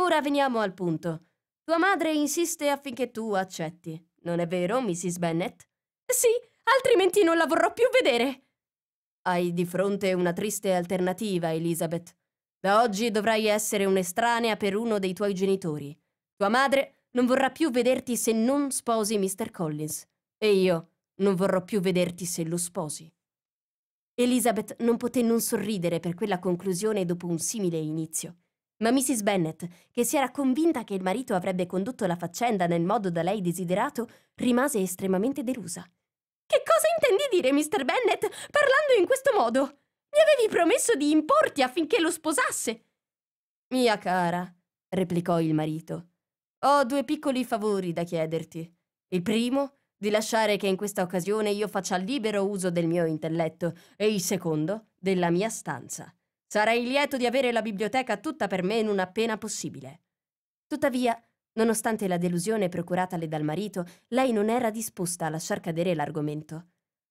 Ora veniamo al punto. Tua madre insiste affinché tu accetti, non è vero, Mrs. Bennett? Sì, altrimenti non la vorrò più vedere. Hai di fronte una triste alternativa, Elizabeth. Da oggi dovrai essere un'estranea per uno dei tuoi genitori. Tua madre non vorrà più vederti se non sposi Mr. Collins. E io non vorrò più vederti se lo sposi. Elizabeth non poté non sorridere per quella conclusione dopo un simile inizio. Ma Mrs. Bennet, che si era convinta che il marito avrebbe condotto la faccenda nel modo da lei desiderato, rimase estremamente delusa dire, Mr. Bennett, parlando in questo modo? Mi avevi promesso di importi affinché lo sposasse. Mia cara, replicò il marito, ho due piccoli favori da chiederti. Il primo, di lasciare che in questa occasione io faccia libero uso del mio intelletto, e il secondo, della mia stanza. Sarai lieto di avere la biblioteca tutta per me non appena possibile. Tuttavia, nonostante la delusione procuratale dal marito, lei non era disposta a lasciar cadere l'argomento.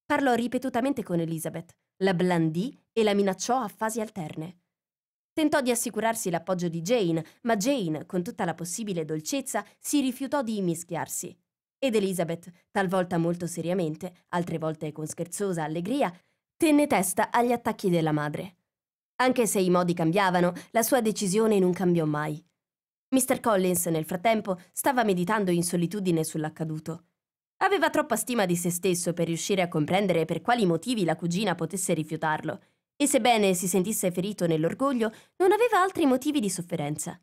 Parlò ripetutamente con Elizabeth, la blandì e la minacciò a fasi alterne. Tentò di assicurarsi l'appoggio di Jane, ma Jane, con tutta la possibile dolcezza, si rifiutò di immischiarsi. Ed Elizabeth, talvolta molto seriamente, altre volte con scherzosa allegria, tenne testa agli attacchi della madre. Anche se i modi cambiavano, la sua decisione non cambiò mai. Mr. Collins, nel frattempo, stava meditando in solitudine sull'accaduto. Aveva troppa stima di se stesso per riuscire a comprendere per quali motivi la cugina potesse rifiutarlo, e sebbene si sentisse ferito nell'orgoglio, non aveva altri motivi di sofferenza.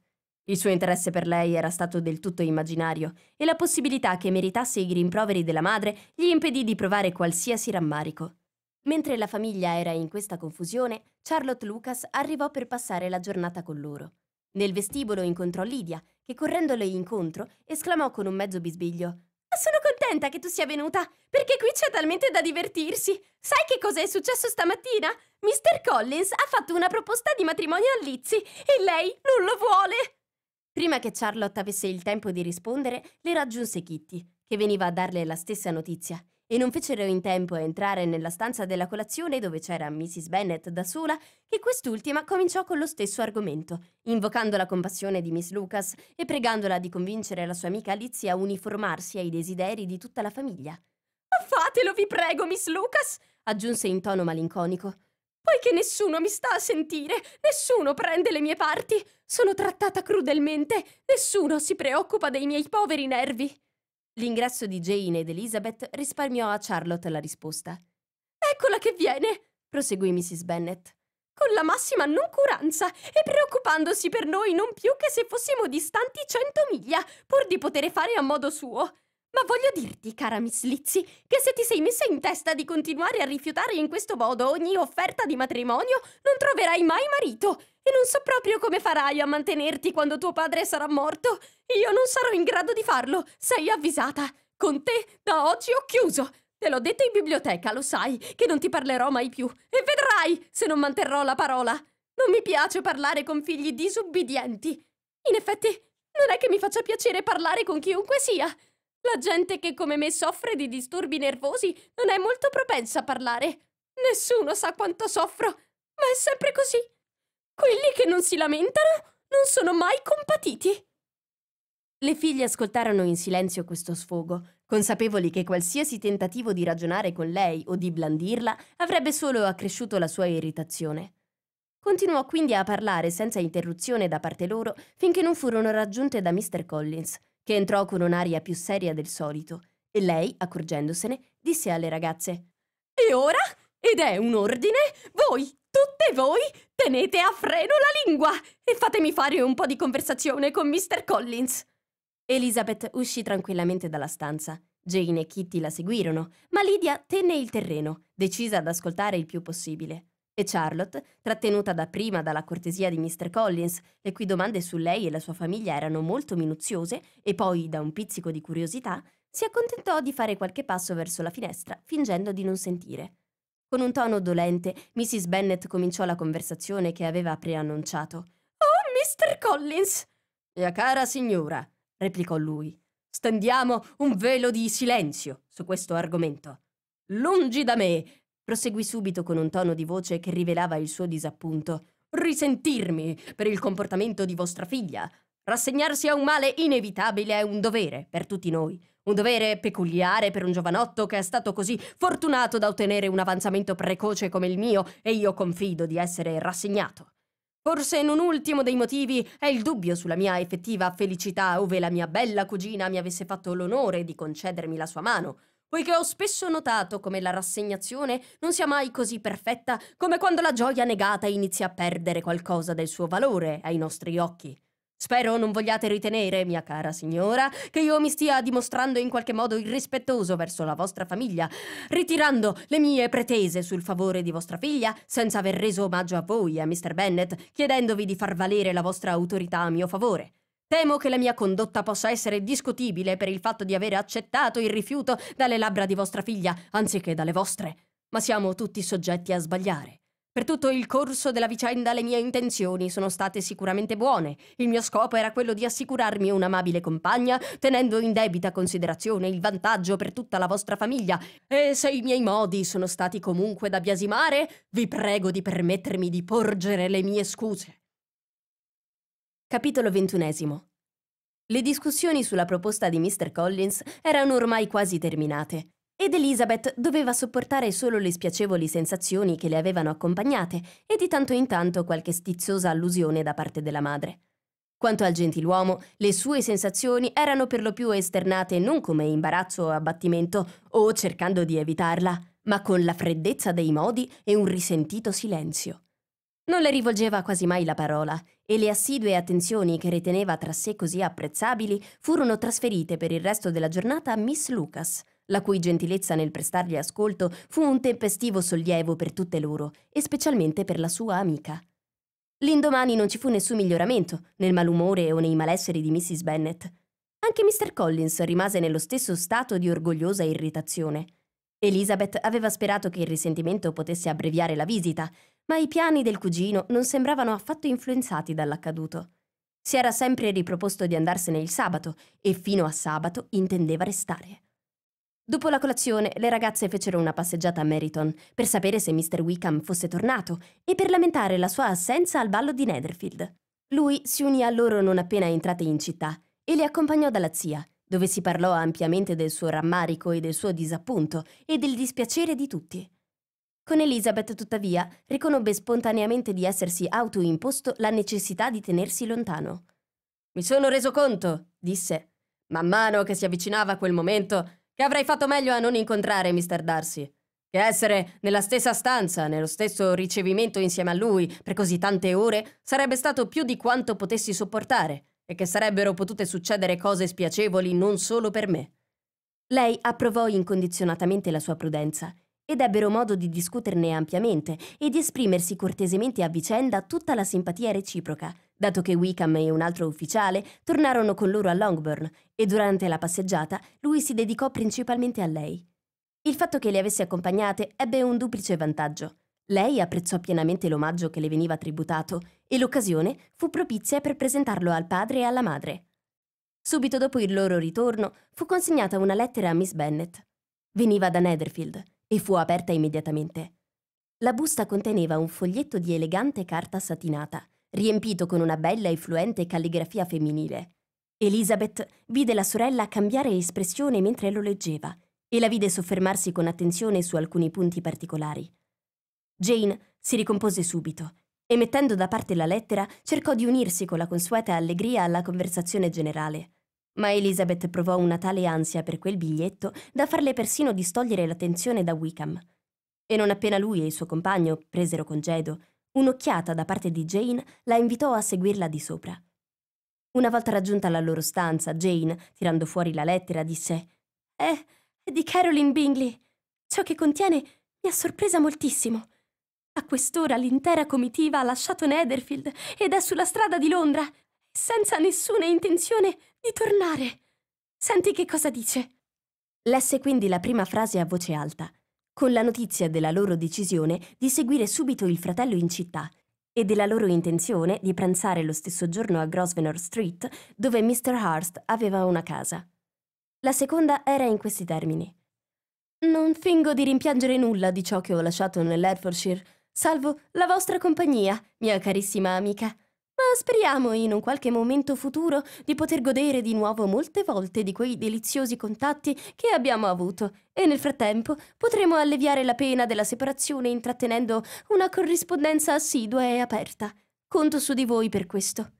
Il suo interesse per lei era stato del tutto immaginario, e la possibilità che meritasse i rimproveri della madre gli impedì di provare qualsiasi rammarico. Mentre la famiglia era in questa confusione, Charlotte Lucas arrivò per passare la giornata con loro. Nel vestibolo incontrò Lydia, che correndole incontro esclamò con un mezzo bisbiglio sono contenta che tu sia venuta, perché qui c'è talmente da divertirsi. Sai che cosa è successo stamattina? Mr. Collins ha fatto una proposta di matrimonio a Lizzie e lei non lo vuole. Prima che Charlotte avesse il tempo di rispondere, le raggiunse Kitty, che veniva a darle la stessa notizia e non fecero in tempo a entrare nella stanza della colazione dove c'era Mrs. Bennet da sola, che quest'ultima cominciò con lo stesso argomento, invocando la compassione di Miss Lucas e pregandola di convincere la sua amica Alizia a uniformarsi ai desideri di tutta la famiglia. Fatelo, vi prego, Miss Lucas, aggiunse in tono malinconico. Poiché nessuno mi sta a sentire, nessuno prende le mie parti, sono trattata crudelmente, nessuno si preoccupa dei miei poveri nervi. L'ingresso di Jane ed Elizabeth risparmiò a Charlotte la risposta. Eccola che viene, proseguì Mrs. Bennet. Con la massima noncuranza e preoccupandosi per noi non più che se fossimo distanti cento miglia, pur di poter fare a modo suo. Ma voglio dirti, cara Miss Lizzy, che se ti sei messa in testa di continuare a rifiutare in questo modo ogni offerta di matrimonio, non troverai mai marito. E non so proprio come farai a mantenerti quando tuo padre sarà morto. Io non sarò in grado di farlo, sei avvisata. Con te da oggi ho chiuso. Te l'ho detto in biblioteca, lo sai, che non ti parlerò mai più. E vedrai se non manterrò la parola. Non mi piace parlare con figli disubbidienti. In effetti, non è che mi faccia piacere parlare con chiunque sia. La gente che come me soffre di disturbi nervosi non è molto propensa a parlare. Nessuno sa quanto soffro, ma è sempre così. Quelli che non si lamentano non sono mai compatiti. Le figlie ascoltarono in silenzio questo sfogo, consapevoli che qualsiasi tentativo di ragionare con lei o di blandirla avrebbe solo accresciuto la sua irritazione. Continuò quindi a parlare senza interruzione da parte loro finché non furono raggiunte da Mr. Collins, che entrò con un'aria più seria del solito, e lei, accorgendosene, disse alle ragazze E ora? Ed è un ordine? Voi, tutte voi, tenete a freno la lingua e fatemi fare un po' di conversazione con Mr. Collins. Elizabeth uscì tranquillamente dalla stanza. Jane e Kitty la seguirono, ma Lydia tenne il terreno, decisa ad ascoltare il più possibile. E Charlotte, trattenuta dapprima dalla cortesia di Mr. Collins, le cui domande su lei e la sua famiglia erano molto minuziose, e poi da un pizzico di curiosità, si accontentò di fare qualche passo verso la finestra, fingendo di non sentire. Con un tono dolente, Mrs. Bennet cominciò la conversazione che aveva preannunciato. Oh, Mr. Collins! Mia cara signora, replicò lui, stendiamo un velo di silenzio su questo argomento. Lungi da me proseguì subito con un tono di voce che rivelava il suo disappunto. Risentirmi per il comportamento di vostra figlia. Rassegnarsi a un male inevitabile è un dovere per tutti noi. Un dovere peculiare per un giovanotto che è stato così fortunato da ottenere un avanzamento precoce come il mio e io confido di essere rassegnato. Forse non ultimo dei motivi è il dubbio sulla mia effettiva felicità ove la mia bella cugina mi avesse fatto l'onore di concedermi la sua mano, poiché ho spesso notato come la rassegnazione non sia mai così perfetta come quando la gioia negata inizia a perdere qualcosa del suo valore ai nostri occhi. Spero non vogliate ritenere, mia cara signora, che io mi stia dimostrando in qualche modo irrispettoso verso la vostra famiglia, ritirando le mie pretese sul favore di vostra figlia senza aver reso omaggio a voi e a Mr. Bennet, chiedendovi di far valere la vostra autorità a mio favore. Temo che la mia condotta possa essere discutibile per il fatto di aver accettato il rifiuto dalle labbra di vostra figlia, anziché dalle vostre, ma siamo tutti soggetti a sbagliare. Per tutto il corso della vicenda le mie intenzioni sono state sicuramente buone. Il mio scopo era quello di assicurarmi un'amabile compagna, tenendo in debita considerazione il vantaggio per tutta la vostra famiglia. E se i miei modi sono stati comunque da biasimare, vi prego di permettermi di porgere le mie scuse. Capitolo XXI. Le discussioni sulla proposta di Mr. Collins erano ormai quasi terminate ed Elizabeth doveva sopportare solo le spiacevoli sensazioni che le avevano accompagnate e di tanto in tanto qualche stizzosa allusione da parte della madre. Quanto al gentiluomo, le sue sensazioni erano per lo più esternate non come imbarazzo o abbattimento o cercando di evitarla, ma con la freddezza dei modi e un risentito silenzio. Non le rivolgeva quasi mai la parola e le assidue attenzioni che riteneva tra sé così apprezzabili furono trasferite per il resto della giornata a Miss Lucas, la cui gentilezza nel prestargli ascolto fu un tempestivo sollievo per tutte loro e specialmente per la sua amica. L'indomani non ci fu nessun miglioramento nel malumore o nei malesseri di Mrs. Bennet. Anche Mr. Collins rimase nello stesso stato di orgogliosa irritazione. Elizabeth aveva sperato che il risentimento potesse abbreviare la visita, ma i piani del cugino non sembravano affatto influenzati dall'accaduto. Si era sempre riproposto di andarsene il sabato e fino a sabato intendeva restare. Dopo la colazione, le ragazze fecero una passeggiata a Meriton per sapere se Mr. Wickham fosse tornato e per lamentare la sua assenza al ballo di Netherfield. Lui si unì a loro non appena entrate in città e le accompagnò dalla zia, dove si parlò ampiamente del suo rammarico e del suo disappunto e del dispiacere di tutti. Con Elizabeth, tuttavia, riconobbe spontaneamente di essersi autoimposto la necessità di tenersi lontano. Mi sono reso conto, disse, man mano che si avvicinava quel momento, che avrei fatto meglio a non incontrare Mr. Darcy. Che essere nella stessa stanza, nello stesso ricevimento insieme a lui, per così tante ore, sarebbe stato più di quanto potessi sopportare, e che sarebbero potute succedere cose spiacevoli non solo per me. Lei approvò incondizionatamente la sua prudenza ed ebbero modo di discuterne ampiamente e di esprimersi cortesemente a vicenda tutta la simpatia reciproca, dato che Wickham e un altro ufficiale tornarono con loro a Longbourn e durante la passeggiata lui si dedicò principalmente a lei. Il fatto che le avesse accompagnate ebbe un duplice vantaggio. Lei apprezzò pienamente l'omaggio che le veniva tributato e l'occasione fu propizia per presentarlo al padre e alla madre. Subito dopo il loro ritorno fu consegnata una lettera a Miss Bennet. Veniva da Netherfield e fu aperta immediatamente. La busta conteneva un foglietto di elegante carta satinata, riempito con una bella e fluente calligrafia femminile. Elizabeth vide la sorella cambiare espressione mentre lo leggeva e la vide soffermarsi con attenzione su alcuni punti particolari. Jane si ricompose subito e mettendo da parte la lettera cercò di unirsi con la consueta allegria alla conversazione generale. Ma Elizabeth provò una tale ansia per quel biglietto da farle persino distogliere l'attenzione da Wickham. E non appena lui e il suo compagno presero congedo, un'occhiata da parte di Jane la invitò a seguirla di sopra. Una volta raggiunta la loro stanza, Jane, tirando fuori la lettera, disse «Eh, è di Caroline Bingley. Ciò che contiene mi ha sorpresa moltissimo. A quest'ora l'intera comitiva ha lasciato Netherfield ed è sulla strada di Londra senza nessuna intenzione di tornare. Senti che cosa dice. Lesse quindi la prima frase a voce alta, con la notizia della loro decisione di seguire subito il fratello in città e della loro intenzione di pranzare lo stesso giorno a Grosvenor Street, dove Mr. Hurst aveva una casa. La seconda era in questi termini. Non fingo di rimpiangere nulla di ciò che ho lasciato nell'Hertfordshire, salvo la vostra compagnia, mia carissima amica ma speriamo in un qualche momento futuro di poter godere di nuovo molte volte di quei deliziosi contatti che abbiamo avuto e nel frattempo potremo alleviare la pena della separazione intrattenendo una corrispondenza assidua e aperta. Conto su di voi per questo.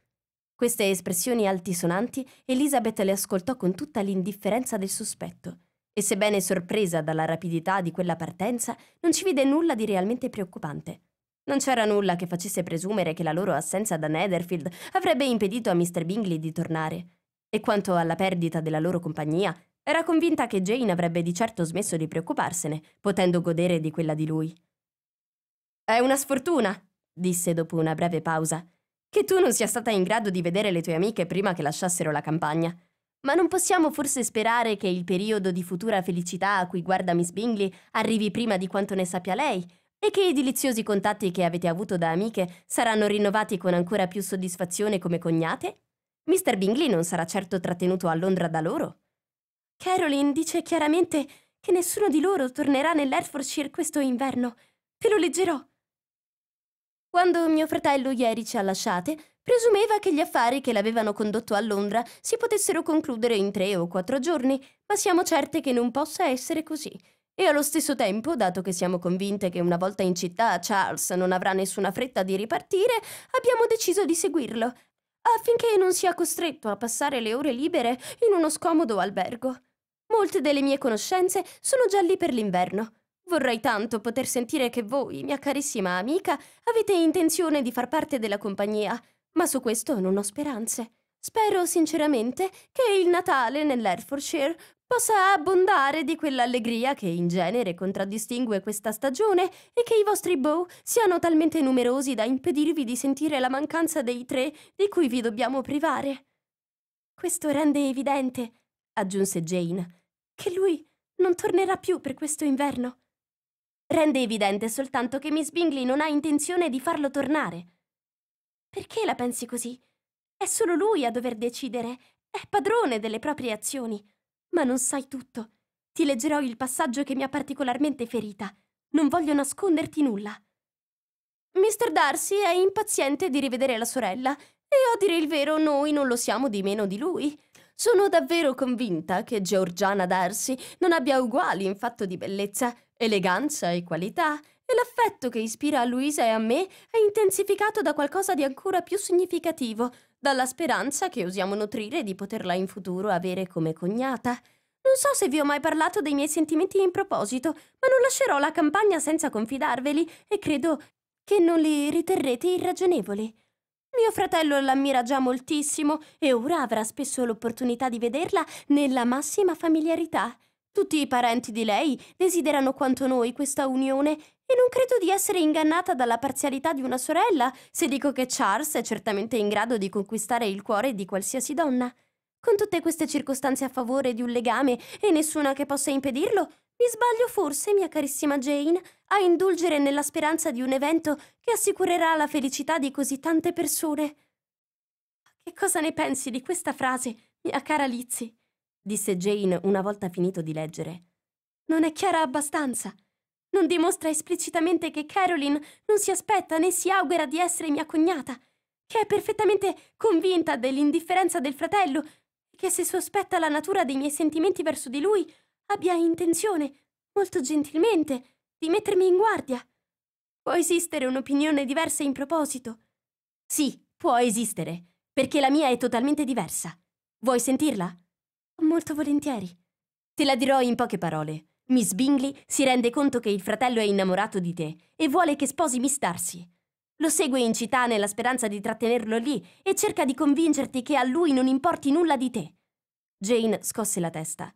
Queste espressioni altisonanti Elisabeth le ascoltò con tutta l'indifferenza del sospetto e sebbene sorpresa dalla rapidità di quella partenza non ci vide nulla di realmente preoccupante. Non c'era nulla che facesse presumere che la loro assenza da Netherfield avrebbe impedito a Mr. Bingley di tornare. E quanto alla perdita della loro compagnia, era convinta che Jane avrebbe di certo smesso di preoccuparsene, potendo godere di quella di lui. È una sfortuna, disse dopo una breve pausa, che tu non sia stata in grado di vedere le tue amiche prima che lasciassero la campagna. Ma non possiamo forse sperare che il periodo di futura felicità a cui guarda Miss Bingley arrivi prima di quanto ne sappia lei, e che i deliziosi contatti che avete avuto da amiche saranno rinnovati con ancora più soddisfazione come cognate? Mr. Bingley non sarà certo trattenuto a Londra da loro. Caroline dice chiaramente che nessuno di loro tornerà nell'Hertfordshire questo inverno. Te lo leggerò. Quando mio fratello ieri ci ha lasciate, presumeva che gli affari che l'avevano condotto a Londra si potessero concludere in tre o quattro giorni, ma siamo certe che non possa essere così e allo stesso tempo, dato che siamo convinte che una volta in città Charles non avrà nessuna fretta di ripartire, abbiamo deciso di seguirlo, affinché non sia costretto a passare le ore libere in uno scomodo albergo. Molte delle mie conoscenze sono già lì per l'inverno. Vorrei tanto poter sentire che voi, mia carissima amica, avete intenzione di far parte della compagnia, ma su questo non ho speranze. Spero sinceramente che il Natale nell'Hertfordshire possa abbondare di quell'allegria che in genere contraddistingue questa stagione e che i vostri bow siano talmente numerosi da impedirvi di sentire la mancanza dei tre di cui vi dobbiamo privare. Questo rende evidente, aggiunse Jane, che lui non tornerà più per questo inverno. Rende evidente soltanto che Miss Bingley non ha intenzione di farlo tornare. Perché la pensi così? È solo lui a dover decidere, è padrone delle proprie azioni. Ma non sai tutto. Ti leggerò il passaggio che mi ha particolarmente ferita. Non voglio nasconderti nulla. Mr. Darcy è impaziente di rivedere la sorella e a dire il vero noi non lo siamo di meno di lui. Sono davvero convinta che Georgiana Darcy non abbia uguali in fatto di bellezza, eleganza e qualità, e l'affetto che ispira a Luisa e a me è intensificato da qualcosa di ancora più significativo, dalla speranza che usiamo nutrire di poterla in futuro avere come cognata. Non so se vi ho mai parlato dei miei sentimenti in proposito, ma non lascerò la campagna senza confidarveli e credo che non li riterrete irragionevoli. Mio fratello l'ammira già moltissimo e ora avrà spesso l'opportunità di vederla nella massima familiarità. Tutti i parenti di lei desiderano quanto noi questa unione e non credo di essere ingannata dalla parzialità di una sorella se dico che Charles è certamente in grado di conquistare il cuore di qualsiasi donna. Con tutte queste circostanze a favore di un legame e nessuna che possa impedirlo, mi sbaglio forse, mia carissima Jane, a indulgere nella speranza di un evento che assicurerà la felicità di così tante persone. Che cosa ne pensi di questa frase, mia cara Lizzie? disse Jane una volta finito di leggere. Non è chiara abbastanza. Non dimostra esplicitamente che Caroline non si aspetta né si augura di essere mia cognata, che è perfettamente convinta dell'indifferenza del fratello e che se sospetta la natura dei miei sentimenti verso di lui, abbia intenzione, molto gentilmente, di mettermi in guardia. Può esistere un'opinione diversa in proposito? Sì, può esistere, perché la mia è totalmente diversa. Vuoi sentirla? Molto volentieri. Te la dirò in poche parole. Miss Bingley si rende conto che il fratello è innamorato di te e vuole che sposi Miss Darcy. Lo segue in città nella speranza di trattenerlo lì e cerca di convincerti che a lui non importi nulla di te. Jane scosse la testa.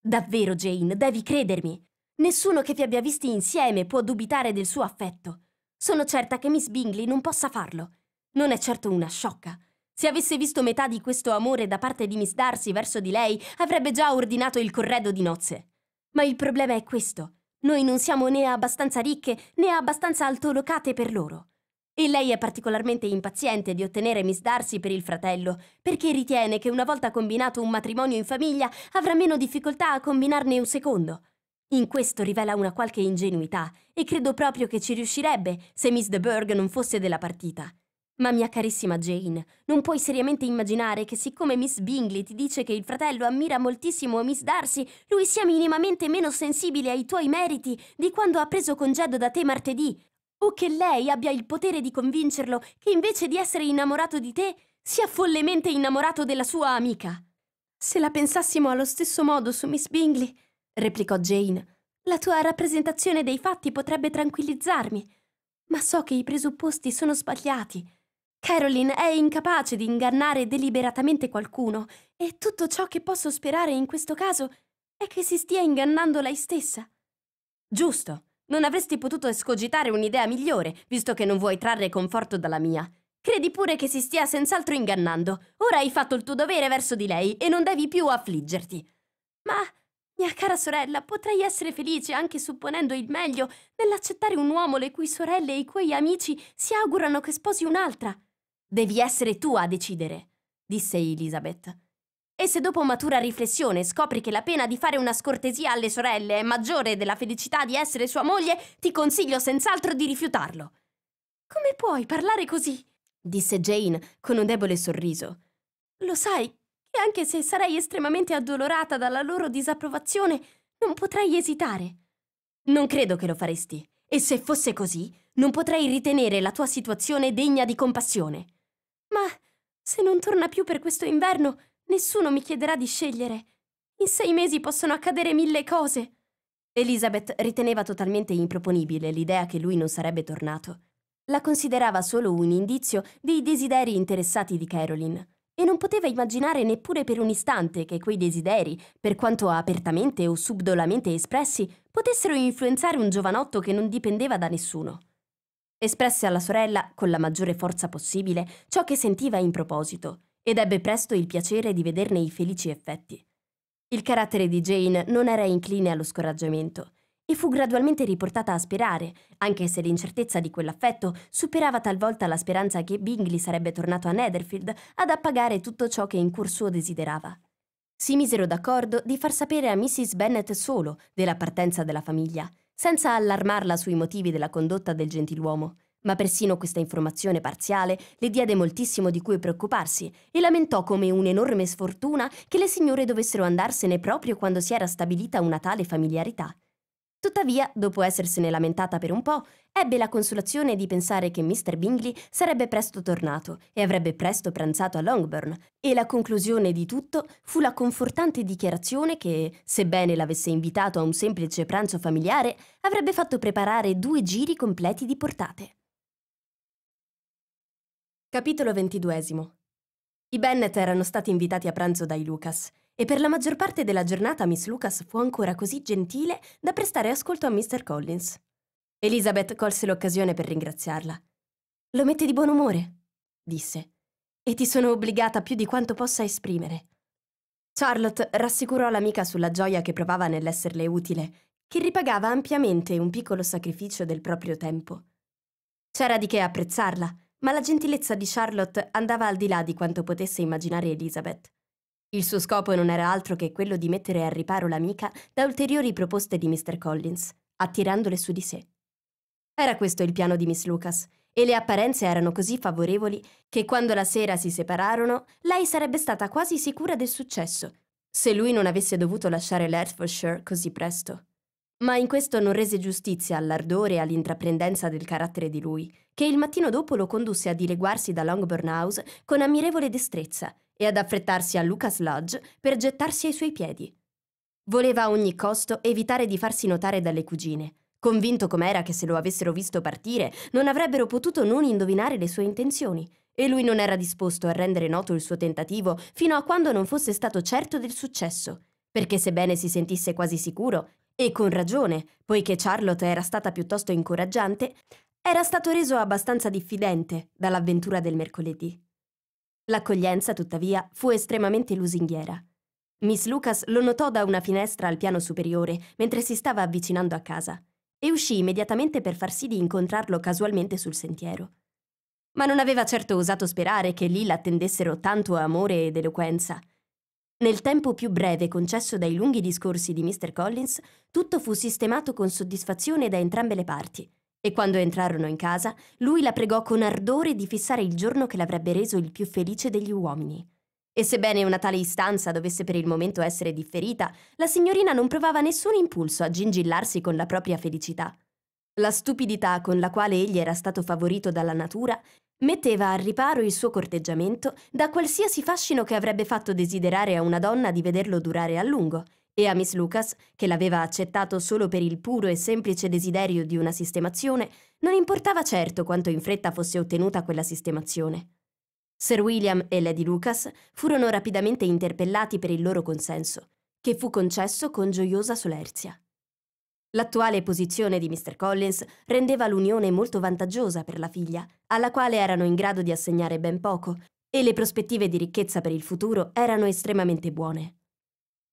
Davvero, Jane, devi credermi. Nessuno che vi abbia visti insieme può dubitare del suo affetto. Sono certa che Miss Bingley non possa farlo. Non è certo una sciocca. Se avesse visto metà di questo amore da parte di Miss Darcy verso di lei, avrebbe già ordinato il corredo di nozze. Ma il problema è questo. Noi non siamo né abbastanza ricche né abbastanza altolocate per loro. E lei è particolarmente impaziente di ottenere Miss Darcy per il fratello, perché ritiene che una volta combinato un matrimonio in famiglia avrà meno difficoltà a combinarne un secondo. In questo rivela una qualche ingenuità, e credo proprio che ci riuscirebbe se Miss De Burgh non fosse della partita. Ma mia carissima Jane, non puoi seriamente immaginare che siccome Miss Bingley ti dice che il fratello ammira moltissimo Miss Darcy, lui sia minimamente meno sensibile ai tuoi meriti di quando ha preso congedo da te martedì, o che lei abbia il potere di convincerlo che invece di essere innamorato di te, sia follemente innamorato della sua amica. Se la pensassimo allo stesso modo su Miss Bingley, replicò Jane, la tua rappresentazione dei fatti potrebbe tranquillizzarmi, ma so che i presupposti sono sbagliati Caroline è incapace di ingannare deliberatamente qualcuno e tutto ciò che posso sperare in questo caso è che si stia ingannando lei stessa. Giusto, non avresti potuto escogitare un'idea migliore, visto che non vuoi trarre conforto dalla mia. Credi pure che si stia senz'altro ingannando. Ora hai fatto il tuo dovere verso di lei e non devi più affliggerti. Ma, mia cara sorella, potrei essere felice anche supponendo il meglio nell'accettare un uomo le cui sorelle e i cui amici si augurano che sposi un'altra. Devi essere tu a decidere, disse Elizabeth. E se dopo matura riflessione scopri che la pena di fare una scortesia alle sorelle è maggiore della felicità di essere sua moglie, ti consiglio senz'altro di rifiutarlo. Come puoi parlare così? disse Jane con un debole sorriso. Lo sai che anche se sarei estremamente addolorata dalla loro disapprovazione, non potrei esitare. Non credo che lo faresti, e se fosse così, non potrei ritenere la tua situazione degna di compassione. Ma se non torna più per questo inverno, nessuno mi chiederà di scegliere. In sei mesi possono accadere mille cose. Elizabeth riteneva totalmente improponibile l'idea che lui non sarebbe tornato. La considerava solo un indizio dei desideri interessati di Caroline e non poteva immaginare neppure per un istante che quei desideri, per quanto apertamente o subdolamente espressi, potessero influenzare un giovanotto che non dipendeva da nessuno. Espresse alla sorella, con la maggiore forza possibile, ciò che sentiva in proposito, ed ebbe presto il piacere di vederne i felici effetti. Il carattere di Jane non era incline allo scoraggiamento e fu gradualmente riportata a sperare, anche se l'incertezza di quell'affetto superava talvolta la speranza che Bingley sarebbe tornato a Netherfield ad appagare tutto ciò che in cuor suo desiderava. Si misero d'accordo di far sapere a Mrs. Bennet solo della partenza della famiglia senza allarmarla sui motivi della condotta del gentiluomo, ma persino questa informazione parziale le diede moltissimo di cui preoccuparsi e lamentò come un'enorme sfortuna che le signore dovessero andarsene proprio quando si era stabilita una tale familiarità. Tuttavia, dopo essersene lamentata per un po', ebbe la consolazione di pensare che Mr. Bingley sarebbe presto tornato e avrebbe presto pranzato a Longbourn, e la conclusione di tutto fu la confortante dichiarazione che, sebbene l'avesse invitato a un semplice pranzo familiare, avrebbe fatto preparare due giri completi di portate. Capitolo XXI I Bennet erano stati invitati a pranzo dai Lucas e per la maggior parte della giornata Miss Lucas fu ancora così gentile da prestare ascolto a Mr. Collins. Elizabeth colse l'occasione per ringraziarla. Lo mette di buon umore, disse, e ti sono obbligata più di quanto possa esprimere. Charlotte rassicurò l'amica sulla gioia che provava nell'esserle utile, che ripagava ampiamente un piccolo sacrificio del proprio tempo. C'era di che apprezzarla, ma la gentilezza di Charlotte andava al di là di quanto potesse immaginare Elizabeth. Il suo scopo non era altro che quello di mettere al riparo l'amica da ulteriori proposte di Mr. Collins, attirandole su di sé. Era questo il piano di Miss Lucas, e le apparenze erano così favorevoli che quando la sera si separarono, lei sarebbe stata quasi sicura del successo, se lui non avesse dovuto lasciare l'Hertfordshire così presto. Ma in questo non rese giustizia all'ardore e all'intraprendenza del carattere di lui, che il mattino dopo lo condusse a dileguarsi da Longbourn House con ammirevole destrezza e ad affrettarsi a Lucas Lodge per gettarsi ai suoi piedi. Voleva a ogni costo evitare di farsi notare dalle cugine, convinto com'era che se lo avessero visto partire non avrebbero potuto non indovinare le sue intenzioni, e lui non era disposto a rendere noto il suo tentativo fino a quando non fosse stato certo del successo, perché sebbene si sentisse quasi sicuro, e con ragione, poiché Charlotte era stata piuttosto incoraggiante, era stato reso abbastanza diffidente dall'avventura del mercoledì. L'accoglienza, tuttavia, fu estremamente lusinghiera. Miss Lucas lo notò da una finestra al piano superiore mentre si stava avvicinando a casa e uscì immediatamente per far sì di incontrarlo casualmente sul sentiero. Ma non aveva certo osato sperare che lì l'attendessero tanto amore ed eloquenza, nel tempo più breve concesso dai lunghi discorsi di Mr. Collins, tutto fu sistemato con soddisfazione da entrambe le parti, e quando entrarono in casa, lui la pregò con ardore di fissare il giorno che l'avrebbe reso il più felice degli uomini. E sebbene una tale istanza dovesse per il momento essere differita, la signorina non provava nessun impulso a gingillarsi con la propria felicità. La stupidità con la quale egli era stato favorito dalla natura metteva al riparo il suo corteggiamento da qualsiasi fascino che avrebbe fatto desiderare a una donna di vederlo durare a lungo, e a Miss Lucas, che l'aveva accettato solo per il puro e semplice desiderio di una sistemazione, non importava certo quanto in fretta fosse ottenuta quella sistemazione. Sir William e Lady Lucas furono rapidamente interpellati per il loro consenso, che fu concesso con gioiosa solerzia. L'attuale posizione di Mr. Collins rendeva l'unione molto vantaggiosa per la figlia, alla quale erano in grado di assegnare ben poco, e le prospettive di ricchezza per il futuro erano estremamente buone.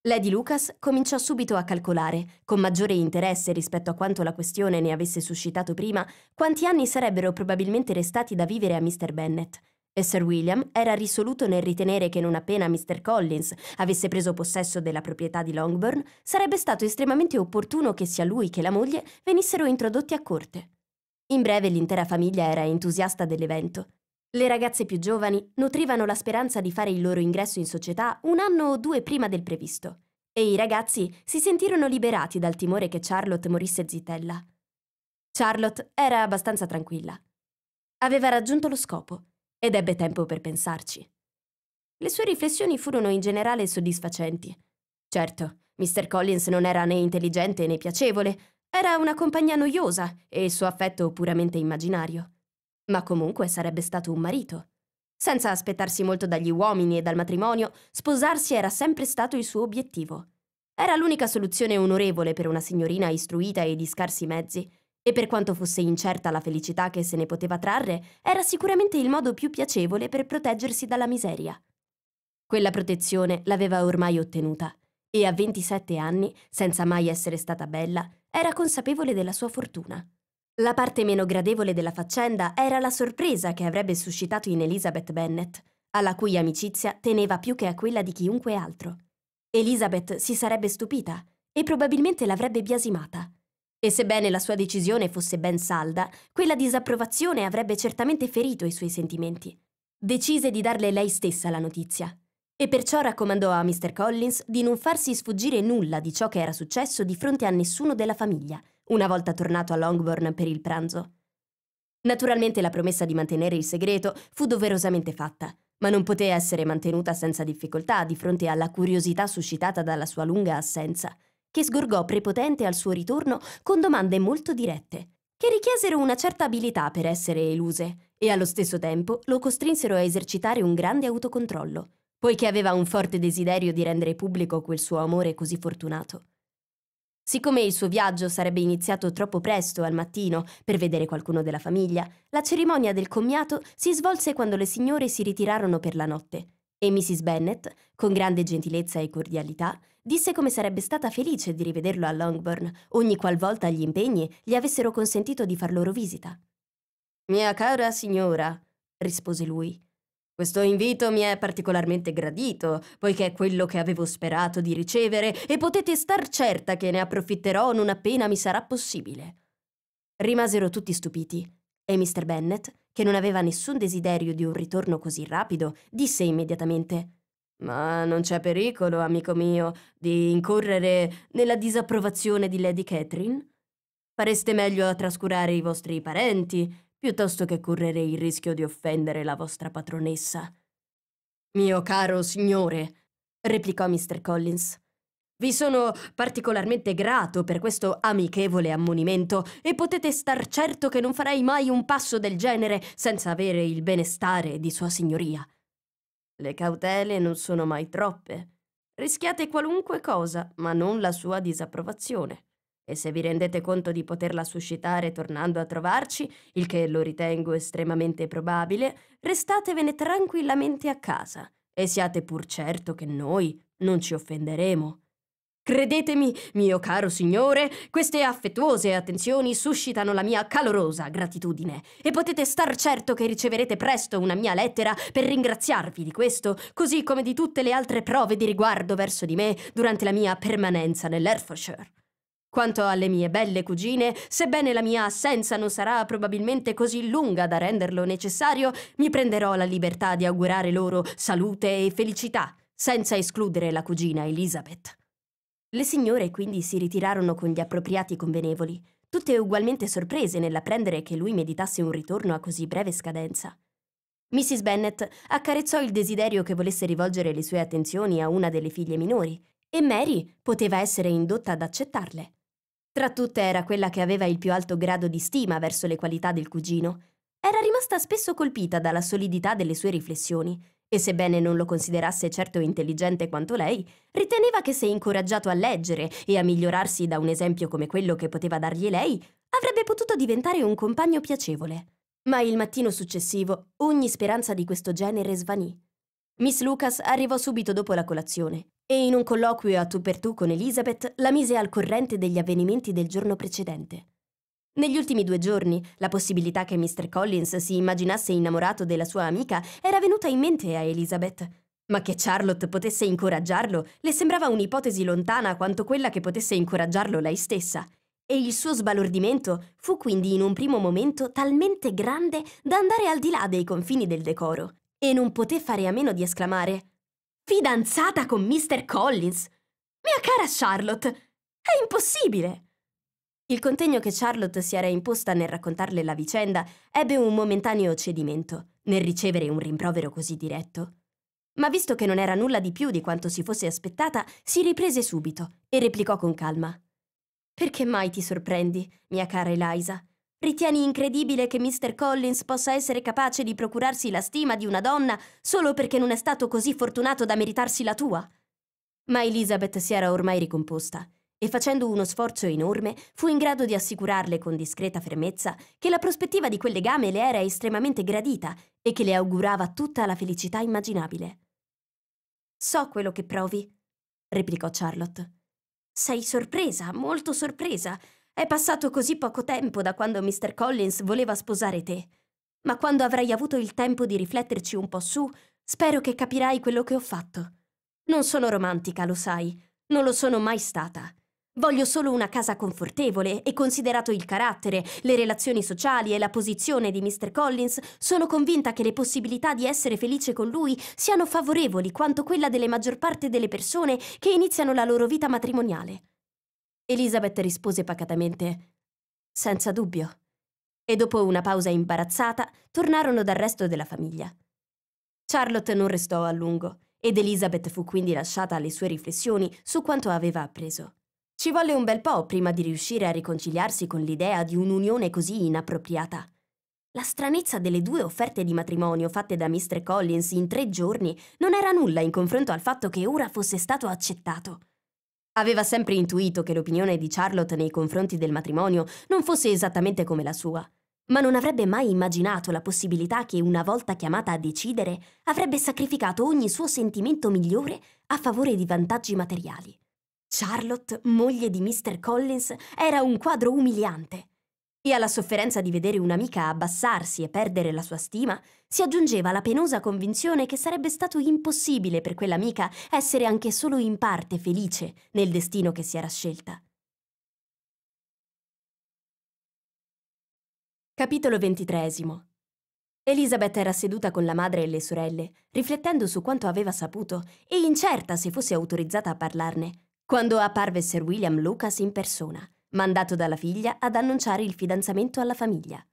Lady Lucas cominciò subito a calcolare, con maggiore interesse rispetto a quanto la questione ne avesse suscitato prima, quanti anni sarebbero probabilmente restati da vivere a Mr. Bennet e Sir William era risoluto nel ritenere che non appena Mr. Collins avesse preso possesso della proprietà di Longbourn, sarebbe stato estremamente opportuno che sia lui che la moglie venissero introdotti a corte. In breve l'intera famiglia era entusiasta dell'evento. Le ragazze più giovani nutrivano la speranza di fare il loro ingresso in società un anno o due prima del previsto, e i ragazzi si sentirono liberati dal timore che Charlotte morisse zitella. Charlotte era abbastanza tranquilla. Aveva raggiunto lo scopo ed ebbe tempo per pensarci. Le sue riflessioni furono in generale soddisfacenti. Certo, Mr. Collins non era né intelligente né piacevole, era una compagnia noiosa e il suo affetto puramente immaginario. Ma comunque sarebbe stato un marito. Senza aspettarsi molto dagli uomini e dal matrimonio, sposarsi era sempre stato il suo obiettivo. Era l'unica soluzione onorevole per una signorina istruita e di scarsi mezzi, e per quanto fosse incerta la felicità che se ne poteva trarre, era sicuramente il modo più piacevole per proteggersi dalla miseria. Quella protezione l'aveva ormai ottenuta e a 27 anni, senza mai essere stata bella, era consapevole della sua fortuna. La parte meno gradevole della faccenda era la sorpresa che avrebbe suscitato in Elizabeth Bennet, alla cui amicizia teneva più che a quella di chiunque altro. Elizabeth si sarebbe stupita e probabilmente l'avrebbe biasimata, e sebbene la sua decisione fosse ben salda, quella disapprovazione avrebbe certamente ferito i suoi sentimenti. Decise di darle lei stessa la notizia, e perciò raccomandò a Mr. Collins di non farsi sfuggire nulla di ciò che era successo di fronte a nessuno della famiglia, una volta tornato a Longbourn per il pranzo. Naturalmente la promessa di mantenere il segreto fu doverosamente fatta, ma non poté essere mantenuta senza difficoltà di fronte alla curiosità suscitata dalla sua lunga assenza, che sgorgò prepotente al suo ritorno con domande molto dirette, che richiesero una certa abilità per essere eluse e allo stesso tempo lo costrinsero a esercitare un grande autocontrollo, poiché aveva un forte desiderio di rendere pubblico quel suo amore così fortunato. Siccome il suo viaggio sarebbe iniziato troppo presto al mattino per vedere qualcuno della famiglia, la cerimonia del commiato si svolse quando le signore si ritirarono per la notte e Mrs. Bennet, con grande gentilezza e cordialità, Disse come sarebbe stata felice di rivederlo a Longbourn, ogni qualvolta gli impegni gli avessero consentito di far loro visita. Mia cara signora, rispose lui, questo invito mi è particolarmente gradito, poiché è quello che avevo sperato di ricevere e potete star certa che ne approfitterò non appena mi sarà possibile. Rimasero tutti stupiti e Mr. Bennet, che non aveva nessun desiderio di un ritorno così rapido, disse immediatamente ma non c'è pericolo, amico mio, di incorrere nella disapprovazione di Lady Catherine? Fareste meglio a trascurare i vostri parenti, piuttosto che correre il rischio di offendere la vostra patronessa. Mio caro signore, replicò Mr. Collins, vi sono particolarmente grato per questo amichevole ammonimento e potete star certo che non farei mai un passo del genere senza avere il benestare di Sua Signoria. Le cautele non sono mai troppe. Rischiate qualunque cosa, ma non la sua disapprovazione. E se vi rendete conto di poterla suscitare tornando a trovarci, il che lo ritengo estremamente probabile, restatevene tranquillamente a casa e siate pur certo che noi non ci offenderemo. Credetemi, mio caro signore, queste affettuose attenzioni suscitano la mia calorosa gratitudine e potete star certo che riceverete presto una mia lettera per ringraziarvi di questo, così come di tutte le altre prove di riguardo verso di me durante la mia permanenza nell'Hertfordshire. Quanto alle mie belle cugine, sebbene la mia assenza non sarà probabilmente così lunga da renderlo necessario, mi prenderò la libertà di augurare loro salute e felicità, senza escludere la cugina Elizabeth. Le signore quindi si ritirarono con gli appropriati convenevoli, tutte ugualmente sorprese nell'apprendere che lui meditasse un ritorno a così breve scadenza. Mrs. Bennet accarezzò il desiderio che volesse rivolgere le sue attenzioni a una delle figlie minori, e Mary poteva essere indotta ad accettarle. Tra tutte era quella che aveva il più alto grado di stima verso le qualità del cugino. Era rimasta spesso colpita dalla solidità delle sue riflessioni e sebbene non lo considerasse certo intelligente quanto lei, riteneva che se incoraggiato a leggere e a migliorarsi da un esempio come quello che poteva dargli lei, avrebbe potuto diventare un compagno piacevole. Ma il mattino successivo ogni speranza di questo genere svanì. Miss Lucas arrivò subito dopo la colazione e in un colloquio a tu per tu con Elizabeth la mise al corrente degli avvenimenti del giorno precedente. Negli ultimi due giorni, la possibilità che Mr. Collins si immaginasse innamorato della sua amica era venuta in mente a Elizabeth, ma che Charlotte potesse incoraggiarlo le sembrava un'ipotesi lontana quanto quella che potesse incoraggiarlo lei stessa, e il suo sbalordimento fu quindi in un primo momento talmente grande da andare al di là dei confini del decoro, e non poté fare a meno di esclamare Fidanzata con Mr. Collins! Mia cara Charlotte, è impossibile! Il contegno che Charlotte si era imposta nel raccontarle la vicenda ebbe un momentaneo cedimento nel ricevere un rimprovero così diretto. Ma visto che non era nulla di più di quanto si fosse aspettata, si riprese subito e replicò con calma. Perché mai ti sorprendi, mia cara Eliza? Ritieni incredibile che Mr. Collins possa essere capace di procurarsi la stima di una donna solo perché non è stato così fortunato da meritarsi la tua? Ma Elizabeth si era ormai ricomposta e facendo uno sforzo enorme fu in grado di assicurarle con discreta fermezza che la prospettiva di quel legame le era estremamente gradita e che le augurava tutta la felicità immaginabile. So quello che provi, replicò Charlotte. Sei sorpresa, molto sorpresa. È passato così poco tempo da quando Mr. Collins voleva sposare te. Ma quando avrai avuto il tempo di rifletterci un po' su, spero che capirai quello che ho fatto. Non sono romantica, lo sai, non lo sono mai stata. Voglio solo una casa confortevole e considerato il carattere, le relazioni sociali e la posizione di Mr. Collins, sono convinta che le possibilità di essere felice con lui siano favorevoli quanto quella delle maggior parte delle persone che iniziano la loro vita matrimoniale. Elizabeth rispose pacatamente Senza dubbio. E dopo una pausa imbarazzata tornarono dal resto della famiglia. Charlotte non restò a lungo ed Elizabeth fu quindi lasciata alle sue riflessioni su quanto aveva appreso. Ci volle un bel po' prima di riuscire a riconciliarsi con l'idea di un'unione così inappropriata. La stranezza delle due offerte di matrimonio fatte da Mr. Collins in tre giorni non era nulla in confronto al fatto che ora fosse stato accettato. Aveva sempre intuito che l'opinione di Charlotte nei confronti del matrimonio non fosse esattamente come la sua, ma non avrebbe mai immaginato la possibilità che una volta chiamata a decidere avrebbe sacrificato ogni suo sentimento migliore a favore di vantaggi materiali. Charlotte, moglie di Mr. Collins, era un quadro umiliante. E alla sofferenza di vedere un'amica abbassarsi e perdere la sua stima, si aggiungeva la penosa convinzione che sarebbe stato impossibile per quell'amica essere anche solo in parte felice nel destino che si era scelta. Capitolo XXIII Elisabeth era seduta con la madre e le sorelle, riflettendo su quanto aveva saputo e incerta se fosse autorizzata a parlarne, quando apparve Sir William Lucas in persona, mandato dalla figlia ad annunciare il fidanzamento alla famiglia.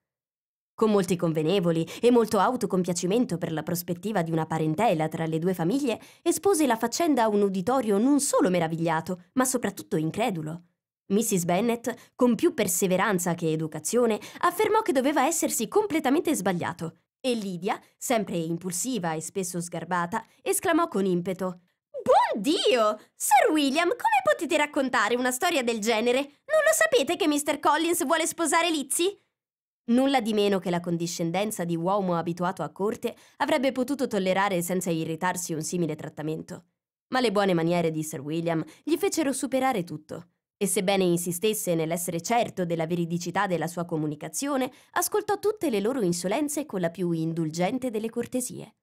Con molti convenevoli e molto autocompiacimento per la prospettiva di una parentela tra le due famiglie, espose la faccenda a un uditorio non solo meravigliato, ma soprattutto incredulo. Mrs. Bennet, con più perseveranza che educazione, affermò che doveva essersi completamente sbagliato. E Lydia, sempre impulsiva e spesso sgarbata, esclamò con impeto Buon Dio! Sir William, come potete raccontare una storia del genere? Non lo sapete che Mr. Collins vuole sposare Lizzie? Nulla di meno che la condiscendenza di uomo abituato a corte avrebbe potuto tollerare senza irritarsi un simile trattamento. Ma le buone maniere di Sir William gli fecero superare tutto. E sebbene insistesse nell'essere certo della veridicità della sua comunicazione, ascoltò tutte le loro insolenze con la più indulgente delle cortesie.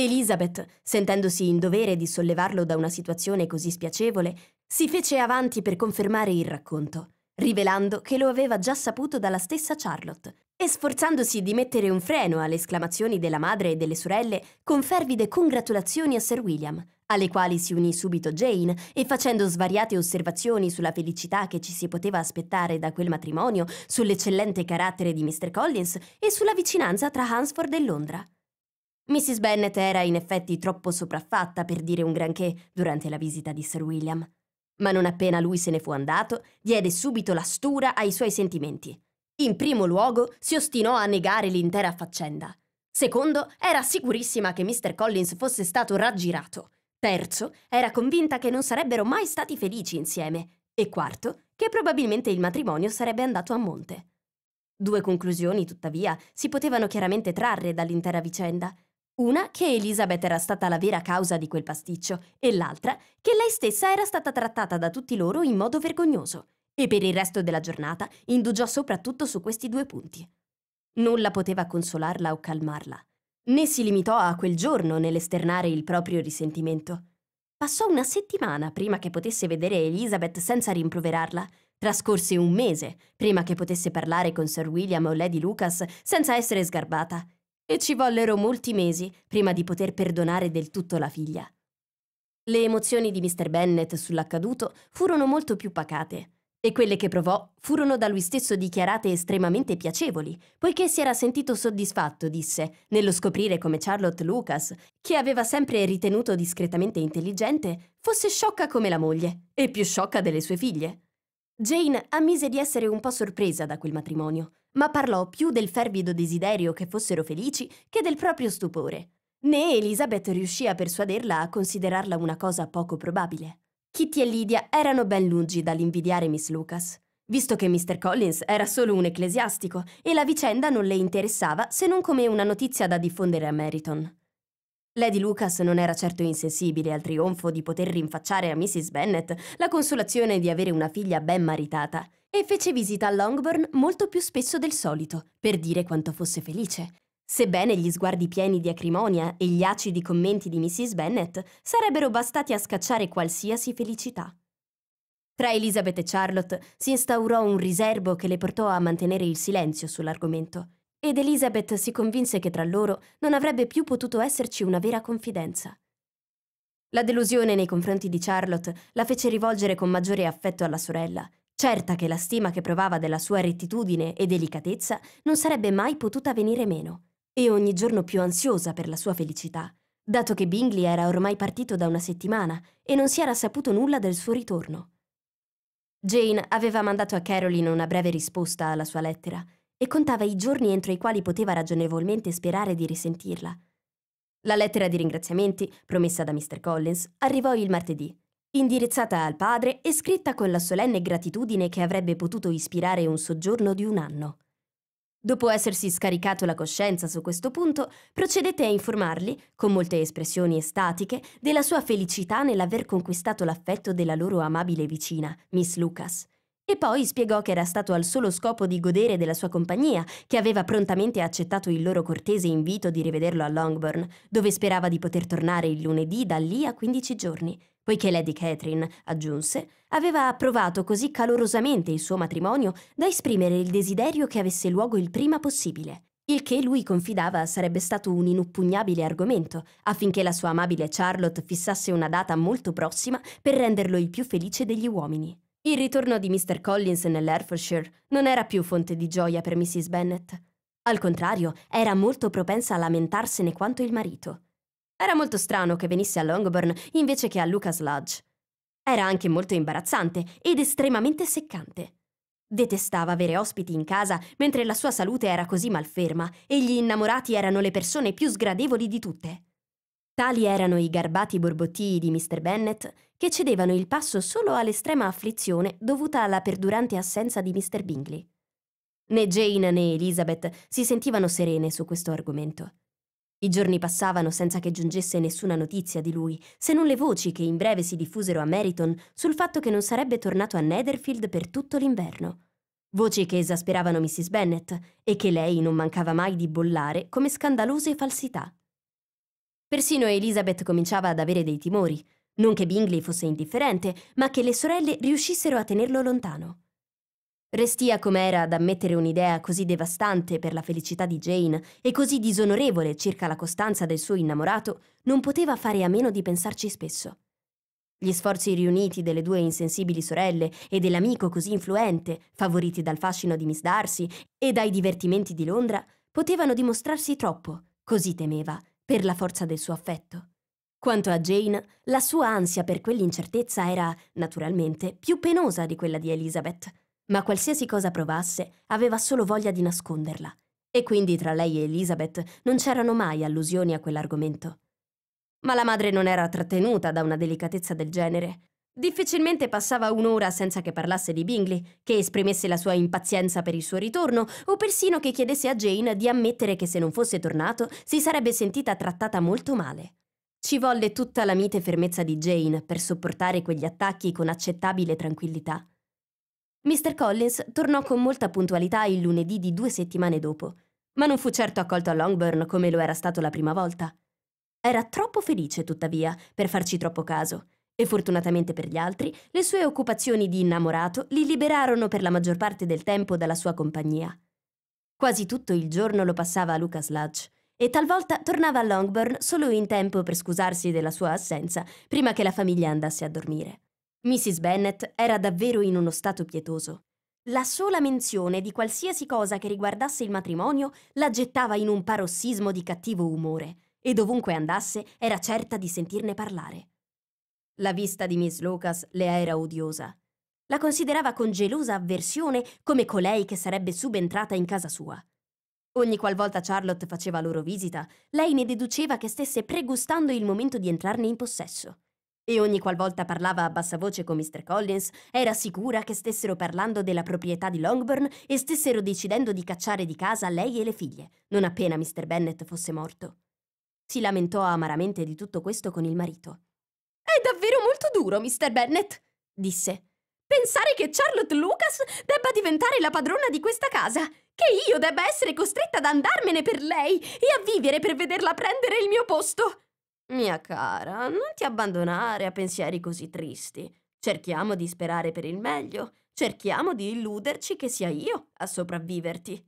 Elizabeth, sentendosi in dovere di sollevarlo da una situazione così spiacevole, si fece avanti per confermare il racconto, rivelando che lo aveva già saputo dalla stessa Charlotte, e sforzandosi di mettere un freno alle esclamazioni della madre e delle sorelle con fervide congratulazioni a Sir William, alle quali si unì subito Jane e facendo svariate osservazioni sulla felicità che ci si poteva aspettare da quel matrimonio, sull'eccellente carattere di Mr. Collins e sulla vicinanza tra Hansford e Londra. Mrs. Bennet era in effetti troppo sopraffatta per dire un granché durante la visita di Sir William, ma non appena lui se ne fu andato, diede subito la stura ai suoi sentimenti. In primo luogo, si ostinò a negare l'intera faccenda. Secondo, era sicurissima che Mr. Collins fosse stato raggirato. Terzo, era convinta che non sarebbero mai stati felici insieme. E quarto, che probabilmente il matrimonio sarebbe andato a monte. Due conclusioni, tuttavia, si potevano chiaramente trarre dall'intera vicenda. Una che Elizabeth era stata la vera causa di quel pasticcio e l'altra che lei stessa era stata trattata da tutti loro in modo vergognoso e per il resto della giornata indugiò soprattutto su questi due punti. Nulla poteva consolarla o calmarla, né si limitò a quel giorno nell'esternare il proprio risentimento. Passò una settimana prima che potesse vedere Elizabeth senza rimproverarla, trascorse un mese prima che potesse parlare con Sir William o Lady Lucas senza essere sgarbata e ci vollero molti mesi prima di poter perdonare del tutto la figlia. Le emozioni di Mr. Bennet sull'accaduto furono molto più pacate e quelle che provò furono da lui stesso dichiarate estremamente piacevoli, poiché si era sentito soddisfatto, disse, nello scoprire come Charlotte Lucas, che aveva sempre ritenuto discretamente intelligente, fosse sciocca come la moglie e più sciocca delle sue figlie. Jane ammise di essere un po' sorpresa da quel matrimonio, ma parlò più del fervido desiderio che fossero felici che del proprio stupore. Né Elisabeth riuscì a persuaderla a considerarla una cosa poco probabile. Kitty e Lydia erano ben lungi dall'invidiare Miss Lucas, visto che Mr. Collins era solo un ecclesiastico e la vicenda non le interessava se non come una notizia da diffondere a Meryton. Lady Lucas non era certo insensibile al trionfo di poter rinfacciare a Mrs. Bennet la consolazione di avere una figlia ben maritata e fece visita a Longbourn molto più spesso del solito, per dire quanto fosse felice. Sebbene gli sguardi pieni di acrimonia e gli acidi commenti di Mrs. Bennet sarebbero bastati a scacciare qualsiasi felicità. Tra Elizabeth e Charlotte si instaurò un riserbo che le portò a mantenere il silenzio sull'argomento, ed Elizabeth si convinse che tra loro non avrebbe più potuto esserci una vera confidenza. La delusione nei confronti di Charlotte la fece rivolgere con maggiore affetto alla sorella, certa che la stima che provava della sua rettitudine e delicatezza non sarebbe mai potuta venire meno, e ogni giorno più ansiosa per la sua felicità, dato che Bingley era ormai partito da una settimana e non si era saputo nulla del suo ritorno. Jane aveva mandato a Caroline una breve risposta alla sua lettera e contava i giorni entro i quali poteva ragionevolmente sperare di risentirla. La lettera di ringraziamenti, promessa da Mr. Collins, arrivò il martedì indirizzata al padre e scritta con la solenne gratitudine che avrebbe potuto ispirare un soggiorno di un anno. Dopo essersi scaricato la coscienza su questo punto, procedette a informarli, con molte espressioni estatiche, della sua felicità nell'aver conquistato l'affetto della loro amabile vicina, Miss Lucas. E poi spiegò che era stato al solo scopo di godere della sua compagnia, che aveva prontamente accettato il loro cortese invito di rivederlo a Longbourn, dove sperava di poter tornare il lunedì da lì a 15 giorni, poiché Lady Catherine, aggiunse, aveva approvato così calorosamente il suo matrimonio da esprimere il desiderio che avesse luogo il prima possibile, il che lui confidava sarebbe stato un inoppugnabile argomento affinché la sua amabile Charlotte fissasse una data molto prossima per renderlo il più felice degli uomini. Il ritorno di Mr. Collins nell'Hertfordshire non era più fonte di gioia per Mrs. Bennet. Al contrario, era molto propensa a lamentarsene quanto il marito. Era molto strano che venisse a Longbourn invece che a Lucas Lodge. Era anche molto imbarazzante ed estremamente seccante. Detestava avere ospiti in casa mentre la sua salute era così malferma e gli innamorati erano le persone più sgradevoli di tutte. Tali erano i garbati borbottii di Mr. Bennet che cedevano il passo solo all'estrema afflizione dovuta alla perdurante assenza di Mr. Bingley. Né Jane né Elizabeth si sentivano serene su questo argomento. I giorni passavano senza che giungesse nessuna notizia di lui, se non le voci che in breve si diffusero a Meriton sul fatto che non sarebbe tornato a Netherfield per tutto l'inverno. Voci che esasperavano Mrs. Bennet e che lei non mancava mai di bollare come scandalose falsità. Persino Elizabeth cominciava ad avere dei timori, non che Bingley fosse indifferente, ma che le sorelle riuscissero a tenerlo lontano. Restia com'era ad ammettere un'idea così devastante per la felicità di Jane e così disonorevole circa la costanza del suo innamorato, non poteva fare a meno di pensarci spesso. Gli sforzi riuniti delle due insensibili sorelle e dell'amico così influente, favoriti dal fascino di Miss Darcy e dai divertimenti di Londra, potevano dimostrarsi troppo, così temeva, per la forza del suo affetto. Quanto a Jane, la sua ansia per quell'incertezza era, naturalmente, più penosa di quella di Elizabeth ma qualsiasi cosa provasse aveva solo voglia di nasconderla, e quindi tra lei e Elizabeth non c'erano mai allusioni a quell'argomento. Ma la madre non era trattenuta da una delicatezza del genere. Difficilmente passava un'ora senza che parlasse di Bingley, che esprimesse la sua impazienza per il suo ritorno, o persino che chiedesse a Jane di ammettere che se non fosse tornato si sarebbe sentita trattata molto male. Ci volle tutta la mite fermezza di Jane per sopportare quegli attacchi con accettabile tranquillità. Mr. Collins tornò con molta puntualità il lunedì di due settimane dopo, ma non fu certo accolto a Longburn come lo era stato la prima volta. Era troppo felice, tuttavia, per farci troppo caso, e fortunatamente per gli altri, le sue occupazioni di innamorato li liberarono per la maggior parte del tempo dalla sua compagnia. Quasi tutto il giorno lo passava a Lucas Lodge, e talvolta tornava a Longburn solo in tempo per scusarsi della sua assenza prima che la famiglia andasse a dormire. Mrs. Bennet era davvero in uno stato pietoso. La sola menzione di qualsiasi cosa che riguardasse il matrimonio la gettava in un parossismo di cattivo umore e dovunque andasse era certa di sentirne parlare. La vista di Miss Lucas le era odiosa. La considerava con gelosa avversione come colei che sarebbe subentrata in casa sua. Ogni qualvolta Charlotte faceva loro visita, lei ne deduceva che stesse pregustando il momento di entrarne in possesso e ogni qualvolta parlava a bassa voce con Mr. Collins, era sicura che stessero parlando della proprietà di Longburn e stessero decidendo di cacciare di casa lei e le figlie, non appena Mr. Bennett fosse morto. Si lamentò amaramente di tutto questo con il marito. È davvero molto duro, Mr. Bennett, disse. Pensare che Charlotte Lucas debba diventare la padrona di questa casa, che io debba essere costretta ad andarmene per lei e a vivere per vederla prendere il mio posto. Mia cara, non ti abbandonare a pensieri così tristi. Cerchiamo di sperare per il meglio, cerchiamo di illuderci che sia io a sopravviverti.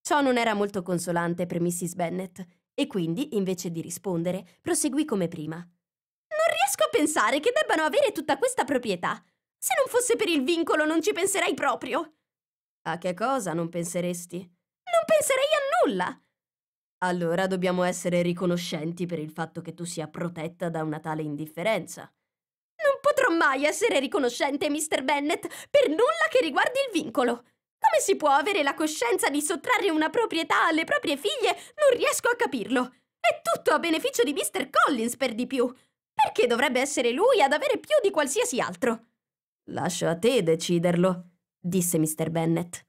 Ciò non era molto consolante per Mrs. Bennet, e quindi, invece di rispondere, proseguì come prima. Non riesco a pensare che debbano avere tutta questa proprietà. Se non fosse per il vincolo non ci penserei proprio. A che cosa non penseresti? Non penserei a nulla. Allora dobbiamo essere riconoscenti per il fatto che tu sia protetta da una tale indifferenza. Non potrò mai essere riconoscente, Mr. Bennett, per nulla che riguardi il vincolo. Come si può avere la coscienza di sottrarre una proprietà alle proprie figlie? Non riesco a capirlo. È tutto a beneficio di Mr. Collins, per di più. Perché dovrebbe essere lui ad avere più di qualsiasi altro? Lascio a te deciderlo, disse Mr. Bennett.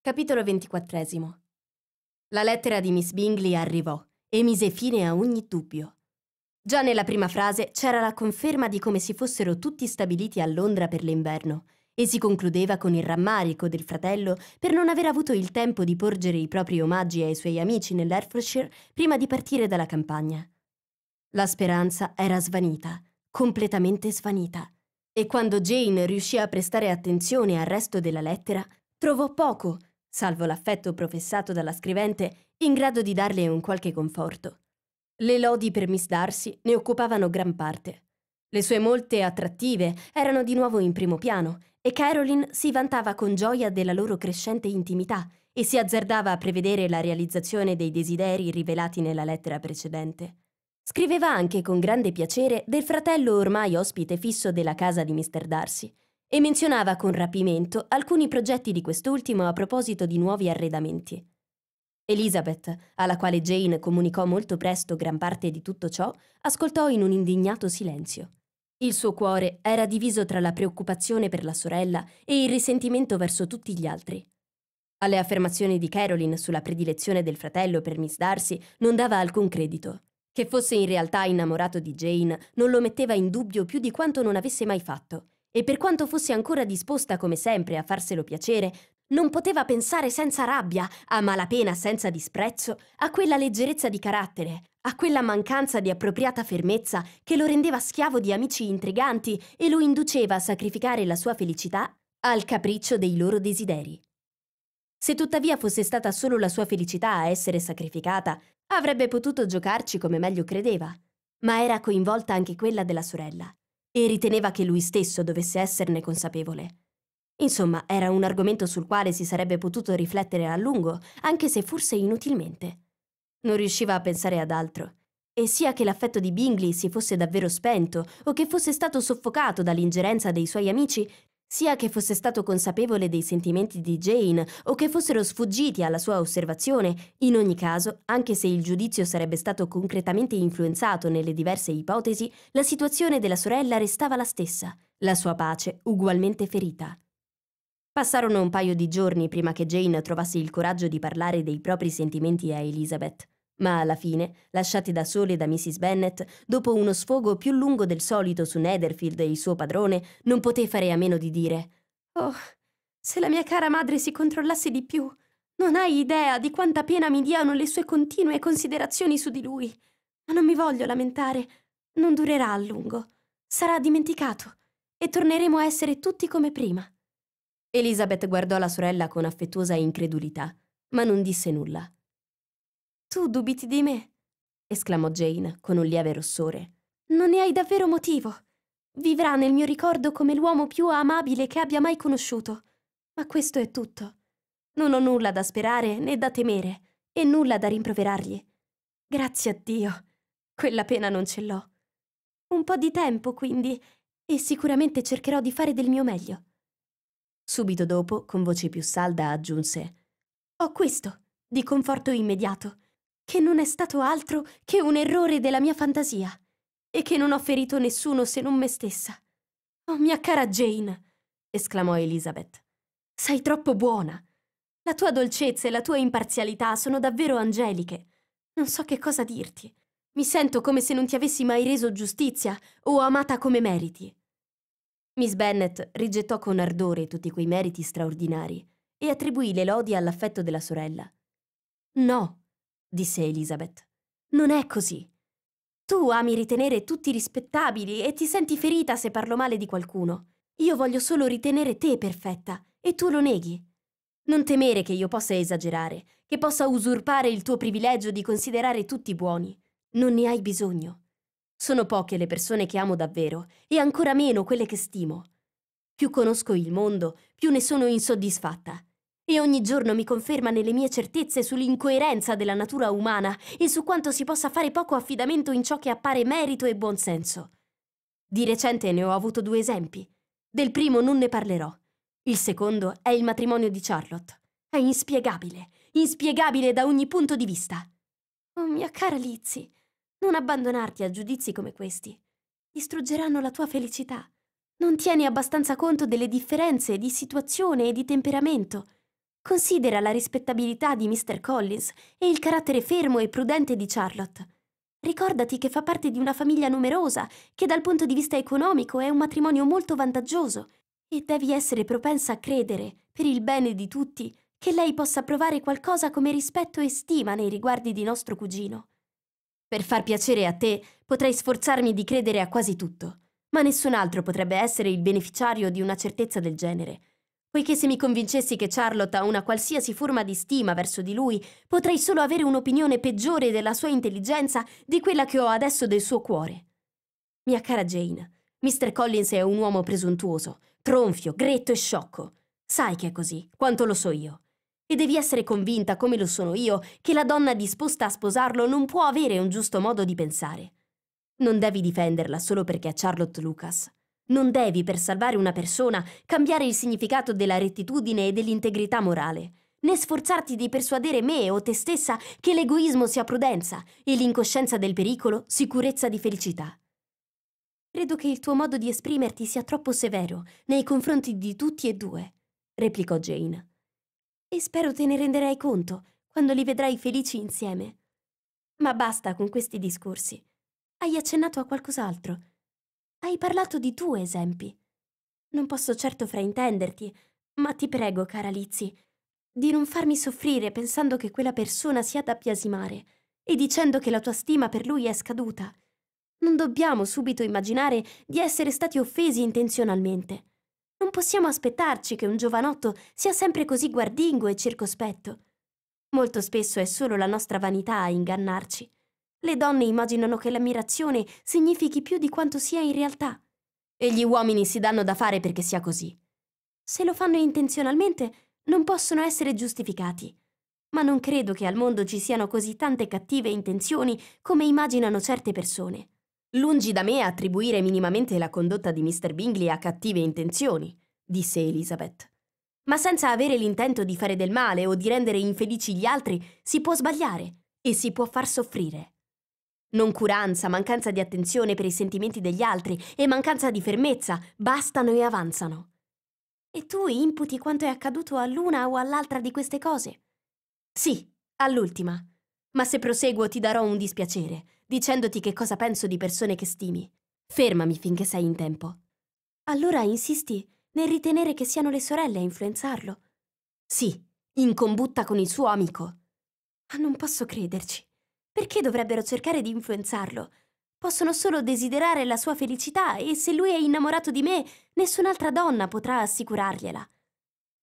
Capitolo 24 la lettera di Miss Bingley arrivò e mise fine a ogni dubbio. Già nella prima frase c'era la conferma di come si fossero tutti stabiliti a Londra per l'inverno e si concludeva con il rammarico del fratello per non aver avuto il tempo di porgere i propri omaggi ai suoi amici nell'Hertfordshire prima di partire dalla campagna. La speranza era svanita, completamente svanita, e quando Jane riuscì a prestare attenzione al resto della lettera, trovò poco salvo l'affetto professato dalla scrivente, in grado di darle un qualche conforto. Le lodi per Miss Darcy ne occupavano gran parte. Le sue molte attrattive erano di nuovo in primo piano e Caroline si vantava con gioia della loro crescente intimità e si azzardava a prevedere la realizzazione dei desideri rivelati nella lettera precedente. Scriveva anche con grande piacere del fratello ormai ospite fisso della casa di Mr. Darcy, e menzionava con rapimento alcuni progetti di quest'ultimo a proposito di nuovi arredamenti. Elizabeth, alla quale Jane comunicò molto presto gran parte di tutto ciò, ascoltò in un indignato silenzio. Il suo cuore era diviso tra la preoccupazione per la sorella e il risentimento verso tutti gli altri. Alle affermazioni di Caroline sulla predilezione del fratello per Miss Darcy non dava alcun credito. Che fosse in realtà innamorato di Jane non lo metteva in dubbio più di quanto non avesse mai fatto, e per quanto fosse ancora disposta come sempre a farselo piacere, non poteva pensare senza rabbia, a malapena senza disprezzo, a quella leggerezza di carattere, a quella mancanza di appropriata fermezza che lo rendeva schiavo di amici intriganti e lo induceva a sacrificare la sua felicità al capriccio dei loro desideri. Se tuttavia fosse stata solo la sua felicità a essere sacrificata, avrebbe potuto giocarci come meglio credeva, ma era coinvolta anche quella della sorella e riteneva che lui stesso dovesse esserne consapevole. Insomma, era un argomento sul quale si sarebbe potuto riflettere a lungo, anche se forse inutilmente. Non riusciva a pensare ad altro. E sia che l'affetto di Bingley si fosse davvero spento o che fosse stato soffocato dall'ingerenza dei suoi amici, sia che fosse stato consapevole dei sentimenti di Jane o che fossero sfuggiti alla sua osservazione, in ogni caso, anche se il giudizio sarebbe stato concretamente influenzato nelle diverse ipotesi, la situazione della sorella restava la stessa, la sua pace ugualmente ferita. Passarono un paio di giorni prima che Jane trovasse il coraggio di parlare dei propri sentimenti a Elizabeth. Ma alla fine, lasciati da soli da Mrs. Bennet, dopo uno sfogo più lungo del solito su Netherfield e il suo padrone, non poté fare a meno di dire «Oh, se la mia cara madre si controllasse di più, non hai idea di quanta pena mi diano le sue continue considerazioni su di lui. Ma non mi voglio lamentare, non durerà a lungo. Sarà dimenticato e torneremo a essere tutti come prima». Elizabeth guardò la sorella con affettuosa incredulità, ma non disse nulla. Tu dubiti di me? esclamò Jane con un lieve rossore. Non ne hai davvero motivo. Vivrà nel mio ricordo come l'uomo più amabile che abbia mai conosciuto. Ma questo è tutto. Non ho nulla da sperare né da temere e nulla da rimproverargli. Grazie a Dio. Quella pena non ce l'ho. Un po' di tempo, quindi, e sicuramente cercherò di fare del mio meglio. Subito dopo, con voce più salda, aggiunse Ho questo, di conforto immediato che non è stato altro che un errore della mia fantasia e che non ho ferito nessuno se non me stessa. Oh, mia cara Jane, esclamò Elizabeth, sei troppo buona. La tua dolcezza e la tua imparzialità sono davvero angeliche. Non so che cosa dirti. Mi sento come se non ti avessi mai reso giustizia o amata come meriti. Miss Bennet rigettò con ardore tutti quei meriti straordinari e attribuì le lodi all'affetto della sorella. No, disse Elizabeth. Non è così. Tu ami ritenere tutti rispettabili e ti senti ferita se parlo male di qualcuno. Io voglio solo ritenere te perfetta e tu lo neghi. Non temere che io possa esagerare, che possa usurpare il tuo privilegio di considerare tutti buoni. Non ne hai bisogno. Sono poche le persone che amo davvero e ancora meno quelle che stimo. Più conosco il mondo, più ne sono insoddisfatta e ogni giorno mi conferma nelle mie certezze sull'incoerenza della natura umana e su quanto si possa fare poco affidamento in ciò che appare merito e buonsenso. Di recente ne ho avuto due esempi. Del primo non ne parlerò. Il secondo è il matrimonio di Charlotte. È inspiegabile, inspiegabile da ogni punto di vista. Oh mia cara Lizzie, non abbandonarti a giudizi come questi. Distruggeranno la tua felicità. Non tieni abbastanza conto delle differenze di situazione e di temperamento Considera la rispettabilità di Mr. Collins e il carattere fermo e prudente di Charlotte. Ricordati che fa parte di una famiglia numerosa, che dal punto di vista economico è un matrimonio molto vantaggioso, e devi essere propensa a credere, per il bene di tutti, che lei possa provare qualcosa come rispetto e stima nei riguardi di nostro cugino. Per far piacere a te, potrei sforzarmi di credere a quasi tutto, ma nessun altro potrebbe essere il beneficiario di una certezza del genere poiché se mi convincessi che Charlotte ha una qualsiasi forma di stima verso di lui, potrei solo avere un'opinione peggiore della sua intelligenza di quella che ho adesso del suo cuore. Mia cara Jane, Mr. Collins è un uomo presuntuoso, tronfio, gretto e sciocco. Sai che è così, quanto lo so io. E devi essere convinta, come lo sono io, che la donna disposta a sposarlo non può avere un giusto modo di pensare. Non devi difenderla solo perché è Charlotte Lucas. Non devi, per salvare una persona, cambiare il significato della rettitudine e dell'integrità morale, né sforzarti di persuadere me o te stessa che l'egoismo sia prudenza e l'incoscienza del pericolo sicurezza di felicità. Credo che il tuo modo di esprimerti sia troppo severo nei confronti di tutti e due, replicò Jane. E spero te ne renderai conto quando li vedrai felici insieme. Ma basta con questi discorsi. Hai accennato a qualcos'altro hai parlato di tu esempi. Non posso certo fraintenderti, ma ti prego, cara Lizzi, di non farmi soffrire pensando che quella persona sia da biasimare e dicendo che la tua stima per lui è scaduta. Non dobbiamo subito immaginare di essere stati offesi intenzionalmente. Non possiamo aspettarci che un giovanotto sia sempre così guardingo e circospetto. Molto spesso è solo la nostra vanità a ingannarci. Le donne immaginano che l'ammirazione significhi più di quanto sia in realtà. E gli uomini si danno da fare perché sia così. Se lo fanno intenzionalmente, non possono essere giustificati. Ma non credo che al mondo ci siano così tante cattive intenzioni come immaginano certe persone. Lungi da me attribuire minimamente la condotta di Mr. Bingley a cattive intenzioni, disse Elizabeth. Ma senza avere l'intento di fare del male o di rendere infelici gli altri, si può sbagliare e si può far soffrire. Noncuranza, mancanza di attenzione per i sentimenti degli altri e mancanza di fermezza bastano e avanzano. E tu imputi quanto è accaduto all'una o all'altra di queste cose? Sì, all'ultima. Ma se proseguo ti darò un dispiacere, dicendoti che cosa penso di persone che stimi. Fermami finché sei in tempo. Allora insisti nel ritenere che siano le sorelle a influenzarlo? Sì, in combutta con il suo amico. Ma non posso crederci. Perché dovrebbero cercare di influenzarlo? Possono solo desiderare la sua felicità e se lui è innamorato di me, nessun'altra donna potrà assicurargliela.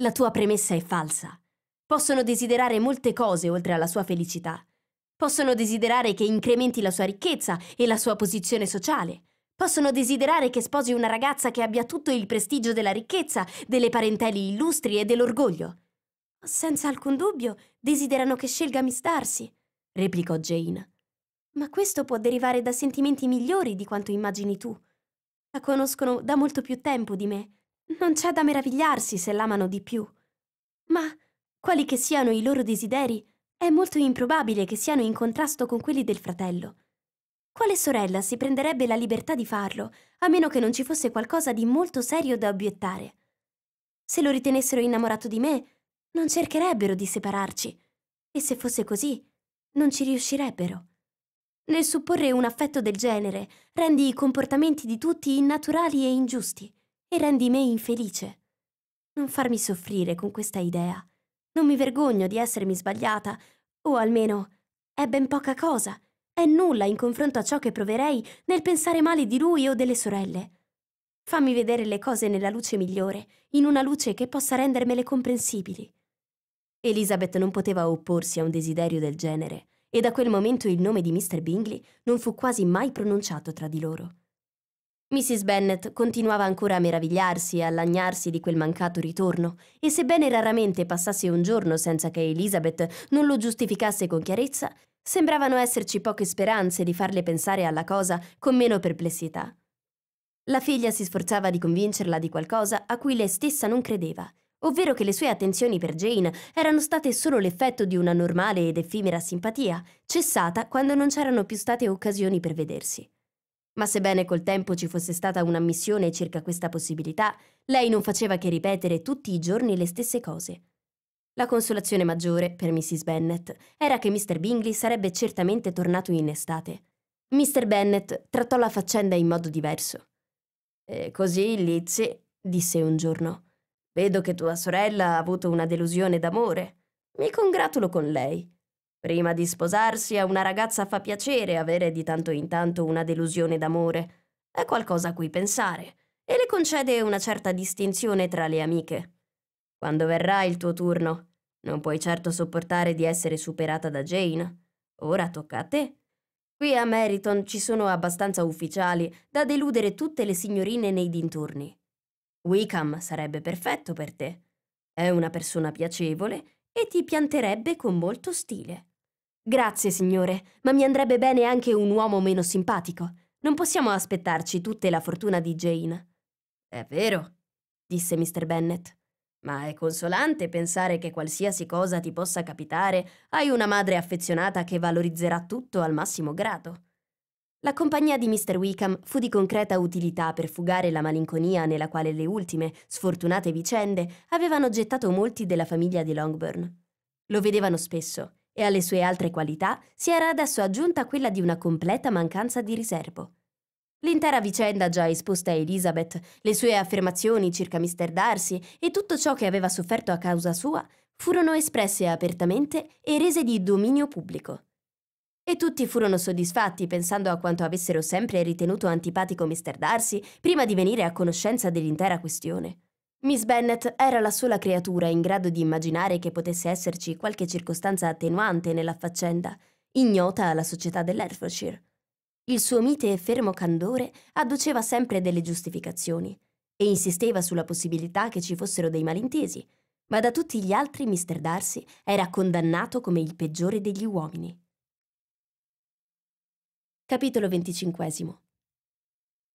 La tua premessa è falsa. Possono desiderare molte cose oltre alla sua felicità. Possono desiderare che incrementi la sua ricchezza e la sua posizione sociale. Possono desiderare che sposi una ragazza che abbia tutto il prestigio della ricchezza, delle parentele illustri e dell'orgoglio. Senza alcun dubbio, desiderano che scelga mistarsi replicò Jane. Ma questo può derivare da sentimenti migliori di quanto immagini tu. La conoscono da molto più tempo di me. Non c'è da meravigliarsi se l'amano di più. Ma, quali che siano i loro desideri, è molto improbabile che siano in contrasto con quelli del fratello. Quale sorella si prenderebbe la libertà di farlo, a meno che non ci fosse qualcosa di molto serio da obiettare? Se lo ritenessero innamorato di me, non cercherebbero di separarci. E se fosse così, non ci riuscirebbero. Nel supporre un affetto del genere, rendi i comportamenti di tutti innaturali e ingiusti e rendi me infelice. Non farmi soffrire con questa idea. Non mi vergogno di essermi sbagliata, o almeno è ben poca cosa, è nulla in confronto a ciò che proverei nel pensare male di lui o delle sorelle. Fammi vedere le cose nella luce migliore, in una luce che possa rendermele comprensibili. Elizabeth non poteva opporsi a un desiderio del genere e da quel momento il nome di Mr. Bingley non fu quasi mai pronunciato tra di loro. Mrs. Bennet continuava ancora a meravigliarsi e a lagnarsi di quel mancato ritorno, e sebbene raramente passasse un giorno senza che Elizabeth non lo giustificasse con chiarezza, sembravano esserci poche speranze di farle pensare alla cosa con meno perplessità. La figlia si sforzava di convincerla di qualcosa a cui lei stessa non credeva, ovvero che le sue attenzioni per Jane erano state solo l'effetto di una normale ed effimera simpatia, cessata quando non c'erano più state occasioni per vedersi. Ma sebbene col tempo ci fosse stata un'ammissione circa questa possibilità, lei non faceva che ripetere tutti i giorni le stesse cose. La consolazione maggiore per Mrs. Bennet era che Mr. Bingley sarebbe certamente tornato in estate. Mr. Bennet trattò la faccenda in modo diverso. E così, Lizzie, disse un giorno, Vedo che tua sorella ha avuto una delusione d'amore. Mi congratulo con lei. Prima di sposarsi a una ragazza fa piacere avere di tanto in tanto una delusione d'amore. È qualcosa a cui pensare e le concede una certa distinzione tra le amiche. Quando verrà il tuo turno, non puoi certo sopportare di essere superata da Jane. Ora tocca a te. Qui a Meriton ci sono abbastanza ufficiali da deludere tutte le signorine nei dintorni. Wickham sarebbe perfetto per te. È una persona piacevole e ti pianterebbe con molto stile. Grazie, signore, ma mi andrebbe bene anche un uomo meno simpatico. Non possiamo aspettarci tutte la fortuna di Jane. È vero, disse Mr. Bennet. Ma è consolante pensare che qualsiasi cosa ti possa capitare, hai una madre affezionata che valorizzerà tutto al massimo grado. La compagnia di Mr. Wickham fu di concreta utilità per fugare la malinconia nella quale le ultime, sfortunate vicende avevano gettato molti della famiglia di Longburn. Lo vedevano spesso e alle sue altre qualità si era adesso aggiunta quella di una completa mancanza di riservo. L'intera vicenda già esposta a Elizabeth, le sue affermazioni circa Mr. Darcy e tutto ciò che aveva sofferto a causa sua, furono espresse apertamente e rese di dominio pubblico. E tutti furono soddisfatti pensando a quanto avessero sempre ritenuto antipatico Mr. Darcy prima di venire a conoscenza dell'intera questione. Miss Bennet era la sola creatura in grado di immaginare che potesse esserci qualche circostanza attenuante nella faccenda, ignota alla società dell'Hertfordshire. Il suo mite e fermo candore adduceva sempre delle giustificazioni e insisteva sulla possibilità che ci fossero dei malintesi, ma da tutti gli altri Mr. Darcy era condannato come il peggiore degli uomini. Capitolo 25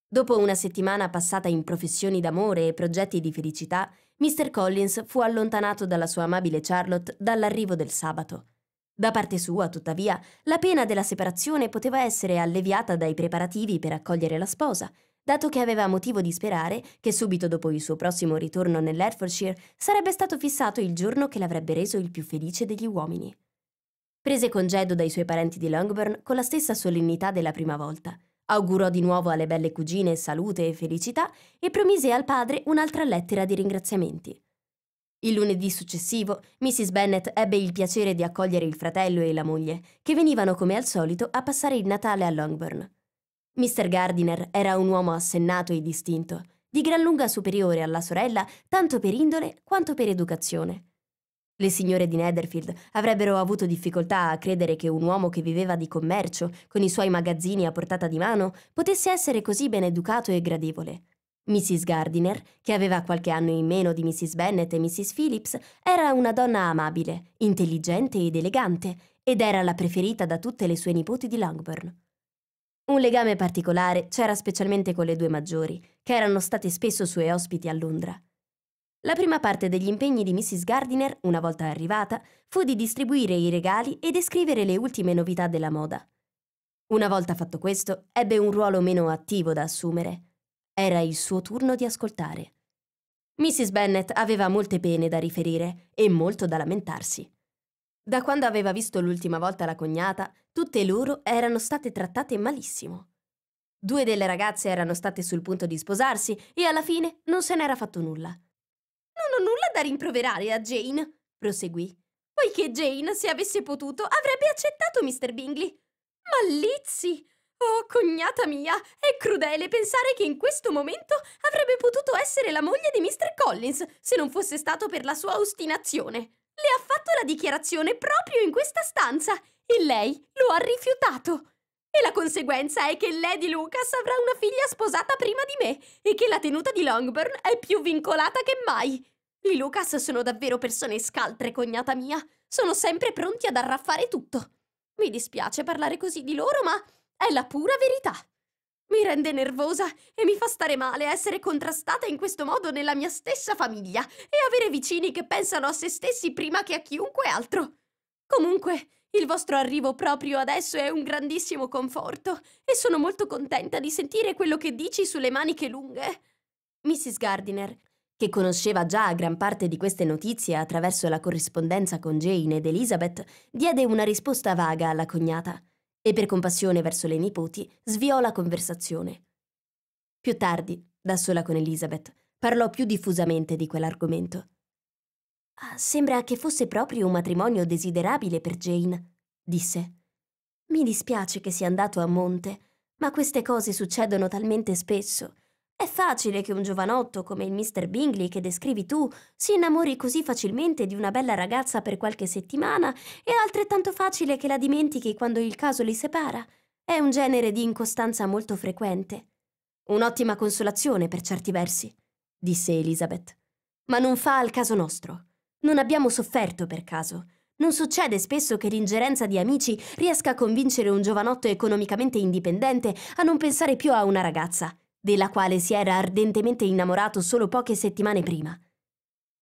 Dopo una settimana passata in professioni d'amore e progetti di felicità, Mr. Collins fu allontanato dalla sua amabile Charlotte dall'arrivo del sabato. Da parte sua, tuttavia, la pena della separazione poteva essere alleviata dai preparativi per accogliere la sposa, dato che aveva motivo di sperare che subito dopo il suo prossimo ritorno nell'Hertfordshire sarebbe stato fissato il giorno che l'avrebbe reso il più felice degli uomini. Prese congedo dai suoi parenti di Longburn con la stessa solennità della prima volta. Augurò di nuovo alle belle cugine salute e felicità e promise al padre un'altra lettera di ringraziamenti. Il lunedì successivo, Mrs. Bennet ebbe il piacere di accogliere il fratello e la moglie, che venivano come al solito a passare il Natale a Longburn. Mr. Gardiner era un uomo assennato e distinto, di gran lunga superiore alla sorella tanto per indole quanto per educazione. Le signore di Netherfield avrebbero avuto difficoltà a credere che un uomo che viveva di commercio, con i suoi magazzini a portata di mano, potesse essere così ben educato e gradevole. Mrs. Gardiner, che aveva qualche anno in meno di Mrs. Bennet e Mrs. Phillips, era una donna amabile, intelligente ed elegante, ed era la preferita da tutte le sue nipoti di Longbourn. Un legame particolare c'era specialmente con le due maggiori, che erano state spesso sue ospiti a Londra. La prima parte degli impegni di Mrs. Gardiner, una volta arrivata, fu di distribuire i regali e descrivere le ultime novità della moda. Una volta fatto questo, ebbe un ruolo meno attivo da assumere. Era il suo turno di ascoltare. Mrs. Bennet aveva molte pene da riferire e molto da lamentarsi. Da quando aveva visto l'ultima volta la cognata, tutte loro erano state trattate malissimo. Due delle ragazze erano state sul punto di sposarsi e alla fine non se n'era fatto nulla hanno nulla da rimproverare a Jane, proseguì, poiché Jane, se avesse potuto, avrebbe accettato Mr. Bingley. Ma Lizzy! Oh, cognata mia, è crudele pensare che in questo momento avrebbe potuto essere la moglie di Mr. Collins se non fosse stato per la sua ostinazione. Le ha fatto la dichiarazione proprio in questa stanza e lei lo ha rifiutato. E la conseguenza è che Lady Lucas avrà una figlia sposata prima di me e che la tenuta di Longburn è più vincolata che mai. I Lucas sono davvero persone scaltre, cognata mia. Sono sempre pronti ad arraffare tutto. Mi dispiace parlare così di loro, ma è la pura verità. Mi rende nervosa e mi fa stare male essere contrastata in questo modo nella mia stessa famiglia e avere vicini che pensano a se stessi prima che a chiunque altro. Comunque, il vostro arrivo proprio adesso è un grandissimo conforto e sono molto contenta di sentire quello che dici sulle maniche lunghe. Mrs. Gardiner, che conosceva già gran parte di queste notizie attraverso la corrispondenza con Jane ed Elizabeth, diede una risposta vaga alla cognata e per compassione verso le nipoti sviò la conversazione. Più tardi, da sola con Elizabeth, parlò più diffusamente di quell'argomento. Ah, sembra che fosse proprio un matrimonio desiderabile per Jane, disse. Mi dispiace che sia andato a monte, ma queste cose succedono talmente spesso è facile che un giovanotto come il mister Bingley che descrivi tu si innamori così facilmente di una bella ragazza per qualche settimana e altrettanto facile che la dimentichi quando il caso li separa. È un genere di incostanza molto frequente. Un'ottima consolazione per certi versi, disse Elizabeth. Ma non fa al caso nostro. Non abbiamo sofferto per caso. Non succede spesso che l'ingerenza di amici riesca a convincere un giovanotto economicamente indipendente a non pensare più a una ragazza della quale si era ardentemente innamorato solo poche settimane prima.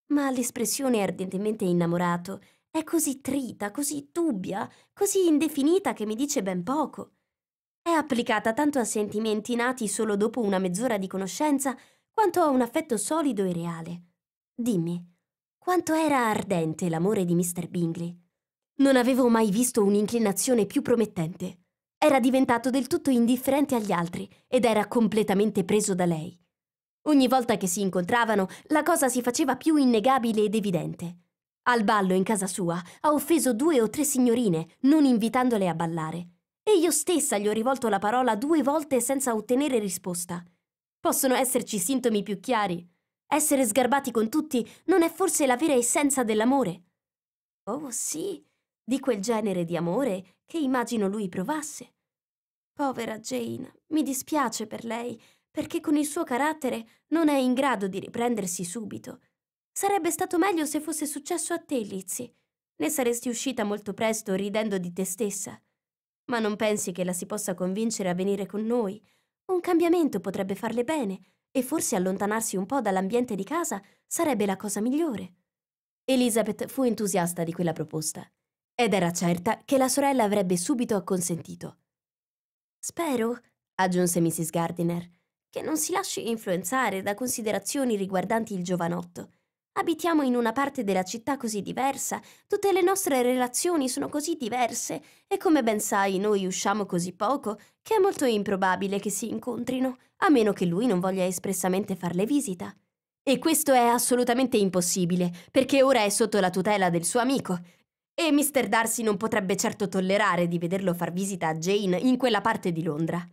Ma l'espressione ardentemente innamorato è così trita, così dubbia, così indefinita che mi dice ben poco. È applicata tanto a sentimenti nati solo dopo una mezz'ora di conoscenza, quanto a un affetto solido e reale. Dimmi, quanto era ardente l'amore di Mr. Bingley? Non avevo mai visto un'inclinazione più promettente era diventato del tutto indifferente agli altri ed era completamente preso da lei. Ogni volta che si incontravano, la cosa si faceva più innegabile ed evidente. Al ballo in casa sua ha offeso due o tre signorine, non invitandole a ballare. E io stessa gli ho rivolto la parola due volte senza ottenere risposta. Possono esserci sintomi più chiari. Essere sgarbati con tutti non è forse la vera essenza dell'amore? Oh sì, di quel genere di amore che immagino lui provasse. Povera Jane, mi dispiace per lei, perché con il suo carattere non è in grado di riprendersi subito. Sarebbe stato meglio se fosse successo a te, Lizzie. Ne saresti uscita molto presto ridendo di te stessa. Ma non pensi che la si possa convincere a venire con noi? Un cambiamento potrebbe farle bene e forse allontanarsi un po' dall'ambiente di casa sarebbe la cosa migliore. Elizabeth fu entusiasta di quella proposta ed era certa che la sorella avrebbe subito acconsentito. Spero, aggiunse Mrs. Gardiner, che non si lasci influenzare da considerazioni riguardanti il giovanotto. Abitiamo in una parte della città così diversa, tutte le nostre relazioni sono così diverse e come ben sai noi usciamo così poco che è molto improbabile che si incontrino, a meno che lui non voglia espressamente farle visita. E questo è assolutamente impossibile, perché ora è sotto la tutela del suo amico e Mr. Darcy non potrebbe certo tollerare di vederlo far visita a Jane in quella parte di Londra.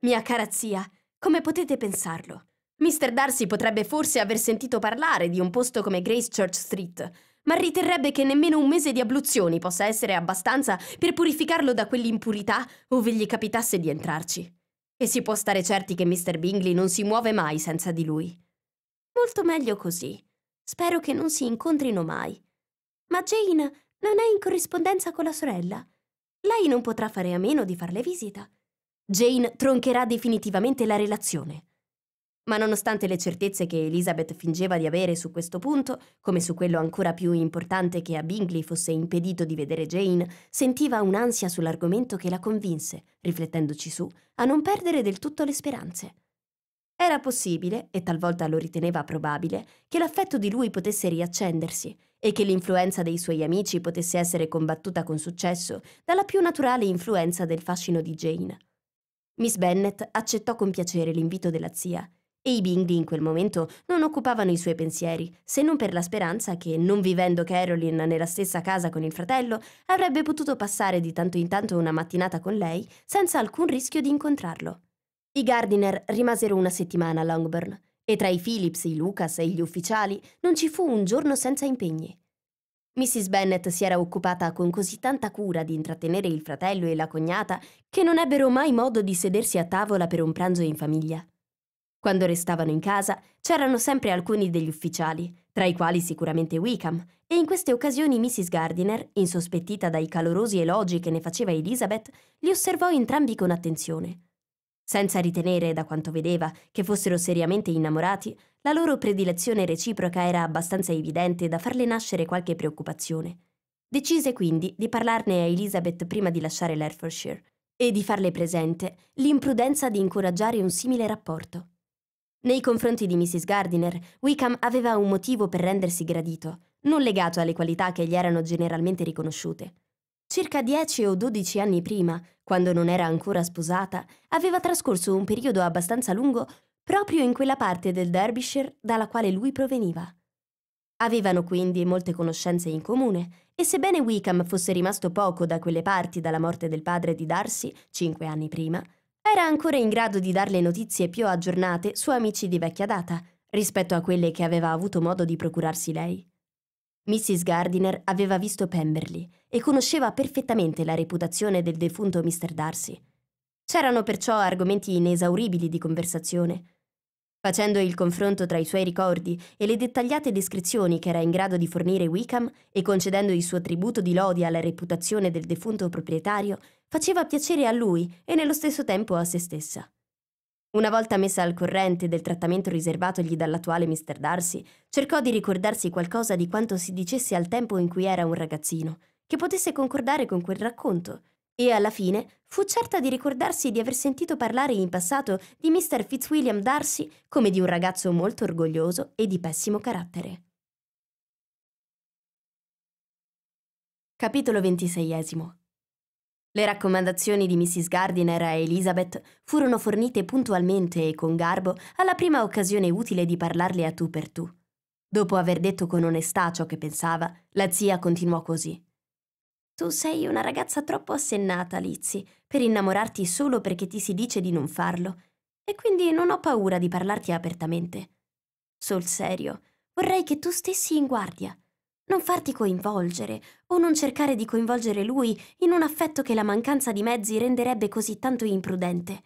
Mia cara zia, come potete pensarlo? Mr. Darcy potrebbe forse aver sentito parlare di un posto come Grace Church Street, ma riterrebbe che nemmeno un mese di abluzioni possa essere abbastanza per purificarlo da quell'impurità ove gli capitasse di entrarci. E si può stare certi che Mr. Bingley non si muove mai senza di lui. Molto meglio così. Spero che non si incontrino mai. Ma Jane non è in corrispondenza con la sorella. Lei non potrà fare a meno di farle visita. Jane troncherà definitivamente la relazione. Ma nonostante le certezze che Elizabeth fingeva di avere su questo punto, come su quello ancora più importante che a Bingley fosse impedito di vedere Jane, sentiva un'ansia sull'argomento che la convinse, riflettendoci su, a non perdere del tutto le speranze. Era possibile, e talvolta lo riteneva probabile, che l'affetto di lui potesse riaccendersi e che l'influenza dei suoi amici potesse essere combattuta con successo dalla più naturale influenza del fascino di Jane. Miss Bennet accettò con piacere l'invito della zia e i bimbi in quel momento non occupavano i suoi pensieri, se non per la speranza che, non vivendo Caroline nella stessa casa con il fratello, avrebbe potuto passare di tanto in tanto una mattinata con lei senza alcun rischio di incontrarlo. I Gardiner rimasero una settimana a Longbourn e tra i Phillips, i Lucas e gli ufficiali non ci fu un giorno senza impegni. Mrs. Bennet si era occupata con così tanta cura di intrattenere il fratello e la cognata che non ebbero mai modo di sedersi a tavola per un pranzo in famiglia. Quando restavano in casa c'erano sempre alcuni degli ufficiali, tra i quali sicuramente Wickham, e in queste occasioni Mrs. Gardiner, insospettita dai calorosi elogi che ne faceva Elizabeth, li osservò entrambi con attenzione. Senza ritenere, da quanto vedeva, che fossero seriamente innamorati, la loro predilezione reciproca era abbastanza evidente da farle nascere qualche preoccupazione. Decise quindi di parlarne a Elizabeth prima di lasciare l'Hertfordshire e di farle presente l'imprudenza di incoraggiare un simile rapporto. Nei confronti di Mrs. Gardiner, Wickham aveva un motivo per rendersi gradito, non legato alle qualità che gli erano generalmente riconosciute. Circa dieci o dodici anni prima, quando non era ancora sposata, aveva trascorso un periodo abbastanza lungo proprio in quella parte del Derbyshire dalla quale lui proveniva. Avevano quindi molte conoscenze in comune e sebbene Wickham fosse rimasto poco da quelle parti dalla morte del padre di Darcy, cinque anni prima, era ancora in grado di darle notizie più aggiornate su amici di vecchia data rispetto a quelle che aveva avuto modo di procurarsi lei. Mrs. Gardiner aveva visto Pemberley e conosceva perfettamente la reputazione del defunto Mr. Darcy. C'erano perciò argomenti inesauribili di conversazione. Facendo il confronto tra i suoi ricordi e le dettagliate descrizioni che era in grado di fornire Wickham e concedendo il suo tributo di lodi alla reputazione del defunto proprietario, faceva piacere a lui e nello stesso tempo a se stessa. Una volta messa al corrente del trattamento riservatogli dall'attuale Mr. Darcy, cercò di ricordarsi qualcosa di quanto si dicesse al tempo in cui era un ragazzino – che potesse concordare con quel racconto, e alla fine fu certa di ricordarsi di aver sentito parlare in passato di Mr. Fitzwilliam Darcy come di un ragazzo molto orgoglioso e di pessimo carattere. Capitolo ventiseiesimo le raccomandazioni di Mrs. Gardiner a Elizabeth furono fornite puntualmente e con garbo alla prima occasione utile di parlarle a tu per tu. Dopo aver detto con onestà ciò che pensava, la zia continuò così. Tu sei una ragazza troppo assennata, Lizzy, per innamorarti solo perché ti si dice di non farlo, e quindi non ho paura di parlarti apertamente. Sul serio, vorrei che tu stessi in guardia. Non farti coinvolgere o non cercare di coinvolgere lui in un affetto che la mancanza di mezzi renderebbe così tanto imprudente.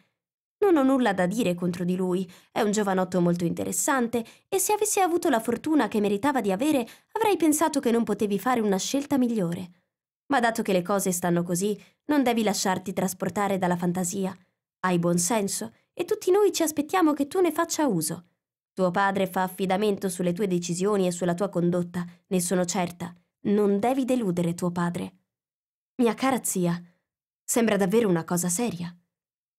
Non ho nulla da dire contro di lui, è un giovanotto molto interessante e se avessi avuto la fortuna che meritava di avere, avrei pensato che non potevi fare una scelta migliore. Ma dato che le cose stanno così, non devi lasciarti trasportare dalla fantasia. Hai buon senso e tutti noi ci aspettiamo che tu ne faccia uso. Tuo padre fa affidamento sulle tue decisioni e sulla tua condotta, ne sono certa. Non devi deludere tuo padre. Mia cara zia, sembra davvero una cosa seria.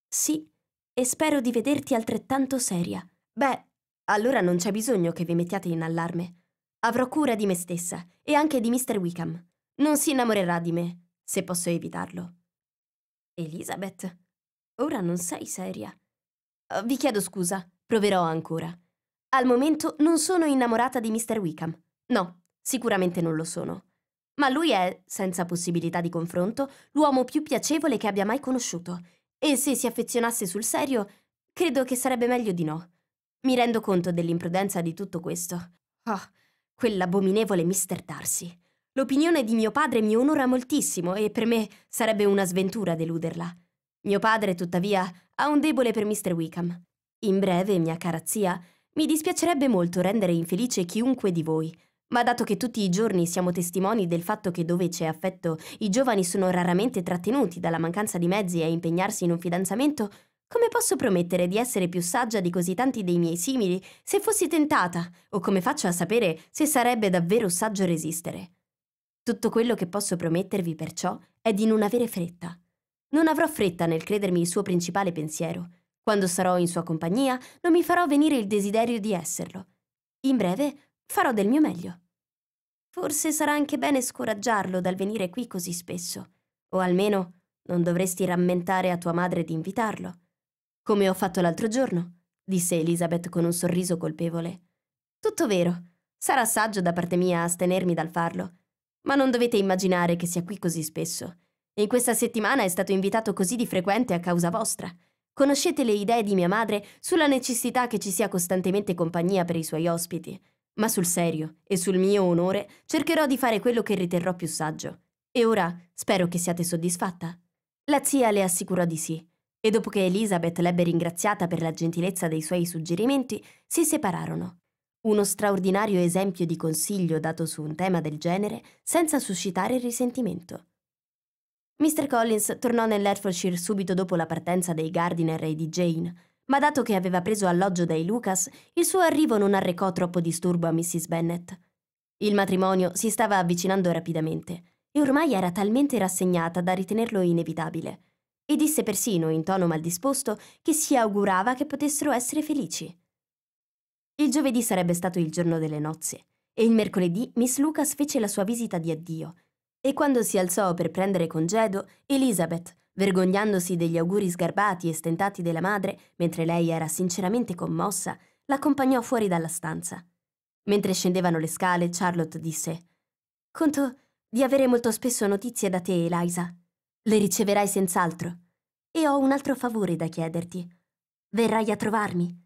Sì, e spero di vederti altrettanto seria. Beh, allora non c'è bisogno che vi mettiate in allarme. Avrò cura di me stessa e anche di Mr. Wickham. Non si innamorerà di me, se posso evitarlo. Elizabeth, ora non sei seria. Eh, vi chiedo scusa, proverò ancora. Al momento non sono innamorata di Mr. Wickham. No, sicuramente non lo sono. Ma lui è, senza possibilità di confronto, l'uomo più piacevole che abbia mai conosciuto. E se si affezionasse sul serio, credo che sarebbe meglio di no. Mi rendo conto dell'imprudenza di tutto questo. Oh, quell'abominevole Mr. Darcy. L'opinione di mio padre mi onora moltissimo e per me sarebbe una sventura deluderla. Mio padre, tuttavia, ha un debole per Mr. Wickham. In breve, mia cara zia, mi dispiacerebbe molto rendere infelice chiunque di voi, ma dato che tutti i giorni siamo testimoni del fatto che dove c'è affetto i giovani sono raramente trattenuti dalla mancanza di mezzi a impegnarsi in un fidanzamento, come posso promettere di essere più saggia di così tanti dei miei simili se fossi tentata, o come faccio a sapere se sarebbe davvero saggio resistere? Tutto quello che posso promettervi perciò è di non avere fretta. Non avrò fretta nel credermi il suo principale pensiero. Quando sarò in sua compagnia, non mi farò venire il desiderio di esserlo. In breve, farò del mio meglio. Forse sarà anche bene scoraggiarlo dal venire qui così spesso. O almeno non dovresti rammentare a tua madre di invitarlo. Come ho fatto l'altro giorno, disse Elizabeth con un sorriso colpevole. Tutto vero. Sarà saggio da parte mia astenermi dal farlo ma non dovete immaginare che sia qui così spesso. In questa settimana è stato invitato così di frequente a causa vostra. Conoscete le idee di mia madre sulla necessità che ci sia costantemente compagnia per i suoi ospiti. Ma sul serio e sul mio onore cercherò di fare quello che riterrò più saggio. E ora spero che siate soddisfatta. La zia le assicurò di sì, e dopo che Elizabeth l'ebbe ringraziata per la gentilezza dei suoi suggerimenti, si separarono uno straordinario esempio di consiglio dato su un tema del genere senza suscitare risentimento. Mr. Collins tornò nell'Hertfordshire subito dopo la partenza dei Gardiner e di Jane, ma dato che aveva preso alloggio dai Lucas, il suo arrivo non arrecò troppo disturbo a Mrs. Bennet. Il matrimonio si stava avvicinando rapidamente e ormai era talmente rassegnata da ritenerlo inevitabile, e disse persino in tono maldisposto che si augurava che potessero essere felici. Il giovedì sarebbe stato il giorno delle nozze e il mercoledì Miss Lucas fece la sua visita di addio. E quando si alzò per prendere congedo, Elizabeth, vergognandosi degli auguri sgarbati e stentati della madre, mentre lei era sinceramente commossa, l'accompagnò fuori dalla stanza. Mentre scendevano le scale, Charlotte disse: Conto di avere molto spesso notizie da te, Eliza. Le riceverai senz'altro. E ho un altro favore da chiederti. Verrai a trovarmi.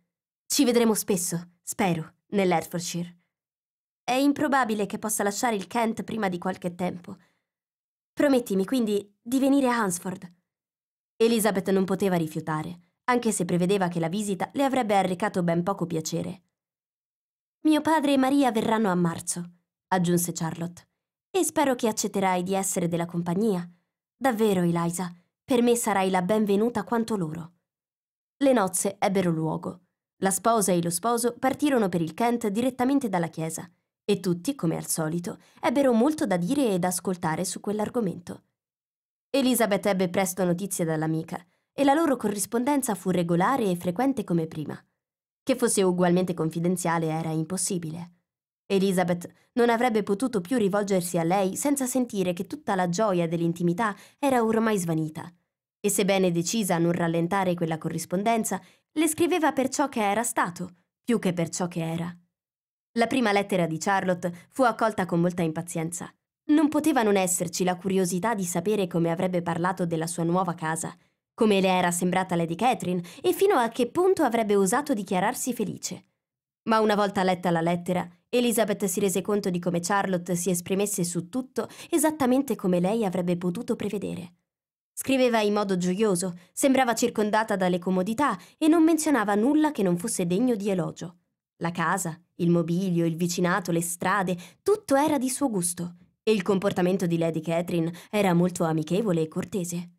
Ci vedremo spesso, spero, nell'Hertfordshire. È improbabile che possa lasciare il Kent prima di qualche tempo. Promettimi quindi di venire a Hansford. Elizabeth non poteva rifiutare, anche se prevedeva che la visita le avrebbe arrecato ben poco piacere. Mio padre e Maria verranno a marzo, aggiunse Charlotte, e spero che accetterai di essere della compagnia. Davvero, Eliza, per me sarai la benvenuta quanto loro. Le nozze ebbero luogo. La sposa e lo sposo partirono per il Kent direttamente dalla chiesa e tutti, come al solito, ebbero molto da dire e da ascoltare su quell'argomento. Elisabeth ebbe presto notizie dall'amica e la loro corrispondenza fu regolare e frequente come prima. Che fosse ugualmente confidenziale era impossibile. Elisabeth non avrebbe potuto più rivolgersi a lei senza sentire che tutta la gioia dell'intimità era ormai svanita. E sebbene decisa a non rallentare quella corrispondenza, le scriveva per ciò che era stato, più che per ciò che era. La prima lettera di Charlotte fu accolta con molta impazienza. Non poteva non esserci la curiosità di sapere come avrebbe parlato della sua nuova casa, come le era sembrata Lady Catherine e fino a che punto avrebbe osato dichiararsi felice. Ma una volta letta la lettera, Elizabeth si rese conto di come Charlotte si esprimesse su tutto esattamente come lei avrebbe potuto prevedere. Scriveva in modo gioioso, sembrava circondata dalle comodità e non menzionava nulla che non fosse degno di elogio. La casa, il mobilio, il vicinato, le strade, tutto era di suo gusto e il comportamento di Lady Catherine era molto amichevole e cortese.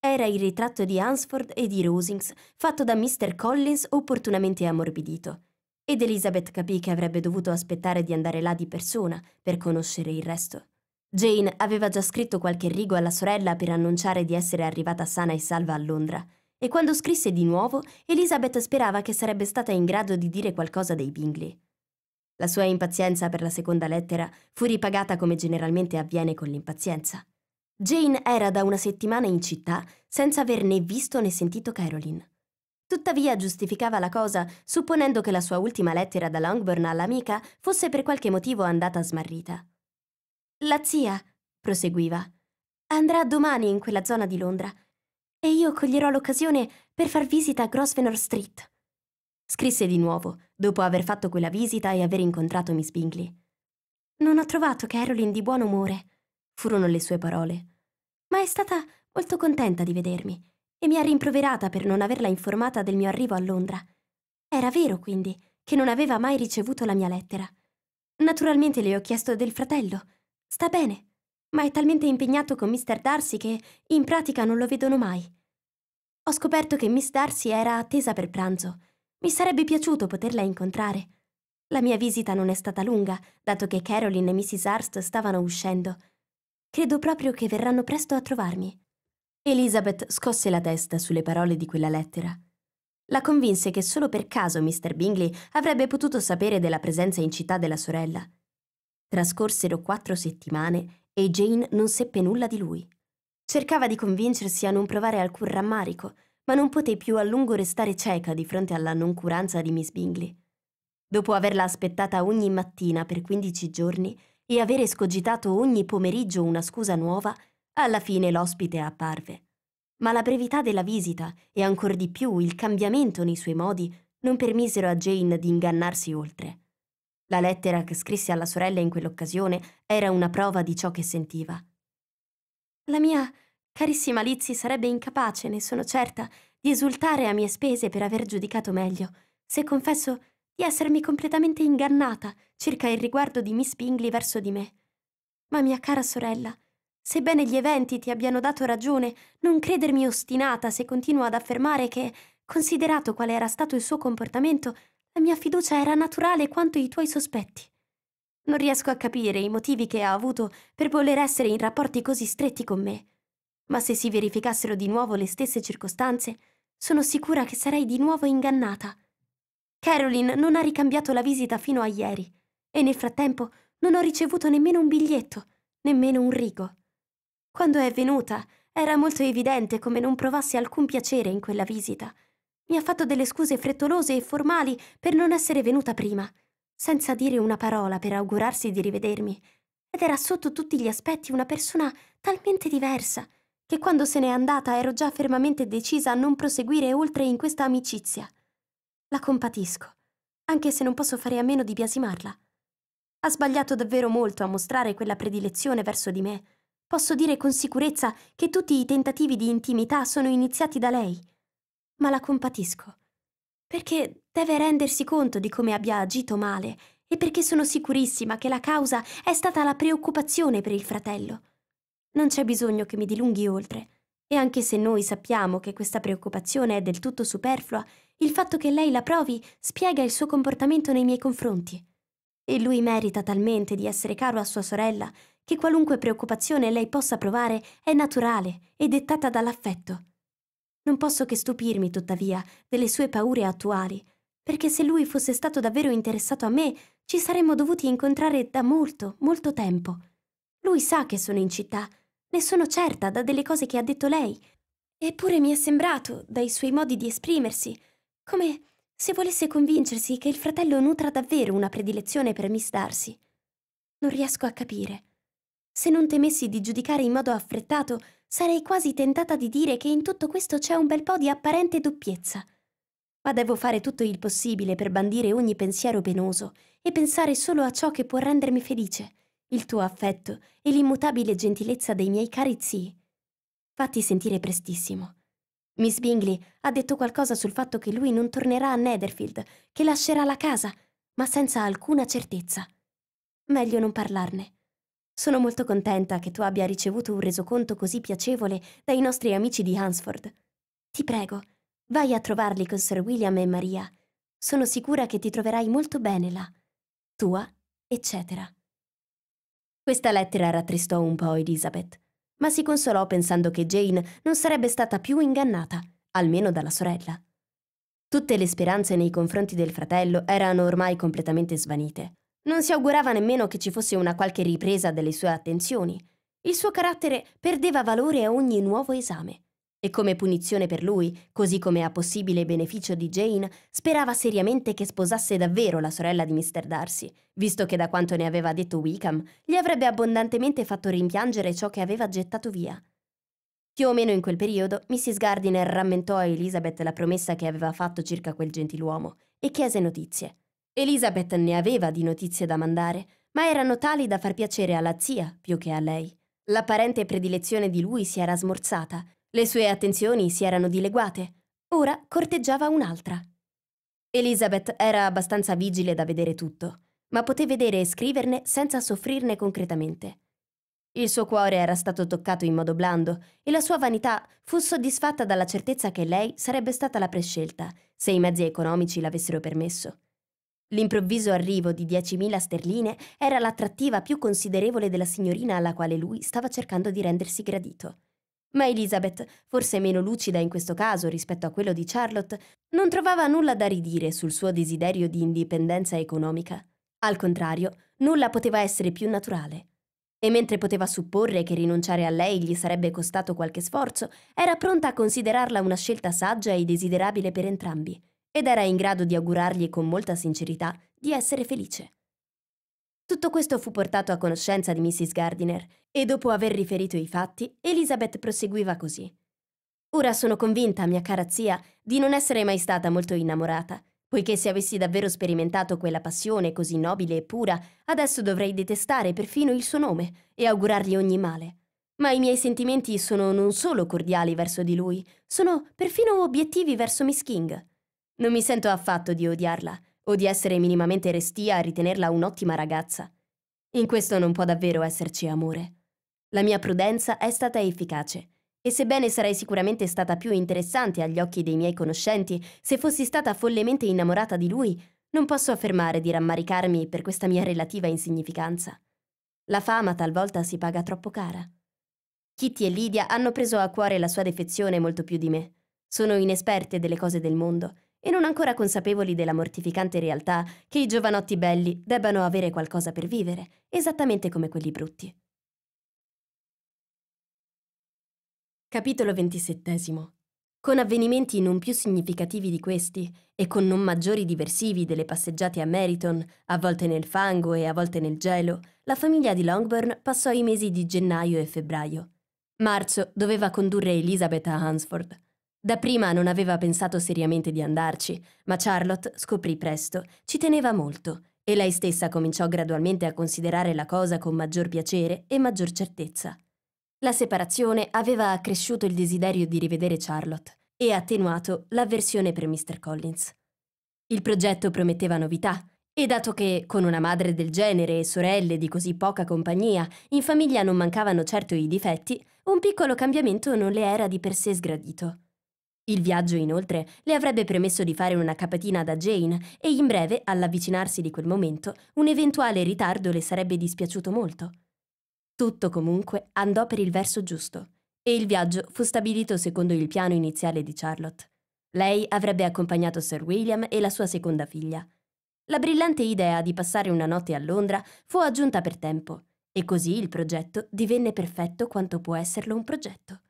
Era il ritratto di Hansford e di Rosings, fatto da Mr. Collins opportunamente ammorbidito, ed Elizabeth capì che avrebbe dovuto aspettare di andare là di persona per conoscere il resto. Jane aveva già scritto qualche rigo alla sorella per annunciare di essere arrivata sana e salva a Londra, e quando scrisse di nuovo, Elizabeth sperava che sarebbe stata in grado di dire qualcosa dei Bingley. La sua impazienza per la seconda lettera fu ripagata come generalmente avviene con l'impazienza. Jane era da una settimana in città senza aver né visto né sentito Caroline. Tuttavia giustificava la cosa supponendo che la sua ultima lettera da Longbourn all'amica fosse per qualche motivo andata smarrita. La zia, proseguiva, andrà domani in quella zona di Londra e io coglierò l'occasione per far visita a Grosvenor Street. Scrisse di nuovo, dopo aver fatto quella visita e aver incontrato Miss Bingley. Non ho trovato Caroline di buon umore, furono le sue parole, ma è stata molto contenta di vedermi e mi ha rimproverata per non averla informata del mio arrivo a Londra. Era vero, quindi, che non aveva mai ricevuto la mia lettera. Naturalmente le ho chiesto del fratello, Sta bene, ma è talmente impegnato con Mr. Darcy che in pratica non lo vedono mai. Ho scoperto che Miss Darcy era attesa per pranzo. Mi sarebbe piaciuto poterla incontrare. La mia visita non è stata lunga, dato che Caroline e Mrs. Arst stavano uscendo. Credo proprio che verranno presto a trovarmi. Elizabeth scosse la testa sulle parole di quella lettera. La convinse che solo per caso Mr. Bingley avrebbe potuto sapere della presenza in città della sorella. Trascorsero quattro settimane e Jane non seppe nulla di lui. Cercava di convincersi a non provare alcun rammarico, ma non poté più a lungo restare cieca di fronte alla noncuranza di Miss Bingley. Dopo averla aspettata ogni mattina per 15 giorni e avere escogitato ogni pomeriggio una scusa nuova, alla fine l'ospite apparve. Ma la brevità della visita e ancor di più il cambiamento nei suoi modi non permisero a Jane di ingannarsi oltre. La lettera che scrisse alla sorella in quell'occasione era una prova di ciò che sentiva. La mia carissima Lizzie sarebbe incapace, ne sono certa, di esultare a mie spese per aver giudicato meglio, se confesso di essermi completamente ingannata circa il riguardo di Miss Bingley verso di me. Ma mia cara sorella, sebbene gli eventi ti abbiano dato ragione, non credermi ostinata se continuo ad affermare che, considerato quale era stato il suo comportamento, la mia fiducia era naturale quanto i tuoi sospetti. Non riesco a capire i motivi che ha avuto per voler essere in rapporti così stretti con me. Ma se si verificassero di nuovo le stesse circostanze, sono sicura che sarei di nuovo ingannata. Caroline non ha ricambiato la visita fino a ieri e nel frattempo non ho ricevuto nemmeno un biglietto, nemmeno un rigo. Quando è venuta, era molto evidente come non provasse alcun piacere in quella visita mi ha fatto delle scuse frettolose e formali per non essere venuta prima, senza dire una parola per augurarsi di rivedermi. Ed era sotto tutti gli aspetti una persona talmente diversa che quando se n'è andata ero già fermamente decisa a non proseguire oltre in questa amicizia. La compatisco, anche se non posso fare a meno di biasimarla. Ha sbagliato davvero molto a mostrare quella predilezione verso di me. Posso dire con sicurezza che tutti i tentativi di intimità sono iniziati da lei ma la compatisco. Perché deve rendersi conto di come abbia agito male e perché sono sicurissima che la causa è stata la preoccupazione per il fratello. Non c'è bisogno che mi dilunghi oltre. E anche se noi sappiamo che questa preoccupazione è del tutto superflua, il fatto che lei la provi spiega il suo comportamento nei miei confronti. E lui merita talmente di essere caro a sua sorella che qualunque preoccupazione lei possa provare è naturale e dettata dall'affetto. Non posso che stupirmi, tuttavia, delle sue paure attuali, perché se lui fosse stato davvero interessato a me, ci saremmo dovuti incontrare da molto, molto tempo. Lui sa che sono in città, ne sono certa da delle cose che ha detto lei. Eppure mi è sembrato, dai suoi modi di esprimersi, come se volesse convincersi che il fratello nutra davvero una predilezione per Miss Darcy. Non riesco a capire. Se non temessi di giudicare in modo affrettato, sarei quasi tentata di dire che in tutto questo c'è un bel po' di apparente doppiezza. Ma devo fare tutto il possibile per bandire ogni pensiero penoso e pensare solo a ciò che può rendermi felice, il tuo affetto e l'immutabile gentilezza dei miei cari zii. Fatti sentire prestissimo. Miss Bingley ha detto qualcosa sul fatto che lui non tornerà a Netherfield, che lascerà la casa, ma senza alcuna certezza. Meglio non parlarne. Sono molto contenta che tu abbia ricevuto un resoconto così piacevole dai nostri amici di Hansford. Ti prego, vai a trovarli con Sir William e Maria. Sono sicura che ti troverai molto bene là. Tua, eccetera. Questa lettera rattristò un po' Elizabeth, ma si consolò pensando che Jane non sarebbe stata più ingannata, almeno dalla sorella. Tutte le speranze nei confronti del fratello erano ormai completamente svanite. Non si augurava nemmeno che ci fosse una qualche ripresa delle sue attenzioni. Il suo carattere perdeva valore a ogni nuovo esame. E come punizione per lui, così come a possibile beneficio di Jane, sperava seriamente che sposasse davvero la sorella di Mr. Darcy, visto che da quanto ne aveva detto Wickham gli avrebbe abbondantemente fatto rimpiangere ciò che aveva gettato via. Più o meno in quel periodo, Mrs. Gardiner rammentò a Elizabeth la promessa che aveva fatto circa quel gentiluomo e chiese notizie. Elisabeth ne aveva di notizie da mandare, ma erano tali da far piacere alla zia più che a lei. L'apparente predilezione di lui si era smorzata, le sue attenzioni si erano dileguate, ora corteggiava un'altra. Elisabeth era abbastanza vigile da vedere tutto, ma poté vedere e scriverne senza soffrirne concretamente. Il suo cuore era stato toccato in modo blando e la sua vanità fu soddisfatta dalla certezza che lei sarebbe stata la prescelta, se i mezzi economici l'avessero permesso. L'improvviso arrivo di 10.000 sterline era l'attrattiva più considerevole della signorina alla quale lui stava cercando di rendersi gradito. Ma Elizabeth, forse meno lucida in questo caso rispetto a quello di Charlotte, non trovava nulla da ridire sul suo desiderio di indipendenza economica. Al contrario, nulla poteva essere più naturale. E mentre poteva supporre che rinunciare a lei gli sarebbe costato qualche sforzo, era pronta a considerarla una scelta saggia e desiderabile per entrambi ed era in grado di augurargli con molta sincerità di essere felice. Tutto questo fu portato a conoscenza di Mrs. Gardiner e dopo aver riferito i fatti, Elizabeth proseguiva così. Ora sono convinta, mia cara zia, di non essere mai stata molto innamorata, poiché se avessi davvero sperimentato quella passione così nobile e pura, adesso dovrei detestare perfino il suo nome e augurargli ogni male. Ma i miei sentimenti sono non solo cordiali verso di lui, sono perfino obiettivi verso Miss King. Non mi sento affatto di odiarla o di essere minimamente restia a ritenerla un'ottima ragazza. In questo non può davvero esserci amore. La mia prudenza è stata efficace e sebbene sarei sicuramente stata più interessante agli occhi dei miei conoscenti se fossi stata follemente innamorata di lui, non posso affermare di rammaricarmi per questa mia relativa insignificanza. La fama talvolta si paga troppo cara. Kitty e Lydia hanno preso a cuore la sua defezione molto più di me. Sono inesperte delle cose del mondo e non ancora consapevoli della mortificante realtà che i giovanotti belli debbano avere qualcosa per vivere, esattamente come quelli brutti. Capitolo 27. con avvenimenti non più significativi di questi e con non maggiori diversivi delle passeggiate a Meriton, a volte nel fango e a volte nel gelo, la famiglia di Longburn passò i mesi di gennaio e febbraio. Marzo doveva condurre Elizabeth a Hansford. Da prima non aveva pensato seriamente di andarci, ma Charlotte scoprì presto, ci teneva molto e lei stessa cominciò gradualmente a considerare la cosa con maggior piacere e maggior certezza. La separazione aveva accresciuto il desiderio di rivedere Charlotte e attenuato l'avversione per Mr. Collins. Il progetto prometteva novità e dato che, con una madre del genere e sorelle di così poca compagnia, in famiglia non mancavano certo i difetti, un piccolo cambiamento non le era di per sé sgradito. Il viaggio, inoltre, le avrebbe permesso di fare una capatina da Jane e in breve, all'avvicinarsi di quel momento, un eventuale ritardo le sarebbe dispiaciuto molto. Tutto, comunque, andò per il verso giusto e il viaggio fu stabilito secondo il piano iniziale di Charlotte. Lei avrebbe accompagnato Sir William e la sua seconda figlia. La brillante idea di passare una notte a Londra fu aggiunta per tempo, e così il progetto divenne perfetto quanto può esserlo un progetto.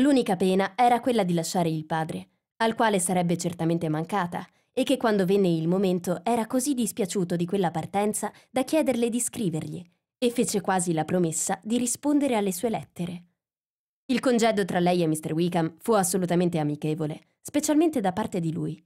L'unica pena era quella di lasciare il padre, al quale sarebbe certamente mancata, e che quando venne il momento era così dispiaciuto di quella partenza da chiederle di scrivergli, e fece quasi la promessa di rispondere alle sue lettere. Il congedo tra lei e Mr. Wickham fu assolutamente amichevole, specialmente da parte di lui.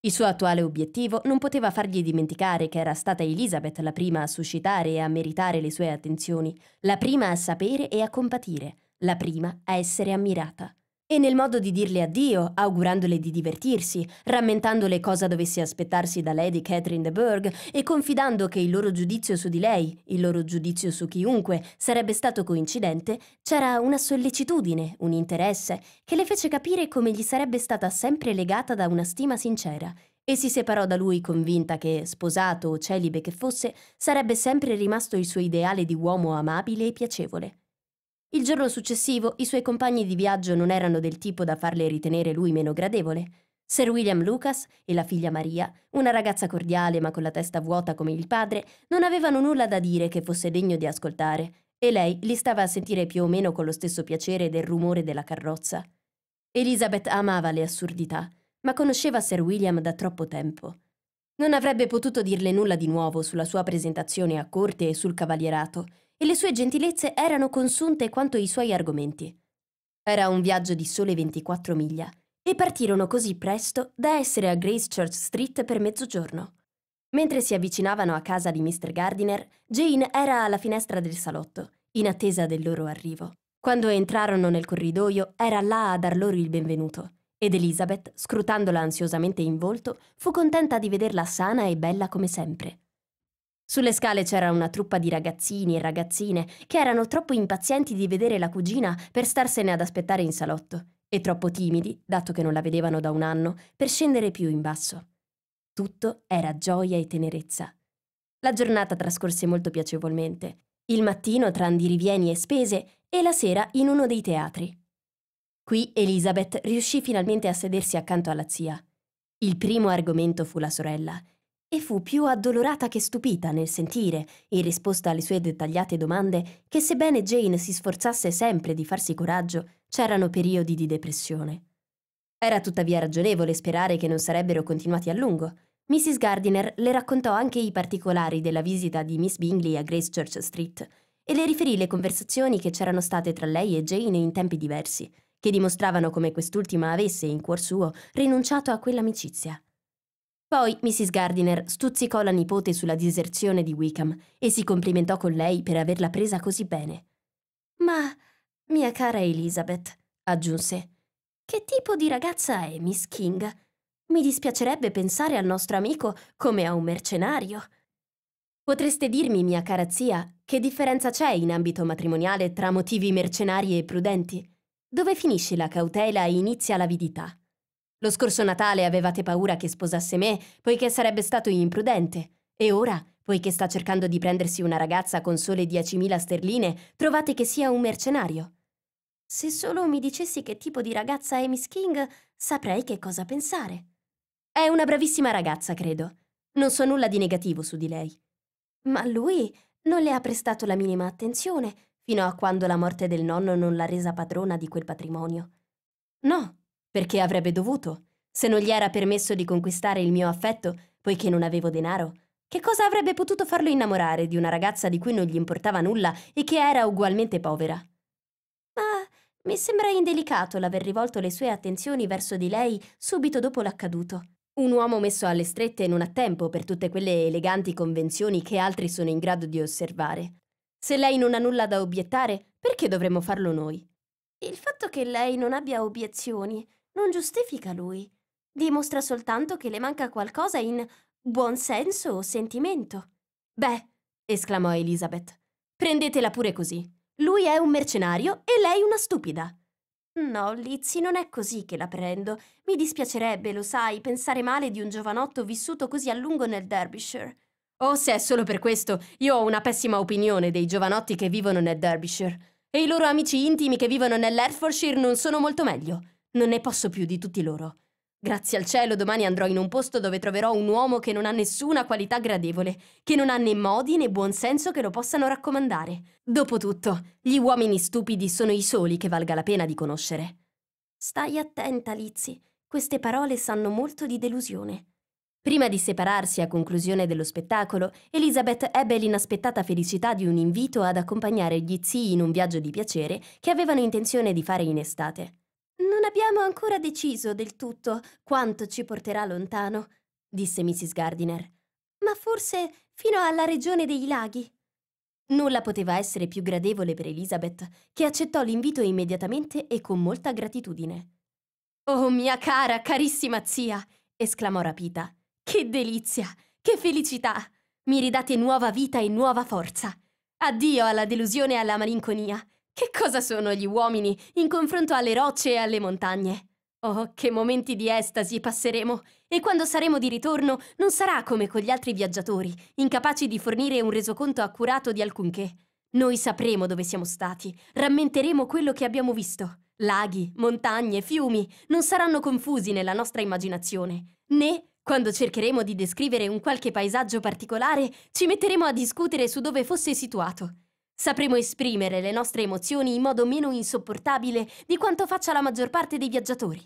Il suo attuale obiettivo non poteva fargli dimenticare che era stata Elizabeth la prima a suscitare e a meritare le sue attenzioni, la prima a sapere e a compatire, la prima a essere ammirata. E nel modo di dirle addio, augurandole di divertirsi, rammentandole cosa dovesse aspettarsi da Lady di Catherine de Bourgh e confidando che il loro giudizio su di lei, il loro giudizio su chiunque, sarebbe stato coincidente, c'era una sollecitudine, un interesse, che le fece capire come gli sarebbe stata sempre legata da una stima sincera e si separò da lui convinta che, sposato o celibe che fosse, sarebbe sempre rimasto il suo ideale di uomo amabile e piacevole. Il giorno successivo i suoi compagni di viaggio non erano del tipo da farle ritenere lui meno gradevole. Sir William Lucas e la figlia Maria, una ragazza cordiale ma con la testa vuota come il padre, non avevano nulla da dire che fosse degno di ascoltare, e lei li stava a sentire più o meno con lo stesso piacere del rumore della carrozza. Elizabeth amava le assurdità, ma conosceva Sir William da troppo tempo. Non avrebbe potuto dirle nulla di nuovo sulla sua presentazione a corte e sul cavalierato, e le sue gentilezze erano consunte quanto i suoi argomenti. Era un viaggio di sole 24 miglia e partirono così presto da essere a Gracechurch Street per mezzogiorno. Mentre si avvicinavano a casa di Mr. Gardiner, Jane era alla finestra del salotto, in attesa del loro arrivo. Quando entrarono nel corridoio, era là a dar loro il benvenuto, ed Elizabeth, scrutandola ansiosamente in volto, fu contenta di vederla sana e bella come sempre. Sulle scale c'era una truppa di ragazzini e ragazzine che erano troppo impazienti di vedere la cugina per starsene ad aspettare in salotto e troppo timidi, dato che non la vedevano da un anno, per scendere più in basso. Tutto era gioia e tenerezza. La giornata trascorse molto piacevolmente, il mattino tra andirivieni e spese e la sera in uno dei teatri. Qui Elizabeth riuscì finalmente a sedersi accanto alla zia. Il primo argomento fu la sorella, e fu più addolorata che stupita nel sentire, in risposta alle sue dettagliate domande, che sebbene Jane si sforzasse sempre di farsi coraggio, c'erano periodi di depressione. Era tuttavia ragionevole sperare che non sarebbero continuati a lungo. Mrs. Gardiner le raccontò anche i particolari della visita di Miss Bingley a Grace Church Street e le riferì le conversazioni che c'erano state tra lei e Jane in tempi diversi, che dimostravano come quest'ultima avesse, in cuor suo, rinunciato a quell'amicizia. Poi Mrs. Gardiner stuzzicò la nipote sulla diserzione di Wickham e si complimentò con lei per averla presa così bene. Ma, mia cara Elizabeth, aggiunse, che tipo di ragazza è Miss King? Mi dispiacerebbe pensare al nostro amico come a un mercenario. Potreste dirmi, mia cara zia, che differenza c'è in ambito matrimoniale tra motivi mercenari e prudenti? Dove finisce la cautela e inizia l'avidità? Lo scorso Natale avevate paura che sposasse me, poiché sarebbe stato imprudente. E ora, poiché sta cercando di prendersi una ragazza con sole 10.000 sterline, trovate che sia un mercenario. Se solo mi dicessi che tipo di ragazza è Miss King, saprei che cosa pensare. È una bravissima ragazza, credo. Non so nulla di negativo su di lei. Ma lui non le ha prestato la minima attenzione, fino a quando la morte del nonno non l'ha resa padrona di quel patrimonio. No, perché avrebbe dovuto. Se non gli era permesso di conquistare il mio affetto, poiché non avevo denaro, che cosa avrebbe potuto farlo innamorare di una ragazza di cui non gli importava nulla e che era ugualmente povera? Ma mi sembra indelicato l'aver rivolto le sue attenzioni verso di lei subito dopo l'accaduto. Un uomo messo alle strette non ha tempo per tutte quelle eleganti convenzioni che altri sono in grado di osservare. Se lei non ha nulla da obiettare, perché dovremmo farlo noi? Il fatto che lei non abbia obiezioni non giustifica lui. Dimostra soltanto che le manca qualcosa in buon senso o sentimento. Beh, esclamò Elizabeth, prendetela pure così. Lui è un mercenario e lei una stupida. No, Lizzy, non è così che la prendo. Mi dispiacerebbe, lo sai, pensare male di un giovanotto vissuto così a lungo nel Derbyshire. Oh, se è solo per questo, io ho una pessima opinione dei giovanotti che vivono nel Derbyshire. E i loro amici intimi che vivono nell'Hertfordshire non sono molto meglio. Non ne posso più di tutti loro. Grazie al cielo domani andrò in un posto dove troverò un uomo che non ha nessuna qualità gradevole, che non ha né modi né buon senso che lo possano raccomandare. Dopotutto, gli uomini stupidi sono i soli che valga la pena di conoscere. Stai attenta, Lizzy. Queste parole sanno molto di delusione. Prima di separarsi a conclusione dello spettacolo, Elizabeth ebbe l'inaspettata felicità di un invito ad accompagnare gli zii in un viaggio di piacere che avevano intenzione di fare in estate. Non abbiamo ancora deciso del tutto quanto ci porterà lontano, disse Mrs. Gardiner, ma forse fino alla regione dei laghi. Nulla poteva essere più gradevole per Elizabeth, che accettò l'invito immediatamente e con molta gratitudine. Oh, mia cara, carissima zia! esclamò rapita. Che delizia! Che felicità! Mi ridate nuova vita e nuova forza! Addio alla delusione e alla malinconia! Che cosa sono gli uomini in confronto alle rocce e alle montagne? Oh, che momenti di estasi passeremo! E quando saremo di ritorno non sarà come con gli altri viaggiatori, incapaci di fornire un resoconto accurato di alcunché. Noi sapremo dove siamo stati, rammenteremo quello che abbiamo visto. Laghi, montagne, fiumi non saranno confusi nella nostra immaginazione, né quando cercheremo di descrivere un qualche paesaggio particolare, ci metteremo a discutere su dove fosse situato. Sapremo esprimere le nostre emozioni in modo meno insopportabile di quanto faccia la maggior parte dei viaggiatori.